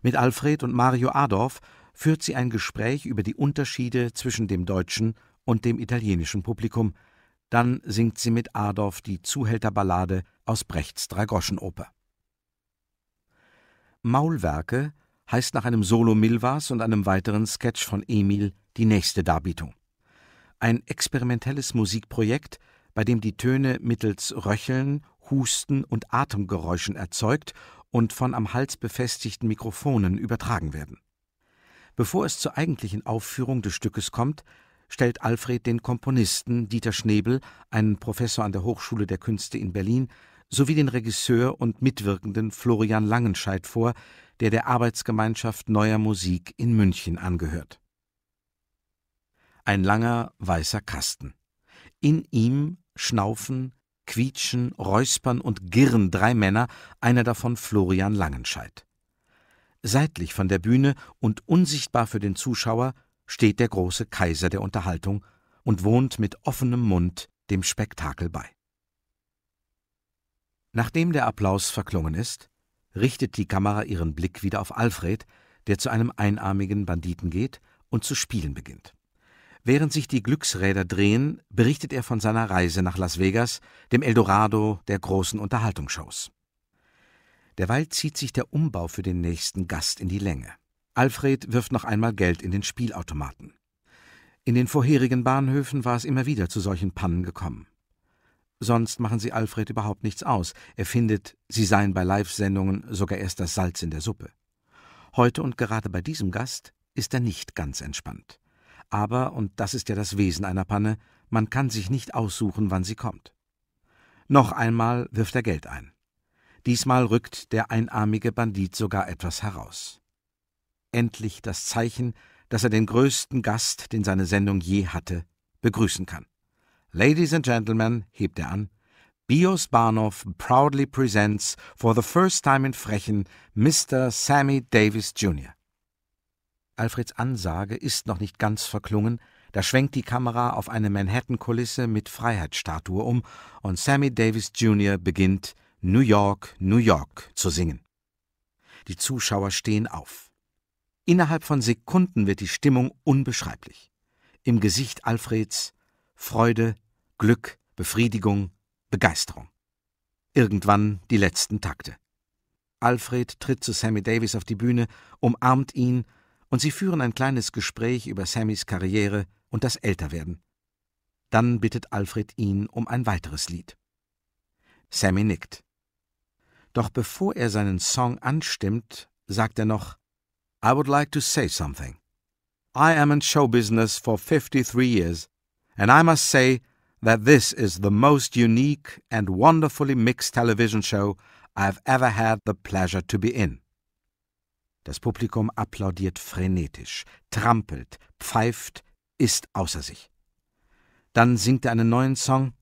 Mit Alfred und Mario Adorf führt sie ein Gespräch über die Unterschiede zwischen dem deutschen und dem italienischen Publikum. Dann singt sie mit Adorf die Zuhälterballade aus Brechts Dragoschenoper. Maulwerke heißt nach einem Solo Milvas und einem weiteren Sketch von Emil die nächste Darbietung. Ein experimentelles Musikprojekt, bei dem die Töne mittels Röcheln Husten und Atemgeräuschen erzeugt und von am Hals befestigten Mikrofonen übertragen werden. Bevor es zur eigentlichen Aufführung des Stückes kommt, stellt Alfred den Komponisten Dieter Schnebel, einen Professor an der Hochschule der Künste in Berlin, sowie den Regisseur und Mitwirkenden Florian Langenscheidt vor, der der Arbeitsgemeinschaft Neuer Musik in München angehört. Ein langer weißer Kasten. In ihm schnaufen, Quietschen, Räuspern und Girren drei Männer, einer davon Florian Langenscheidt. Seitlich von der Bühne und unsichtbar für den Zuschauer steht der große Kaiser der Unterhaltung und wohnt mit offenem Mund dem Spektakel bei. Nachdem der Applaus verklungen ist, richtet die Kamera ihren Blick wieder auf Alfred, der zu einem einarmigen Banditen geht und zu spielen beginnt. Während sich die Glücksräder drehen, berichtet er von seiner Reise nach Las Vegas, dem Eldorado der großen Unterhaltungsshows. Derweil zieht sich der Umbau für den nächsten Gast in die Länge. Alfred wirft noch einmal Geld in den Spielautomaten. In den vorherigen Bahnhöfen war es immer wieder zu solchen Pannen gekommen. Sonst machen sie Alfred überhaupt nichts aus. Er findet, sie seien bei Live-Sendungen sogar erst das Salz in der Suppe. Heute und gerade bei diesem Gast ist er nicht ganz entspannt. Aber, und das ist ja das Wesen einer Panne, man kann sich nicht aussuchen, wann sie kommt. Noch einmal wirft er Geld ein. Diesmal rückt der einarmige Bandit sogar etwas heraus. Endlich das Zeichen, dass er den größten Gast, den seine Sendung je hatte, begrüßen kann. Ladies and Gentlemen, hebt er an, Bios Bahnhof proudly presents for the first time in Frechen Mr. Sammy Davis Jr. Alfreds Ansage ist noch nicht ganz verklungen, da schwenkt die Kamera auf eine Manhattan-Kulisse mit Freiheitsstatue um und Sammy Davis Jr. beginnt New York, New York zu singen. Die Zuschauer stehen auf. Innerhalb von Sekunden wird die Stimmung unbeschreiblich. Im Gesicht Alfreds Freude, Glück, Befriedigung, Begeisterung. Irgendwann die letzten Takte. Alfred tritt zu Sammy Davis auf die Bühne, umarmt ihn und sie führen ein kleines Gespräch über Sammys Karriere und das Älterwerden. Dann bittet Alfred ihn um ein weiteres Lied. Sammy nickt. Doch bevor er seinen Song anstimmt, sagt er noch: I would like to say something. I am in show business for 53 years, and I must say that this is the most unique and wonderfully mixed television show I've ever had the pleasure to be in. Das Publikum applaudiert frenetisch, trampelt, pfeift, ist außer sich. Dann singt er einen neuen Song,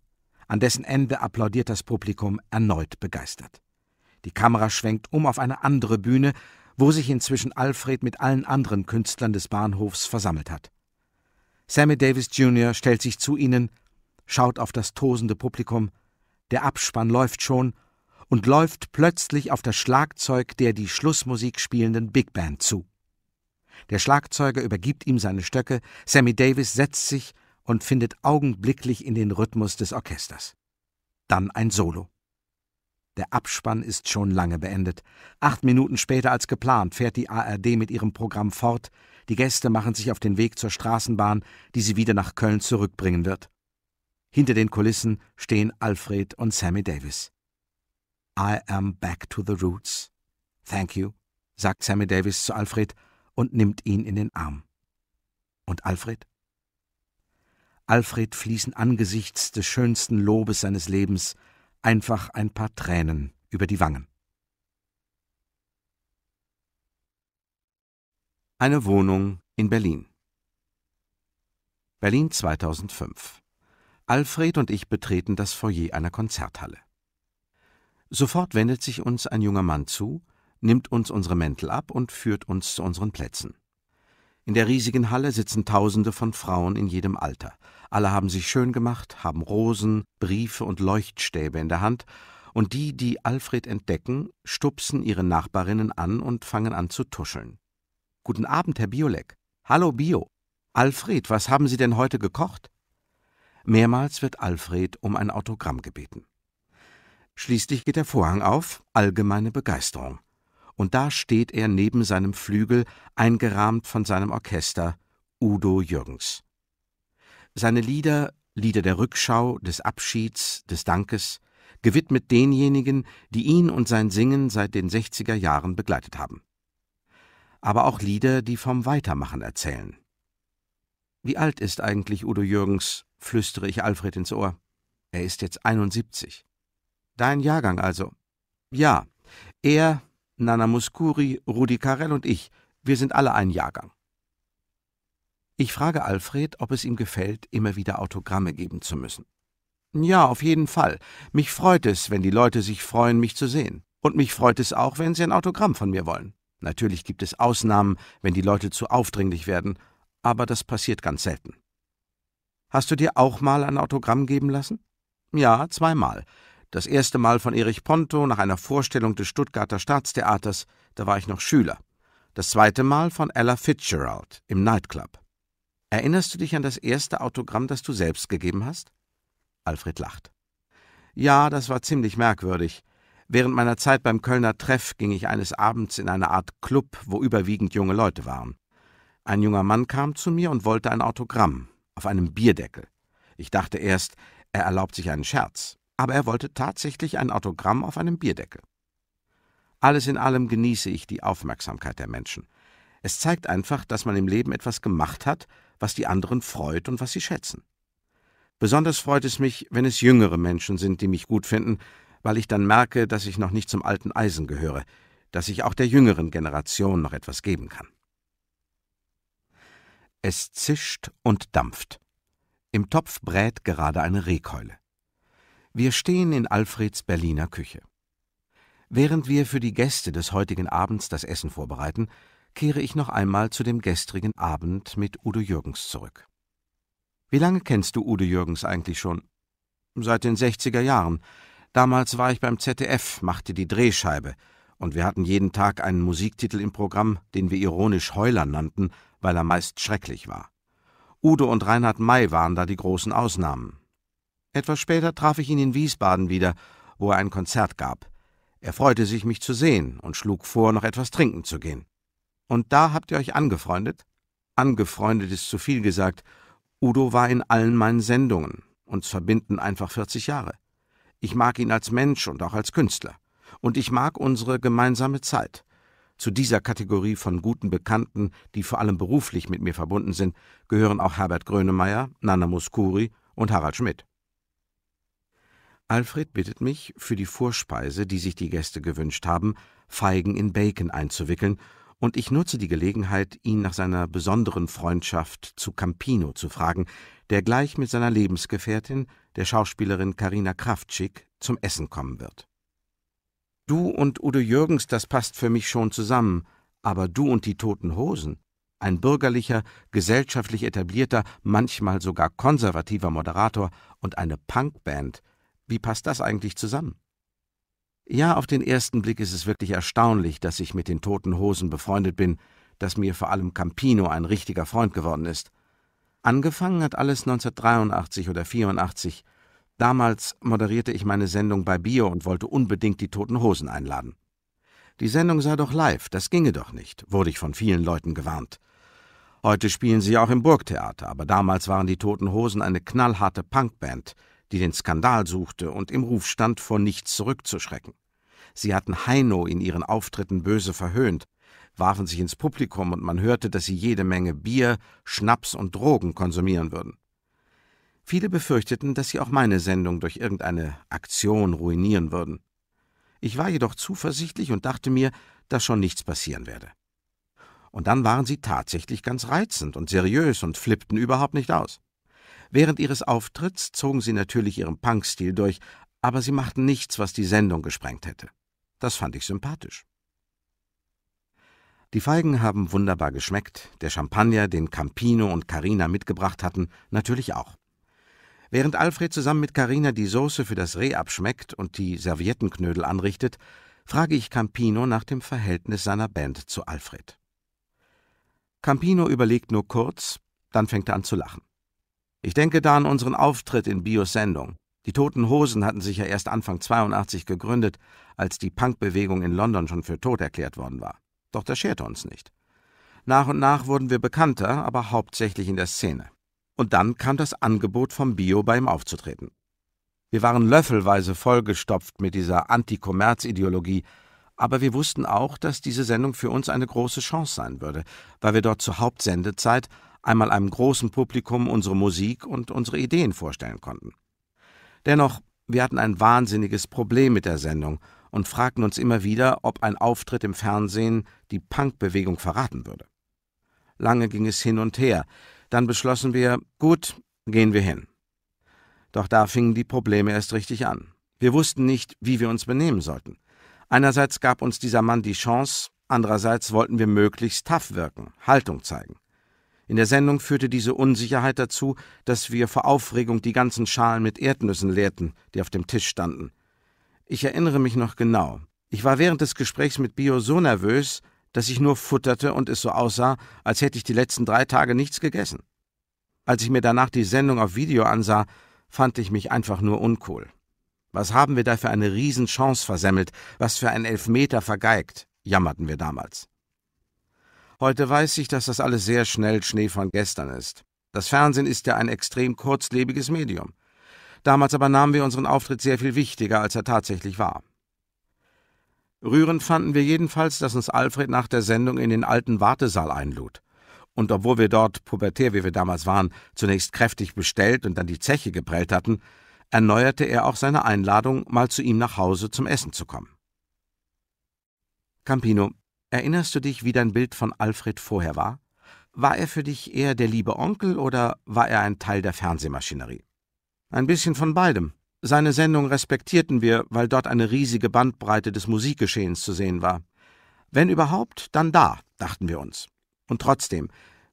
an dessen Ende applaudiert das Publikum erneut begeistert. Die Kamera schwenkt um auf eine andere Bühne, wo sich inzwischen Alfred mit allen anderen Künstlern des Bahnhofs versammelt hat. Sammy Davis Jr. stellt sich zu ihnen, schaut auf das tosende Publikum, der Abspann läuft schon und läuft plötzlich auf das Schlagzeug der die Schlussmusik spielenden Big Band zu. Der Schlagzeuger übergibt ihm seine Stöcke, Sammy Davis setzt sich und findet augenblicklich in den Rhythmus des Orchesters. Dann ein Solo. Der Abspann ist schon lange beendet. Acht Minuten später als geplant fährt die ARD mit ihrem Programm fort. Die Gäste machen sich auf den Weg zur Straßenbahn, die sie wieder nach Köln zurückbringen wird. Hinter den Kulissen stehen Alfred und Sammy Davis. I am back to the roots. Thank you, sagt Sammy Davis zu Alfred und nimmt ihn in den Arm. Und Alfred? Alfred fließen angesichts des schönsten Lobes seines Lebens einfach ein paar Tränen über die Wangen. Eine Wohnung in Berlin. Berlin 2005. Alfred und ich betreten das Foyer einer Konzerthalle. Sofort wendet sich uns ein junger Mann zu, nimmt uns unsere Mäntel ab und führt uns zu unseren Plätzen. In der riesigen Halle sitzen Tausende von Frauen in jedem Alter. Alle haben sich schön gemacht, haben Rosen, Briefe und Leuchtstäbe in der Hand, und die, die Alfred entdecken, stupsen ihre Nachbarinnen an und fangen an zu tuscheln. Guten Abend, Herr Biolek. Hallo, Bio. Alfred, was haben Sie denn heute gekocht? Mehrmals wird Alfred um ein Autogramm gebeten. Schließlich geht der Vorhang auf, allgemeine Begeisterung. Und da steht er neben seinem Flügel, eingerahmt von seinem Orchester, Udo Jürgens. Seine Lieder, Lieder der Rückschau, des Abschieds, des Dankes, gewidmet denjenigen, die ihn und sein Singen seit den 60er Jahren begleitet haben. Aber auch Lieder, die vom Weitermachen erzählen. Wie alt ist eigentlich Udo Jürgens? flüstere ich Alfred ins Ohr. Er ist jetzt 71. Dein Jahrgang also. Ja. Er, Nana Muscuri, Rudi Carell und ich, wir sind alle ein Jahrgang. Ich frage Alfred, ob es ihm gefällt, immer wieder Autogramme geben zu müssen. Ja, auf jeden Fall. Mich freut es, wenn die Leute sich freuen, mich zu sehen. Und mich freut es auch, wenn sie ein Autogramm von mir wollen. Natürlich gibt es Ausnahmen, wenn die Leute zu aufdringlich werden, aber das passiert ganz selten. Hast du dir auch mal ein Autogramm geben lassen? Ja, zweimal. Das erste Mal von Erich Ponto nach einer Vorstellung des Stuttgarter Staatstheaters, da war ich noch Schüler. Das zweite Mal von Ella Fitzgerald im Nightclub. Erinnerst du dich an das erste Autogramm, das du selbst gegeben hast? Alfred lacht. Ja, das war ziemlich merkwürdig. Während meiner Zeit beim Kölner Treff ging ich eines Abends in eine Art Club, wo überwiegend junge Leute waren. Ein junger Mann kam zu mir und wollte ein Autogramm auf einem Bierdeckel. Ich dachte erst, er erlaubt sich einen Scherz aber er wollte tatsächlich ein Autogramm auf einem Bierdeckel. Alles in allem genieße ich die Aufmerksamkeit der Menschen. Es zeigt einfach, dass man im Leben etwas gemacht hat, was die anderen freut und was sie schätzen. Besonders freut es mich, wenn es jüngere Menschen sind, die mich gut finden, weil ich dann merke, dass ich noch nicht zum alten Eisen gehöre, dass ich auch der jüngeren Generation noch etwas geben kann. Es zischt und dampft. Im Topf brät gerade eine Rehkeule. Wir stehen in Alfreds Berliner Küche. Während wir für die Gäste des heutigen Abends das Essen vorbereiten, kehre ich noch einmal zu dem gestrigen Abend mit Udo Jürgens zurück. Wie lange kennst du Udo Jürgens eigentlich schon? Seit den 60er Jahren. Damals war ich beim ZDF, machte die Drehscheibe, und wir hatten jeden Tag einen Musiktitel im Programm, den wir ironisch Heuler nannten, weil er meist schrecklich war. Udo und Reinhard May waren da die großen Ausnahmen. Etwas später traf ich ihn in Wiesbaden wieder, wo er ein Konzert gab. Er freute sich, mich zu sehen und schlug vor, noch etwas trinken zu gehen. Und da habt ihr euch angefreundet? Angefreundet ist zu viel gesagt. Udo war in allen meinen Sendungen. Uns verbinden einfach 40 Jahre. Ich mag ihn als Mensch und auch als Künstler. Und ich mag unsere gemeinsame Zeit. Zu dieser Kategorie von guten Bekannten, die vor allem beruflich mit mir verbunden sind, gehören auch Herbert Grönemeyer, Nana Muskuri und Harald Schmidt. Alfred bittet mich, für die Vorspeise, die sich die Gäste gewünscht haben, Feigen in Bacon einzuwickeln, und ich nutze die Gelegenheit, ihn nach seiner besonderen Freundschaft zu Campino zu fragen, der gleich mit seiner Lebensgefährtin, der Schauspielerin Karina Kraftschick, zum Essen kommen wird. Du und Udo Jürgens, das passt für mich schon zusammen, aber du und die toten Hosen, ein bürgerlicher, gesellschaftlich etablierter, manchmal sogar konservativer Moderator und eine Punkband – wie passt das eigentlich zusammen? Ja, auf den ersten Blick ist es wirklich erstaunlich, dass ich mit den toten Hosen befreundet bin, dass mir vor allem Campino ein richtiger Freund geworden ist. Angefangen hat alles 1983 oder 84. Damals moderierte ich meine Sendung bei Bio und wollte unbedingt die Toten Hosen einladen. Die Sendung sei doch live, das ginge doch nicht, wurde ich von vielen Leuten gewarnt. Heute spielen sie auch im Burgtheater, aber damals waren die Toten Hosen eine knallharte Punkband, die den Skandal suchte und im Ruf stand, vor nichts zurückzuschrecken. Sie hatten Heino in ihren Auftritten böse verhöhnt, warfen sich ins Publikum und man hörte, dass sie jede Menge Bier, Schnaps und Drogen konsumieren würden. Viele befürchteten, dass sie auch meine Sendung durch irgendeine Aktion ruinieren würden. Ich war jedoch zuversichtlich und dachte mir, dass schon nichts passieren werde. Und dann waren sie tatsächlich ganz reizend und seriös und flippten überhaupt nicht aus. Während ihres Auftritts zogen sie natürlich ihren Punkstil durch, aber sie machten nichts, was die Sendung gesprengt hätte. Das fand ich sympathisch. Die Feigen haben wunderbar geschmeckt, der Champagner, den Campino und Carina mitgebracht hatten, natürlich auch. Während Alfred zusammen mit Carina die Soße für das Reh abschmeckt und die Serviettenknödel anrichtet, frage ich Campino nach dem Verhältnis seiner Band zu Alfred. Campino überlegt nur kurz, dann fängt er an zu lachen. Ich denke da an unseren Auftritt in Bios Sendung. Die Toten Hosen hatten sich ja erst Anfang 82 gegründet, als die Punkbewegung in London schon für tot erklärt worden war. Doch das scherte uns nicht. Nach und nach wurden wir bekannter, aber hauptsächlich in der Szene. Und dann kam das Angebot vom Bio bei ihm aufzutreten. Wir waren löffelweise vollgestopft mit dieser Anti-Kommerz-Ideologie, aber wir wussten auch, dass diese Sendung für uns eine große Chance sein würde, weil wir dort zur Hauptsendezeit einmal einem großen Publikum unsere Musik und unsere Ideen vorstellen konnten. Dennoch, wir hatten ein wahnsinniges Problem mit der Sendung und fragten uns immer wieder, ob ein Auftritt im Fernsehen die Punkbewegung verraten würde. Lange ging es hin und her. Dann beschlossen wir, gut, gehen wir hin. Doch da fingen die Probleme erst richtig an. Wir wussten nicht, wie wir uns benehmen sollten. Einerseits gab uns dieser Mann die Chance, andererseits wollten wir möglichst tough wirken, Haltung zeigen. In der Sendung führte diese Unsicherheit dazu, dass wir vor Aufregung die ganzen Schalen mit Erdnüssen leerten, die auf dem Tisch standen. Ich erinnere mich noch genau. Ich war während des Gesprächs mit Bio so nervös, dass ich nur futterte und es so aussah, als hätte ich die letzten drei Tage nichts gegessen. Als ich mir danach die Sendung auf Video ansah, fand ich mich einfach nur uncool. Was haben wir da für eine Riesenchance versemmelt, was für ein Elfmeter vergeigt, jammerten wir damals. Heute weiß ich, dass das alles sehr schnell Schnee von gestern ist. Das Fernsehen ist ja ein extrem kurzlebiges Medium. Damals aber nahmen wir unseren Auftritt sehr viel wichtiger, als er tatsächlich war. Rührend fanden wir jedenfalls, dass uns Alfred nach der Sendung in den alten Wartesaal einlud. Und obwohl wir dort, pubertär wie wir damals waren, zunächst kräftig bestellt und dann die Zeche geprellt hatten, erneuerte er auch seine Einladung, mal zu ihm nach Hause zum Essen zu kommen. Campino, Erinnerst du dich, wie dein Bild von Alfred vorher war? War er für dich eher der liebe Onkel oder war er ein Teil der Fernsehmaschinerie? Ein bisschen von beidem. Seine Sendung respektierten wir, weil dort eine riesige Bandbreite des Musikgeschehens zu sehen war. Wenn überhaupt, dann da, dachten wir uns. Und trotzdem,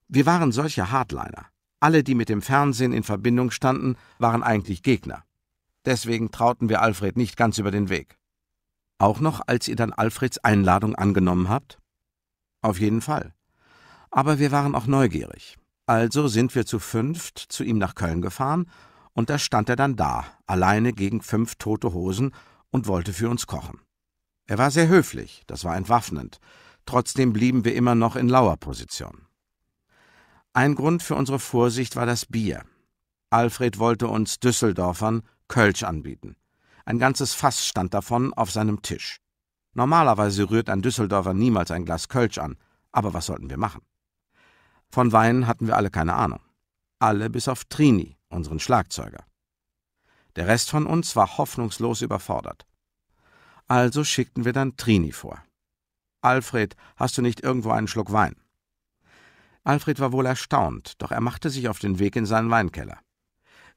wir waren solche Hardliner. Alle, die mit dem Fernsehen in Verbindung standen, waren eigentlich Gegner. Deswegen trauten wir Alfred nicht ganz über den Weg. Auch noch, als ihr dann Alfreds Einladung angenommen habt? Auf jeden Fall. Aber wir waren auch neugierig. Also sind wir zu fünft zu ihm nach Köln gefahren, und da stand er dann da, alleine gegen fünf tote Hosen und wollte für uns kochen. Er war sehr höflich, das war entwaffnend, trotzdem blieben wir immer noch in Lauerposition. Ein Grund für unsere Vorsicht war das Bier. Alfred wollte uns Düsseldorfern Kölsch anbieten. Ein ganzes Fass stand davon auf seinem Tisch. Normalerweise rührt ein Düsseldorfer niemals ein Glas Kölsch an, aber was sollten wir machen? Von Wein hatten wir alle keine Ahnung. Alle bis auf Trini, unseren Schlagzeuger. Der Rest von uns war hoffnungslos überfordert. Also schickten wir dann Trini vor. Alfred, hast du nicht irgendwo einen Schluck Wein? Alfred war wohl erstaunt, doch er machte sich auf den Weg in seinen Weinkeller.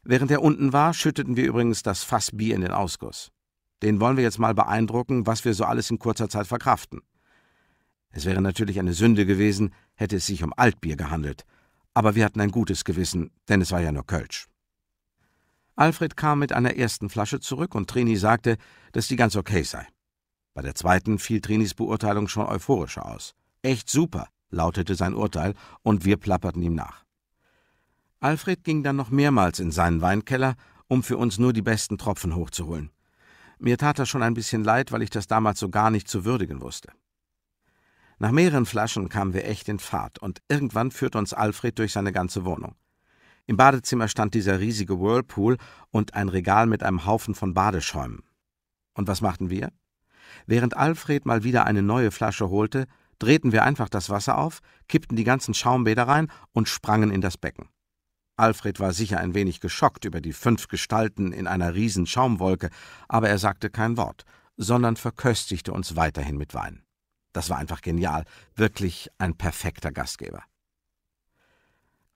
Während er unten war, schütteten wir übrigens das Fass Bier in den Ausguss. Den wollen wir jetzt mal beeindrucken, was wir so alles in kurzer Zeit verkraften. Es wäre natürlich eine Sünde gewesen, hätte es sich um Altbier gehandelt, aber wir hatten ein gutes Gewissen, denn es war ja nur Kölsch. Alfred kam mit einer ersten Flasche zurück und Trini sagte, dass die ganz okay sei. Bei der zweiten fiel Trinis Beurteilung schon euphorischer aus. Echt super, lautete sein Urteil, und wir plapperten ihm nach. Alfred ging dann noch mehrmals in seinen Weinkeller, um für uns nur die besten Tropfen hochzuholen. Mir tat das schon ein bisschen leid, weil ich das damals so gar nicht zu würdigen wusste. Nach mehreren Flaschen kamen wir echt in Fahrt und irgendwann führte uns Alfred durch seine ganze Wohnung. Im Badezimmer stand dieser riesige Whirlpool und ein Regal mit einem Haufen von Badeschäumen. Und was machten wir? Während Alfred mal wieder eine neue Flasche holte, drehten wir einfach das Wasser auf, kippten die ganzen Schaumbäder rein und sprangen in das Becken. Alfred war sicher ein wenig geschockt über die fünf Gestalten in einer riesen Schaumwolke, aber er sagte kein Wort, sondern verköstigte uns weiterhin mit Wein. Das war einfach genial, wirklich ein perfekter Gastgeber.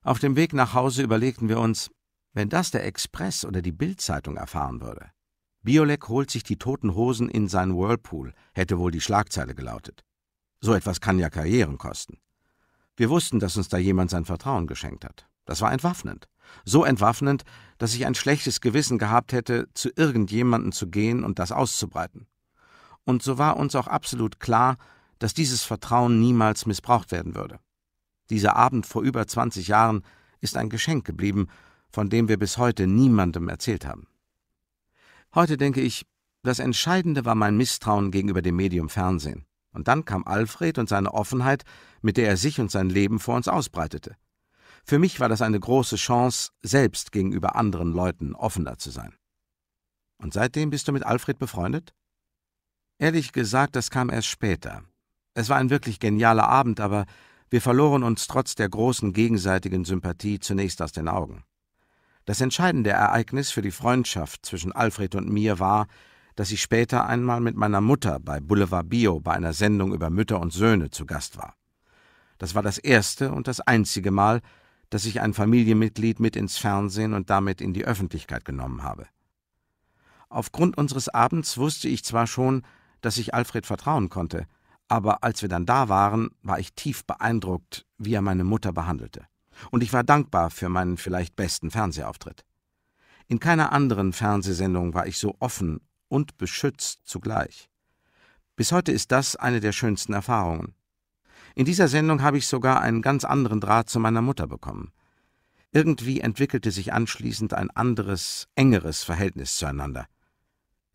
Auf dem Weg nach Hause überlegten wir uns, wenn das der Express oder die Bildzeitung erfahren würde. Biolek holt sich die toten Hosen in seinen Whirlpool, hätte wohl die Schlagzeile gelautet. So etwas kann ja Karrieren kosten. Wir wussten, dass uns da jemand sein Vertrauen geschenkt hat. Das war entwaffnend. So entwaffnend, dass ich ein schlechtes Gewissen gehabt hätte, zu irgendjemandem zu gehen und das auszubreiten. Und so war uns auch absolut klar, dass dieses Vertrauen niemals missbraucht werden würde. Dieser Abend vor über 20 Jahren ist ein Geschenk geblieben, von dem wir bis heute niemandem erzählt haben. Heute denke ich, das Entscheidende war mein Misstrauen gegenüber dem Medium Fernsehen. Und dann kam Alfred und seine Offenheit, mit der er sich und sein Leben vor uns ausbreitete. Für mich war das eine große Chance, selbst gegenüber anderen Leuten offener zu sein. Und seitdem bist du mit Alfred befreundet? Ehrlich gesagt, das kam erst später. Es war ein wirklich genialer Abend, aber wir verloren uns trotz der großen gegenseitigen Sympathie zunächst aus den Augen. Das entscheidende Ereignis für die Freundschaft zwischen Alfred und mir war, dass ich später einmal mit meiner Mutter bei Boulevard Bio bei einer Sendung über Mütter und Söhne zu Gast war. Das war das erste und das einzige Mal, dass ich ein Familienmitglied mit ins Fernsehen und damit in die Öffentlichkeit genommen habe. Aufgrund unseres Abends wusste ich zwar schon, dass ich Alfred vertrauen konnte, aber als wir dann da waren, war ich tief beeindruckt, wie er meine Mutter behandelte. Und ich war dankbar für meinen vielleicht besten Fernsehauftritt. In keiner anderen Fernsehsendung war ich so offen und beschützt zugleich. Bis heute ist das eine der schönsten Erfahrungen. In dieser Sendung habe ich sogar einen ganz anderen Draht zu meiner Mutter bekommen. Irgendwie entwickelte sich anschließend ein anderes, engeres Verhältnis zueinander.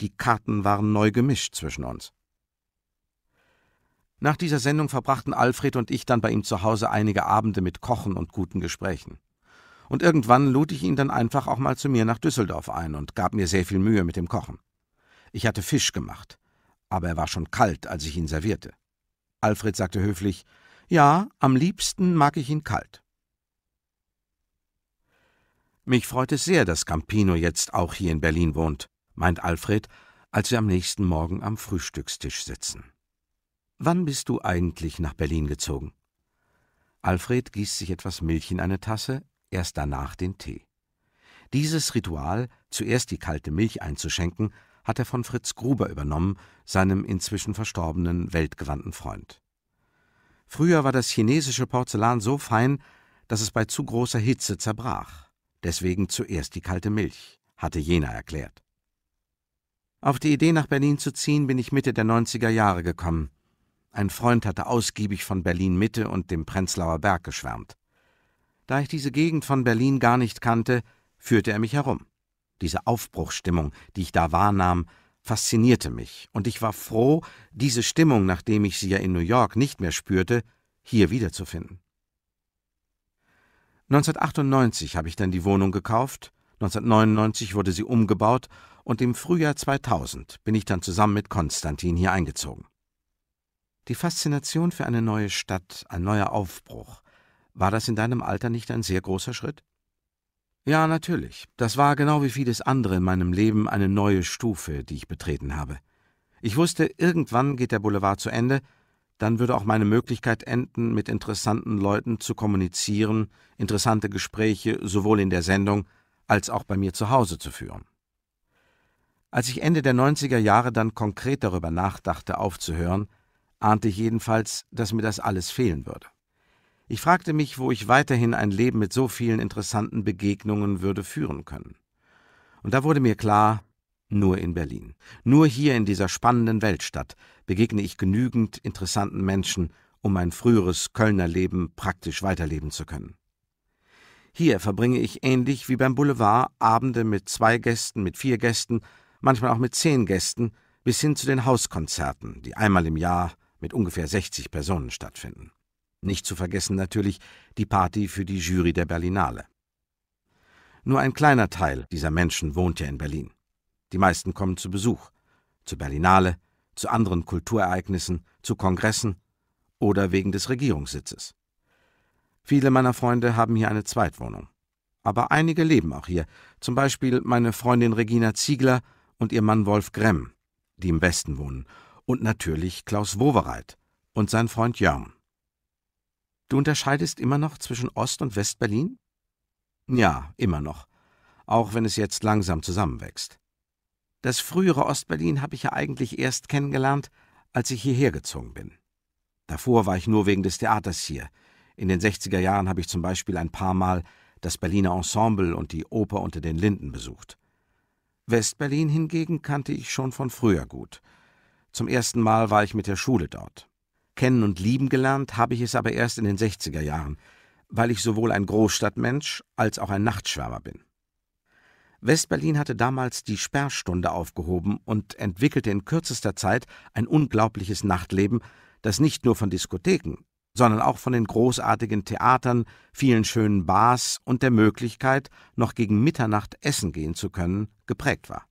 Die Karten waren neu gemischt zwischen uns. Nach dieser Sendung verbrachten Alfred und ich dann bei ihm zu Hause einige Abende mit Kochen und guten Gesprächen. Und irgendwann lud ich ihn dann einfach auch mal zu mir nach Düsseldorf ein und gab mir sehr viel Mühe mit dem Kochen. Ich hatte Fisch gemacht, aber er war schon kalt, als ich ihn servierte. Alfred sagte höflich Ja, am liebsten mag ich ihn kalt. Mich freut es sehr, dass Campino jetzt auch hier in Berlin wohnt, meint Alfred, als wir am nächsten Morgen am Frühstückstisch sitzen. Wann bist du eigentlich nach Berlin gezogen? Alfred gießt sich etwas Milch in eine Tasse, erst danach den Tee. Dieses Ritual, zuerst die kalte Milch einzuschenken, hat er von Fritz Gruber übernommen, seinem inzwischen verstorbenen weltgewandten Freund. Früher war das chinesische Porzellan so fein, dass es bei zu großer Hitze zerbrach. Deswegen zuerst die kalte Milch, hatte jener erklärt. Auf die Idee, nach Berlin zu ziehen, bin ich Mitte der 90er Jahre gekommen. Ein Freund hatte ausgiebig von Berlin Mitte und dem Prenzlauer Berg geschwärmt. Da ich diese Gegend von Berlin gar nicht kannte, führte er mich herum. Diese Aufbruchsstimmung, die ich da wahrnahm, faszinierte mich, und ich war froh, diese Stimmung, nachdem ich sie ja in New York nicht mehr spürte, hier wiederzufinden. 1998 habe ich dann die Wohnung gekauft, 1999 wurde sie umgebaut und im Frühjahr 2000 bin ich dann zusammen mit Konstantin hier eingezogen. Die Faszination für eine neue Stadt, ein neuer Aufbruch, war das in deinem Alter nicht ein sehr großer Schritt? Ja, natürlich. Das war genau wie vieles andere in meinem Leben eine neue Stufe, die ich betreten habe. Ich wusste, irgendwann geht der Boulevard zu Ende, dann würde auch meine Möglichkeit enden, mit interessanten Leuten zu kommunizieren, interessante Gespräche sowohl in der Sendung als auch bei mir zu Hause zu führen. Als ich Ende der 90er Jahre dann konkret darüber nachdachte, aufzuhören, ahnte ich jedenfalls, dass mir das alles fehlen würde. Ich fragte mich, wo ich weiterhin ein Leben mit so vielen interessanten Begegnungen würde führen können. Und da wurde mir klar, nur in Berlin, nur hier in dieser spannenden Weltstadt begegne ich genügend interessanten Menschen, um mein früheres Kölner Leben praktisch weiterleben zu können. Hier verbringe ich ähnlich wie beim Boulevard Abende mit zwei Gästen, mit vier Gästen, manchmal auch mit zehn Gästen, bis hin zu den Hauskonzerten, die einmal im Jahr mit ungefähr 60 Personen stattfinden. Nicht zu vergessen natürlich die Party für die Jury der Berlinale. Nur ein kleiner Teil dieser Menschen wohnt ja in Berlin. Die meisten kommen zu Besuch, zur Berlinale, zu anderen Kulturereignissen, zu Kongressen oder wegen des Regierungssitzes. Viele meiner Freunde haben hier eine Zweitwohnung. Aber einige leben auch hier, zum Beispiel meine Freundin Regina Ziegler und ihr Mann Wolf Gremm, die im Westen wohnen, und natürlich Klaus Wowereit und sein Freund Jörn. Du unterscheidest immer noch zwischen Ost- und Westberlin? Ja, immer noch. Auch wenn es jetzt langsam zusammenwächst. Das frühere Ostberlin habe ich ja eigentlich erst kennengelernt, als ich hierher gezogen bin. Davor war ich nur wegen des Theaters hier. In den 60er Jahren habe ich zum Beispiel ein paar Mal das Berliner Ensemble und die Oper unter den Linden besucht. Westberlin hingegen kannte ich schon von früher gut. Zum ersten Mal war ich mit der Schule dort. Kennen und lieben gelernt habe ich es aber erst in den 60er Jahren, weil ich sowohl ein Großstadtmensch als auch ein Nachtschwärmer bin. Westberlin hatte damals die Sperrstunde aufgehoben und entwickelte in kürzester Zeit ein unglaubliches Nachtleben, das nicht nur von Diskotheken, sondern auch von den großartigen Theatern, vielen schönen Bars und der Möglichkeit, noch gegen Mitternacht essen gehen zu können, geprägt war.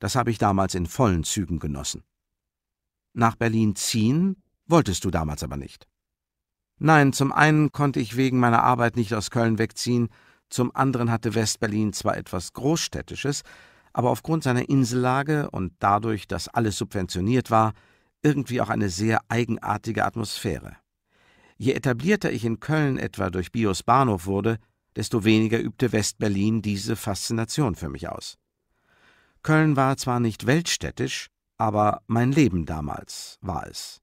Das habe ich damals in vollen Zügen genossen. Nach Berlin ziehen Wolltest du damals aber nicht. Nein, zum einen konnte ich wegen meiner Arbeit nicht aus Köln wegziehen, zum anderen hatte Westberlin zwar etwas Großstädtisches, aber aufgrund seiner Insellage und dadurch, dass alles subventioniert war, irgendwie auch eine sehr eigenartige Atmosphäre. Je etablierter ich in Köln etwa durch Bios Bahnhof wurde, desto weniger übte Westberlin diese Faszination für mich aus. Köln war zwar nicht weltstädtisch, aber mein Leben damals war es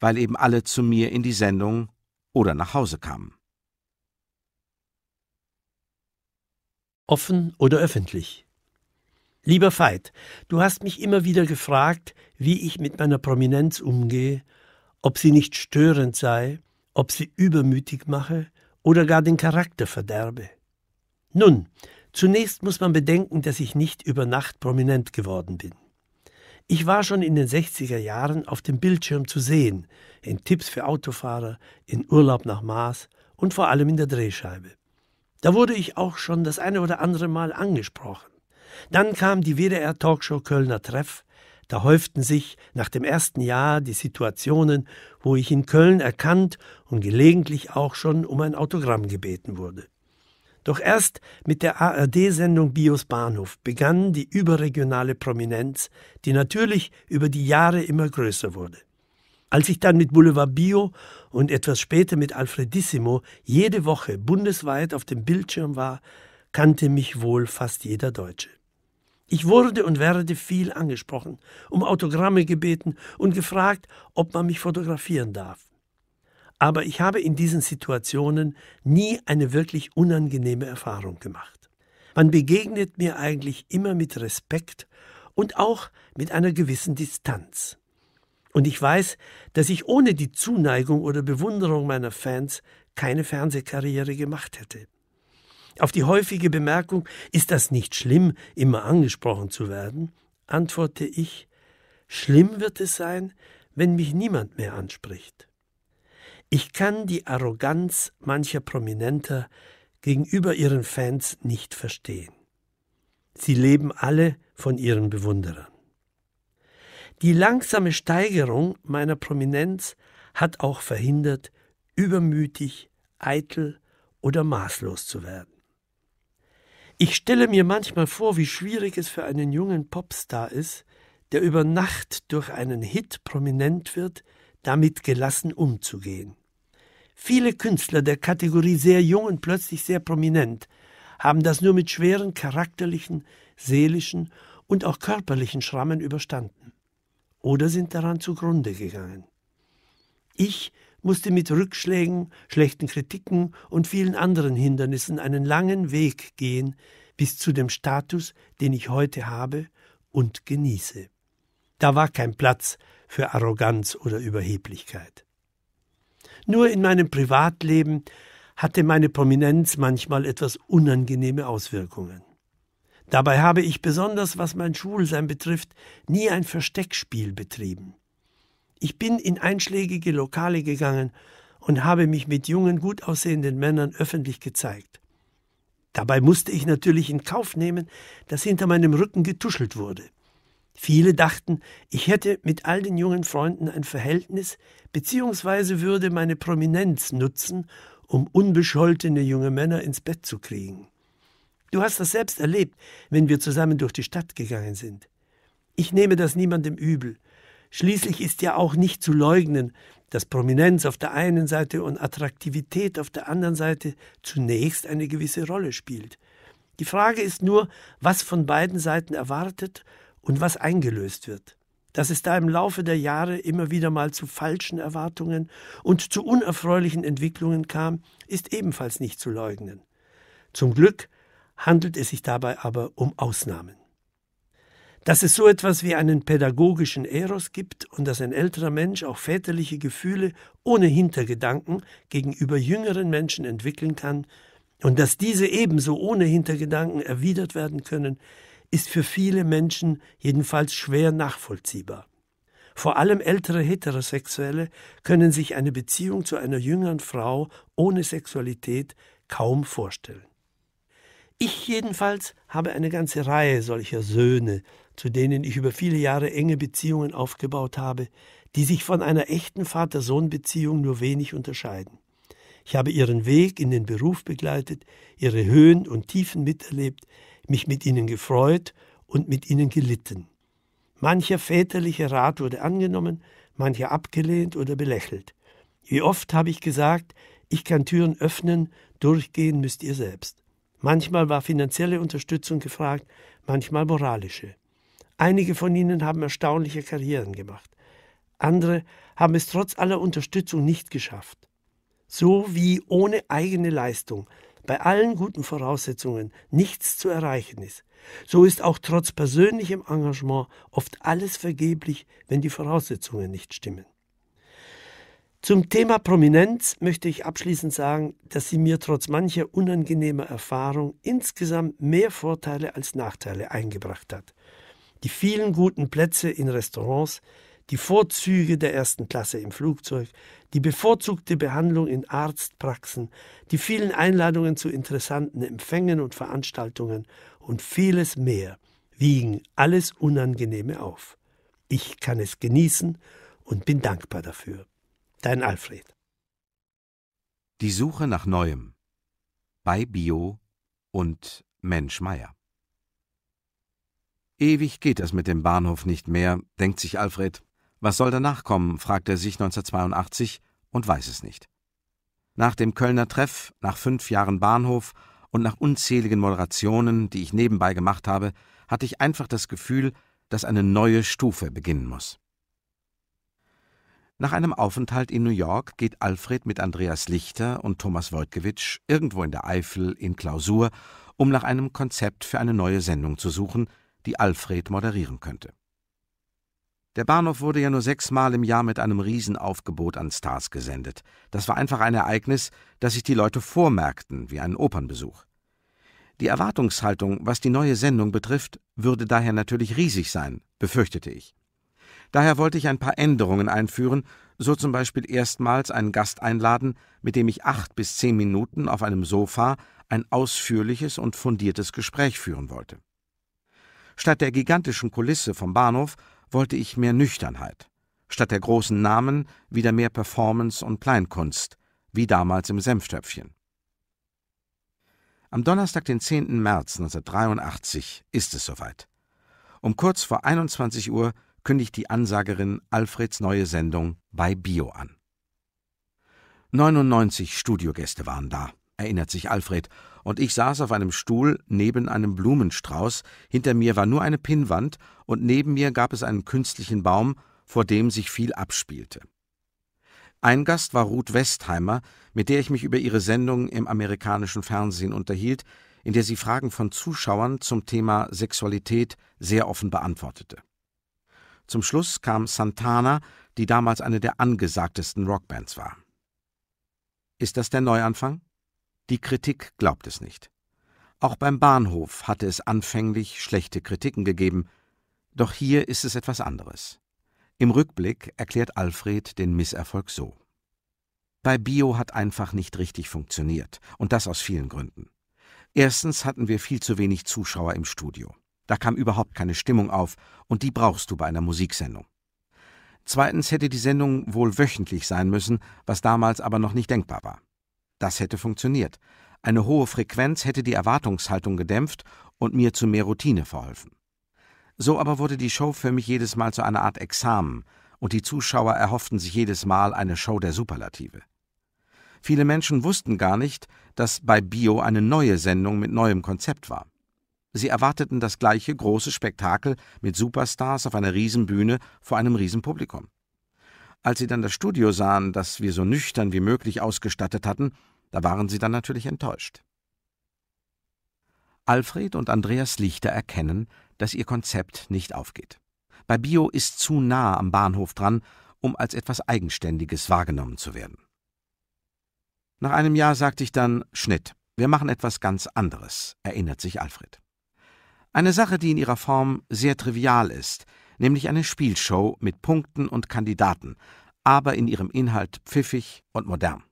weil eben alle zu mir in die Sendung oder nach Hause kamen. Offen oder öffentlich? Lieber Veit, du hast mich immer wieder gefragt, wie ich mit meiner Prominenz umgehe, ob sie nicht störend sei, ob sie übermütig mache oder gar den Charakter verderbe. Nun, zunächst muss man bedenken, dass ich nicht über Nacht prominent geworden bin. Ich war schon in den 60er Jahren auf dem Bildschirm zu sehen, in Tipps für Autofahrer, in Urlaub nach Mars und vor allem in der Drehscheibe. Da wurde ich auch schon das eine oder andere Mal angesprochen. Dann kam die WDR-Talkshow Kölner Treff. Da häuften sich nach dem ersten Jahr die Situationen, wo ich in Köln erkannt und gelegentlich auch schon um ein Autogramm gebeten wurde. Doch erst mit der ARD-Sendung Bios Bahnhof begann die überregionale Prominenz, die natürlich über die Jahre immer größer wurde. Als ich dann mit Boulevard Bio und etwas später mit Alfredissimo jede Woche bundesweit auf dem Bildschirm war, kannte mich wohl fast jeder Deutsche. Ich wurde und werde viel angesprochen, um Autogramme gebeten und gefragt, ob man mich fotografieren darf aber ich habe in diesen Situationen nie eine wirklich unangenehme Erfahrung gemacht. Man begegnet mir eigentlich immer mit Respekt und auch mit einer gewissen Distanz. Und ich weiß, dass ich ohne die Zuneigung oder Bewunderung meiner Fans keine Fernsehkarriere gemacht hätte. Auf die häufige Bemerkung, ist das nicht schlimm, immer angesprochen zu werden, antworte ich, schlimm wird es sein, wenn mich niemand mehr anspricht. Ich kann die Arroganz mancher Prominenter gegenüber ihren Fans nicht verstehen. Sie leben alle von ihren Bewunderern. Die langsame Steigerung meiner Prominenz hat auch verhindert, übermütig, eitel oder maßlos zu werden. Ich stelle mir manchmal vor, wie schwierig es für einen jungen Popstar ist, der über Nacht durch einen Hit prominent wird, damit gelassen umzugehen. Viele Künstler der Kategorie sehr jung und plötzlich sehr prominent haben das nur mit schweren charakterlichen, seelischen und auch körperlichen Schrammen überstanden oder sind daran zugrunde gegangen. Ich musste mit Rückschlägen, schlechten Kritiken und vielen anderen Hindernissen einen langen Weg gehen bis zu dem Status, den ich heute habe und genieße. Da war kein Platz für Arroganz oder Überheblichkeit. Nur in meinem Privatleben hatte meine Prominenz manchmal etwas unangenehme Auswirkungen. Dabei habe ich besonders, was mein Schwulsein betrifft, nie ein Versteckspiel betrieben. Ich bin in einschlägige Lokale gegangen und habe mich mit jungen, gut aussehenden Männern öffentlich gezeigt. Dabei musste ich natürlich in Kauf nehmen, dass hinter meinem Rücken getuschelt wurde. Viele dachten, ich hätte mit all den jungen Freunden ein Verhältnis, beziehungsweise würde meine Prominenz nutzen, um unbescholtene junge Männer ins Bett zu kriegen. Du hast das selbst erlebt, wenn wir zusammen durch die Stadt gegangen sind. Ich nehme das niemandem übel. Schließlich ist ja auch nicht zu leugnen, dass Prominenz auf der einen Seite und Attraktivität auf der anderen Seite zunächst eine gewisse Rolle spielt. Die Frage ist nur, was von beiden Seiten erwartet und was eingelöst wird. Dass es da im Laufe der Jahre immer wieder mal zu falschen Erwartungen und zu unerfreulichen Entwicklungen kam, ist ebenfalls nicht zu leugnen. Zum Glück handelt es sich dabei aber um Ausnahmen. Dass es so etwas wie einen pädagogischen Eros gibt und dass ein älterer Mensch auch väterliche Gefühle ohne Hintergedanken gegenüber jüngeren Menschen entwickeln kann und dass diese ebenso ohne Hintergedanken erwidert werden können, ist für viele Menschen jedenfalls schwer nachvollziehbar. Vor allem ältere Heterosexuelle können sich eine Beziehung zu einer jüngeren Frau ohne Sexualität kaum vorstellen. Ich jedenfalls habe eine ganze Reihe solcher Söhne, zu denen ich über viele Jahre enge Beziehungen aufgebaut habe, die sich von einer echten Vater-Sohn-Beziehung nur wenig unterscheiden. Ich habe ihren Weg in den Beruf begleitet, ihre Höhen und Tiefen miterlebt, mich mit ihnen gefreut und mit ihnen gelitten. Mancher väterliche Rat wurde angenommen, mancher abgelehnt oder belächelt. Wie oft habe ich gesagt, ich kann Türen öffnen, durchgehen müsst ihr selbst. Manchmal war finanzielle Unterstützung gefragt, manchmal moralische. Einige von ihnen haben erstaunliche Karrieren gemacht. Andere haben es trotz aller Unterstützung nicht geschafft. So wie ohne eigene Leistung bei allen guten Voraussetzungen nichts zu erreichen ist, so ist auch trotz persönlichem Engagement oft alles vergeblich, wenn die Voraussetzungen nicht stimmen. Zum Thema Prominenz möchte ich abschließend sagen, dass sie mir trotz mancher unangenehmer Erfahrung insgesamt mehr Vorteile als Nachteile eingebracht hat. Die vielen guten Plätze in Restaurants, die Vorzüge der ersten Klasse im Flugzeug, die bevorzugte Behandlung in Arztpraxen, die vielen Einladungen zu interessanten Empfängen und Veranstaltungen und vieles mehr wiegen alles Unangenehme auf. Ich kann es genießen und bin dankbar dafür. Dein Alfred. Die Suche nach Neuem bei Bio und Mensch Meier. Ewig geht das mit dem Bahnhof nicht mehr, denkt sich Alfred. Was soll danach kommen, fragt er sich 1982 und weiß es nicht. Nach dem Kölner Treff, nach fünf Jahren Bahnhof und nach unzähligen Moderationen, die ich nebenbei gemacht habe, hatte ich einfach das Gefühl, dass eine neue Stufe beginnen muss. Nach einem Aufenthalt in New York geht Alfred mit Andreas Lichter und Thomas Wojtkiewicz irgendwo in der Eifel in Klausur, um nach einem Konzept für eine neue Sendung zu suchen, die Alfred moderieren könnte. Der Bahnhof wurde ja nur sechsmal im Jahr mit einem Riesenaufgebot an Stars gesendet. Das war einfach ein Ereignis, das sich die Leute vormerkten, wie einen Opernbesuch. Die Erwartungshaltung, was die neue Sendung betrifft, würde daher natürlich riesig sein, befürchtete ich. Daher wollte ich ein paar Änderungen einführen, so zum Beispiel erstmals einen Gast einladen, mit dem ich acht bis zehn Minuten auf einem Sofa ein ausführliches und fundiertes Gespräch führen wollte. Statt der gigantischen Kulisse vom Bahnhof wollte ich mehr Nüchternheit, statt der großen Namen wieder mehr Performance und Kleinkunst, wie damals im Senftöpfchen. Am Donnerstag, den 10. März 1983, ist es soweit. Um kurz vor 21 Uhr kündigt die Ansagerin Alfreds neue Sendung bei Bio an. 99 Studiogäste waren da, erinnert sich Alfred, und ich saß auf einem Stuhl neben einem Blumenstrauß, hinter mir war nur eine Pinnwand und neben mir gab es einen künstlichen Baum, vor dem sich viel abspielte. Ein Gast war Ruth Westheimer, mit der ich mich über ihre Sendung im amerikanischen Fernsehen unterhielt, in der sie Fragen von Zuschauern zum Thema Sexualität sehr offen beantwortete. Zum Schluss kam Santana, die damals eine der angesagtesten Rockbands war. Ist das der Neuanfang? Die Kritik glaubt es nicht. Auch beim Bahnhof hatte es anfänglich schlechte Kritiken gegeben, doch hier ist es etwas anderes. Im Rückblick erklärt Alfred den Misserfolg so. Bei Bio hat einfach nicht richtig funktioniert, und das aus vielen Gründen. Erstens hatten wir viel zu wenig Zuschauer im Studio. Da kam überhaupt keine Stimmung auf, und die brauchst du bei einer Musiksendung. Zweitens hätte die Sendung wohl wöchentlich sein müssen, was damals aber noch nicht denkbar war. Das hätte funktioniert. Eine hohe Frequenz hätte die Erwartungshaltung gedämpft und mir zu mehr Routine verholfen. So aber wurde die Show für mich jedes Mal zu einer Art Examen, und die Zuschauer erhofften sich jedes Mal eine Show der Superlative. Viele Menschen wussten gar nicht, dass bei Bio eine neue Sendung mit neuem Konzept war. Sie erwarteten das gleiche große Spektakel mit Superstars auf einer Riesenbühne vor einem Riesenpublikum. Als sie dann das Studio sahen, das wir so nüchtern wie möglich ausgestattet hatten, da waren sie dann natürlich enttäuscht. Alfred und Andreas Lichter erkennen, dass ihr Konzept nicht aufgeht. Bei Bio ist zu nah am Bahnhof dran, um als etwas Eigenständiges wahrgenommen zu werden. Nach einem Jahr sagte ich dann, Schnitt, wir machen etwas ganz anderes, erinnert sich Alfred. Eine Sache, die in ihrer Form sehr trivial ist, nämlich eine Spielshow mit Punkten und Kandidaten, aber in ihrem Inhalt pfiffig und modern.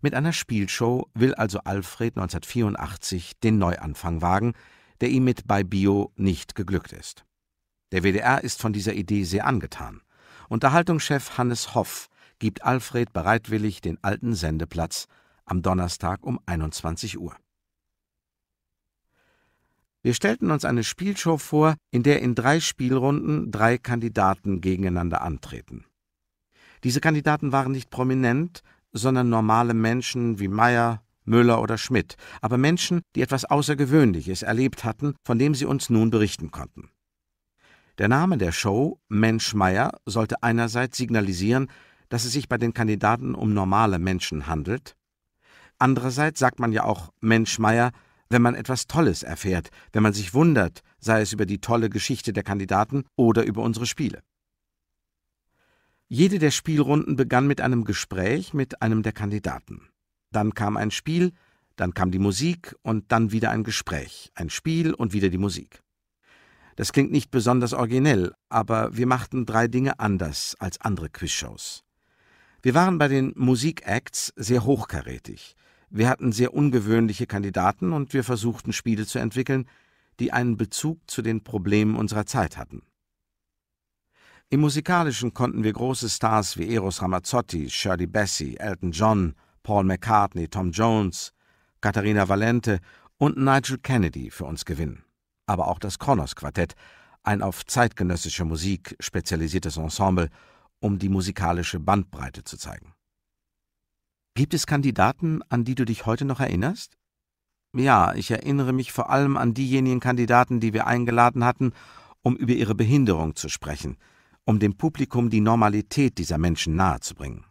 Mit einer Spielshow will also Alfred 1984 den Neuanfang wagen, der ihm mit bei Bio nicht geglückt ist. Der WDR ist von dieser Idee sehr angetan. Unterhaltungschef Hannes Hoff gibt Alfred bereitwillig den alten Sendeplatz am Donnerstag um 21 Uhr. Wir stellten uns eine Spielshow vor, in der in drei Spielrunden drei Kandidaten gegeneinander antreten. Diese Kandidaten waren nicht prominent, sondern normale Menschen wie Meyer, Müller oder Schmidt, aber Menschen, die etwas Außergewöhnliches erlebt hatten, von dem sie uns nun berichten konnten. Der Name der Show, Mensch Meyer, sollte einerseits signalisieren, dass es sich bei den Kandidaten um normale Menschen handelt. Andererseits sagt man ja auch Mensch Meyer, wenn man etwas Tolles erfährt, wenn man sich wundert, sei es über die tolle Geschichte der Kandidaten oder über unsere Spiele. Jede der Spielrunden begann mit einem Gespräch mit einem der Kandidaten. Dann kam ein Spiel, dann kam die Musik und dann wieder ein Gespräch, ein Spiel und wieder die Musik. Das klingt nicht besonders originell, aber wir machten drei Dinge anders als andere Quizshows. Wir waren bei den Musikacts sehr hochkarätig. Wir hatten sehr ungewöhnliche Kandidaten und wir versuchten Spiele zu entwickeln, die einen Bezug zu den Problemen unserer Zeit hatten. Im Musikalischen konnten wir große Stars wie Eros Ramazzotti, Shirley Bassey, Elton John, Paul McCartney, Tom Jones, Katharina Valente und Nigel Kennedy für uns gewinnen. Aber auch das Kronos Quartett, ein auf zeitgenössische Musik spezialisiertes Ensemble, um die musikalische Bandbreite zu zeigen. Gibt es Kandidaten, an die du dich heute noch erinnerst? Ja, ich erinnere mich vor allem an diejenigen Kandidaten, die wir eingeladen hatten, um über ihre Behinderung zu sprechen, um dem Publikum die Normalität dieser Menschen nahezubringen.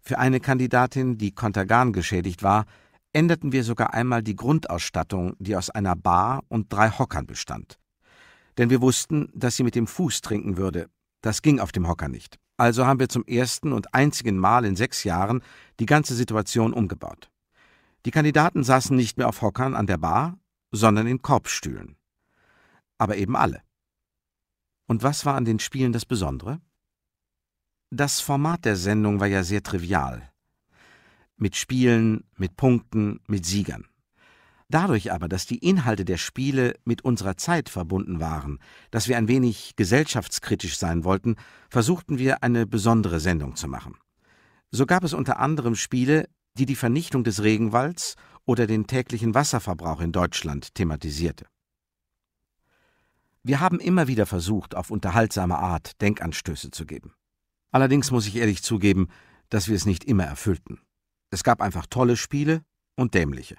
Für eine Kandidatin, die Kontergan geschädigt war, änderten wir sogar einmal die Grundausstattung, die aus einer Bar und drei Hockern bestand. Denn wir wussten, dass sie mit dem Fuß trinken würde. Das ging auf dem Hocker nicht. Also haben wir zum ersten und einzigen Mal in sechs Jahren die ganze Situation umgebaut. Die Kandidaten saßen nicht mehr auf Hockern an der Bar, sondern in Korbstühlen. Aber eben alle. Und was war an den Spielen das Besondere? Das Format der Sendung war ja sehr trivial. Mit Spielen, mit Punkten, mit Siegern. Dadurch aber, dass die Inhalte der Spiele mit unserer Zeit verbunden waren, dass wir ein wenig gesellschaftskritisch sein wollten, versuchten wir eine besondere Sendung zu machen. So gab es unter anderem Spiele, die die Vernichtung des Regenwalds oder den täglichen Wasserverbrauch in Deutschland thematisierte. Wir haben immer wieder versucht, auf unterhaltsame Art Denkanstöße zu geben. Allerdings muss ich ehrlich zugeben, dass wir es nicht immer erfüllten. Es gab einfach tolle Spiele und dämliche.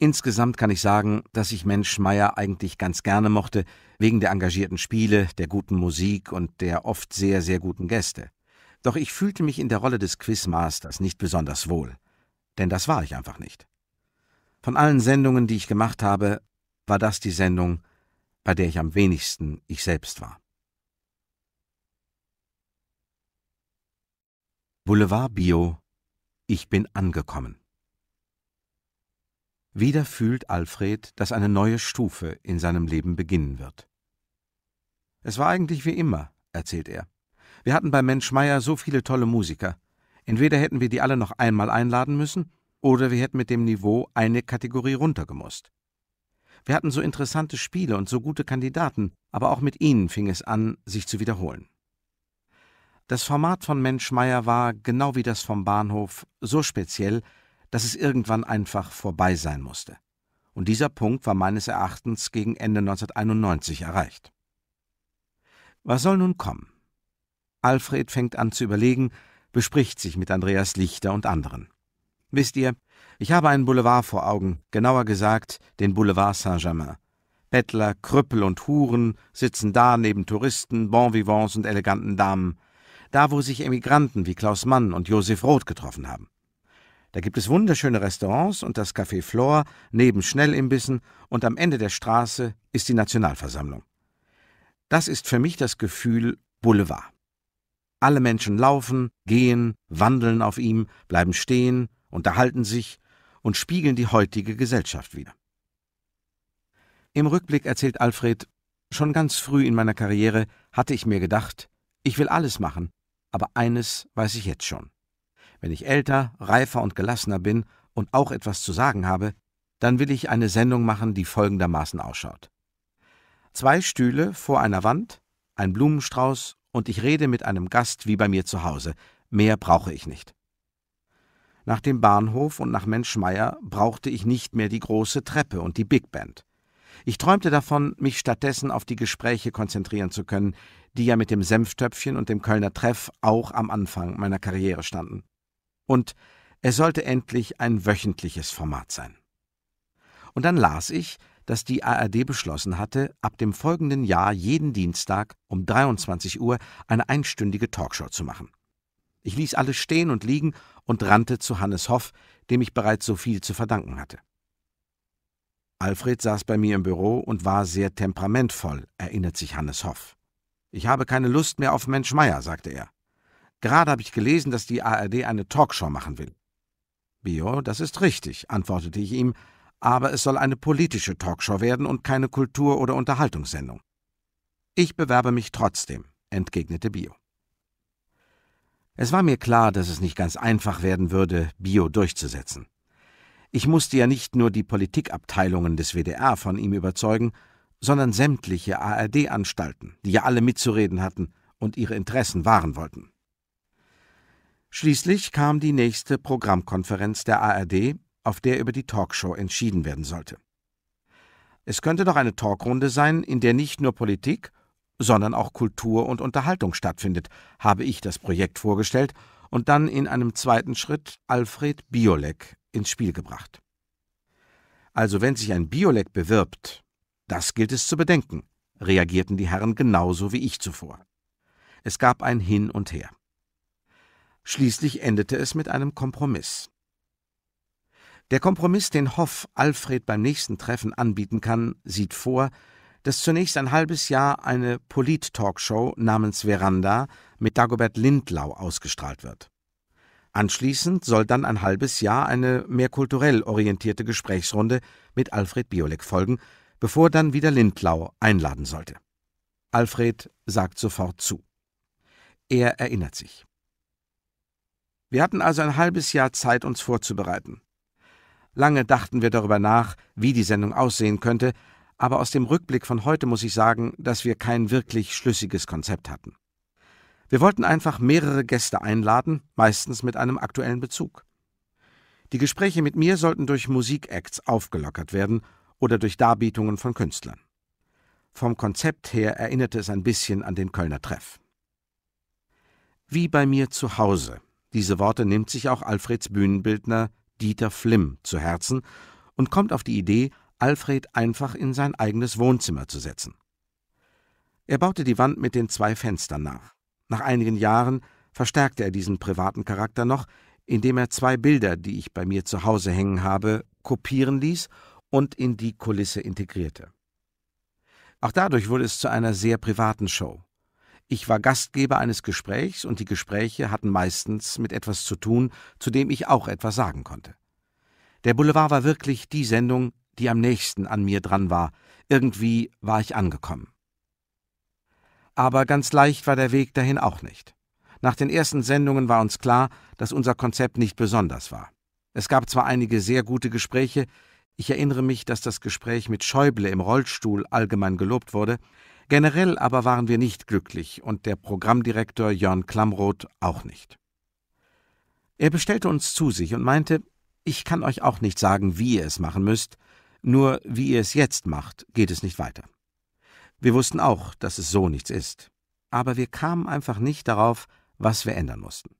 Insgesamt kann ich sagen, dass ich Mensch Meier eigentlich ganz gerne mochte, wegen der engagierten Spiele, der guten Musik und der oft sehr, sehr guten Gäste. Doch ich fühlte mich in der Rolle des Quizmasters nicht besonders wohl. Denn das war ich einfach nicht. Von allen Sendungen, die ich gemacht habe, war das die Sendung, bei der ich am wenigsten ich selbst war. Boulevard Bio Ich bin angekommen. Wieder fühlt Alfred, dass eine neue Stufe in seinem Leben beginnen wird. Es war eigentlich wie immer, erzählt er. Wir hatten bei Mensch Meier so viele tolle Musiker. Entweder hätten wir die alle noch einmal einladen müssen, oder wir hätten mit dem Niveau eine Kategorie runtergemusst. Wir hatten so interessante Spiele und so gute Kandidaten, aber auch mit ihnen fing es an, sich zu wiederholen. Das Format von Mensch Meier war, genau wie das vom Bahnhof, so speziell, dass es irgendwann einfach vorbei sein musste. Und dieser Punkt war meines Erachtens gegen Ende 1991 erreicht. Was soll nun kommen? Alfred fängt an zu überlegen, bespricht sich mit Andreas Lichter und anderen. Wisst ihr, ich habe einen Boulevard vor Augen, genauer gesagt den Boulevard Saint-Germain. Bettler, Krüppel und Huren sitzen da neben Touristen, Bonvivants und eleganten Damen, da wo sich Emigranten wie Klaus Mann und Josef Roth getroffen haben. Da gibt es wunderschöne Restaurants und das Café Flor neben Schnellimbissen und am Ende der Straße ist die Nationalversammlung. Das ist für mich das Gefühl Boulevard. Alle Menschen laufen, gehen, wandeln auf ihm, bleiben stehen, unterhalten sich und spiegeln die heutige Gesellschaft wieder. Im Rückblick erzählt Alfred, schon ganz früh in meiner Karriere hatte ich mir gedacht, ich will alles machen, aber eines weiß ich jetzt schon. Wenn ich älter, reifer und gelassener bin und auch etwas zu sagen habe, dann will ich eine Sendung machen, die folgendermaßen ausschaut. Zwei Stühle vor einer Wand, ein Blumenstrauß und ich rede mit einem Gast wie bei mir zu Hause. Mehr brauche ich nicht. Nach dem Bahnhof und nach Menschmeier brauchte ich nicht mehr die große Treppe und die Big Band. Ich träumte davon, mich stattdessen auf die Gespräche konzentrieren zu können, die ja mit dem Senftöpfchen und dem Kölner Treff auch am Anfang meiner Karriere standen. Und es sollte endlich ein wöchentliches Format sein. Und dann las ich, dass die ARD beschlossen hatte, ab dem folgenden Jahr jeden Dienstag um 23 Uhr eine einstündige Talkshow zu machen. Ich ließ alles stehen und liegen und rannte zu Hannes Hoff, dem ich bereits so viel zu verdanken hatte. Alfred saß bei mir im Büro und war sehr temperamentvoll, erinnert sich Hannes Hoff. Ich habe keine Lust mehr auf Mensch Meier, sagte er. Gerade habe ich gelesen, dass die ARD eine Talkshow machen will. Bio, das ist richtig, antwortete ich ihm, aber es soll eine politische Talkshow werden und keine Kultur- oder Unterhaltungssendung. Ich bewerbe mich trotzdem, entgegnete Bio. Es war mir klar, dass es nicht ganz einfach werden würde, Bio durchzusetzen. Ich musste ja nicht nur die Politikabteilungen des WDR von ihm überzeugen, sondern sämtliche ARD-Anstalten, die ja alle mitzureden hatten und ihre Interessen wahren wollten. Schließlich kam die nächste Programmkonferenz der ARD, auf der über die Talkshow entschieden werden sollte. Es könnte doch eine Talkrunde sein, in der nicht nur Politik, sondern auch Kultur und Unterhaltung stattfindet, habe ich das Projekt vorgestellt und dann in einem zweiten Schritt Alfred Biolek ins Spiel gebracht. Also wenn sich ein Biolek bewirbt, das gilt es zu bedenken, reagierten die Herren genauso wie ich zuvor. Es gab ein Hin und Her. Schließlich endete es mit einem Kompromiss. Der Kompromiss, den Hoff Alfred beim nächsten Treffen anbieten kann, sieht vor, dass zunächst ein halbes Jahr eine Polit-Talkshow namens Veranda mit Dagobert Lindlau ausgestrahlt wird. Anschließend soll dann ein halbes Jahr eine mehr kulturell orientierte Gesprächsrunde mit Alfred Biolek folgen, bevor dann wieder Lindlau einladen sollte. Alfred sagt sofort zu. Er erinnert sich. Wir hatten also ein halbes Jahr Zeit, uns vorzubereiten. Lange dachten wir darüber nach, wie die Sendung aussehen könnte, aber aus dem Rückblick von heute muss ich sagen, dass wir kein wirklich schlüssiges Konzept hatten. Wir wollten einfach mehrere Gäste einladen, meistens mit einem aktuellen Bezug. Die Gespräche mit mir sollten durch Musikacts aufgelockert werden oder durch Darbietungen von Künstlern. Vom Konzept her erinnerte es ein bisschen an den Kölner Treff. Wie bei mir zu Hause diese Worte nimmt sich auch Alfreds Bühnenbildner Dieter Flimm zu Herzen und kommt auf die Idee, Alfred einfach in sein eigenes Wohnzimmer zu setzen. Er baute die Wand mit den zwei Fenstern nach. Nach einigen Jahren verstärkte er diesen privaten Charakter noch, indem er zwei Bilder, die ich bei mir zu Hause hängen habe, kopieren ließ und in die Kulisse integrierte. Auch dadurch wurde es zu einer sehr privaten Show. Ich war Gastgeber eines Gesprächs und die Gespräche hatten meistens mit etwas zu tun, zu dem ich auch etwas sagen konnte. Der Boulevard war wirklich die Sendung, die am nächsten an mir dran war. Irgendwie war ich angekommen. Aber ganz leicht war der Weg dahin auch nicht. Nach den ersten Sendungen war uns klar, dass unser Konzept nicht besonders war. Es gab zwar einige sehr gute Gespräche, ich erinnere mich, dass das Gespräch mit Schäuble im Rollstuhl allgemein gelobt wurde, Generell aber waren wir nicht glücklich und der Programmdirektor Jörn Klamroth auch nicht. Er bestellte uns zu sich und meinte, ich kann euch auch nicht sagen, wie ihr es machen müsst, nur wie ihr es jetzt macht, geht es nicht weiter. Wir wussten auch, dass es so nichts ist, aber wir kamen einfach nicht darauf, was wir ändern mussten.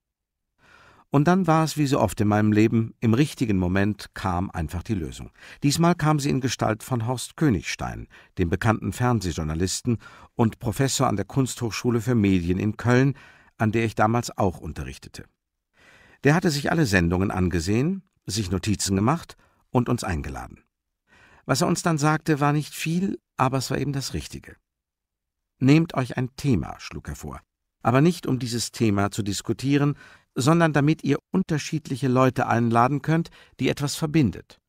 Und dann war es wie so oft in meinem Leben, im richtigen Moment kam einfach die Lösung. Diesmal kam sie in Gestalt von Horst Königstein, dem bekannten Fernsehjournalisten und Professor an der Kunsthochschule für Medien in Köln, an der ich damals auch unterrichtete. Der hatte sich alle Sendungen angesehen, sich Notizen gemacht und uns eingeladen. Was er uns dann sagte, war nicht viel, aber es war eben das Richtige. Nehmt euch ein Thema, schlug er vor, aber nicht um dieses Thema zu diskutieren, sondern damit ihr unterschiedliche Leute einladen könnt, die etwas verbindet.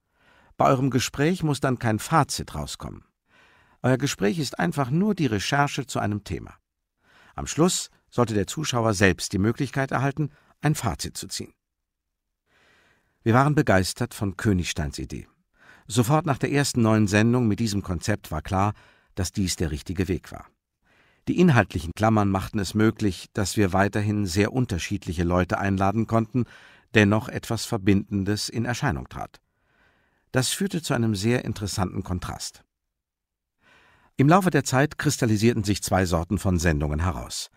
Bei eurem Gespräch muss dann kein Fazit rauskommen. Euer Gespräch ist einfach nur die Recherche zu einem Thema. Am Schluss sollte der Zuschauer selbst die Möglichkeit erhalten, ein Fazit zu ziehen. Wir waren begeistert von Königsteins Idee. Sofort nach der ersten neuen Sendung mit diesem Konzept war klar, dass dies der richtige Weg war. Die inhaltlichen Klammern machten es möglich, dass wir weiterhin sehr unterschiedliche Leute einladen konnten, dennoch etwas Verbindendes in Erscheinung trat. Das führte zu einem sehr interessanten Kontrast. Im Laufe der Zeit kristallisierten sich zwei Sorten von Sendungen heraus.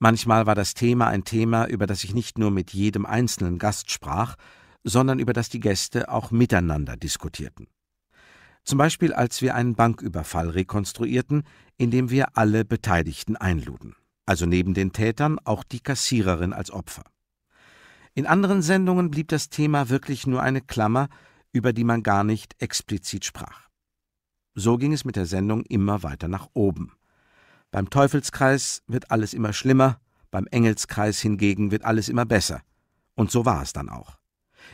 Manchmal war das Thema ein Thema, über das ich nicht nur mit jedem einzelnen Gast sprach, sondern über das die Gäste auch miteinander diskutierten. Zum Beispiel, als wir einen Banküberfall rekonstruierten, indem wir alle Beteiligten einluden. Also neben den Tätern auch die Kassiererin als Opfer. In anderen Sendungen blieb das Thema wirklich nur eine Klammer, über die man gar nicht explizit sprach. So ging es mit der Sendung immer weiter nach oben. Beim Teufelskreis wird alles immer schlimmer, beim Engelskreis hingegen wird alles immer besser. Und so war es dann auch.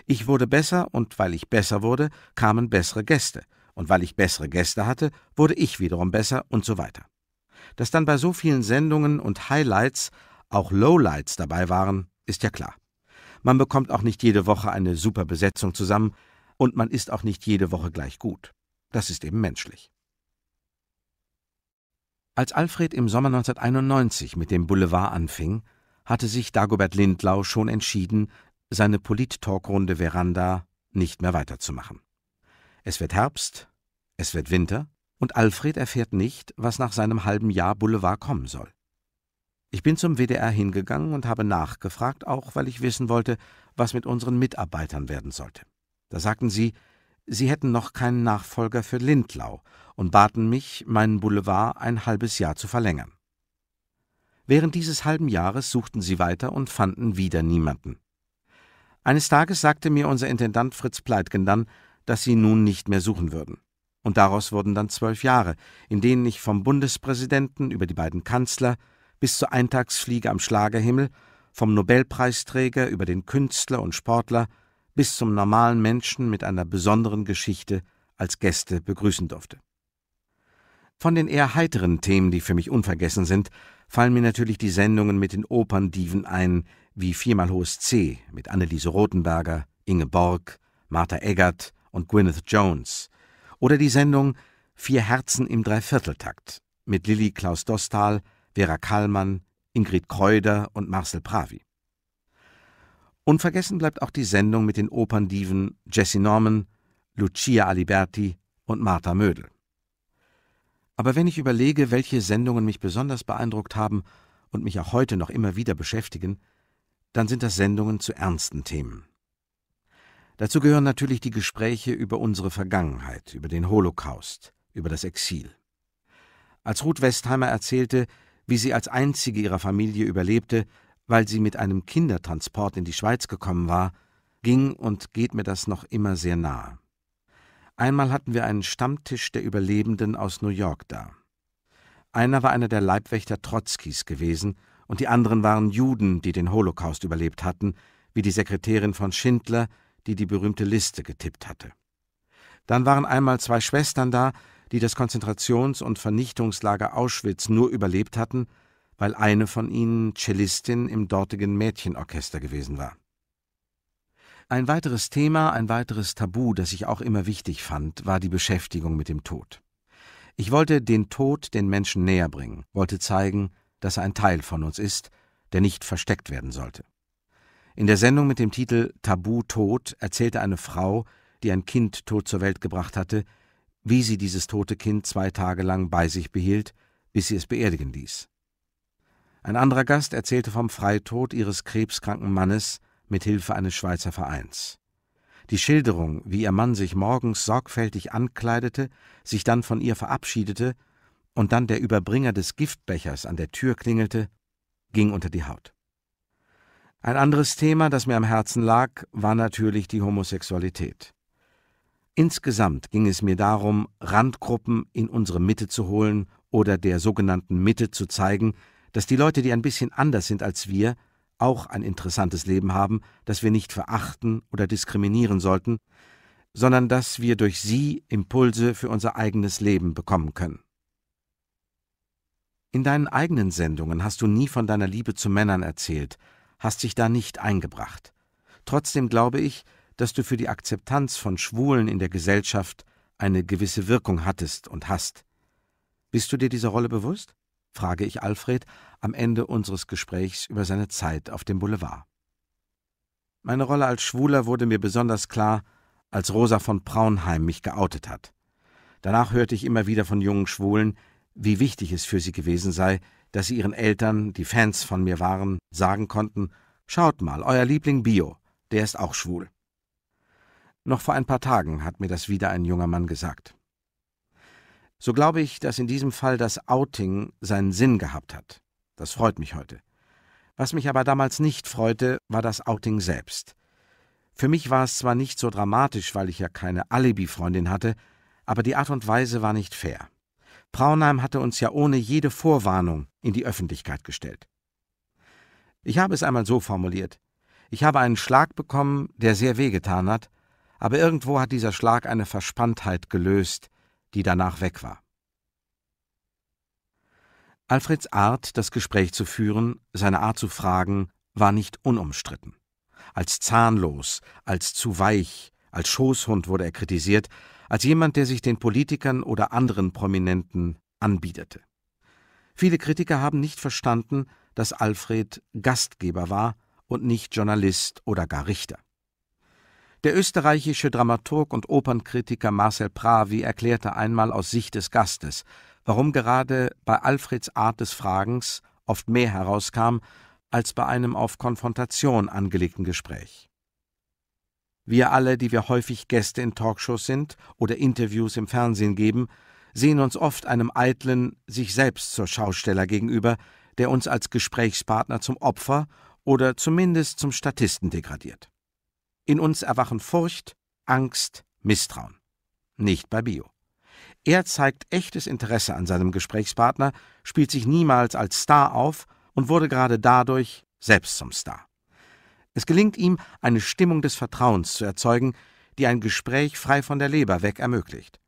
Ich wurde besser und weil ich besser wurde, kamen bessere Gäste und weil ich bessere Gäste hatte, wurde ich wiederum besser und so weiter. Dass dann bei so vielen Sendungen und Highlights auch Lowlights dabei waren, ist ja klar. Man bekommt auch nicht jede Woche eine super Besetzung zusammen und man ist auch nicht jede Woche gleich gut. Das ist eben menschlich. Als Alfred im Sommer 1991 mit dem Boulevard anfing, hatte sich Dagobert Lindlau schon entschieden, seine Polit-Talk-Runde Veranda nicht mehr weiterzumachen. Es wird Herbst, es wird Winter, und Alfred erfährt nicht, was nach seinem halben Jahr Boulevard kommen soll. Ich bin zum WDR hingegangen und habe nachgefragt, auch weil ich wissen wollte, was mit unseren Mitarbeitern werden sollte. Da sagten sie, sie hätten noch keinen Nachfolger für Lindlau und baten mich, meinen Boulevard ein halbes Jahr zu verlängern. Während dieses halben Jahres suchten sie weiter und fanden wieder niemanden. Eines Tages sagte mir unser Intendant Fritz Pleitgen dann, dass sie nun nicht mehr suchen würden. Und daraus wurden dann zwölf Jahre, in denen ich vom Bundespräsidenten über die beiden Kanzler bis zur Eintagsfliege am Schlagerhimmel, vom Nobelpreisträger über den Künstler und Sportler bis zum normalen Menschen mit einer besonderen Geschichte als Gäste begrüßen durfte. Von den eher heiteren Themen, die für mich unvergessen sind, fallen mir natürlich die Sendungen mit den Operndiven ein, wie Viermal Hohes C mit Anneliese Rothenberger, Inge Borg, Martha Eggert, und Gwyneth Jones oder die Sendung Vier Herzen im Dreivierteltakt mit Lilli Klaus Dostal, Vera Kallmann, Ingrid Kreuder und Marcel Pravi. Unvergessen bleibt auch die Sendung mit den Operndiven Jesse Norman, Lucia Aliberti und Martha Mödel. Aber wenn ich überlege, welche Sendungen mich besonders beeindruckt haben und mich auch heute noch immer wieder beschäftigen, dann sind das Sendungen zu ernsten Themen. Dazu gehören natürlich die Gespräche über unsere Vergangenheit, über den Holocaust, über das Exil. Als Ruth Westheimer erzählte, wie sie als einzige ihrer Familie überlebte, weil sie mit einem Kindertransport in die Schweiz gekommen war, ging und geht mir das noch immer sehr nahe. Einmal hatten wir einen Stammtisch der Überlebenden aus New York da. Einer war einer der Leibwächter Trotzkis gewesen und die anderen waren Juden, die den Holocaust überlebt hatten, wie die Sekretärin von Schindler, die die berühmte Liste getippt hatte. Dann waren einmal zwei Schwestern da, die das Konzentrations- und Vernichtungslager Auschwitz nur überlebt hatten, weil eine von ihnen Cellistin im dortigen Mädchenorchester gewesen war. Ein weiteres Thema, ein weiteres Tabu, das ich auch immer wichtig fand, war die Beschäftigung mit dem Tod. Ich wollte den Tod den Menschen näher bringen, wollte zeigen, dass er ein Teil von uns ist, der nicht versteckt werden sollte. In der Sendung mit dem Titel Tabu Tod erzählte eine Frau, die ein Kind tot zur Welt gebracht hatte, wie sie dieses tote Kind zwei Tage lang bei sich behielt, bis sie es beerdigen ließ. Ein anderer Gast erzählte vom Freitod ihres krebskranken Mannes mit Hilfe eines Schweizer Vereins. Die Schilderung, wie ihr Mann sich morgens sorgfältig ankleidete, sich dann von ihr verabschiedete und dann der Überbringer des Giftbechers an der Tür klingelte, ging unter die Haut. Ein anderes Thema, das mir am Herzen lag, war natürlich die Homosexualität. Insgesamt ging es mir darum, Randgruppen in unsere Mitte zu holen oder der sogenannten Mitte zu zeigen, dass die Leute, die ein bisschen anders sind als wir, auch ein interessantes Leben haben, das wir nicht verachten oder diskriminieren sollten, sondern dass wir durch sie Impulse für unser eigenes Leben bekommen können. In deinen eigenen Sendungen hast du nie von deiner Liebe zu Männern erzählt, hast dich da nicht eingebracht. Trotzdem glaube ich, dass du für die Akzeptanz von Schwulen in der Gesellschaft eine gewisse Wirkung hattest und hast. Bist du dir dieser Rolle bewusst? frage ich Alfred am Ende unseres Gesprächs über seine Zeit auf dem Boulevard. Meine Rolle als Schwuler wurde mir besonders klar, als Rosa von Braunheim mich geoutet hat. Danach hörte ich immer wieder von jungen Schwulen, wie wichtig es für sie gewesen sei, dass sie ihren Eltern, die Fans von mir waren, sagen konnten, schaut mal, euer Liebling Bio, der ist auch schwul. Noch vor ein paar Tagen hat mir das wieder ein junger Mann gesagt. So glaube ich, dass in diesem Fall das Outing seinen Sinn gehabt hat. Das freut mich heute. Was mich aber damals nicht freute, war das Outing selbst. Für mich war es zwar nicht so dramatisch, weil ich ja keine Alibi-Freundin hatte, aber die Art und Weise war nicht fair. Braunheim hatte uns ja ohne jede Vorwarnung in die Öffentlichkeit gestellt. Ich habe es einmal so formuliert. Ich habe einen Schlag bekommen, der sehr wehgetan hat, aber irgendwo hat dieser Schlag eine Verspanntheit gelöst, die danach weg war. Alfreds Art, das Gespräch zu führen, seine Art zu fragen, war nicht unumstritten. Als zahnlos, als zu weich, als Schoßhund wurde er kritisiert, als jemand, der sich den Politikern oder anderen Prominenten anbiederte. Viele Kritiker haben nicht verstanden, dass Alfred Gastgeber war und nicht Journalist oder gar Richter. Der österreichische Dramaturg und Opernkritiker Marcel Pravi erklärte einmal aus Sicht des Gastes, warum gerade bei Alfreds Art des Fragens oft mehr herauskam als bei einem auf Konfrontation angelegten Gespräch. Wir alle, die wir häufig Gäste in Talkshows sind oder Interviews im Fernsehen geben, sehen uns oft einem eitlen, sich selbst zur Schausteller gegenüber, der uns als Gesprächspartner zum Opfer oder zumindest zum Statisten degradiert. In uns erwachen Furcht, Angst, Misstrauen. Nicht bei Bio. Er zeigt echtes Interesse an seinem Gesprächspartner, spielt sich niemals als Star auf und wurde gerade dadurch selbst zum Star. Es gelingt ihm, eine Stimmung des Vertrauens zu erzeugen, die ein Gespräch frei von der Leber weg ermöglicht.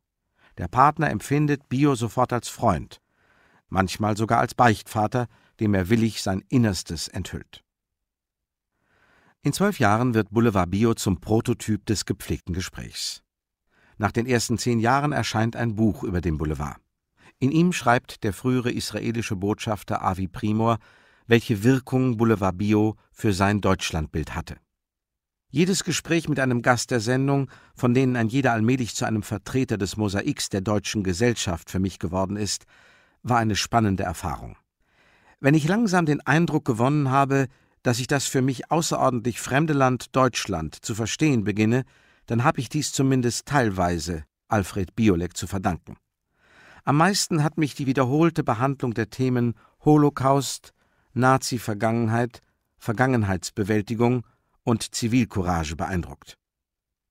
Der Partner empfindet Bio sofort als Freund, manchmal sogar als Beichtvater, dem er willig sein Innerstes enthüllt. In zwölf Jahren wird Boulevard Bio zum Prototyp des gepflegten Gesprächs. Nach den ersten zehn Jahren erscheint ein Buch über den Boulevard. In ihm schreibt der frühere israelische Botschafter Avi Primor, welche Wirkung Boulevard Bio für sein Deutschlandbild hatte. Jedes Gespräch mit einem Gast der Sendung, von denen ein jeder allmählich zu einem Vertreter des Mosaiks der deutschen Gesellschaft für mich geworden ist, war eine spannende Erfahrung. Wenn ich langsam den Eindruck gewonnen habe, dass ich das für mich außerordentlich fremde Land Deutschland zu verstehen beginne, dann habe ich dies zumindest teilweise Alfred Biolek zu verdanken. Am meisten hat mich die wiederholte Behandlung der Themen Holocaust, Nazi-Vergangenheit, Vergangenheitsbewältigung und Zivilcourage beeindruckt.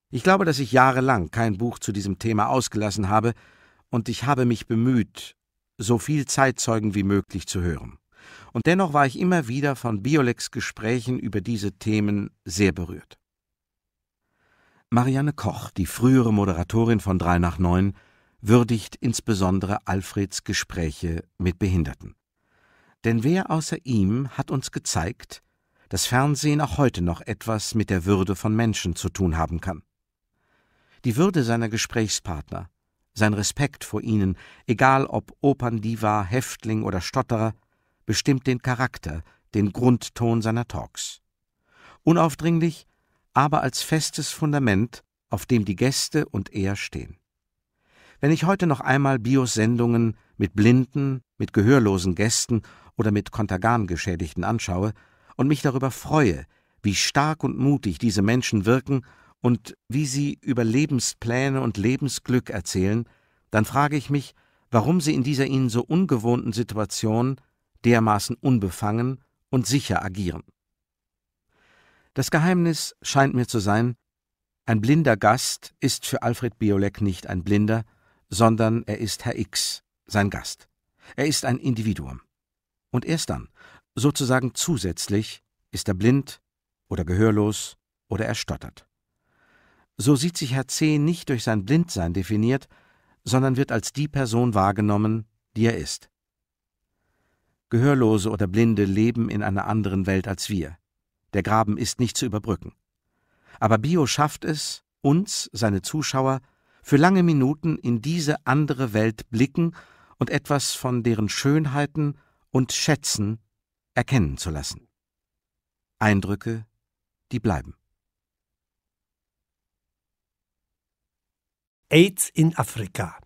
Ich glaube, dass ich jahrelang kein Buch zu diesem Thema ausgelassen habe, und ich habe mich bemüht, so viel Zeitzeugen wie möglich zu hören. Und dennoch war ich immer wieder von Biolex Gesprächen über diese Themen sehr berührt. Marianne Koch, die frühere Moderatorin von 3 nach 9, würdigt insbesondere Alfreds Gespräche mit Behinderten. Denn wer außer ihm hat uns gezeigt, dass Fernsehen auch heute noch etwas mit der Würde von Menschen zu tun haben kann. Die Würde seiner Gesprächspartner, sein Respekt vor ihnen, egal ob Operndiva, Häftling oder Stotterer, bestimmt den Charakter, den Grundton seiner Talks. Unaufdringlich, aber als festes Fundament, auf dem die Gäste und er stehen. Wenn ich heute noch einmal Bios Sendungen mit blinden, mit gehörlosen Gästen oder mit Kontergan-Geschädigten anschaue und mich darüber freue, wie stark und mutig diese Menschen wirken und wie sie über Lebenspläne und Lebensglück erzählen, dann frage ich mich, warum sie in dieser ihnen so ungewohnten Situation dermaßen unbefangen und sicher agieren. Das Geheimnis scheint mir zu sein, ein blinder Gast ist für Alfred Biolek nicht ein Blinder, sondern er ist Herr X, sein Gast. Er ist ein Individuum. Und erst dann, sozusagen zusätzlich, ist er blind oder gehörlos oder erstottert. So sieht sich Herr C. nicht durch sein Blindsein definiert, sondern wird als die Person wahrgenommen, die er ist. Gehörlose oder Blinde leben in einer anderen Welt als wir. Der Graben ist nicht zu überbrücken. Aber Bio schafft es, uns, seine Zuschauer, für lange Minuten in diese andere Welt blicken und etwas von deren Schönheiten und schätzen, erkennen zu lassen. Eindrücke, die bleiben. AIDS in Afrika.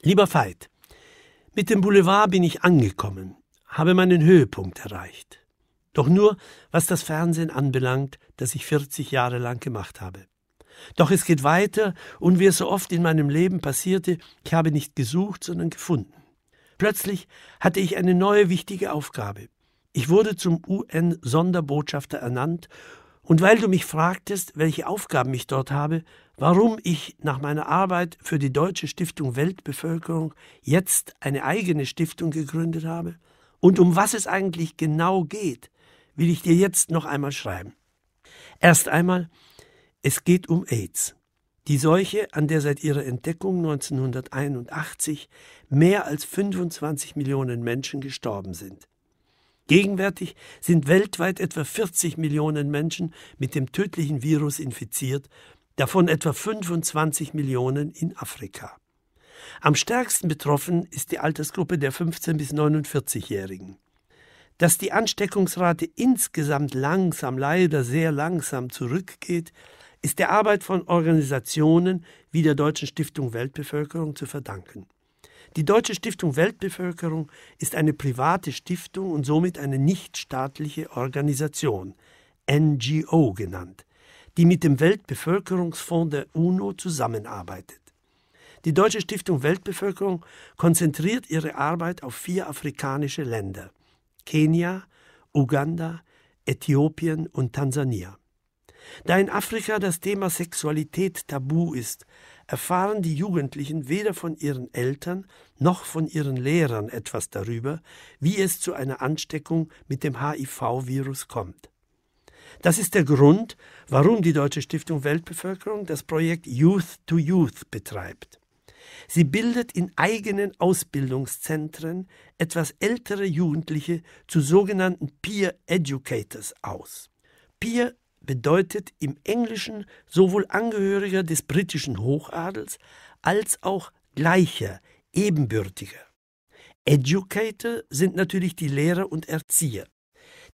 Lieber Veit, mit dem Boulevard bin ich angekommen, habe meinen Höhepunkt erreicht. Doch nur, was das Fernsehen anbelangt, das ich 40 Jahre lang gemacht habe. Doch es geht weiter und wie es so oft in meinem Leben passierte, ich habe nicht gesucht, sondern gefunden. Plötzlich hatte ich eine neue wichtige Aufgabe. Ich wurde zum UN-Sonderbotschafter ernannt und weil du mich fragtest, welche Aufgaben ich dort habe, warum ich nach meiner Arbeit für die Deutsche Stiftung Weltbevölkerung jetzt eine eigene Stiftung gegründet habe und um was es eigentlich genau geht, will ich dir jetzt noch einmal schreiben. Erst einmal, es geht um AIDS. Die Seuche, an der seit ihrer Entdeckung 1981 mehr als 25 Millionen Menschen gestorben sind. Gegenwärtig sind weltweit etwa 40 Millionen Menschen mit dem tödlichen Virus infiziert, davon etwa 25 Millionen in Afrika. Am stärksten betroffen ist die Altersgruppe der 15 bis 49-Jährigen. Dass die Ansteckungsrate insgesamt langsam, leider sehr langsam zurückgeht, ist der Arbeit von Organisationen wie der Deutschen Stiftung Weltbevölkerung zu verdanken. Die Deutsche Stiftung Weltbevölkerung ist eine private Stiftung und somit eine nichtstaatliche Organisation, NGO genannt, die mit dem Weltbevölkerungsfonds der UNO zusammenarbeitet. Die Deutsche Stiftung Weltbevölkerung konzentriert ihre Arbeit auf vier afrikanische Länder Kenia, Uganda, Äthiopien und Tansania. Da in Afrika das Thema Sexualität tabu ist, erfahren die Jugendlichen weder von ihren Eltern noch von ihren Lehrern etwas darüber, wie es zu einer Ansteckung mit dem HIV-Virus kommt. Das ist der Grund, warum die Deutsche Stiftung Weltbevölkerung das Projekt Youth to Youth betreibt. Sie bildet in eigenen Ausbildungszentren etwas ältere Jugendliche zu sogenannten Peer Educators aus. Peer bedeutet im Englischen sowohl Angehöriger des britischen Hochadels als auch gleicher, ebenbürtiger. Educator sind natürlich die Lehrer und Erzieher.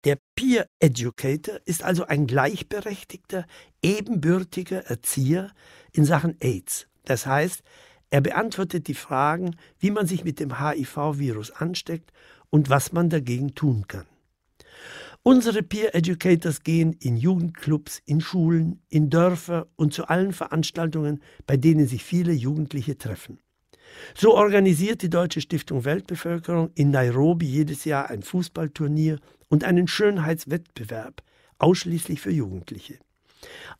Der Peer Educator ist also ein gleichberechtigter, ebenbürtiger Erzieher in Sachen AIDS. Das heißt, er beantwortet die Fragen, wie man sich mit dem HIV-Virus ansteckt und was man dagegen tun kann. Unsere Peer Educators gehen in Jugendclubs, in Schulen, in Dörfer und zu allen Veranstaltungen, bei denen sich viele Jugendliche treffen. So organisiert die Deutsche Stiftung Weltbevölkerung in Nairobi jedes Jahr ein Fußballturnier und einen Schönheitswettbewerb, ausschließlich für Jugendliche.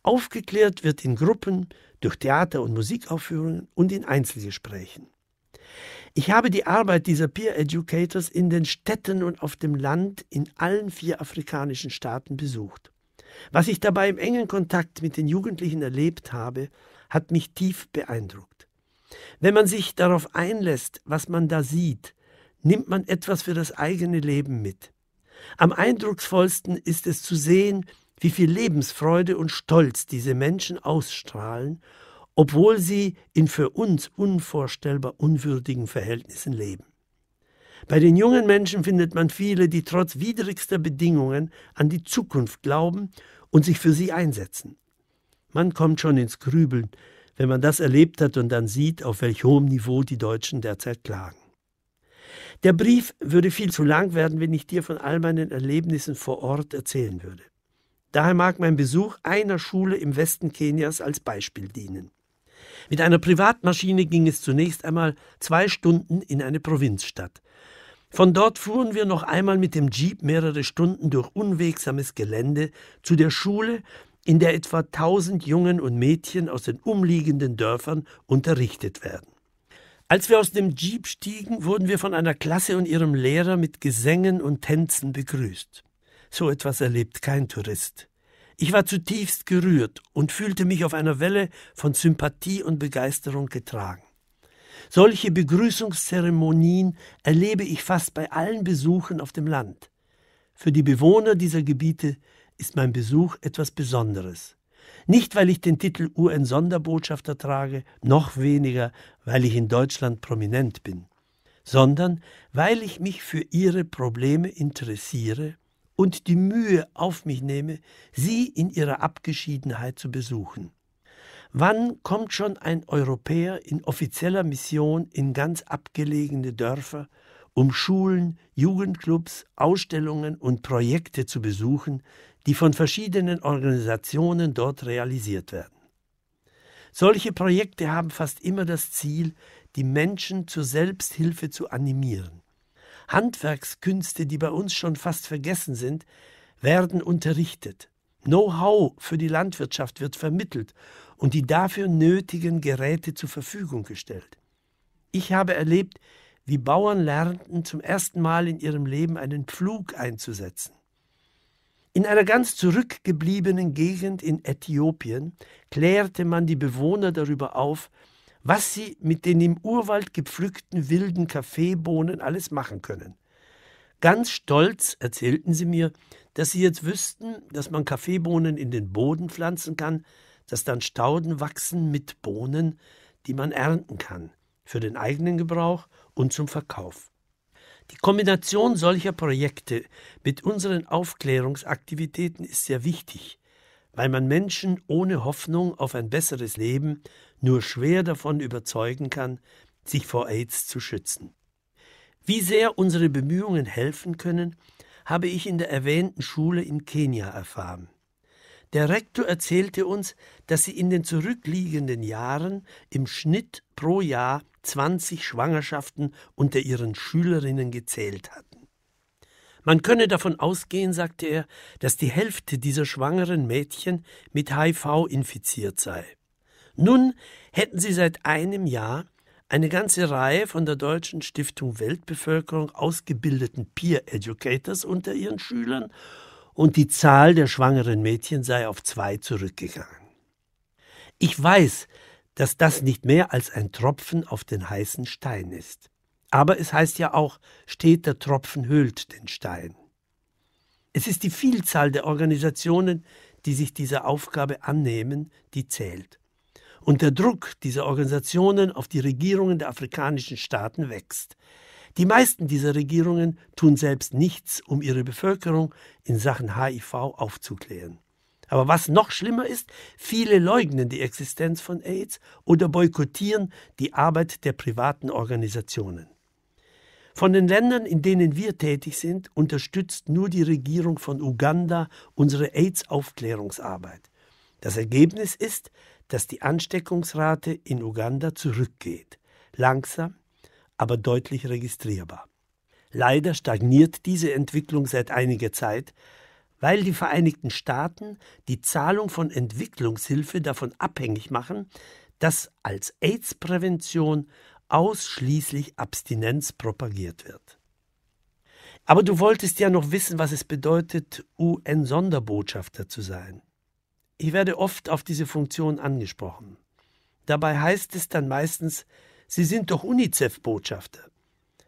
Aufgeklärt wird in Gruppen, durch Theater- und Musikaufführungen und in Einzelgesprächen. Ich habe die Arbeit dieser Peer Educators in den Städten und auf dem Land in allen vier afrikanischen Staaten besucht. Was ich dabei im engen Kontakt mit den Jugendlichen erlebt habe, hat mich tief beeindruckt. Wenn man sich darauf einlässt, was man da sieht, nimmt man etwas für das eigene Leben mit. Am eindrucksvollsten ist es zu sehen, wie viel Lebensfreude und Stolz diese Menschen ausstrahlen obwohl sie in für uns unvorstellbar unwürdigen Verhältnissen leben. Bei den jungen Menschen findet man viele, die trotz widrigster Bedingungen an die Zukunft glauben und sich für sie einsetzen. Man kommt schon ins Grübeln, wenn man das erlebt hat und dann sieht, auf welch hohem Niveau die Deutschen derzeit klagen. Der Brief würde viel zu lang werden, wenn ich dir von all meinen Erlebnissen vor Ort erzählen würde. Daher mag mein Besuch einer Schule im Westen Kenias als Beispiel dienen. Mit einer Privatmaschine ging es zunächst einmal zwei Stunden in eine Provinzstadt. Von dort fuhren wir noch einmal mit dem Jeep mehrere Stunden durch unwegsames Gelände zu der Schule, in der etwa tausend Jungen und Mädchen aus den umliegenden Dörfern unterrichtet werden. Als wir aus dem Jeep stiegen, wurden wir von einer Klasse und ihrem Lehrer mit Gesängen und Tänzen begrüßt. So etwas erlebt kein Tourist. Ich war zutiefst gerührt und fühlte mich auf einer Welle von Sympathie und Begeisterung getragen. Solche Begrüßungszeremonien erlebe ich fast bei allen Besuchen auf dem Land. Für die Bewohner dieser Gebiete ist mein Besuch etwas Besonderes. Nicht, weil ich den Titel UN-Sonderbotschafter trage, noch weniger, weil ich in Deutschland prominent bin, sondern weil ich mich für ihre Probleme interessiere und die Mühe auf mich nehme, sie in ihrer Abgeschiedenheit zu besuchen. Wann kommt schon ein Europäer in offizieller Mission in ganz abgelegene Dörfer, um Schulen, Jugendclubs, Ausstellungen und Projekte zu besuchen, die von verschiedenen Organisationen dort realisiert werden? Solche Projekte haben fast immer das Ziel, die Menschen zur Selbsthilfe zu animieren. Handwerkskünste, die bei uns schon fast vergessen sind, werden unterrichtet. Know-how für die Landwirtschaft wird vermittelt und die dafür nötigen Geräte zur Verfügung gestellt. Ich habe erlebt, wie Bauern lernten, zum ersten Mal in ihrem Leben einen Pflug einzusetzen. In einer ganz zurückgebliebenen Gegend in Äthiopien klärte man die Bewohner darüber auf, was sie mit den im Urwald gepflückten wilden Kaffeebohnen alles machen können. Ganz stolz erzählten sie mir, dass sie jetzt wüssten, dass man Kaffeebohnen in den Boden pflanzen kann, dass dann Stauden wachsen mit Bohnen, die man ernten kann, für den eigenen Gebrauch und zum Verkauf. Die Kombination solcher Projekte mit unseren Aufklärungsaktivitäten ist sehr wichtig, weil man Menschen ohne Hoffnung auf ein besseres Leben nur schwer davon überzeugen kann, sich vor AIDS zu schützen. Wie sehr unsere Bemühungen helfen können, habe ich in der erwähnten Schule in Kenia erfahren. Der Rektor erzählte uns, dass sie in den zurückliegenden Jahren im Schnitt pro Jahr 20 Schwangerschaften unter ihren Schülerinnen gezählt hat. Man könne davon ausgehen, sagte er, dass die Hälfte dieser schwangeren Mädchen mit HIV infiziert sei. Nun hätten sie seit einem Jahr eine ganze Reihe von der Deutschen Stiftung Weltbevölkerung ausgebildeten Peer Educators unter ihren Schülern und die Zahl der schwangeren Mädchen sei auf zwei zurückgegangen. Ich weiß, dass das nicht mehr als ein Tropfen auf den heißen Stein ist. Aber es heißt ja auch, steht der Tropfen höhlt den Stein. Es ist die Vielzahl der Organisationen, die sich dieser Aufgabe annehmen, die zählt. Und der Druck dieser Organisationen auf die Regierungen der afrikanischen Staaten wächst. Die meisten dieser Regierungen tun selbst nichts, um ihre Bevölkerung in Sachen HIV aufzuklären. Aber was noch schlimmer ist, viele leugnen die Existenz von AIDS oder boykottieren die Arbeit der privaten Organisationen. Von den Ländern, in denen wir tätig sind, unterstützt nur die Regierung von Uganda unsere AIDS-Aufklärungsarbeit. Das Ergebnis ist, dass die Ansteckungsrate in Uganda zurückgeht. Langsam, aber deutlich registrierbar. Leider stagniert diese Entwicklung seit einiger Zeit, weil die Vereinigten Staaten die Zahlung von Entwicklungshilfe davon abhängig machen, dass als AIDS-Prävention ausschließlich Abstinenz propagiert wird. Aber du wolltest ja noch wissen, was es bedeutet, UN-Sonderbotschafter zu sein. Ich werde oft auf diese Funktion angesprochen. Dabei heißt es dann meistens, Sie sind doch UNICEF-Botschafter.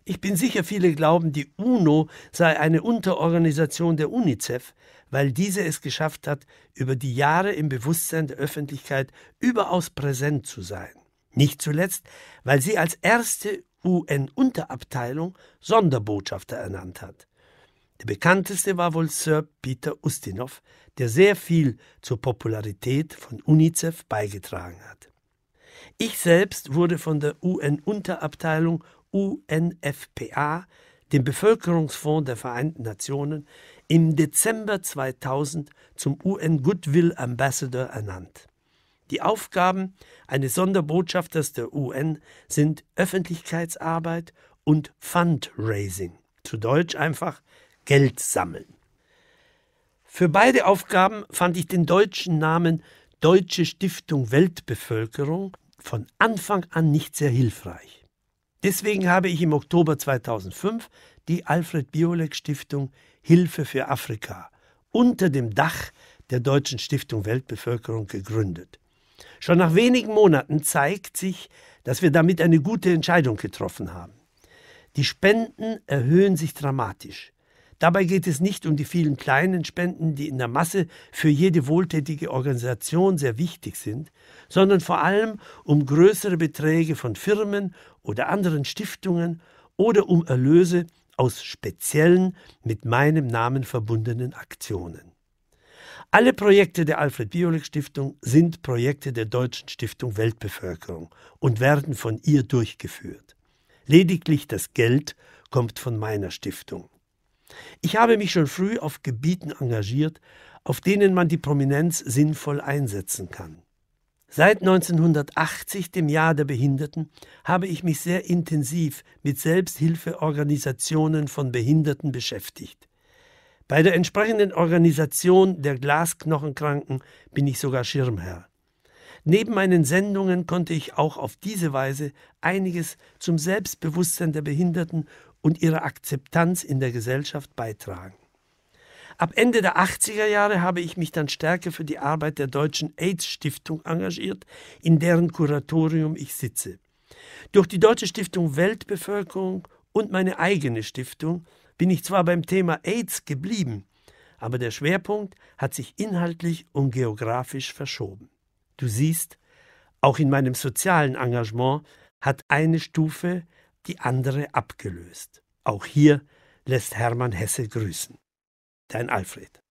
Ich bin sicher, viele glauben, die UNO sei eine Unterorganisation der UNICEF, weil diese es geschafft hat, über die Jahre im Bewusstsein der Öffentlichkeit überaus präsent zu sein. Nicht zuletzt, weil sie als erste UN-Unterabteilung Sonderbotschafter ernannt hat. Der bekannteste war wohl Sir Peter Ustinov, der sehr viel zur Popularität von UNICEF beigetragen hat. Ich selbst wurde von der UN-Unterabteilung UNFPA, dem Bevölkerungsfonds der Vereinten Nationen, im Dezember 2000 zum UN Goodwill Ambassador ernannt. Die Aufgaben eines Sonderbotschafters der UN sind Öffentlichkeitsarbeit und Fundraising, zu Deutsch einfach Geld sammeln. Für beide Aufgaben fand ich den deutschen Namen Deutsche Stiftung Weltbevölkerung von Anfang an nicht sehr hilfreich. Deswegen habe ich im Oktober 2005 die Alfred Biolek Stiftung Hilfe für Afrika unter dem Dach der Deutschen Stiftung Weltbevölkerung gegründet. Schon nach wenigen Monaten zeigt sich, dass wir damit eine gute Entscheidung getroffen haben. Die Spenden erhöhen sich dramatisch. Dabei geht es nicht um die vielen kleinen Spenden, die in der Masse für jede wohltätige Organisation sehr wichtig sind, sondern vor allem um größere Beträge von Firmen oder anderen Stiftungen oder um Erlöse aus speziellen, mit meinem Namen verbundenen Aktionen. Alle Projekte der Alfred Biolek Stiftung sind Projekte der Deutschen Stiftung Weltbevölkerung und werden von ihr durchgeführt. Lediglich das Geld kommt von meiner Stiftung. Ich habe mich schon früh auf Gebieten engagiert, auf denen man die Prominenz sinnvoll einsetzen kann. Seit 1980, dem Jahr der Behinderten, habe ich mich sehr intensiv mit Selbsthilfeorganisationen von Behinderten beschäftigt. Bei der entsprechenden Organisation der Glasknochenkranken bin ich sogar Schirmherr. Neben meinen Sendungen konnte ich auch auf diese Weise einiges zum Selbstbewusstsein der Behinderten und ihrer Akzeptanz in der Gesellschaft beitragen. Ab Ende der 80er Jahre habe ich mich dann stärker für die Arbeit der Deutschen AIDS Stiftung engagiert, in deren Kuratorium ich sitze. Durch die Deutsche Stiftung Weltbevölkerung und meine eigene Stiftung bin ich zwar beim Thema AIDS geblieben, aber der Schwerpunkt hat sich inhaltlich und geografisch verschoben. Du siehst, auch in meinem sozialen Engagement hat eine Stufe die andere abgelöst. Auch hier lässt Hermann Hesse grüßen. Dein Alfred.